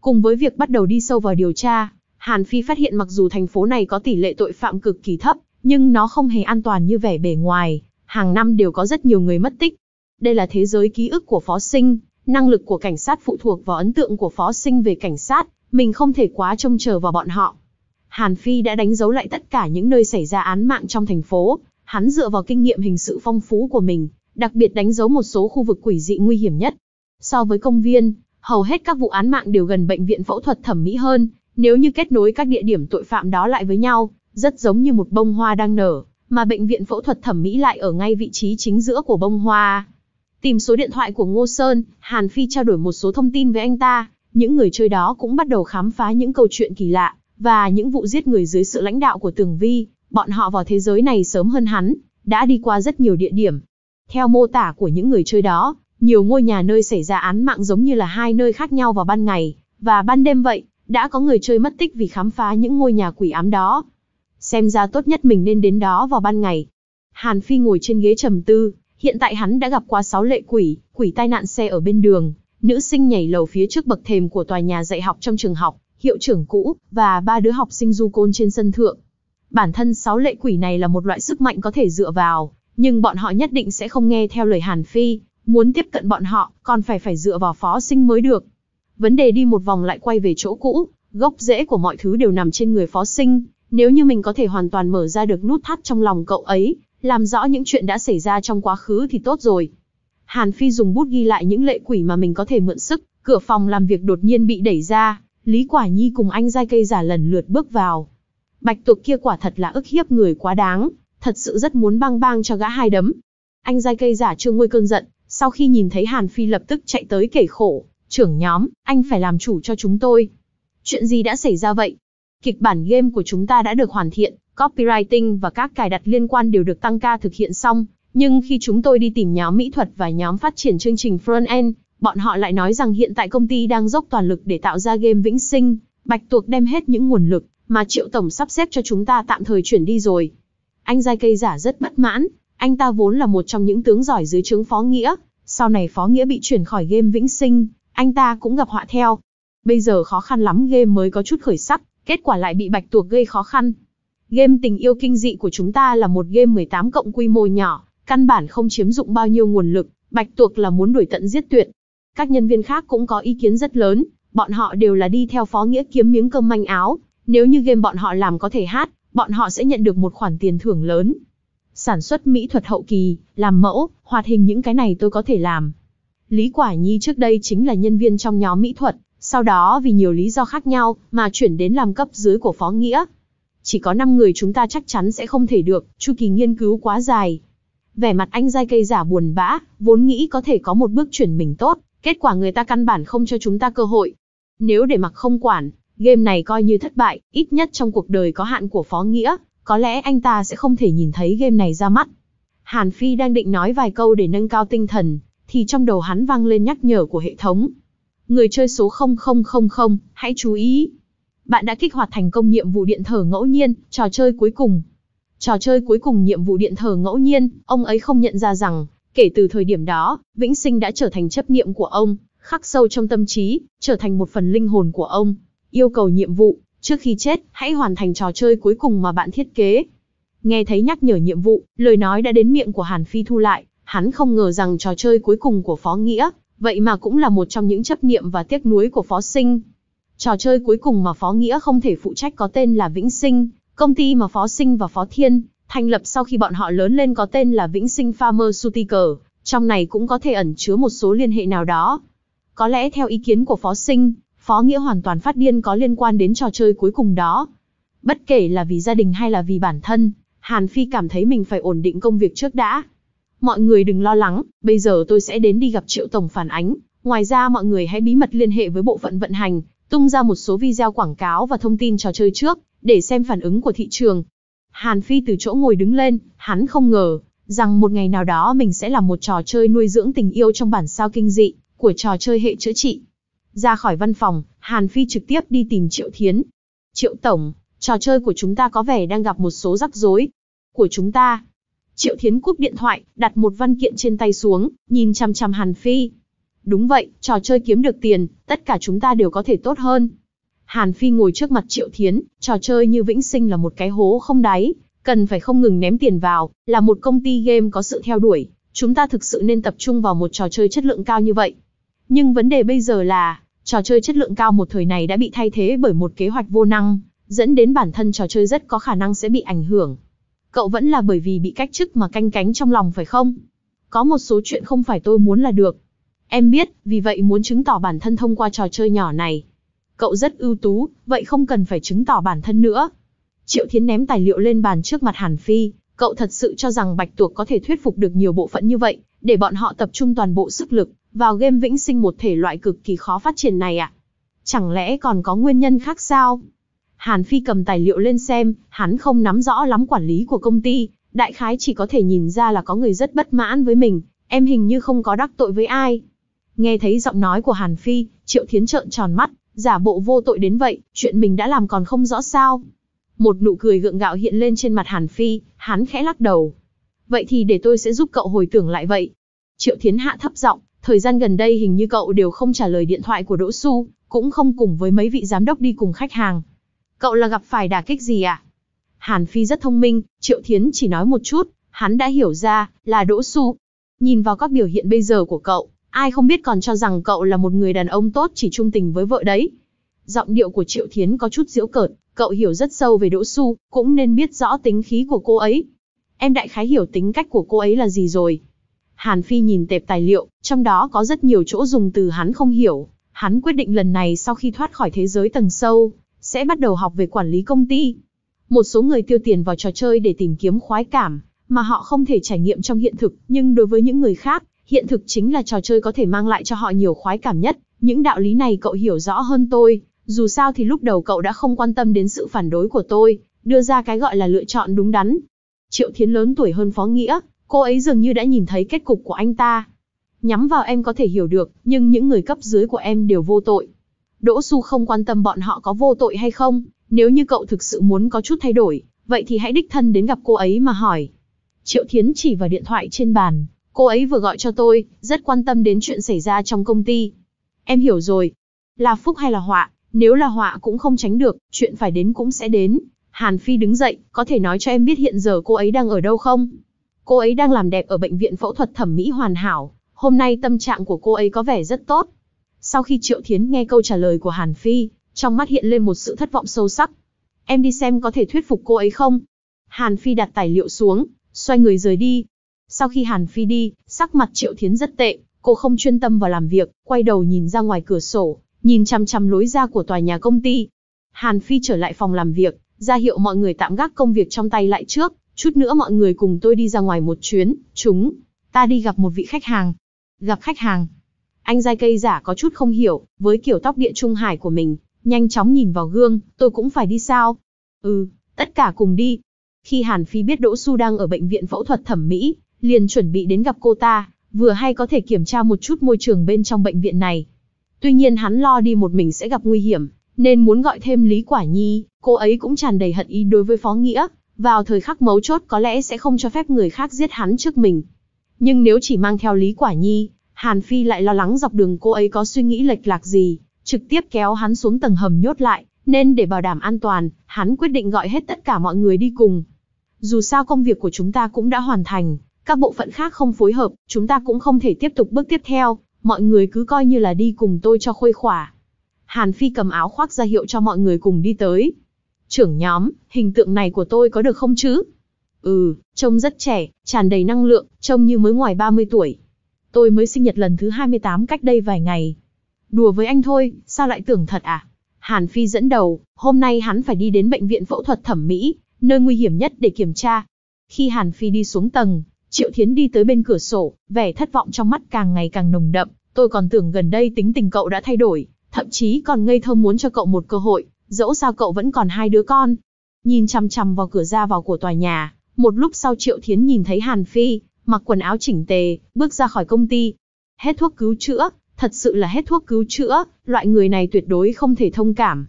Cùng với việc bắt đầu đi sâu vào điều tra, Hàn Phi phát hiện mặc dù thành phố này có tỷ lệ tội phạm cực kỳ thấp, nhưng nó không hề an toàn như vẻ bề ngoài, hàng năm đều có rất nhiều người mất tích. Đây là thế giới ký ức của phó sinh, Năng lực của cảnh sát phụ thuộc vào ấn tượng của phó sinh về cảnh sát, mình không thể quá trông chờ vào bọn họ. Hàn Phi đã đánh dấu lại tất cả những nơi xảy ra án mạng trong thành phố, hắn dựa vào kinh nghiệm hình sự phong phú của mình, đặc biệt đánh dấu một số khu vực quỷ dị nguy hiểm nhất. So với công viên, hầu hết các vụ án mạng đều gần bệnh viện phẫu thuật thẩm mỹ hơn, nếu như kết nối các địa điểm tội phạm đó lại với nhau, rất giống như một bông hoa đang nở, mà bệnh viện phẫu thuật thẩm mỹ lại ở ngay vị trí chính giữa của bông hoa. Tìm số điện thoại của Ngô Sơn, Hàn Phi trao đổi một số thông tin với anh ta, những người chơi đó cũng bắt đầu khám phá những câu chuyện kỳ lạ, và những vụ giết người dưới sự lãnh đạo của Tường Vi, bọn họ vào thế giới này sớm hơn hắn, đã đi qua rất nhiều địa điểm. Theo mô tả của những người chơi đó, nhiều ngôi nhà nơi xảy ra án mạng giống như là hai nơi khác nhau vào ban ngày, và ban đêm vậy, đã có người chơi mất tích vì khám phá những ngôi nhà quỷ ám đó. Xem ra tốt nhất mình nên đến đó vào ban ngày. Hàn Phi ngồi trên ghế trầm tư, Hiện tại hắn đã gặp qua sáu lệ quỷ, quỷ tai nạn xe ở bên đường, nữ sinh nhảy lầu phía trước bậc thềm của tòa nhà dạy học trong trường học, hiệu trưởng cũ, và ba đứa học sinh du côn trên sân thượng. Bản thân sáu lệ quỷ này là một loại sức mạnh có thể dựa vào, nhưng bọn họ nhất định sẽ không nghe theo lời Hàn Phi, muốn tiếp cận bọn họ, còn phải phải dựa vào phó sinh mới được. Vấn đề đi một vòng lại quay về chỗ cũ, gốc rễ của mọi thứ đều nằm trên người phó sinh, nếu như mình có thể hoàn toàn mở ra được nút thắt trong lòng cậu ấy, làm rõ những chuyện đã xảy ra trong quá khứ thì tốt rồi. Hàn Phi dùng bút ghi lại những lệ quỷ mà mình có thể mượn sức, cửa phòng làm việc đột nhiên bị đẩy ra, Lý Quả Nhi cùng anh giai cây giả lần lượt bước vào. Bạch Tục kia quả thật là ức hiếp người quá đáng, thật sự rất muốn băng băng cho gã hai đấm. Anh giai cây giả chưa nguôi cơn giận, sau khi nhìn thấy Hàn Phi lập tức chạy tới kể khổ, trưởng nhóm, anh phải làm chủ cho chúng tôi. Chuyện gì đã xảy ra vậy? Kịch bản game của chúng ta đã được hoàn thiện, copywriting và các cài đặt liên quan đều được tăng ca thực hiện xong. Nhưng khi chúng tôi đi tìm nhóm mỹ thuật và nhóm phát triển chương trình front-end, bọn họ lại nói rằng hiện tại công ty đang dốc toàn lực để tạo ra game vĩnh sinh, Bạch Tuộc đem hết những nguồn lực mà Triệu Tổng sắp xếp cho chúng ta tạm thời chuyển đi rồi. Anh Giai Cây Giả rất bất mãn, anh ta vốn là một trong những tướng giỏi dưới trướng Phó Nghĩa, sau này Phó Nghĩa bị chuyển khỏi game vĩnh sinh, anh ta cũng gặp họa theo. Bây giờ khó khăn lắm game mới có chút khởi sắc, kết quả lại bị Bạch Tuộc gây khó khăn. Game tình yêu kinh dị của chúng ta là một game 18 cộng quy mô nhỏ, căn bản không chiếm dụng bao nhiêu nguồn lực, Bạch Tuộc là muốn đuổi tận giết tuyệt. Các nhân viên khác cũng có ý kiến rất lớn, bọn họ đều là đi theo phó nghĩa kiếm miếng cơm manh áo, nếu như game bọn họ làm có thể hát, bọn họ sẽ nhận được một khoản tiền thưởng lớn. Sản xuất mỹ thuật hậu kỳ, làm mẫu, hoạt hình những cái này tôi có thể làm. Lý Quả Nhi trước đây chính là nhân viên trong nhóm mỹ thuật, sau đó vì nhiều lý do khác nhau mà chuyển đến làm cấp dưới của phó nghĩa chỉ có 5 người chúng ta chắc chắn sẽ không thể được, chu kỳ nghiên cứu quá dài. Vẻ mặt anh dai cây giả buồn bã, vốn nghĩ có thể có một bước chuyển mình tốt, kết quả người ta căn bản không cho chúng ta cơ hội. Nếu để mặc không quản, game này coi như thất bại, ít nhất trong cuộc đời có hạn của Phó Nghĩa, có lẽ anh ta sẽ không thể nhìn thấy game này ra mắt. Hàn Phi đang định nói vài câu để nâng cao tinh thần, thì trong đầu hắn vang lên nhắc nhở của hệ thống. Người chơi số 0000, hãy chú ý, bạn đã kích hoạt thành công nhiệm vụ điện thờ ngẫu nhiên, trò chơi cuối cùng. Trò chơi cuối cùng nhiệm vụ điện thờ ngẫu nhiên, ông ấy không nhận ra rằng, kể từ thời điểm đó, Vĩnh Sinh đã trở thành chấp niệm của ông, khắc sâu trong tâm trí, trở thành một phần linh hồn của ông. Yêu cầu nhiệm vụ, trước khi chết, hãy hoàn thành trò chơi cuối cùng mà bạn thiết kế. Nghe thấy nhắc nhở nhiệm vụ, lời nói đã đến miệng của Hàn Phi thu lại, hắn không ngờ rằng trò chơi cuối cùng của Phó Nghĩa, vậy mà cũng là một trong những chấp niệm và tiếc nuối của Phó Sinh. Trò chơi cuối cùng mà Phó Nghĩa không thể phụ trách có tên là Vĩnh Sinh, công ty mà Phó Sinh và Phó Thiên thành lập sau khi bọn họ lớn lên có tên là Vĩnh Sinh Pharmaceutical, trong này cũng có thể ẩn chứa một số liên hệ nào đó. Có lẽ theo ý kiến của Phó Sinh, Phó Nghĩa hoàn toàn phát điên có liên quan đến trò chơi cuối cùng đó. Bất kể là vì gia đình hay là vì bản thân, Hàn Phi cảm thấy mình phải ổn định công việc trước đã. Mọi người đừng lo lắng, bây giờ tôi sẽ đến đi gặp Triệu Tổng phản ánh. Ngoài ra mọi người hãy bí mật liên hệ với bộ phận vận hành, tung ra một số video quảng cáo và thông tin trò chơi trước, để xem phản ứng của thị trường. Hàn Phi từ chỗ ngồi đứng lên, hắn không ngờ rằng một ngày nào đó mình sẽ là một trò chơi nuôi dưỡng tình yêu trong bản sao kinh dị của trò chơi hệ chữa trị. Ra khỏi văn phòng, Hàn Phi trực tiếp đi tìm Triệu Thiến. Triệu Tổng, trò chơi của chúng ta có vẻ đang gặp một số rắc rối. Của chúng ta. Triệu Thiến cúp điện thoại, đặt một văn kiện trên tay xuống, nhìn chăm chăm Hàn Phi. Đúng vậy, trò chơi kiếm được tiền, tất cả chúng ta đều có thể tốt hơn. Hàn Phi ngồi trước mặt Triệu Thiến, trò chơi như Vĩnh Sinh là một cái hố không đáy, cần phải không ngừng ném tiền vào, là một công ty game có sự theo đuổi, chúng ta thực sự nên tập trung vào một trò chơi chất lượng cao như vậy. Nhưng vấn đề bây giờ là, trò chơi chất lượng cao một thời này đã bị thay thế bởi một kế hoạch vô năng, dẫn đến bản thân trò chơi rất có khả năng sẽ bị ảnh hưởng. Cậu vẫn là bởi vì bị cách chức mà canh cánh trong lòng phải không? Có một số chuyện không phải tôi muốn là được, Em biết, vì vậy muốn chứng tỏ bản thân thông qua trò chơi nhỏ này. Cậu rất ưu tú, vậy không cần phải chứng tỏ bản thân nữa. Triệu Thiến ném tài liệu lên bàn trước mặt Hàn Phi, cậu thật sự cho rằng Bạch Tuộc có thể thuyết phục được nhiều bộ phận như vậy, để bọn họ tập trung toàn bộ sức lực vào game vĩnh sinh một thể loại cực kỳ khó phát triển này ạ. À? Chẳng lẽ còn có nguyên nhân khác sao? Hàn Phi cầm tài liệu lên xem, hắn không nắm rõ lắm quản lý của công ty, đại khái chỉ có thể nhìn ra là có người rất bất mãn với mình, em hình như không có đắc tội với ai. Nghe thấy giọng nói của Hàn Phi, Triệu Thiến trợn tròn mắt, giả bộ vô tội đến vậy, chuyện mình đã làm còn không rõ sao. Một nụ cười gượng gạo hiện lên trên mặt Hàn Phi, hắn khẽ lắc đầu. Vậy thì để tôi sẽ giúp cậu hồi tưởng lại vậy. Triệu Thiến hạ thấp giọng, thời gian gần đây hình như cậu đều không trả lời điện thoại của Đỗ Xu, cũng không cùng với mấy vị giám đốc đi cùng khách hàng. Cậu là gặp phải đả kích gì à? Hàn Phi rất thông minh, Triệu Thiến chỉ nói một chút, hắn đã hiểu ra là Đỗ Xu. Nhìn vào các biểu hiện bây giờ của cậu, Ai không biết còn cho rằng cậu là một người đàn ông tốt chỉ trung tình với vợ đấy. Giọng điệu của Triệu Thiến có chút giễu cợt, cậu hiểu rất sâu về Đỗ Xu, cũng nên biết rõ tính khí của cô ấy. Em đại khái hiểu tính cách của cô ấy là gì rồi. Hàn Phi nhìn tệp tài liệu, trong đó có rất nhiều chỗ dùng từ hắn không hiểu. Hắn quyết định lần này sau khi thoát khỏi thế giới tầng sâu, sẽ bắt đầu học về quản lý công ty. Một số người tiêu tiền vào trò chơi để tìm kiếm khoái cảm, mà họ không thể trải nghiệm trong hiện thực, nhưng đối với những người khác, Hiện thực chính là trò chơi có thể mang lại cho họ nhiều khoái cảm nhất, những đạo lý này cậu hiểu rõ hơn tôi, dù sao thì lúc đầu cậu đã không quan tâm đến sự phản đối của tôi, đưa ra cái gọi là lựa chọn đúng đắn. Triệu Thiến lớn tuổi hơn Phó Nghĩa, cô ấy dường như đã nhìn thấy kết cục của anh ta. Nhắm vào em có thể hiểu được, nhưng những người cấp dưới của em đều vô tội. Đỗ Xu không quan tâm bọn họ có vô tội hay không, nếu như cậu thực sự muốn có chút thay đổi, vậy thì hãy đích thân đến gặp cô ấy mà hỏi. Triệu Thiến chỉ vào điện thoại trên bàn, Cô ấy vừa gọi cho tôi, rất quan tâm đến chuyện xảy ra trong công ty. Em hiểu rồi. Là phúc hay là họa, nếu là họa cũng không tránh được, chuyện phải đến cũng sẽ đến. Hàn Phi đứng dậy, có thể nói cho em biết hiện giờ cô ấy đang ở đâu không? Cô ấy đang làm đẹp ở bệnh viện phẫu thuật thẩm mỹ hoàn hảo, hôm nay tâm trạng của cô ấy có vẻ rất tốt. Sau khi Triệu Thiến nghe câu trả lời của Hàn Phi, trong mắt hiện lên một sự thất vọng sâu sắc. Em đi xem có thể thuyết phục cô ấy không? Hàn Phi đặt tài liệu xuống, xoay người rời đi, sau khi Hàn Phi đi, sắc mặt Triệu Thiến rất tệ, cô không chuyên tâm vào làm việc, quay đầu nhìn ra ngoài cửa sổ, nhìn chằm chằm lối ra của tòa nhà công ty. Hàn Phi trở lại phòng làm việc, ra hiệu mọi người tạm gác công việc trong tay lại trước, chút nữa mọi người cùng tôi đi ra ngoài một chuyến, chúng, ta đi gặp một vị khách hàng. Gặp khách hàng. Anh dai cây giả có chút không hiểu, với kiểu tóc địa trung hải của mình, nhanh chóng nhìn vào gương, tôi cũng phải đi sao? Ừ, tất cả cùng đi. Khi Hàn Phi biết Đỗ Xu đang ở bệnh viện phẫu thuật thẩm mỹ, liền chuẩn bị đến gặp cô ta, vừa hay có thể kiểm tra một chút môi trường bên trong bệnh viện này. Tuy nhiên hắn lo đi một mình sẽ gặp nguy hiểm, nên muốn gọi thêm Lý Quả Nhi, cô ấy cũng tràn đầy hận ý đối với Phó Nghĩa, vào thời khắc mấu chốt có lẽ sẽ không cho phép người khác giết hắn trước mình. Nhưng nếu chỉ mang theo Lý Quả Nhi, Hàn Phi lại lo lắng dọc đường cô ấy có suy nghĩ lệch lạc gì, trực tiếp kéo hắn xuống tầng hầm nhốt lại, nên để bảo đảm an toàn, hắn quyết định gọi hết tất cả mọi người đi cùng. Dù sao công việc của chúng ta cũng đã hoàn thành, các bộ phận khác không phối hợp, chúng ta cũng không thể tiếp tục bước tiếp theo, mọi người cứ coi như là đi cùng tôi cho khuây khỏa. Hàn Phi cầm áo khoác ra hiệu cho mọi người cùng đi tới. Trưởng nhóm, hình tượng này của tôi có được không chứ? Ừ, trông rất trẻ, tràn đầy năng lượng, trông như mới ngoài 30 tuổi. Tôi mới sinh nhật lần thứ 28 cách đây vài ngày. Đùa với anh thôi, sao lại tưởng thật à? Hàn Phi dẫn đầu, hôm nay hắn phải đi đến bệnh viện phẫu thuật thẩm mỹ, nơi nguy hiểm nhất để kiểm tra. Khi Hàn Phi đi xuống tầng, Triệu Thiến đi tới bên cửa sổ, vẻ thất vọng trong mắt càng ngày càng nồng đậm, tôi còn tưởng gần đây tính tình cậu đã thay đổi, thậm chí còn ngây thơ muốn cho cậu một cơ hội, dẫu sao cậu vẫn còn hai đứa con. Nhìn chằm chằm vào cửa ra vào của tòa nhà, một lúc sau Triệu Thiến nhìn thấy Hàn Phi, mặc quần áo chỉnh tề, bước ra khỏi công ty. Hết thuốc cứu chữa, thật sự là hết thuốc cứu chữa, loại người này tuyệt đối không thể thông cảm.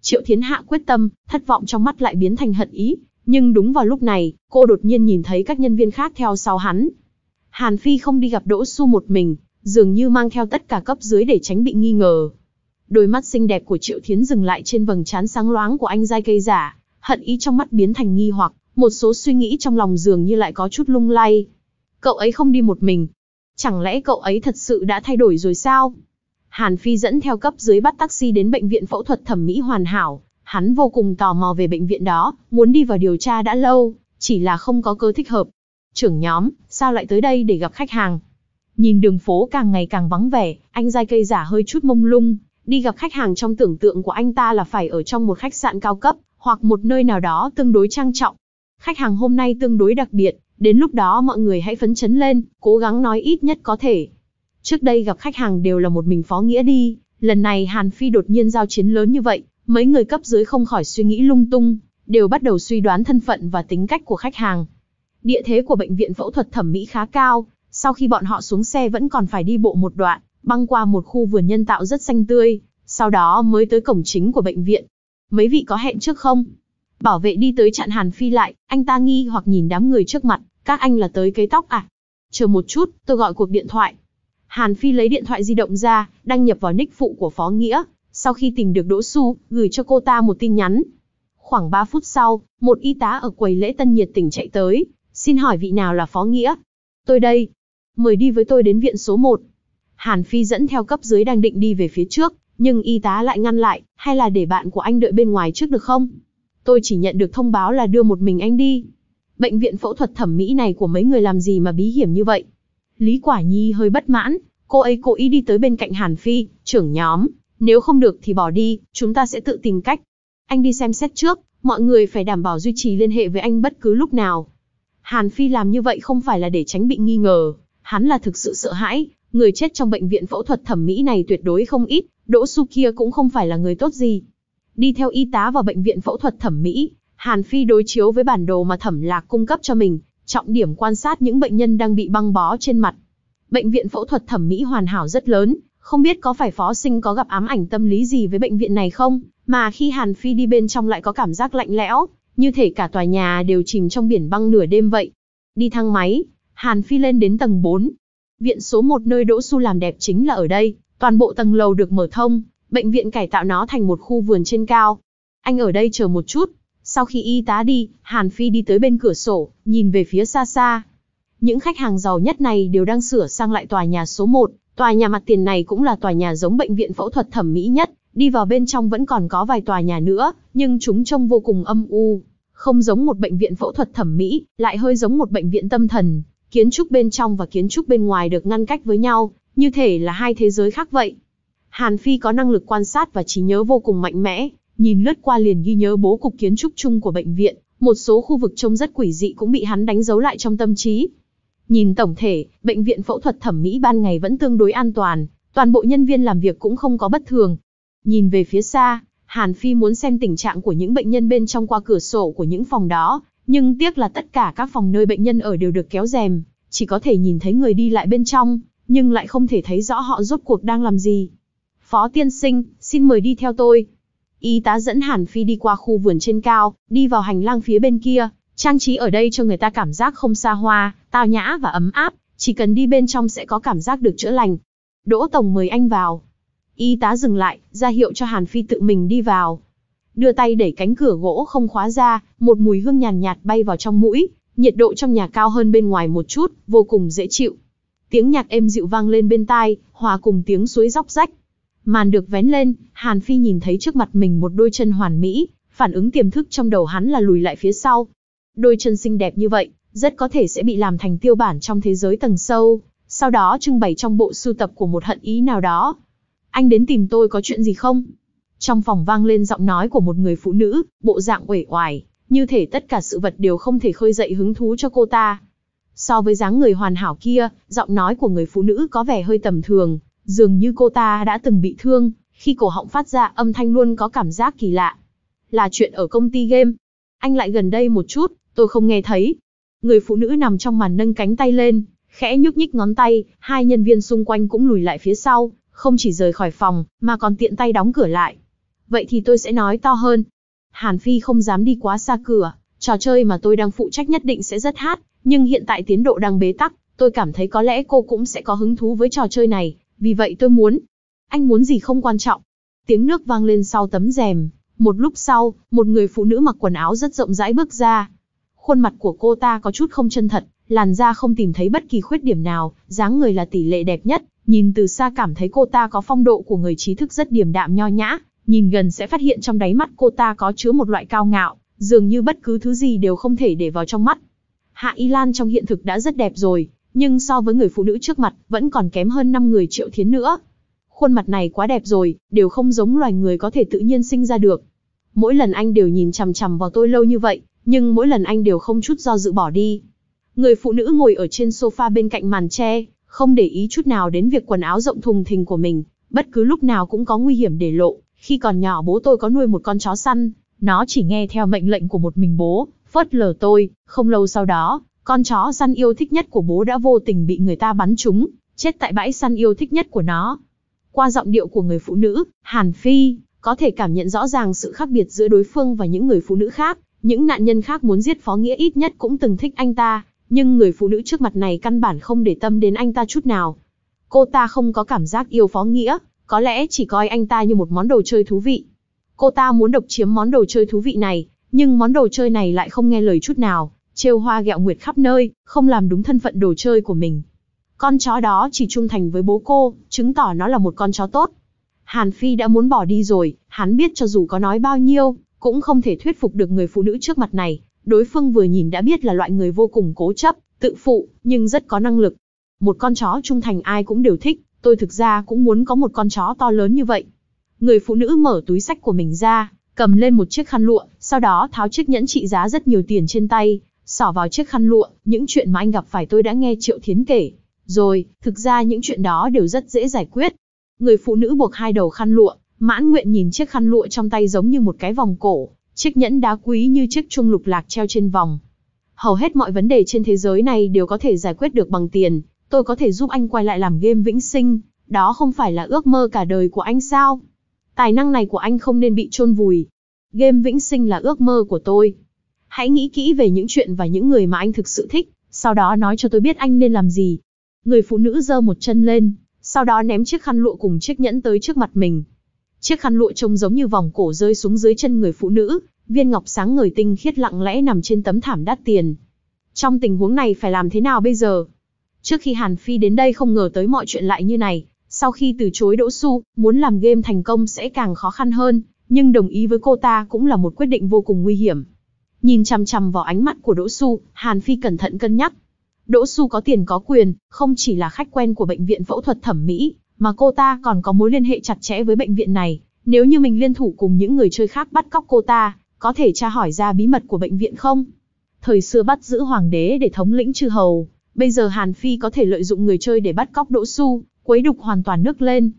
Triệu Thiến Hạ quyết tâm, thất vọng trong mắt lại biến thành hận ý, nhưng đúng vào lúc này, cô đột nhiên nhìn thấy các nhân viên khác theo sau hắn. Hàn Phi không đi gặp Đỗ Xu một mình, dường như mang theo tất cả cấp dưới để tránh bị nghi ngờ. Đôi mắt xinh đẹp của Triệu Thiến dừng lại trên vầng trán sáng loáng của anh dai cây giả, hận ý trong mắt biến thành nghi hoặc, một số suy nghĩ trong lòng dường như lại có chút lung lay. Cậu ấy không đi một mình. Chẳng lẽ cậu ấy thật sự đã thay đổi rồi sao? Hàn Phi dẫn theo cấp dưới bắt taxi đến bệnh viện phẫu thuật thẩm mỹ hoàn hảo, Hắn vô cùng tò mò về bệnh viện đó, muốn đi vào điều tra đã lâu, chỉ là không có cơ thích hợp. Trưởng nhóm, sao lại tới đây để gặp khách hàng? Nhìn đường phố càng ngày càng vắng vẻ, anh dai cây giả hơi chút mông lung. Đi gặp khách hàng trong tưởng tượng của anh ta là phải ở trong một khách sạn cao cấp, hoặc một nơi nào đó tương đối trang trọng. Khách hàng hôm nay tương đối đặc biệt, đến lúc đó mọi người hãy phấn chấn lên, cố gắng nói ít nhất có thể. Trước đây gặp khách hàng đều là một mình phó nghĩa đi, lần này Hàn Phi đột nhiên giao chiến lớn như vậy, Mấy người cấp dưới không khỏi suy nghĩ lung tung, đều bắt đầu suy đoán thân phận và tính cách của khách hàng. Địa thế của bệnh viện phẫu thuật thẩm mỹ khá cao, sau khi bọn họ xuống xe vẫn còn phải đi bộ một đoạn, băng qua một khu vườn nhân tạo rất xanh tươi, sau đó mới tới cổng chính của bệnh viện. Mấy vị có hẹn trước không? Bảo vệ đi tới chặn Hàn Phi lại, anh ta nghi hoặc nhìn đám người trước mặt, các anh là tới cấy tóc à? Chờ một chút, tôi gọi cuộc điện thoại. Hàn Phi lấy điện thoại di động ra, đăng nhập vào nick phụ của Phó Nghĩa, sau khi tìm được Đỗ Xu, gửi cho cô ta một tin nhắn. Khoảng 3 phút sau, một y tá ở quầy lễ tân nhiệt tình chạy tới, xin hỏi vị nào là phó nghĩa? Tôi đây. Mời đi với tôi đến viện số 1. Hàn Phi dẫn theo cấp dưới đang định đi về phía trước, nhưng y tá lại ngăn lại, hay là để bạn của anh đợi bên ngoài trước được không? Tôi chỉ nhận được thông báo là đưa một mình anh đi. Bệnh viện phẫu thuật thẩm mỹ này của mấy người làm gì mà bí hiểm như vậy? Lý Quả Nhi hơi bất mãn, cô ấy cố ý đi tới bên cạnh Hàn Phi, trưởng nhóm, nếu không được thì bỏ đi, chúng ta sẽ tự tìm cách. Anh đi xem xét trước, mọi người phải đảm bảo duy trì liên hệ với anh bất cứ lúc nào. Hàn Phi làm như vậy không phải là để tránh bị nghi ngờ, hắn là thực sự sợ hãi, người chết trong bệnh viện phẫu thuật thẩm mỹ này tuyệt đối không ít, Đỗ Su kia cũng không phải là người tốt gì. Đi theo y tá vào bệnh viện phẫu thuật thẩm mỹ, Hàn Phi đối chiếu với bản đồ mà Thẩm Lạc cung cấp cho mình, trọng điểm quan sát những bệnh nhân đang bị băng bó trên mặt. Bệnh viện phẫu thuật thẩm mỹ hoàn hảo rất lớn, không biết có phải phó sinh có gặp ám ảnh tâm lý gì với bệnh viện này không, mà khi Hàn Phi đi bên trong lại có cảm giác lạnh lẽo, như thể cả tòa nhà đều chìm trong biển băng nửa đêm vậy. Đi thang máy, Hàn Phi lên đến tầng bốn. Viện số một nơi Đỗ Xu làm đẹp chính là ở đây, toàn bộ tầng lầu được mở thông, bệnh viện cải tạo nó thành một khu vườn trên cao. Anh ở đây chờ một chút. Sau khi y tá đi, Hàn Phi đi tới bên cửa sổ, nhìn về phía xa xa. Những khách hàng giàu nhất này đều đang sửa sang lại tòa nhà số một. Tòa nhà mặt tiền này cũng là tòa nhà giống bệnh viện phẫu thuật thẩm mỹ nhất, đi vào bên trong vẫn còn có vài tòa nhà nữa, nhưng chúng trông vô cùng âm u. Không giống một bệnh viện phẫu thuật thẩm mỹ, lại hơi giống một bệnh viện tâm thần. Kiến trúc bên trong và kiến trúc bên ngoài được ngăn cách với nhau, như thể là hai thế giới khác vậy. Hàn Phi có năng lực quan sát và trí nhớ vô cùng mạnh mẽ, nhìn lướt qua liền ghi nhớ bố cục kiến trúc chung của bệnh viện, một số khu vực trông rất quỷ dị cũng bị hắn đánh dấu lại trong tâm trí, Nhìn tổng thể, bệnh viện phẫu thuật thẩm mỹ ban ngày vẫn tương đối an toàn, toàn bộ nhân viên làm việc cũng không có bất thường. Nhìn về phía xa, Hàn Phi muốn xem tình trạng của những bệnh nhân bên trong qua cửa sổ của những phòng đó, nhưng tiếc là tất cả các phòng nơi bệnh nhân ở đều được kéo rèm, chỉ có thể nhìn thấy người đi lại bên trong, nhưng lại không thể thấy rõ họ rốt cuộc đang làm gì. Phó tiên sinh, xin mời đi theo tôi. Y tá dẫn Hàn Phi đi qua khu vườn trên cao, đi vào hành lang phía bên kia. Trang trí ở đây cho người ta cảm giác không xa hoa, tao nhã và ấm áp, chỉ cần đi bên trong sẽ có cảm giác được chữa lành. Đỗ Tổng mời anh vào. Y tá dừng lại, ra hiệu cho Hàn Phi tự mình đi vào. Đưa tay đẩy cánh cửa gỗ không khóa ra, một mùi hương nhàn nhạt, bay vào trong mũi, nhiệt độ trong nhà cao hơn bên ngoài một chút, vô cùng dễ chịu. Tiếng nhạc êm dịu vang lên bên tai, hòa cùng tiếng suối róc rách. Màn được vén lên, Hàn Phi nhìn thấy trước mặt mình một đôi chân hoàn mỹ, phản ứng tiềm thức trong đầu hắn là lùi lại phía sau, Đôi chân xinh đẹp như vậy, rất có thể sẽ bị làm thành tiêu bản trong thế giới tầng sâu, sau đó trưng bày trong bộ sưu tập của một hận ý nào đó. Anh đến tìm tôi có chuyện gì không? Trong phòng vang lên giọng nói của một người phụ nữ, bộ dạng uể oải, như thể tất cả sự vật đều không thể khơi dậy hứng thú cho cô ta. So với dáng người hoàn hảo kia, giọng nói của người phụ nữ có vẻ hơi tầm thường, dường như cô ta đã từng bị thương, khi cổ họng phát ra âm thanh luôn có cảm giác kỳ lạ. Là chuyện ở công ty game. Anh lại gần đây một chút, Tôi không nghe thấy. Người phụ nữ nằm trong màn nâng cánh tay lên, khẽ nhúc nhích ngón tay, hai nhân viên xung quanh cũng lùi lại phía sau, không chỉ rời khỏi phòng, mà còn tiện tay đóng cửa lại. Vậy thì tôi sẽ nói to hơn. Hàn Phi không dám đi quá xa cửa, trò chơi mà tôi đang phụ trách nhất định sẽ rất hát, nhưng hiện tại tiến độ đang bế tắc, tôi cảm thấy có lẽ cô cũng sẽ có hứng thú với trò chơi này, vì vậy tôi muốn. Anh muốn gì không quan trọng. Tiếng nước vang lên sau tấm rèm, một lúc sau, một người phụ nữ mặc quần áo rất rộng rãi bước ra, Khuôn mặt của cô ta có chút không chân thật, làn da không tìm thấy bất kỳ khuyết điểm nào, dáng người là tỷ lệ đẹp nhất, nhìn từ xa cảm thấy cô ta có phong độ của người trí thức rất điềm đạm nho nhã, nhìn gần sẽ phát hiện trong đáy mắt cô ta có chứa một loại cao ngạo, dường như bất cứ thứ gì đều không thể để vào trong mắt. Hạ Y Lan trong hiện thực đã rất đẹp rồi, nhưng so với người phụ nữ trước mặt vẫn còn kém hơn 5 người triệu thiến nữa. Khuôn mặt này quá đẹp rồi, đều không giống loài người có thể tự nhiên sinh ra được. Mỗi lần anh đều nhìn chằm chằm vào tôi lâu như vậy, nhưng mỗi lần anh đều không chút do dự bỏ đi. Người phụ nữ ngồi ở trên sofa bên cạnh màn tre, không để ý chút nào đến việc quần áo rộng thùng thình của mình, bất cứ lúc nào cũng có nguy hiểm để lộ. Khi còn nhỏ bố tôi có nuôi một con chó săn, nó chỉ nghe theo mệnh lệnh của một mình bố, phớt lờ tôi, không lâu sau đó, con chó săn yêu thích nhất của bố đã vô tình bị người ta bắn trúng, chết tại bãi săn yêu thích nhất của nó. Qua giọng điệu của người phụ nữ, Hàn Phi, có thể cảm nhận rõ ràng sự khác biệt giữa đối phương và những người phụ nữ khác, những nạn nhân khác muốn giết Phó Nghĩa ít nhất cũng từng thích anh ta, nhưng người phụ nữ trước mặt này căn bản không để tâm đến anh ta chút nào. Cô ta không có cảm giác yêu Phó Nghĩa, có lẽ chỉ coi anh ta như một món đồ chơi thú vị. Cô ta muốn độc chiếm món đồ chơi thú vị này, nhưng món đồ chơi này lại không nghe lời chút nào, trêu hoa gẹo nguyệt khắp nơi, không làm đúng thân phận đồ chơi của mình. Con chó đó chỉ trung thành với bố cô, chứng tỏ nó là một con chó tốt. Hàn Phi đã muốn bỏ đi rồi, hắn biết cho dù có nói bao nhiêu, cũng không thể thuyết phục được người phụ nữ trước mặt này, đối phương vừa nhìn đã biết là loại người vô cùng cố chấp, tự phụ, nhưng rất có năng lực. Một con chó trung thành ai cũng đều thích, tôi thực ra cũng muốn có một con chó to lớn như vậy. Người phụ nữ mở túi sách của mình ra, cầm lên một chiếc khăn lụa, sau đó tháo chiếc nhẫn trị giá rất nhiều tiền trên tay, xỏ vào chiếc khăn lụa, những chuyện mà anh gặp phải tôi đã nghe Triệu Thiến kể. Rồi, thực ra những chuyện đó đều rất dễ giải quyết. Người phụ nữ buộc hai đầu khăn lụa, Mãn nguyện nhìn chiếc khăn lụa trong tay giống như một cái vòng cổ, chiếc nhẫn đá quý như chiếc trung lục lạc treo trên vòng. Hầu hết mọi vấn đề trên thế giới này đều có thể giải quyết được bằng tiền, tôi có thể giúp anh quay lại làm game vĩnh sinh, đó không phải là ước mơ cả đời của anh sao? Tài năng này của anh không nên bị chôn vùi. Game vĩnh sinh là ước mơ của tôi. Hãy nghĩ kỹ về những chuyện và những người mà anh thực sự thích, sau đó nói cho tôi biết anh nên làm gì. Người phụ nữ giơ một chân lên, sau đó ném chiếc khăn lụa cùng chiếc nhẫn tới trước mặt mình. Chiếc khăn lụa trông giống như vòng cổ rơi xuống dưới chân người phụ nữ, viên ngọc sáng ngời tinh khiết lặng lẽ nằm trên tấm thảm đắt tiền. Trong tình huống này phải làm thế nào bây giờ? Trước khi Hàn Phi đến đây không ngờ tới mọi chuyện lại như này, sau khi từ chối Đỗ Xu, muốn làm game thành công sẽ càng khó khăn hơn, nhưng đồng ý với cô ta cũng là một quyết định vô cùng nguy hiểm. Nhìn chằm chằm vào ánh mắt của Đỗ Xu, Hàn Phi cẩn thận cân nhắc. Đỗ Xu có tiền có quyền, không chỉ là khách quen của bệnh viện phẫu thuật thẩm mỹ, mà cô ta còn có mối liên hệ chặt chẽ với bệnh viện này. Nếu như mình liên thủ cùng những người chơi khác bắt cóc cô ta, có thể tra hỏi ra bí mật của bệnh viện không? Thời xưa bắt giữ hoàng đế để thống lĩnh chư hầu, bây giờ Hàn Phi có thể lợi dụng người chơi để bắt cóc Đỗ su, quấy đục hoàn toàn nước lên.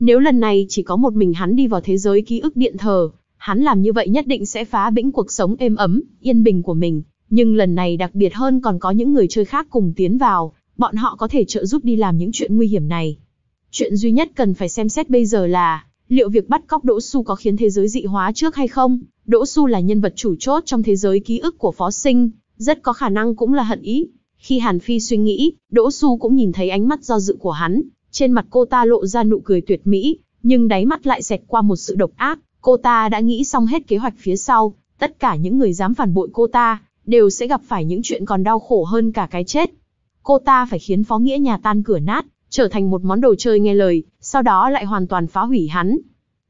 Nếu lần này chỉ có một mình hắn đi vào thế giới ký ức điện thờ, hắn làm như vậy nhất định sẽ phá bĩnh cuộc sống êm ấm, yên bình của mình. Nhưng lần này đặc biệt hơn còn có những người chơi khác cùng tiến vào, bọn họ có thể trợ giúp đi làm những chuyện nguy hiểm này. Chuyện duy nhất cần phải xem xét bây giờ là, liệu việc bắt cóc Đỗ Xu có khiến thế giới dị hóa trước hay không? Đỗ Xu là nhân vật chủ chốt trong thế giới ký ức của Phó Sinh, rất có khả năng cũng là hận ý. Khi Hàn Phi suy nghĩ, Đỗ Xu cũng nhìn thấy ánh mắt do dự của hắn, trên mặt cô ta lộ ra nụ cười tuyệt mỹ, nhưng đáy mắt lại xẹt qua một sự độc ác, cô ta đã nghĩ xong hết kế hoạch phía sau, tất cả những người dám phản bội cô ta, đều sẽ gặp phải những chuyện còn đau khổ hơn cả cái chết. Cô ta phải khiến Phó Nghĩa nhà tan cửa nát, trở thành một món đồ chơi nghe lời, sau đó lại hoàn toàn phá hủy hắn.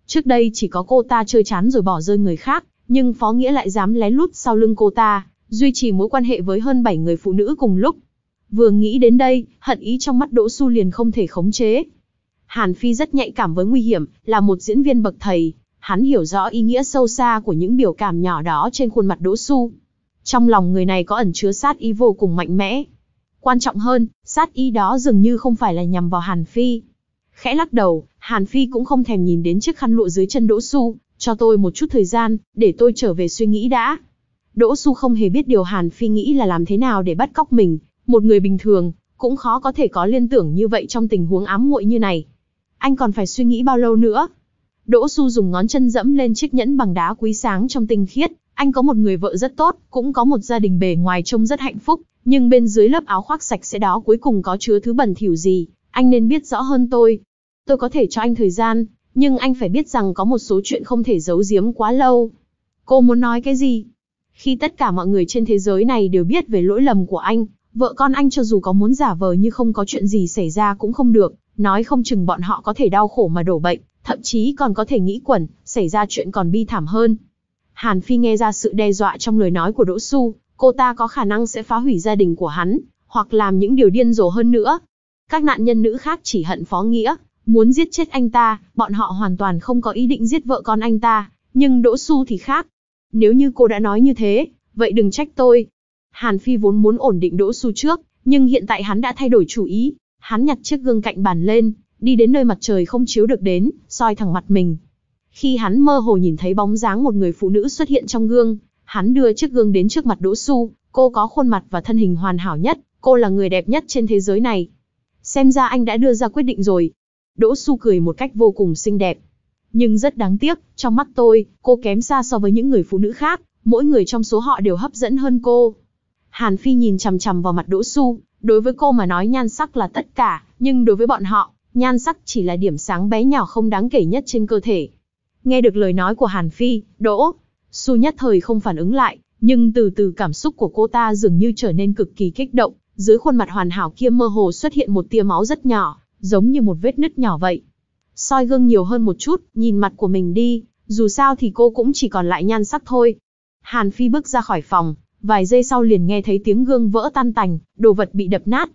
Trước đây chỉ có cô ta chơi chán rồi bỏ rơi người khác, nhưng Phó Nghĩa lại dám lén lút sau lưng cô ta, duy trì mối quan hệ với hơn 7 người phụ nữ cùng lúc. Vừa nghĩ đến đây, hận ý trong mắt Đỗ Xu liền không thể khống chế. Hàn Phi rất nhạy cảm với nguy hiểm, là một diễn viên bậc thầy, hắn hiểu rõ ý nghĩa sâu xa của những biểu cảm nhỏ đó trên khuôn mặt Đỗ Xu. Trong lòng người này có ẩn chứa sát ý vô cùng mạnh mẽ, Quan trọng hơn, sát ý đó dường như không phải là nhằm vào Hàn Phi. Khẽ lắc đầu, Hàn Phi cũng không thèm nhìn đến chiếc khăn lụa dưới chân Đỗ Xu, cho tôi một chút thời gian, để tôi trở về suy nghĩ đã. Đỗ Xu không hề biết điều Hàn Phi nghĩ là làm thế nào để bắt cóc mình, một người bình thường, cũng khó có thể có liên tưởng như vậy trong tình huống ám muội như này. Anh còn phải suy nghĩ bao lâu nữa? Đỗ Xu dùng ngón chân dẫm lên chiếc nhẫn bằng đá quý sáng trong tinh khiết, anh có một người vợ rất tốt, cũng có một gia đình bề ngoài trông rất hạnh phúc, nhưng bên dưới lớp áo khoác sạch sẽ đó cuối cùng có chứa thứ bẩn thỉu gì, anh nên biết rõ hơn tôi. Tôi có thể cho anh thời gian, nhưng anh phải biết rằng có một số chuyện không thể giấu giếm quá lâu. Cô muốn nói cái gì? Khi tất cả mọi người trên thế giới này đều biết về lỗi lầm của anh, vợ con anh cho dù có muốn giả vờ như không có chuyện gì xảy ra cũng không được, nói không chừng bọn họ có thể đau khổ mà đổ bệnh, thậm chí còn có thể nghĩ quẩn, xảy ra chuyện còn bi thảm hơn. Hàn Phi nghe ra sự đe dọa trong lời nói của Đỗ Xu, cô ta có khả năng sẽ phá hủy gia đình của hắn, hoặc làm những điều điên rồ hơn nữa. Các nạn nhân nữ khác chỉ hận Phó Nghĩa, muốn giết chết anh ta, bọn họ hoàn toàn không có ý định giết vợ con anh ta, nhưng Đỗ Xu thì khác. Nếu như cô đã nói như thế, vậy đừng trách tôi. Hàn Phi vốn muốn ổn định Đỗ Xu trước, nhưng hiện tại hắn đã thay đổi chủ ý, hắn nhặt chiếc gương cạnh bàn lên, đi đến nơi mặt trời không chiếu được đến, soi thẳng mặt mình. Khi hắn mơ hồ nhìn thấy bóng dáng một người phụ nữ xuất hiện trong gương, Hắn đưa chiếc gương đến trước mặt Đỗ Xu, cô có khuôn mặt và thân hình hoàn hảo nhất, cô là người đẹp nhất trên thế giới này. Xem ra anh đã đưa ra quyết định rồi. Đỗ Xu cười một cách vô cùng xinh đẹp. Nhưng rất đáng tiếc, trong mắt tôi, cô kém xa so với những người phụ nữ khác, mỗi người trong số họ đều hấp dẫn hơn cô. Hàn Phi nhìn chằm chằm vào mặt Đỗ Xu, đối với cô mà nói nhan sắc là tất cả, nhưng đối với bọn họ, nhan sắc chỉ là điểm sáng bé nhỏ không đáng kể nhất trên cơ thể. Nghe được lời nói của Hàn Phi, Đỗ, Su nhất thời không phản ứng lại, nhưng từ từ cảm xúc của cô ta dường như trở nên cực kỳ kích động, dưới khuôn mặt hoàn hảo kia mơ hồ xuất hiện một tia máu rất nhỏ, giống như một vết nứt nhỏ vậy. Soi gương nhiều hơn một chút, nhìn mặt của mình đi, dù sao thì cô cũng chỉ còn lại nhan sắc thôi. Hàn Phi bước ra khỏi phòng, vài giây sau liền nghe thấy tiếng gương vỡ tan tành, đồ vật bị đập nát.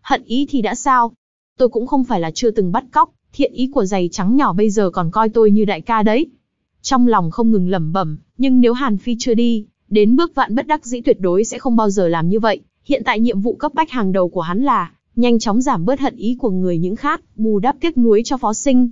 Hận ý thì đã sao? Tôi cũng không phải là chưa từng bắt cóc, thiện ý của giày trắng nhỏ bây giờ còn coi tôi như đại ca đấy. Trong lòng không ngừng lẩm bẩm, nhưng nếu Hàn Phi chưa đi, đến bước vạn bất đắc dĩ tuyệt đối sẽ không bao giờ làm như vậy. Hiện tại nhiệm vụ cấp bách hàng đầu của hắn là nhanh chóng giảm bớt hận ý của người những khác, bù đắp tiếc nuối cho phó sinh.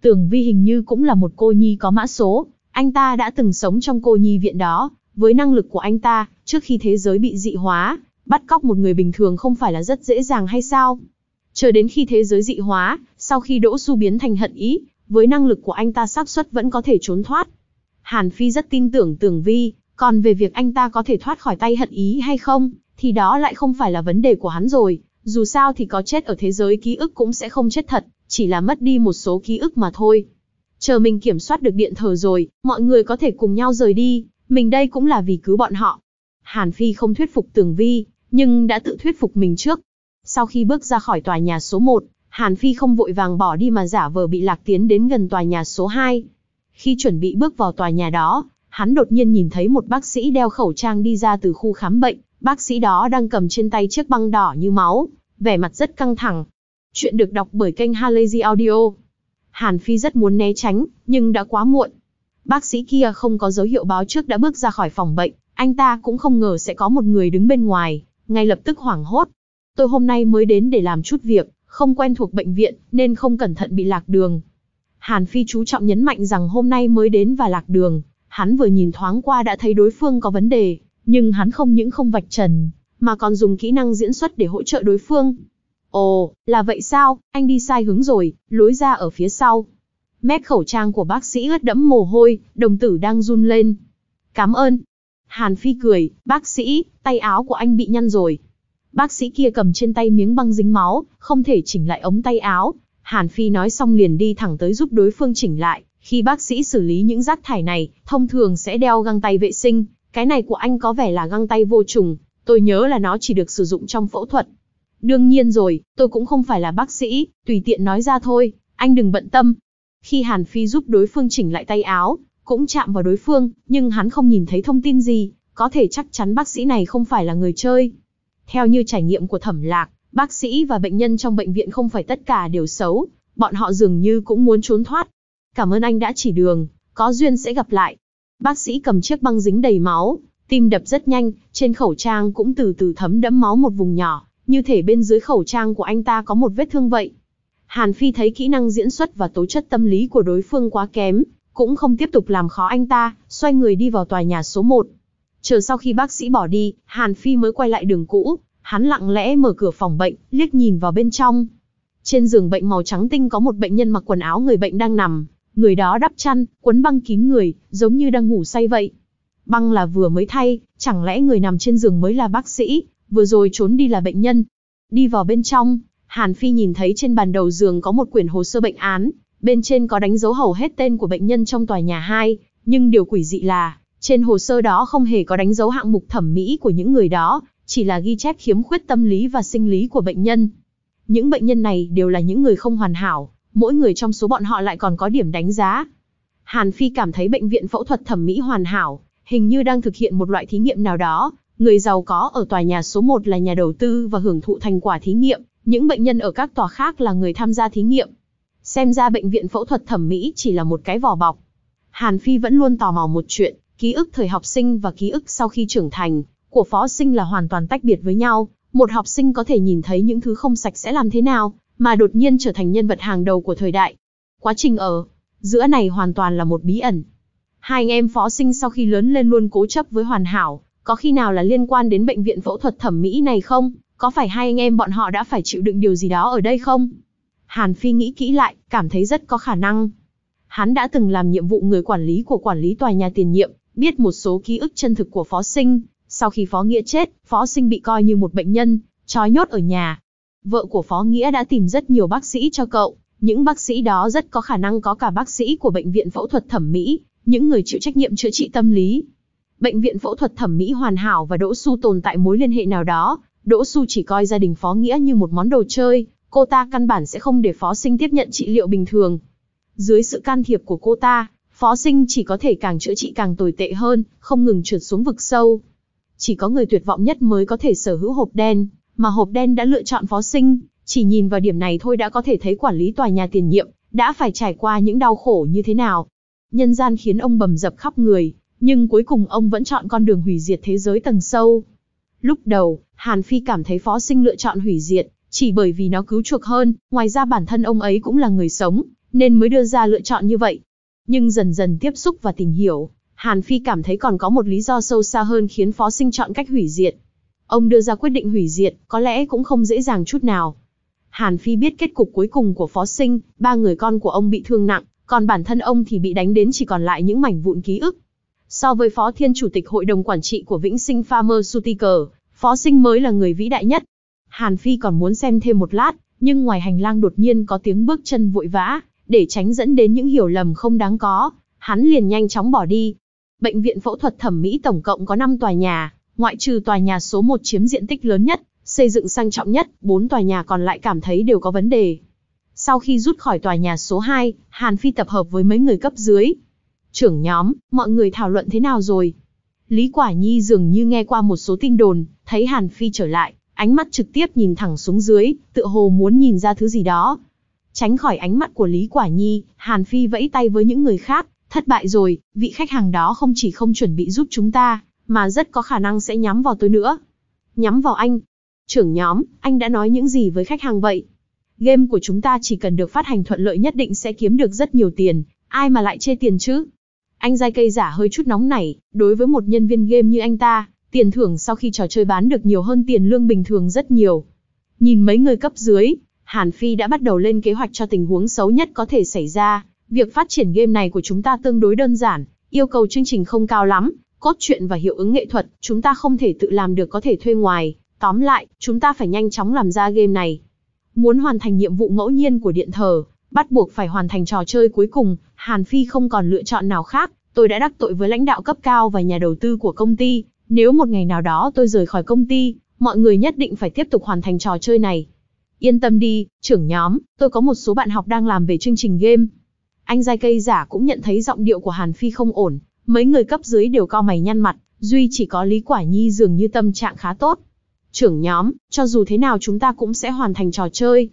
Tưởng Vi hình như cũng là một cô nhi có mã số, anh ta đã từng sống trong cô nhi viện đó, với năng lực của anh ta, trước khi thế giới bị dị hóa, bắt cóc một người bình thường không phải là rất dễ dàng hay sao? Chờ đến khi thế giới dị hóa, sau khi Đỗ Xu biến thành hận ý, với năng lực của anh ta xác suất vẫn có thể trốn thoát. Hàn Phi rất tin tưởng Tưởng Vi, còn về việc anh ta có thể thoát khỏi tay hận ý hay không, thì đó lại không phải là vấn đề của hắn rồi. Dù sao thì có chết ở thế giới ký ức cũng sẽ không chết thật, chỉ là mất đi một số ký ức mà thôi. Chờ mình kiểm soát được điện thờ rồi, mọi người có thể cùng nhau rời đi, mình đây cũng là vì cứu bọn họ. Hàn Phi không thuyết phục Tưởng Vi, nhưng đã tự thuyết phục mình trước. Sau khi bước ra khỏi tòa nhà số 1, Hàn Phi không vội vàng bỏ đi mà giả vờ bị lạc tiến đến gần tòa nhà số 2. Khi chuẩn bị bước vào tòa nhà đó, hắn đột nhiên nhìn thấy một bác sĩ đeo khẩu trang đi ra từ khu khám bệnh. Bác sĩ đó đang cầm trên tay chiếc băng đỏ như máu, vẻ mặt rất căng thẳng. Chuyện được đọc bởi kênh Halazy Audio. Hàn Phi rất muốn né tránh, nhưng đã quá muộn. Bác sĩ kia không có dấu hiệu báo trước đã bước ra khỏi phòng bệnh, anh ta cũng không ngờ sẽ có một người đứng bên ngoài, ngay lập tức hoảng hốt. Tôi hôm nay mới đến để làm chút việc, không quen thuộc bệnh viện, nên không cẩn thận bị lạc đường. Hàn Phi chú trọng nhấn mạnh rằng hôm nay mới đến và lạc đường, hắn vừa nhìn thoáng qua đã thấy đối phương có vấn đề, nhưng hắn không những không vạch trần, mà còn dùng kỹ năng diễn xuất để hỗ trợ đối phương. Ồ, là vậy sao, anh đi sai hướng rồi, lối ra ở phía sau. Mép khẩu trang của bác sĩ ướt đẫm mồ hôi, đồng tử đang run lên. Cảm ơn. Hàn Phi cười, bác sĩ, tay áo của anh bị nhăn rồi, Bác sĩ kia cầm trên tay miếng băng dính máu, không thể chỉnh lại ống tay áo. Hàn Phi nói xong liền đi thẳng tới giúp đối phương chỉnh lại. Khi bác sĩ xử lý những rác thải này, thông thường sẽ đeo găng tay vệ sinh. Cái này của anh có vẻ là găng tay vô trùng, tôi nhớ là nó chỉ được sử dụng trong phẫu thuật. Đương nhiên rồi, tôi cũng không phải là bác sĩ, tùy tiện nói ra thôi, anh đừng bận tâm. Khi Hàn Phi giúp đối phương chỉnh lại tay áo, cũng chạm vào đối phương, nhưng hắn không nhìn thấy thông tin gì, có thể chắc chắn bác sĩ này không phải là người chơi. Theo như trải nghiệm của thẩm lạc, bác sĩ và bệnh nhân trong bệnh viện không phải tất cả đều xấu, bọn họ dường như cũng muốn trốn thoát. Cảm ơn anh đã chỉ đường, có duyên sẽ gặp lại. Bác sĩ cầm chiếc băng dính đầy máu, tim đập rất nhanh, trên khẩu trang cũng từ từ thấm đẫm máu một vùng nhỏ, như thể bên dưới khẩu trang của anh ta có một vết thương vậy. Hàn Phi thấy kỹ năng diễn xuất và tố chất tâm lý của đối phương quá kém, cũng không tiếp tục làm khó anh ta, xoay người đi vào tòa nhà số 1. Chờ sau khi bác sĩ bỏ đi, Hàn Phi mới quay lại đường cũ, hắn lặng lẽ mở cửa phòng bệnh, liếc nhìn vào bên trong. Trên giường bệnh màu trắng tinh có một bệnh nhân mặc quần áo người bệnh đang nằm, người đó đắp chăn, quấn băng kín người, giống như đang ngủ say vậy. Băng là vừa mới thay, chẳng lẽ người nằm trên giường mới là bác sĩ, vừa rồi trốn đi là bệnh nhân. Đi vào bên trong, Hàn Phi nhìn thấy trên bàn đầu giường có một quyển hồ sơ bệnh án, bên trên có đánh dấu hầu hết tên của bệnh nhân trong tòa nhà 2, nhưng điều quỷ dị là, trên hồ sơ đó không hề có đánh dấu hạng mục thẩm mỹ của những người đó, chỉ là ghi chép khiếm khuyết tâm lý và sinh lý của bệnh nhân. Những bệnh nhân này đều là những người không hoàn hảo, mỗi người trong số bọn họ lại còn có điểm đánh giá. Hàn Phi cảm thấy bệnh viện phẫu thuật thẩm mỹ hoàn hảo, hình như đang thực hiện một loại thí nghiệm nào đó. Người giàu có ở tòa nhà số 1 là nhà đầu tư và hưởng thụ thành quả thí nghiệm, những bệnh nhân ở các tòa khác là người tham gia thí nghiệm. Xem ra bệnh viện phẫu thuật thẩm mỹ chỉ là một cái vỏ bọc. Hàn Phi vẫn luôn tò mò một chuyện, Ký ức thời học sinh và ký ức sau khi trưởng thành của phó sinh là hoàn toàn tách biệt với nhau. Một học sinh có thể nhìn thấy những thứ không sạch sẽ làm thế nào, mà đột nhiên trở thành nhân vật hàng đầu của thời đại. Quá trình ở giữa này hoàn toàn là một bí ẩn. Hai anh em phó sinh sau khi lớn lên luôn cố chấp với hoàn hảo, có khi nào là liên quan đến bệnh viện phẫu thuật thẩm mỹ này không? Có phải hai anh em bọn họ đã phải chịu đựng điều gì đó ở đây không? Hàn Phi nghĩ kỹ lại, cảm thấy rất có khả năng. Hắn đã từng làm nhiệm vụ người quản lý của quản lý tòa nhà tiền nhiệm, biết một số ký ức chân thực của Phó Sinh. Sau khi Phó Nghĩa chết, Phó Sinh bị coi như một bệnh nhân, trói nhốt ở nhà. Vợ của Phó Nghĩa đã tìm rất nhiều bác sĩ cho cậu, những bác sĩ đó rất có khả năng có cả bác sĩ của bệnh viện phẫu thuật thẩm mỹ, những người chịu trách nhiệm chữa trị tâm lý. Bệnh viện phẫu thuật thẩm mỹ hoàn hảo và Đỗ Xu tồn tại mối liên hệ nào đó, Đỗ Xu chỉ coi gia đình Phó Nghĩa như một món đồ chơi, cô ta căn bản sẽ không để Phó Sinh tiếp nhận trị liệu bình thường. Dưới sự can thiệp của cô ta, Phó sinh chỉ có thể càng chữa trị càng tồi tệ hơn, không ngừng trượt xuống vực sâu. Chỉ có người tuyệt vọng nhất mới có thể sở hữu hộp đen, mà hộp đen đã lựa chọn phó sinh, chỉ nhìn vào điểm này thôi đã có thể thấy quản lý tòa nhà tiền nhiệm đã phải trải qua những đau khổ như thế nào. Nhân gian khiến ông bầm dập khắp người, nhưng cuối cùng ông vẫn chọn con đường hủy diệt thế giới tầng sâu. Lúc đầu, Hàn Phi cảm thấy phó sinh lựa chọn hủy diệt, chỉ bởi vì nó cứu chuộc hơn, ngoài ra bản thân ông ấy cũng là người sống, nên mới đưa ra lựa chọn như vậy. Nhưng dần dần tiếp xúc và tìm hiểu, Hàn Phi cảm thấy còn có một lý do sâu xa hơn khiến Phó Sinh chọn cách hủy diệt. Ông đưa ra quyết định hủy diệt, có lẽ cũng không dễ dàng chút nào. Hàn Phi biết kết cục cuối cùng của Phó Sinh, ba người con của ông bị thương nặng, còn bản thân ông thì bị đánh đến chỉ còn lại những mảnh vụn ký ức. So với Phó Thiên Chủ tịch Hội đồng Quản trị của Vĩnh Sinh Pharmaceutical, Phó Sinh mới là người vĩ đại nhất. Hàn Phi còn muốn xem thêm một lát, nhưng ngoài hành lang đột nhiên có tiếng bước chân vội vã, để tránh dẫn đến những hiểu lầm không đáng có, hắn liền nhanh chóng bỏ đi. Bệnh viện phẫu thuật thẩm mỹ tổng cộng có 5 tòa nhà, ngoại trừ tòa nhà số 1 chiếm diện tích lớn nhất, xây dựng sang trọng nhất, 4 tòa nhà còn lại cảm thấy đều có vấn đề. Sau khi rút khỏi tòa nhà số 2, Hàn Phi tập hợp với mấy người cấp dưới. Trưởng nhóm, mọi người thảo luận thế nào rồi? Lý Quả Nhi dường như nghe qua một số tin đồn, thấy Hàn Phi trở lại, ánh mắt trực tiếp nhìn thẳng xuống dưới, tựa hồ muốn nhìn ra thứ gì đó. Tránh khỏi ánh mắt của Lý Quả Nhi, Hàn Phi vẫy tay với những người khác, thất bại rồi, vị khách hàng đó không chỉ không chuẩn bị giúp chúng ta, mà rất có khả năng sẽ nhắm vào tôi nữa. Nhắm vào anh. Trưởng nhóm, anh đã nói những gì với khách hàng vậy? Game của chúng ta chỉ cần được phát hành thuận lợi nhất định sẽ kiếm được rất nhiều tiền, ai mà lại chê tiền chứ? Anh dai cây giả hơi chút nóng nảy, đối với một nhân viên game như anh ta, tiền thưởng sau khi trò chơi bán được nhiều hơn tiền lương bình thường rất nhiều. Nhìn mấy người cấp dưới, Hàn Phi đã bắt đầu lên kế hoạch cho tình huống xấu nhất có thể xảy ra. Việc phát triển game này của chúng ta tương đối đơn giản, yêu cầu chương trình không cao lắm, cốt truyện và hiệu ứng nghệ thuật, chúng ta không thể tự làm được có thể thuê ngoài. Tóm lại, chúng ta phải nhanh chóng làm ra game này. Muốn hoàn thành nhiệm vụ ngẫu nhiên của điện thờ, bắt buộc phải hoàn thành trò chơi cuối cùng, Hàn Phi không còn lựa chọn nào khác. Tôi đã đắc tội với lãnh đạo cấp cao và nhà đầu tư của công ty. Nếu một ngày nào đó tôi rời khỏi công ty, mọi người nhất định phải tiếp tục hoàn thành trò chơi này. Yên tâm đi, trưởng nhóm, tôi có một số bạn học đang làm về chương trình game. Anh giai cây giả cũng nhận thấy giọng điệu của Hàn Phi không ổn, mấy người cấp dưới đều co mày nhăn mặt, duy chỉ có Lý Quả Nhi dường như tâm trạng khá tốt. Trưởng nhóm, cho dù thế nào chúng ta cũng sẽ hoàn thành trò chơi.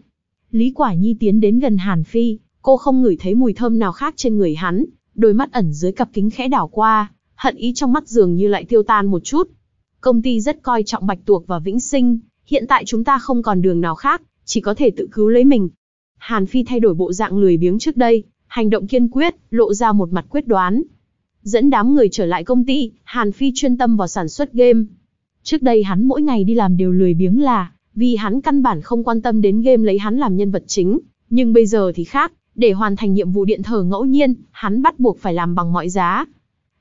Lý Quả Nhi tiến đến gần Hàn Phi, cô không ngửi thấy mùi thơm nào khác trên người hắn, đôi mắt ẩn dưới cặp kính khẽ đảo qua, hận ý trong mắt dường như lại tiêu tan một chút. Công ty rất coi trọng Bạch Tuộc và Vĩnh Sinh, hiện tại chúng ta không còn đường nào khác, chỉ có thể tự cứu lấy mình. Hàn Phi thay đổi bộ dạng lười biếng trước đây, hành động kiên quyết, lộ ra một mặt quyết đoán. Dẫn đám người trở lại công ty, Hàn Phi chuyên tâm vào sản xuất game. Trước đây hắn mỗi ngày đi làm đều lười biếng là, vì hắn căn bản không quan tâm đến game lấy hắn làm nhân vật chính. Nhưng bây giờ thì khác, để hoàn thành nhiệm vụ điện thờ ngẫu nhiên, hắn bắt buộc phải làm bằng mọi giá.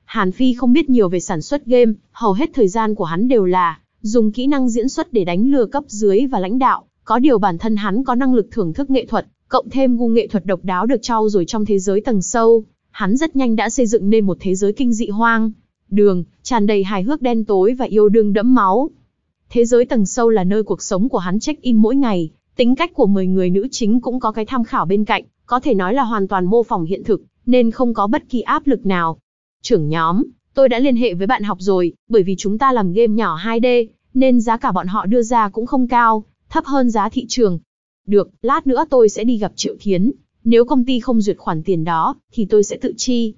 Hàn Phi không biết nhiều về sản xuất game, hầu hết thời gian của hắn đều là dùng kỹ năng diễn xuất để đánh lừa cấp dưới và lãnh đạo, có điều bản thân hắn có năng lực thưởng thức nghệ thuật, cộng thêm gu nghệ thuật độc đáo được trau rồi trong thế giới tầng sâu, hắn rất nhanh đã xây dựng nên một thế giới kinh dị hoang, đường, tràn đầy hài hước đen tối và yêu đương đẫm máu. Thế giới tầng sâu là nơi cuộc sống của hắn check-in mỗi ngày, tính cách của 10 người nữ chính cũng có cái tham khảo bên cạnh, có thể nói là hoàn toàn mô phỏng hiện thực, nên không có bất kỳ áp lực nào. Trưởng nhóm, tôi đã liên hệ với bạn học rồi, bởi vì chúng ta làm game nhỏ 2D, nên giá cả bọn họ đưa ra cũng không cao, thấp hơn giá thị trường. Được, lát nữa tôi sẽ đi gặp Triệu Thiến, nếu công ty không duyệt khoản tiền đó, thì tôi sẽ tự chi.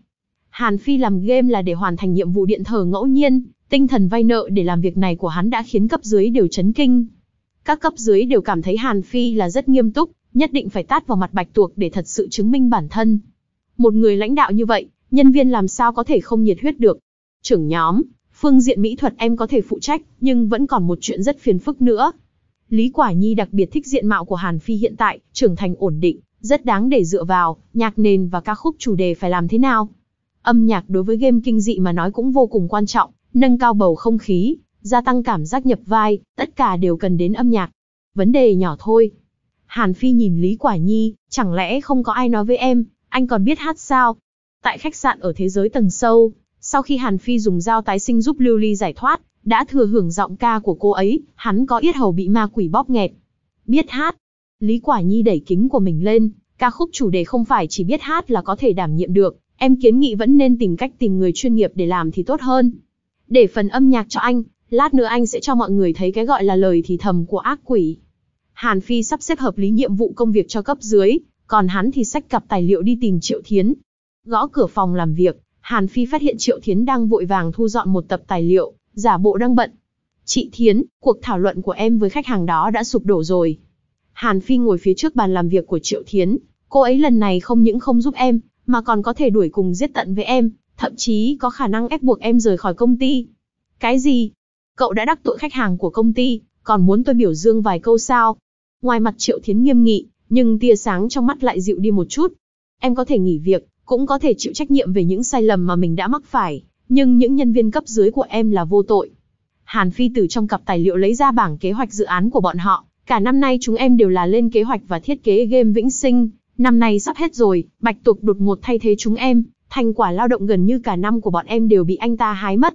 Hàn Phi làm game là để hoàn thành nhiệm vụ điện thờ ngẫu nhiên, tinh thần vay nợ để làm việc này của hắn đã khiến cấp dưới đều chấn kinh. Các cấp dưới đều cảm thấy Hàn Phi là rất nghiêm túc, nhất định phải tát vào mặt bạch tuộc để thật sự chứng minh bản thân. Một người lãnh đạo như vậy, nhân viên làm sao có thể không nhiệt huyết được. Trưởng nhóm, phương diện mỹ thuật em có thể phụ trách, nhưng vẫn còn một chuyện rất phiền phức nữa, Lý Quả Nhi đặc biệt thích diện mạo của Hàn Phi hiện tại, trưởng thành ổn định, rất đáng để dựa vào, nhạc nền và ca khúc chủ đề phải làm thế nào. Âm nhạc đối với game kinh dị mà nói cũng vô cùng quan trọng, nâng cao bầu không khí, gia tăng cảm giác nhập vai, tất cả đều cần đến âm nhạc. Vấn đề nhỏ thôi. Hàn Phi nhìn Lý Quả Nhi, chẳng lẽ không có ai nói với em, anh còn biết hát sao? Tại khách sạn ở thế giới tầng sâu, sau khi Hàn Phi dùng dao tái sinh giúp Lưu Ly giải thoát, đã thừa hưởng giọng ca của cô ấy, hắn có yết hầu bị ma quỷ bóp nghẹt. Biết hát. Lý Quả Nhi đẩy kính của mình lên, ca khúc chủ đề không phải chỉ biết hát là có thể đảm nhiệm được, em kiến nghị vẫn nên tìm cách tìm người chuyên nghiệp để làm thì tốt hơn. Để phần âm nhạc cho anh, lát nữa anh sẽ cho mọi người thấy cái gọi là lời thì thầm của ác quỷ. Hàn Phi sắp xếp hợp lý nhiệm vụ công việc cho cấp dưới, còn hắn thì sách cặp tài liệu đi tìm Triệu Thiến. Gõ cửa phòng làm việc, Hàn Phi phát hiện Triệu Thiến đang vội vàng thu dọn một tập tài liệu, giả bộ đang bận. Chị Thiến, cuộc thảo luận của em với khách hàng đó đã sụp đổ rồi. Hàn Phi ngồi phía trước bàn làm việc của Triệu Thiến, cô ấy lần này không những không giúp em, mà còn có thể đuổi cùng giết tận với em, thậm chí có khả năng ép buộc em rời khỏi công ty. Cái gì? Cậu đã đắc tội khách hàng của công ty, còn muốn tôi biểu dương vài câu sao? Ngoài mặt Triệu Thiến nghiêm nghị, nhưng tia sáng trong mắt lại dịu đi một chút. Em có thể nghỉ việc, cũng có thể chịu trách nhiệm về những sai lầm mà mình đã mắc phải, nhưng những nhân viên cấp dưới của em là vô tội. Hàn Phi từ trong cặp tài liệu lấy ra bảng kế hoạch dự án của bọn họ, cả năm nay chúng em đều là lên kế hoạch và thiết kế game vĩnh sinh, năm nay sắp hết rồi, Bạch Tục đột ngột thay thế chúng em, thành quả lao động gần như cả năm của bọn em đều bị anh ta hái mất.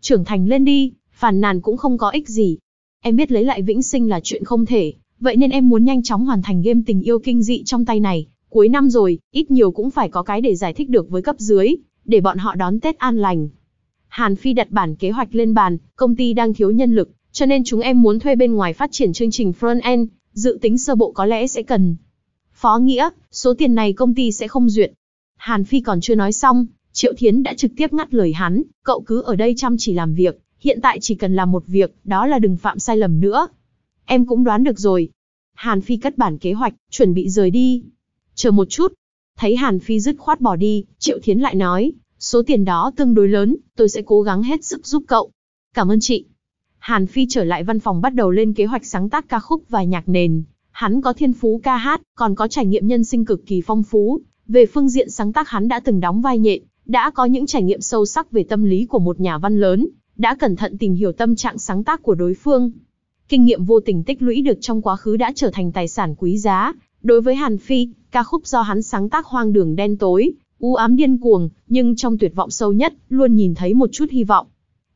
Trưởng thành lên đi, phản nàn cũng không có ích gì. Em biết lấy lại vĩnh sinh là chuyện không thể, vậy nên em muốn nhanh chóng hoàn thành game tình yêu kinh dị trong tay này, cuối năm rồi, ít nhiều cũng phải có cái để giải thích được với cấp dưới, để bọn họ đón Tết an lành. Hàn Phi đặt bản kế hoạch lên bàn, công ty đang thiếu nhân lực, cho nên chúng em muốn thuê bên ngoài phát triển chương trình front-end, dự tính sơ bộ có lẽ sẽ cần. Phó Nghĩa, số tiền này công ty sẽ không duyệt. Hàn Phi còn chưa nói xong, Triệu Thiến đã trực tiếp ngắt lời hắn, cậu cứ ở đây chăm chỉ làm việc, hiện tại chỉ cần làm một việc, đó là đừng phạm sai lầm nữa. Em cũng đoán được rồi. Hàn Phi cất bản kế hoạch, chuẩn bị rời đi. Chờ một chút, Thấy Hàn Phi dứt khoát bỏ đi, Triệu Thiến lại nói, số tiền đó tương đối lớn, tôi sẽ cố gắng hết sức giúp cậu. Cảm ơn chị. Hàn Phi trở lại văn phòng bắt đầu lên kế hoạch sáng tác ca khúc và nhạc nền. Hắn có thiên phú ca hát, còn có trải nghiệm nhân sinh cực kỳ phong phú. Về phương diện sáng tác hắn đã từng đóng vai nhện, đã có những trải nghiệm sâu sắc về tâm lý của một nhà văn lớn, đã cẩn thận tìm hiểu tâm trạng sáng tác của đối phương. Kinh nghiệm vô tình tích lũy được trong quá khứ đã trở thành tài sản quý giá. Đối với Hàn Phi, Ca khúc do hắn sáng tác hoang đường đen tối, u ám điên cuồng, nhưng trong tuyệt vọng sâu nhất, luôn nhìn thấy một chút hy vọng.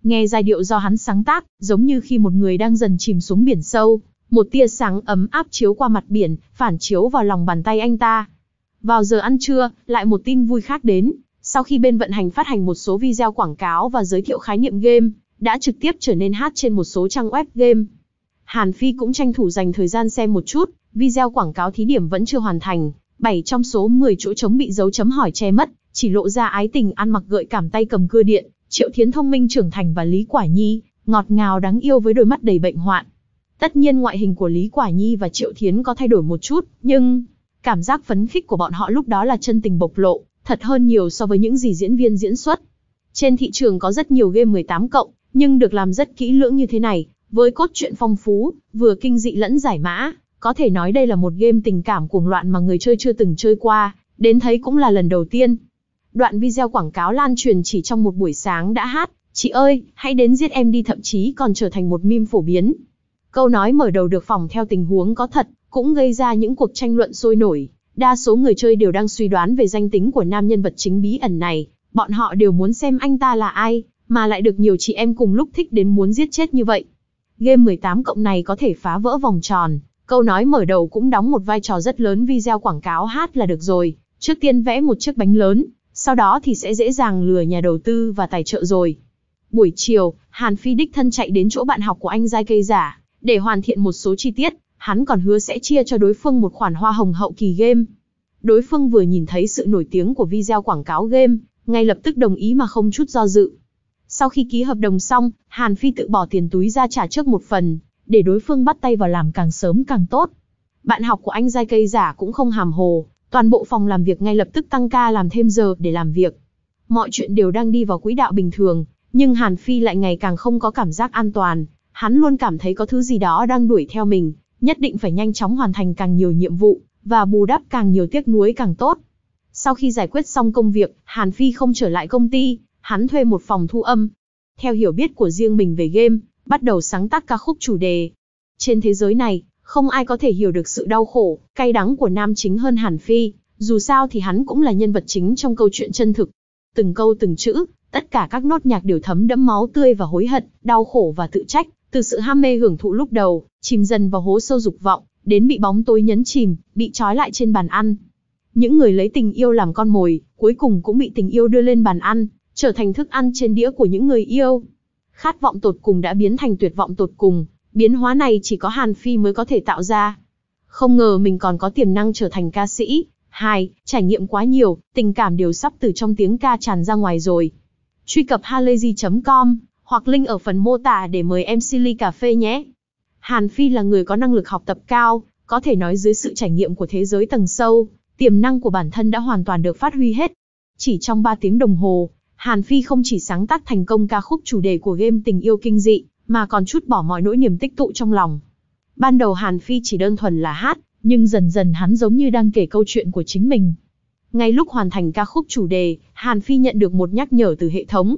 Nghe giai điệu do hắn sáng tác, giống như khi một người đang dần chìm xuống biển sâu, một tia sáng ấm áp chiếu qua mặt biển, phản chiếu vào lòng bàn tay anh ta. Vào giờ ăn trưa, lại một tin vui khác đến, sau khi bên vận hành phát hành một số video quảng cáo và giới thiệu khái niệm game, đã trực tiếp trở nên hát trên một số trang web game. Hàn Phi cũng tranh thủ dành thời gian xem một chút, video quảng cáo thí điểm vẫn chưa hoàn thành, 7 trong số 10 chỗ trống bị dấu chấm hỏi che mất, chỉ lộ ra ái tình ăn mặc gợi cảm tay cầm cưa điện, Triệu Thiến thông minh trưởng thành và Lý Quả Nhi, ngọt ngào đáng yêu với đôi mắt đầy bệnh hoạn. Tất nhiên ngoại hình của Lý Quả Nhi và Triệu Thiến có thay đổi một chút, nhưng cảm giác phấn khích của bọn họ lúc đó là chân tình bộc lộ, thật hơn nhiều so với những gì diễn viên diễn xuất. Trên thị trường có rất nhiều game 18 cộng, nhưng được làm rất kỹ lưỡng như thế này, với cốt truyện phong phú, vừa kinh dị lẫn giải mã, có thể nói đây là một game tình cảm cuồng loạn mà người chơi chưa từng chơi qua, đến thấy cũng là lần đầu tiên. Đoạn video quảng cáo lan truyền chỉ trong một buổi sáng đã hát, chị ơi, hãy đến giết em đi thậm chí còn trở thành một meme phổ biến. Câu nói mở đầu được phòng theo tình huống có thật, cũng gây ra những cuộc tranh luận sôi nổi. Đa số người chơi đều đang suy đoán về danh tính của nam nhân vật chính bí ẩn này, bọn họ đều muốn xem anh ta là ai, mà lại được nhiều chị em cùng lúc thích đến muốn giết chết như vậy. Game 18 cộng này có thể phá vỡ vòng tròn, Câu nói mở đầu cũng đóng một vai trò rất lớn video quảng cáo hát là được rồi, trước tiên vẽ một chiếc bánh lớn, sau đó thì sẽ dễ dàng lừa nhà đầu tư và tài trợ rồi. Buổi chiều, Hàn Phi đích thân chạy đến chỗ bạn học của anh Giai Cây Giả, để hoàn thiện một số chi tiết, hắn còn hứa sẽ chia cho đối phương một khoản hoa hồng hậu kỳ game. Đối phương vừa nhìn thấy sự nổi tiếng của video quảng cáo game, ngay lập tức đồng ý mà không chút do dự. Sau khi ký hợp đồng xong, Hàn Phi tự bỏ tiền túi ra trả trước một phần, để đối phương bắt tay vào làm càng sớm càng tốt. Bạn học của anh giai cây giả cũng không hàm hồ, toàn bộ phòng làm việc ngay lập tức tăng ca làm thêm giờ để làm việc. Mọi chuyện đều đang đi vào quỹ đạo bình thường, nhưng Hàn Phi lại ngày càng không có cảm giác an toàn, hắn luôn cảm thấy có thứ gì đó đang đuổi theo mình, nhất định phải nhanh chóng hoàn thành càng nhiều nhiệm vụ, và bù đắp càng nhiều tiếc nuối càng tốt. Sau khi giải quyết xong công việc, Hàn Phi không trở lại công ty, hắn thuê một phòng thu âm. Theo hiểu biết của riêng mình về game, bắt đầu sáng tác ca khúc chủ đề. Trên thế giới này, không ai có thể hiểu được sự đau khổ, cay đắng của nam chính hơn Hàn Phi, dù sao thì hắn cũng là nhân vật chính trong câu chuyện chân thực. Từng câu từng chữ, tất cả các nốt nhạc đều thấm đẫm máu tươi và hối hận, đau khổ và tự trách, từ sự ham mê hưởng thụ lúc đầu, chìm dần vào hố sâu dục vọng, đến bị bóng tối nhấn chìm, bị trói lại trên bàn ăn. Những người lấy tình yêu làm con mồi, cuối cùng cũng bị tình yêu đưa lên bàn ăn, trở thành thức ăn trên đĩa của những người yêu. Khát vọng tột cùng đã biến thành tuyệt vọng tột cùng, biến hóa này chỉ có Hàn Phi mới có thể tạo ra. Không ngờ mình còn có tiềm năng trở thành ca sĩ. Hai, trải nghiệm quá nhiều, tình cảm đều sắp từ trong tiếng ca tràn ra ngoài rồi. Truy cập halayzi.com hoặc link ở phần mô tả để mời MC Ly Cà Phê nhé. Hàn Phi là người có năng lực học tập cao, có thể nói dưới sự trải nghiệm của thế giới tầng sâu, tiềm năng của bản thân đã hoàn toàn được phát huy hết. Chỉ trong 3 tiếng đồng hồ, Hàn Phi không chỉ sáng tác thành công ca khúc chủ đề của game tình yêu kinh dị, mà còn chút bỏ mọi nỗi niềm tích tụ trong lòng. Ban đầu Hàn Phi chỉ đơn thuần là hát, nhưng dần dần hắn giống như đang kể câu chuyện của chính mình. Ngay lúc hoàn thành ca khúc chủ đề, Hàn Phi nhận được một nhắc nhở từ hệ thống.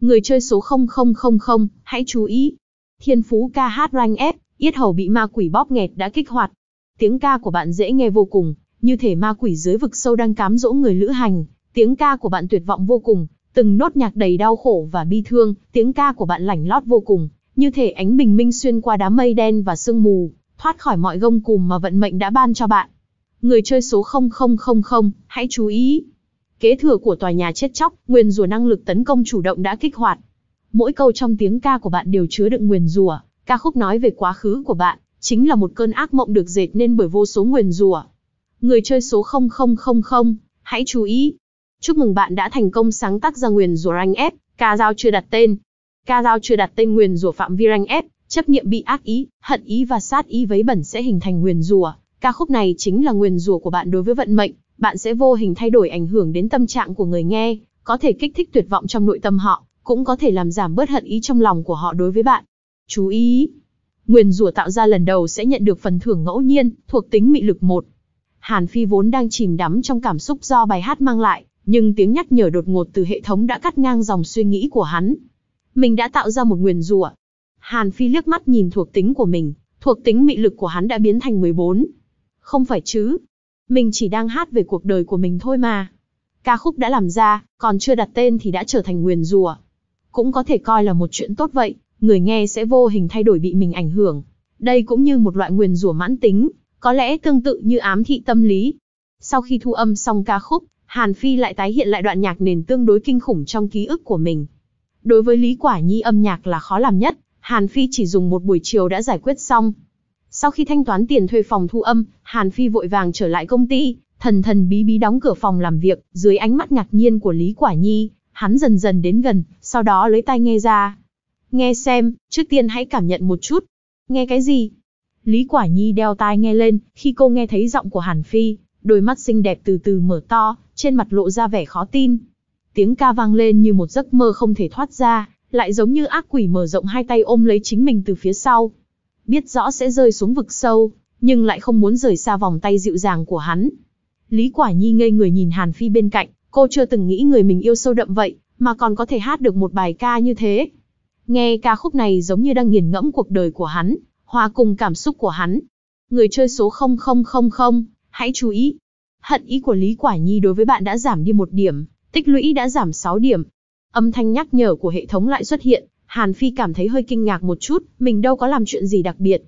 Người chơi số 0000, hãy chú ý. Thiên phú ca hát rank F, yết hầu bị ma quỷ bóp nghẹt đã kích hoạt. Tiếng ca của bạn dễ nghe vô cùng, như thể ma quỷ dưới vực sâu đang cám dỗ người lữ hành. Tiếng ca của bạn tuyệt vọng vô cùng, Từng nốt nhạc đầy đau khổ và bi thương, tiếng ca của bạn lảnh lót vô cùng, như thể ánh bình minh xuyên qua đám mây đen và sương mù, thoát khỏi mọi gông cùm mà vận mệnh đã ban cho bạn. Người chơi số 0000, hãy chú ý. Kế thừa của tòa nhà chết chóc, nguyền rùa năng lực tấn công chủ động đã kích hoạt. Mỗi câu trong tiếng ca của bạn đều chứa đựng nguyền rùa. ca khúc nói về quá khứ của bạn, chính là một cơn ác mộng được dệt nên bởi vô số nguyền rùa. Người chơi số 0000, hãy chú ý. Chúc mừng bạn đã thành công sáng tác ra nguyền rủa ranh ép, ca dao chưa đặt tên. Ca dao chưa đặt tên nguyền rủa phạm vi ranh ép, chấp niệm bị ác ý, hận ý và sát ý vấy bẩn sẽ hình thành nguyền rủa. Ca khúc này chính là nguyền rủa của bạn đối với vận mệnh, bạn sẽ vô hình thay đổi ảnh hưởng đến tâm trạng của người nghe, có thể kích thích tuyệt vọng trong nội tâm họ, cũng có thể làm giảm bớt hận ý trong lòng của họ đối với bạn. Chú ý, nguyền rủa tạo ra lần đầu sẽ nhận được phần thưởng ngẫu nhiên, thuộc tính mị lực 1. Hàn Phi vốn đang chìm đắm trong cảm xúc do bài hát mang lại, nhưng tiếng nhắc nhở đột ngột từ hệ thống đã cắt ngang dòng suy nghĩ của hắn. Mình đã tạo ra một nguyền rủa. Hàn Phi liếc mắt nhìn thuộc tính của mình, thuộc tính mị lực của hắn đã biến thành 14. Không phải chứ, mình chỉ đang hát về cuộc đời của mình thôi mà. Ca khúc đã làm ra, còn chưa đặt tên thì đã trở thành nguyền rủa. Cũng có thể coi là một chuyện tốt vậy, người nghe sẽ vô hình thay đổi bị mình ảnh hưởng. Đây cũng như một loại nguyền rủa mãn tính, có lẽ tương tự như ám thị tâm lý. Sau khi thu âm xong ca khúc, Hàn Phi lại tái hiện lại đoạn nhạc nền tương đối kinh khủng trong ký ức của mình. Đối với Lý Quả Nhi âm nhạc là khó làm nhất, Hàn Phi chỉ dùng một buổi chiều đã giải quyết xong. Sau khi thanh toán tiền thuê phòng thu âm, Hàn Phi vội vàng trở lại công ty, thần thần bí bí đóng cửa phòng làm việc, dưới ánh mắt ngạc nhiên của Lý Quả Nhi, hắn dần dần đến gần, sau đó lấy tai nghe ra. Nghe xem, trước tiên hãy cảm nhận một chút. Nghe cái gì? Lý Quả Nhi đeo tai nghe lên, khi cô nghe thấy giọng của Hàn Phi, đôi mắt xinh đẹp từ từ mở to, trên mặt lộ ra vẻ khó tin. Tiếng ca vang lên như một giấc mơ không thể thoát ra, lại giống như ác quỷ mở rộng hai tay ôm lấy chính mình từ phía sau. Biết rõ sẽ rơi xuống vực sâu, nhưng lại không muốn rời xa vòng tay dịu dàng của hắn. Lý Quả Nhi ngây người nhìn Hàn Phi bên cạnh, cô chưa từng nghĩ người mình yêu sâu đậm vậy, mà còn có thể hát được một bài ca như thế. Nghe ca khúc này giống như đang nghiền ngẫm cuộc đời của hắn, hòa cùng cảm xúc của hắn. Người chơi số 0000 Hãy chú ý, hận ý của Lý Quả Nhi đối với bạn đã giảm đi một điểm, tích lũy đã giảm 6 điểm. Âm thanh nhắc nhở của hệ thống lại xuất hiện, Hàn Phi cảm thấy hơi kinh ngạc một chút, mình đâu có làm chuyện gì đặc biệt.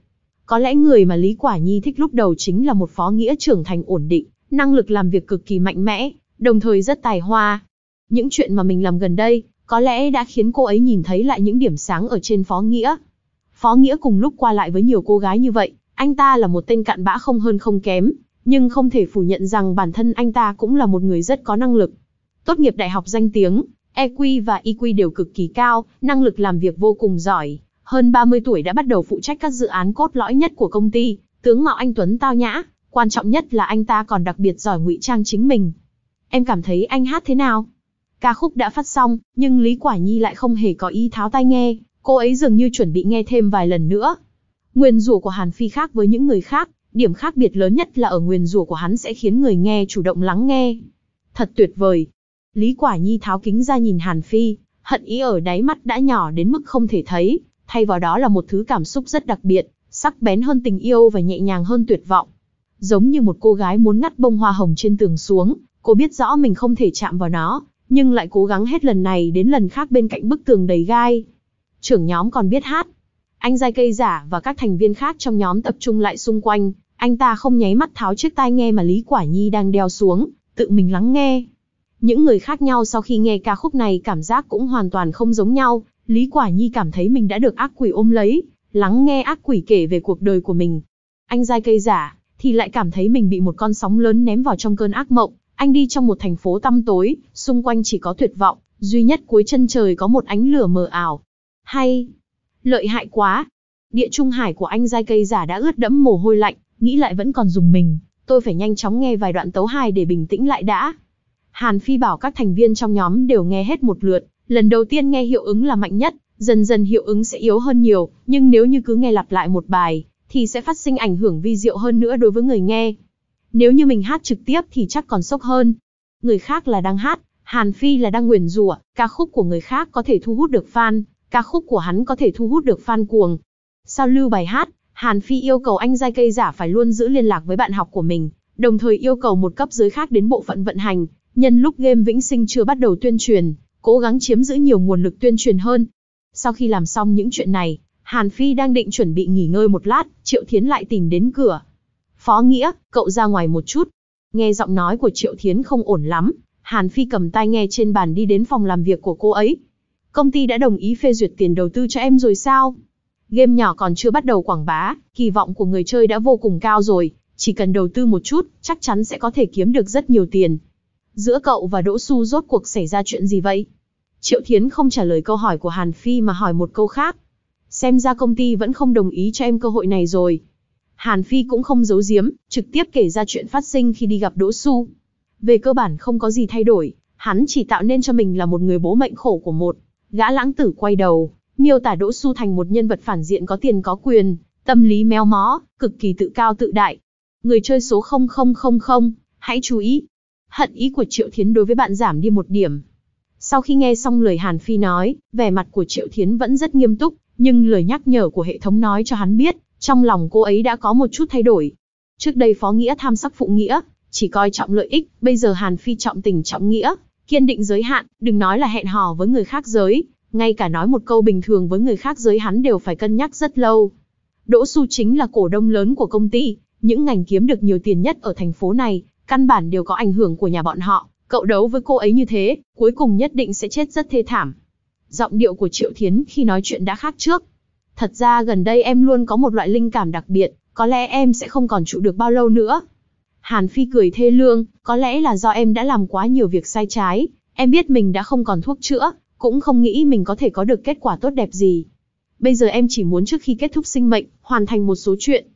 Có lẽ người mà Lý Quả Nhi thích lúc đầu chính là một phó nghĩa trưởng thành ổn định, năng lực làm việc cực kỳ mạnh mẽ, đồng thời rất tài hoa. Những chuyện mà mình làm gần đây, có lẽ đã khiến cô ấy nhìn thấy lại những điểm sáng ở trên phó nghĩa. Phó nghĩa cùng lúc qua lại với nhiều cô gái như vậy, anh ta là một tên cặn bã không hơn không kém, nhưng không thể phủ nhận rằng bản thân anh ta cũng là một người rất có năng lực. Tốt nghiệp đại học danh tiếng, EQ và IQ e đều cực kỳ cao, năng lực làm việc vô cùng giỏi. Hơn 30 tuổi đã bắt đầu phụ trách các dự án cốt lõi nhất của công ty, tướng mạo anh Tuấn tao nhã, quan trọng nhất là anh ta còn đặc biệt giỏi ngụy trang chính mình. Em cảm thấy anh hát thế nào? Ca khúc đã phát xong, nhưng Lý Quả Nhi lại không hề có ý tháo tai nghe, cô ấy dường như chuẩn bị nghe thêm vài lần nữa. Nguyên rủa của Hàn Phi khác với những người khác, Điểm khác biệt lớn nhất là ở nguyền rủa của hắn sẽ khiến người nghe chủ động lắng nghe. Thật tuyệt vời. Lý Quả Nhi tháo kính ra nhìn Hàn Phi, hận ý ở đáy mắt đã nhỏ đến mức không thể thấy, thay vào đó là một thứ cảm xúc rất đặc biệt, sắc bén hơn tình yêu và nhẹ nhàng hơn tuyệt vọng. Giống như một cô gái muốn ngắt bông hoa hồng trên tường xuống, cô biết rõ mình không thể chạm vào nó, nhưng lại cố gắng hết lần này đến lần khác bên cạnh bức tường đầy gai. Trưởng nhóm còn biết hát, anh dai cây giả và các thành viên khác trong nhóm tập trung lại xung quanh, anh ta không nháy mắt tháo chiếc tai nghe mà Lý Quả Nhi đang đeo xuống, tự mình lắng nghe. Những người khác nhau sau khi nghe ca khúc này cảm giác cũng hoàn toàn không giống nhau, Lý Quả Nhi cảm thấy mình đã được ác quỷ ôm lấy, lắng nghe ác quỷ kể về cuộc đời của mình. Anh dai cây giả, thì lại cảm thấy mình bị một con sóng lớn ném vào trong cơn ác mộng, anh đi trong một thành phố tăm tối, xung quanh chỉ có tuyệt vọng, duy nhất cuối chân trời có một ánh lửa mờ ảo. Hay, Lợi hại quá. Địa trung hải của anh dai cây giả đã ướt đẫm mồ hôi lạnh, nghĩ lại vẫn còn dùng mình, tôi phải nhanh chóng nghe vài đoạn tấu hài để bình tĩnh lại đã. Hàn Phi bảo các thành viên trong nhóm đều nghe hết một lượt, lần đầu tiên nghe hiệu ứng là mạnh nhất, dần dần hiệu ứng sẽ yếu hơn nhiều, nhưng nếu như cứ nghe lặp lại một bài, thì sẽ phát sinh ảnh hưởng vi diệu hơn nữa đối với người nghe. Nếu như mình hát trực tiếp thì chắc còn sốc hơn. Người khác là đang hát, Hàn Phi là đang nguyền rủa, ca khúc của người khác có thể thu hút được fan, Ca khúc của hắn có thể thu hút được fan cuồng. Sau lưu bài hát, Hàn Phi yêu cầu anh giai cây giả phải luôn giữ liên lạc với bạn học của mình, đồng thời yêu cầu một cấp dưới khác đến bộ phận vận hành, nhân lúc game Vĩnh Sinh chưa bắt đầu tuyên truyền, cố gắng chiếm giữ nhiều nguồn lực tuyên truyền hơn. Sau khi làm xong những chuyện này, Hàn Phi đang định chuẩn bị nghỉ ngơi một lát, Triệu Thiến lại tìm đến cửa. Phó Nghĩa, cậu ra ngoài một chút. Nghe giọng nói của Triệu Thiến không ổn lắm, Hàn Phi cầm tay nghe trên bàn đi đến phòng làm việc của cô ấy, công ty đã đồng ý phê duyệt tiền đầu tư cho em rồi sao? Game nhỏ còn chưa bắt đầu quảng bá, kỳ vọng của người chơi đã vô cùng cao rồi, chỉ cần đầu tư một chút, chắc chắn sẽ có thể kiếm được rất nhiều tiền. Giữa cậu và Đỗ Xu rốt cuộc xảy ra chuyện gì vậy? Triệu Thiến không trả lời câu hỏi của Hàn Phi mà hỏi một câu khác. Xem ra công ty vẫn không đồng ý cho em cơ hội này rồi. Hàn Phi cũng không giấu giếm, trực tiếp kể ra chuyện phát sinh khi đi gặp Đỗ Xu. Về cơ bản không có gì thay đổi, hắn chỉ tạo nên cho mình là một người bố mệnh khổ của một Gã lãng tử quay đầu, miêu tả Đỗ Xu thành một nhân vật phản diện có tiền có quyền, tâm lý méo mó, cực kỳ tự cao tự đại. Người chơi số 0000, hãy chú ý. Hận ý của Triệu Thiến đối với bạn giảm đi một điểm. Sau khi nghe xong lời Hàn Phi nói, vẻ mặt của Triệu Thiến vẫn rất nghiêm túc, nhưng lời nhắc nhở của hệ thống nói cho hắn biết, trong lòng cô ấy đã có một chút thay đổi. Trước đây Phó Nghĩa tham sắc phụ nghĩa, chỉ coi trọng lợi ích, bây giờ Hàn Phi trọng tình trọng nghĩa, kiên định giới hạn, đừng nói là hẹn hò với người khác giới, ngay cả nói một câu bình thường với người khác giới hắn đều phải cân nhắc rất lâu. Đỗ Xu chính là cổ đông lớn của công ty, những ngành kiếm được nhiều tiền nhất ở thành phố này, căn bản đều có ảnh hưởng của nhà bọn họ, cậu đấu với cô ấy như thế, cuối cùng nhất định sẽ chết rất thê thảm. Giọng điệu của Triệu Thiến khi nói chuyện đã khác trước. Thật ra gần đây em luôn có một loại linh cảm đặc biệt, có lẽ em sẽ không còn trụ được bao lâu nữa. Hàn Phi cười thê lương, có lẽ là do em đã làm quá nhiều việc sai trái, em biết mình đã không còn thuốc chữa, cũng không nghĩ mình có thể có được kết quả tốt đẹp gì. Bây giờ em chỉ muốn trước khi kết thúc sinh mệnh, hoàn thành một số chuyện.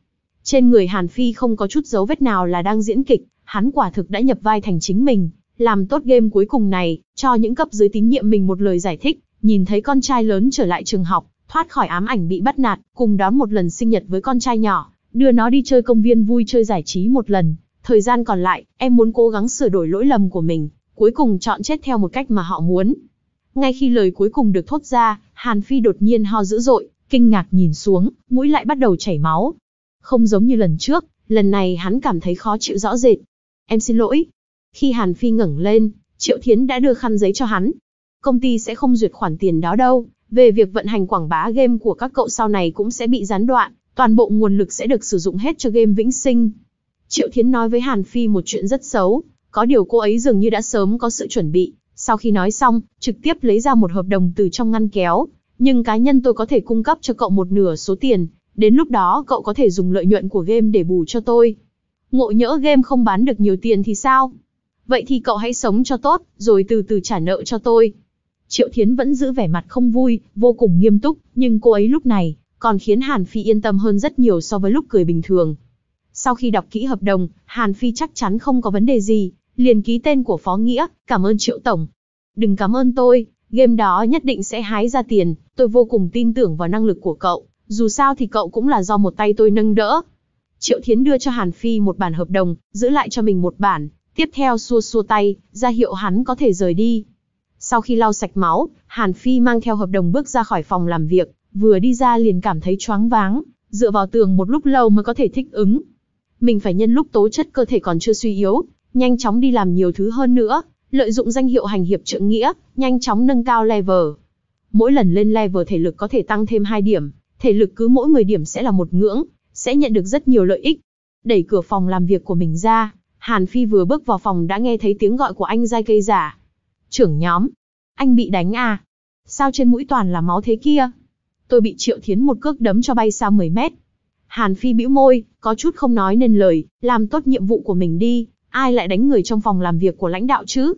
Trên người Hàn Phi không có chút dấu vết nào là đang diễn kịch, hắn quả thực đã nhập vai thành chính mình, làm tốt game cuối cùng này, cho những cấp dưới tín nhiệm mình một lời giải thích, nhìn thấy con trai lớn trở lại trường học, thoát khỏi ám ảnh bị bắt nạt, cùng đón một lần sinh nhật với con trai nhỏ, đưa nó đi chơi công viên vui chơi giải trí một lần, Thời gian còn lại, em muốn cố gắng sửa đổi lỗi lầm của mình, cuối cùng chọn chết theo một cách mà họ muốn. Ngay khi lời cuối cùng được thốt ra, Hàn Phi đột nhiên ho dữ dội, kinh ngạc nhìn xuống, mũi lại bắt đầu chảy máu. Không giống như lần trước, lần này hắn cảm thấy khó chịu rõ rệt. Em xin lỗi. Khi Hàn Phi ngẩng lên, Triệu Thiến đã đưa khăn giấy cho hắn. Công ty sẽ không duyệt khoản tiền đó đâu, về việc vận hành quảng bá game của các cậu sau này cũng sẽ bị gián đoạn, toàn bộ nguồn lực sẽ được sử dụng hết cho game Vĩnh Sinh. Triệu Thiến nói với Hàn Phi một chuyện rất xấu, có điều cô ấy dường như đã sớm có sự chuẩn bị. Sau khi nói xong, trực tiếp lấy ra một hợp đồng từ trong ngăn kéo. Nhưng cá nhân tôi có thể cung cấp cho cậu một nửa số tiền, đến lúc đó cậu có thể dùng lợi nhuận của game để bù cho tôi. Ngộ nhỡ game không bán được nhiều tiền thì sao? Vậy thì cậu hãy sống cho tốt, rồi từ từ trả nợ cho tôi. Triệu Thiến vẫn giữ vẻ mặt không vui, vô cùng nghiêm túc, nhưng cô ấy lúc này còn khiến Hàn Phi yên tâm hơn rất nhiều so với lúc cười bình thường. Sau khi đọc kỹ hợp đồng, Hàn Phi chắc chắn không có vấn đề gì, liền ký tên của Phó Nghĩa, cảm ơn Triệu Tổng. Đừng cảm ơn tôi, game đó nhất định sẽ hái ra tiền, tôi vô cùng tin tưởng vào năng lực của cậu, dù sao thì cậu cũng là do một tay tôi nâng đỡ. Triệu Thiến đưa cho Hàn Phi một bản hợp đồng, giữ lại cho mình một bản, tiếp theo xua xua tay, ra hiệu hắn có thể rời đi. Sau khi lau sạch máu, Hàn Phi mang theo hợp đồng bước ra khỏi phòng làm việc, vừa đi ra liền cảm thấy choáng váng, dựa vào tường một lúc lâu mới có thể thích ứng, mình phải nhân lúc tố chất cơ thể còn chưa suy yếu, nhanh chóng đi làm nhiều thứ hơn nữa, lợi dụng danh hiệu hành hiệp trượng nghĩa, nhanh chóng nâng cao level. Mỗi lần lên level thể lực có thể tăng thêm 2 điểm, thể lực cứ mỗi 10 điểm sẽ là một ngưỡng, sẽ nhận được rất nhiều lợi ích. Đẩy cửa phòng làm việc của mình ra, Hàn Phi vừa bước vào phòng đã nghe thấy tiếng gọi của anh dai cây giả. Trưởng nhóm, anh bị đánh à? Sao trên mũi toàn là máu thế kia? Tôi bị Triệu Thiến một cước đấm cho bay xa 10 mét, Hàn Phi bĩu môi, có chút không nói nên lời, làm tốt nhiệm vụ của mình đi, ai lại đánh người trong phòng làm việc của lãnh đạo chứ?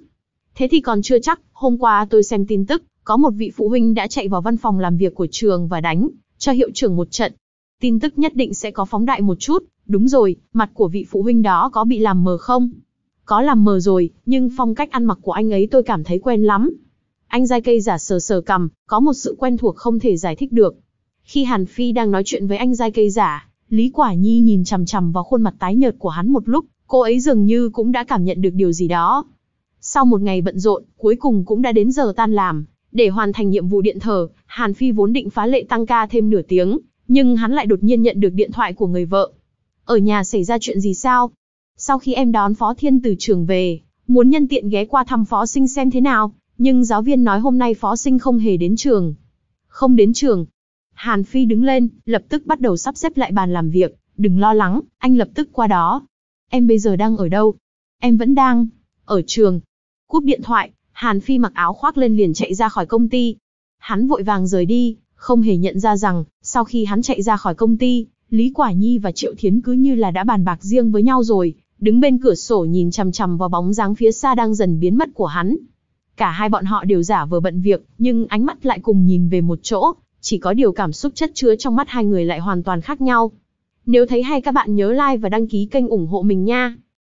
Thế thì còn chưa chắc, hôm qua tôi xem tin tức, có một vị phụ huynh đã chạy vào văn phòng làm việc của trường và đánh, cho hiệu trưởng một trận. Tin tức nhất định sẽ có phóng đại một chút, đúng rồi, mặt của vị phụ huynh đó có bị làm mờ không? Có làm mờ rồi, nhưng phong cách ăn mặc của anh ấy tôi cảm thấy quen lắm. Anh dai cây giả sờ sờ cầm, có một sự quen thuộc không thể giải thích được. Khi Hàn Phi đang nói chuyện với anh dai cây giả, Lý Quả Nhi nhìn chằm chằm vào khuôn mặt tái nhợt của hắn một lúc, cô ấy dường như cũng đã cảm nhận được điều gì đó. Sau một ngày bận rộn, cuối cùng cũng đã đến giờ tan làm. Để hoàn thành nhiệm vụ điện thờ, Hàn Phi vốn định phá lệ tăng ca thêm nửa tiếng, nhưng hắn lại đột nhiên nhận được điện thoại của người vợ. Ở nhà xảy ra chuyện gì sao? Sau khi em đón Phó Thiên từ trường về, muốn nhân tiện ghé qua thăm Phó Sinh xem thế nào, nhưng giáo viên nói hôm nay Phó Sinh không hề đến trường. Không đến trường, Hàn Phi đứng lên, lập tức bắt đầu sắp xếp lại bàn làm việc, đừng lo lắng, anh lập tức qua đó. Em bây giờ đang ở đâu? Em vẫn đang, ở trường. Cúp điện thoại, Hàn Phi mặc áo khoác lên liền chạy ra khỏi công ty. Hắn vội vàng rời đi, không hề nhận ra rằng, sau khi hắn chạy ra khỏi công ty, Lý Quả Nhi và Triệu Thiến cứ như là đã bàn bạc riêng với nhau rồi, đứng bên cửa sổ nhìn chằm chằm vào bóng dáng phía xa đang dần biến mất của hắn. Cả hai bọn họ đều giả vờ bận việc, nhưng ánh mắt lại cùng nhìn về một chỗ, chỉ có điều cảm xúc chất chứa trong mắt hai người lại hoàn toàn khác nhau. Nếu thấy hay các bạn nhớ like và đăng ký kênh ủng hộ mình nha.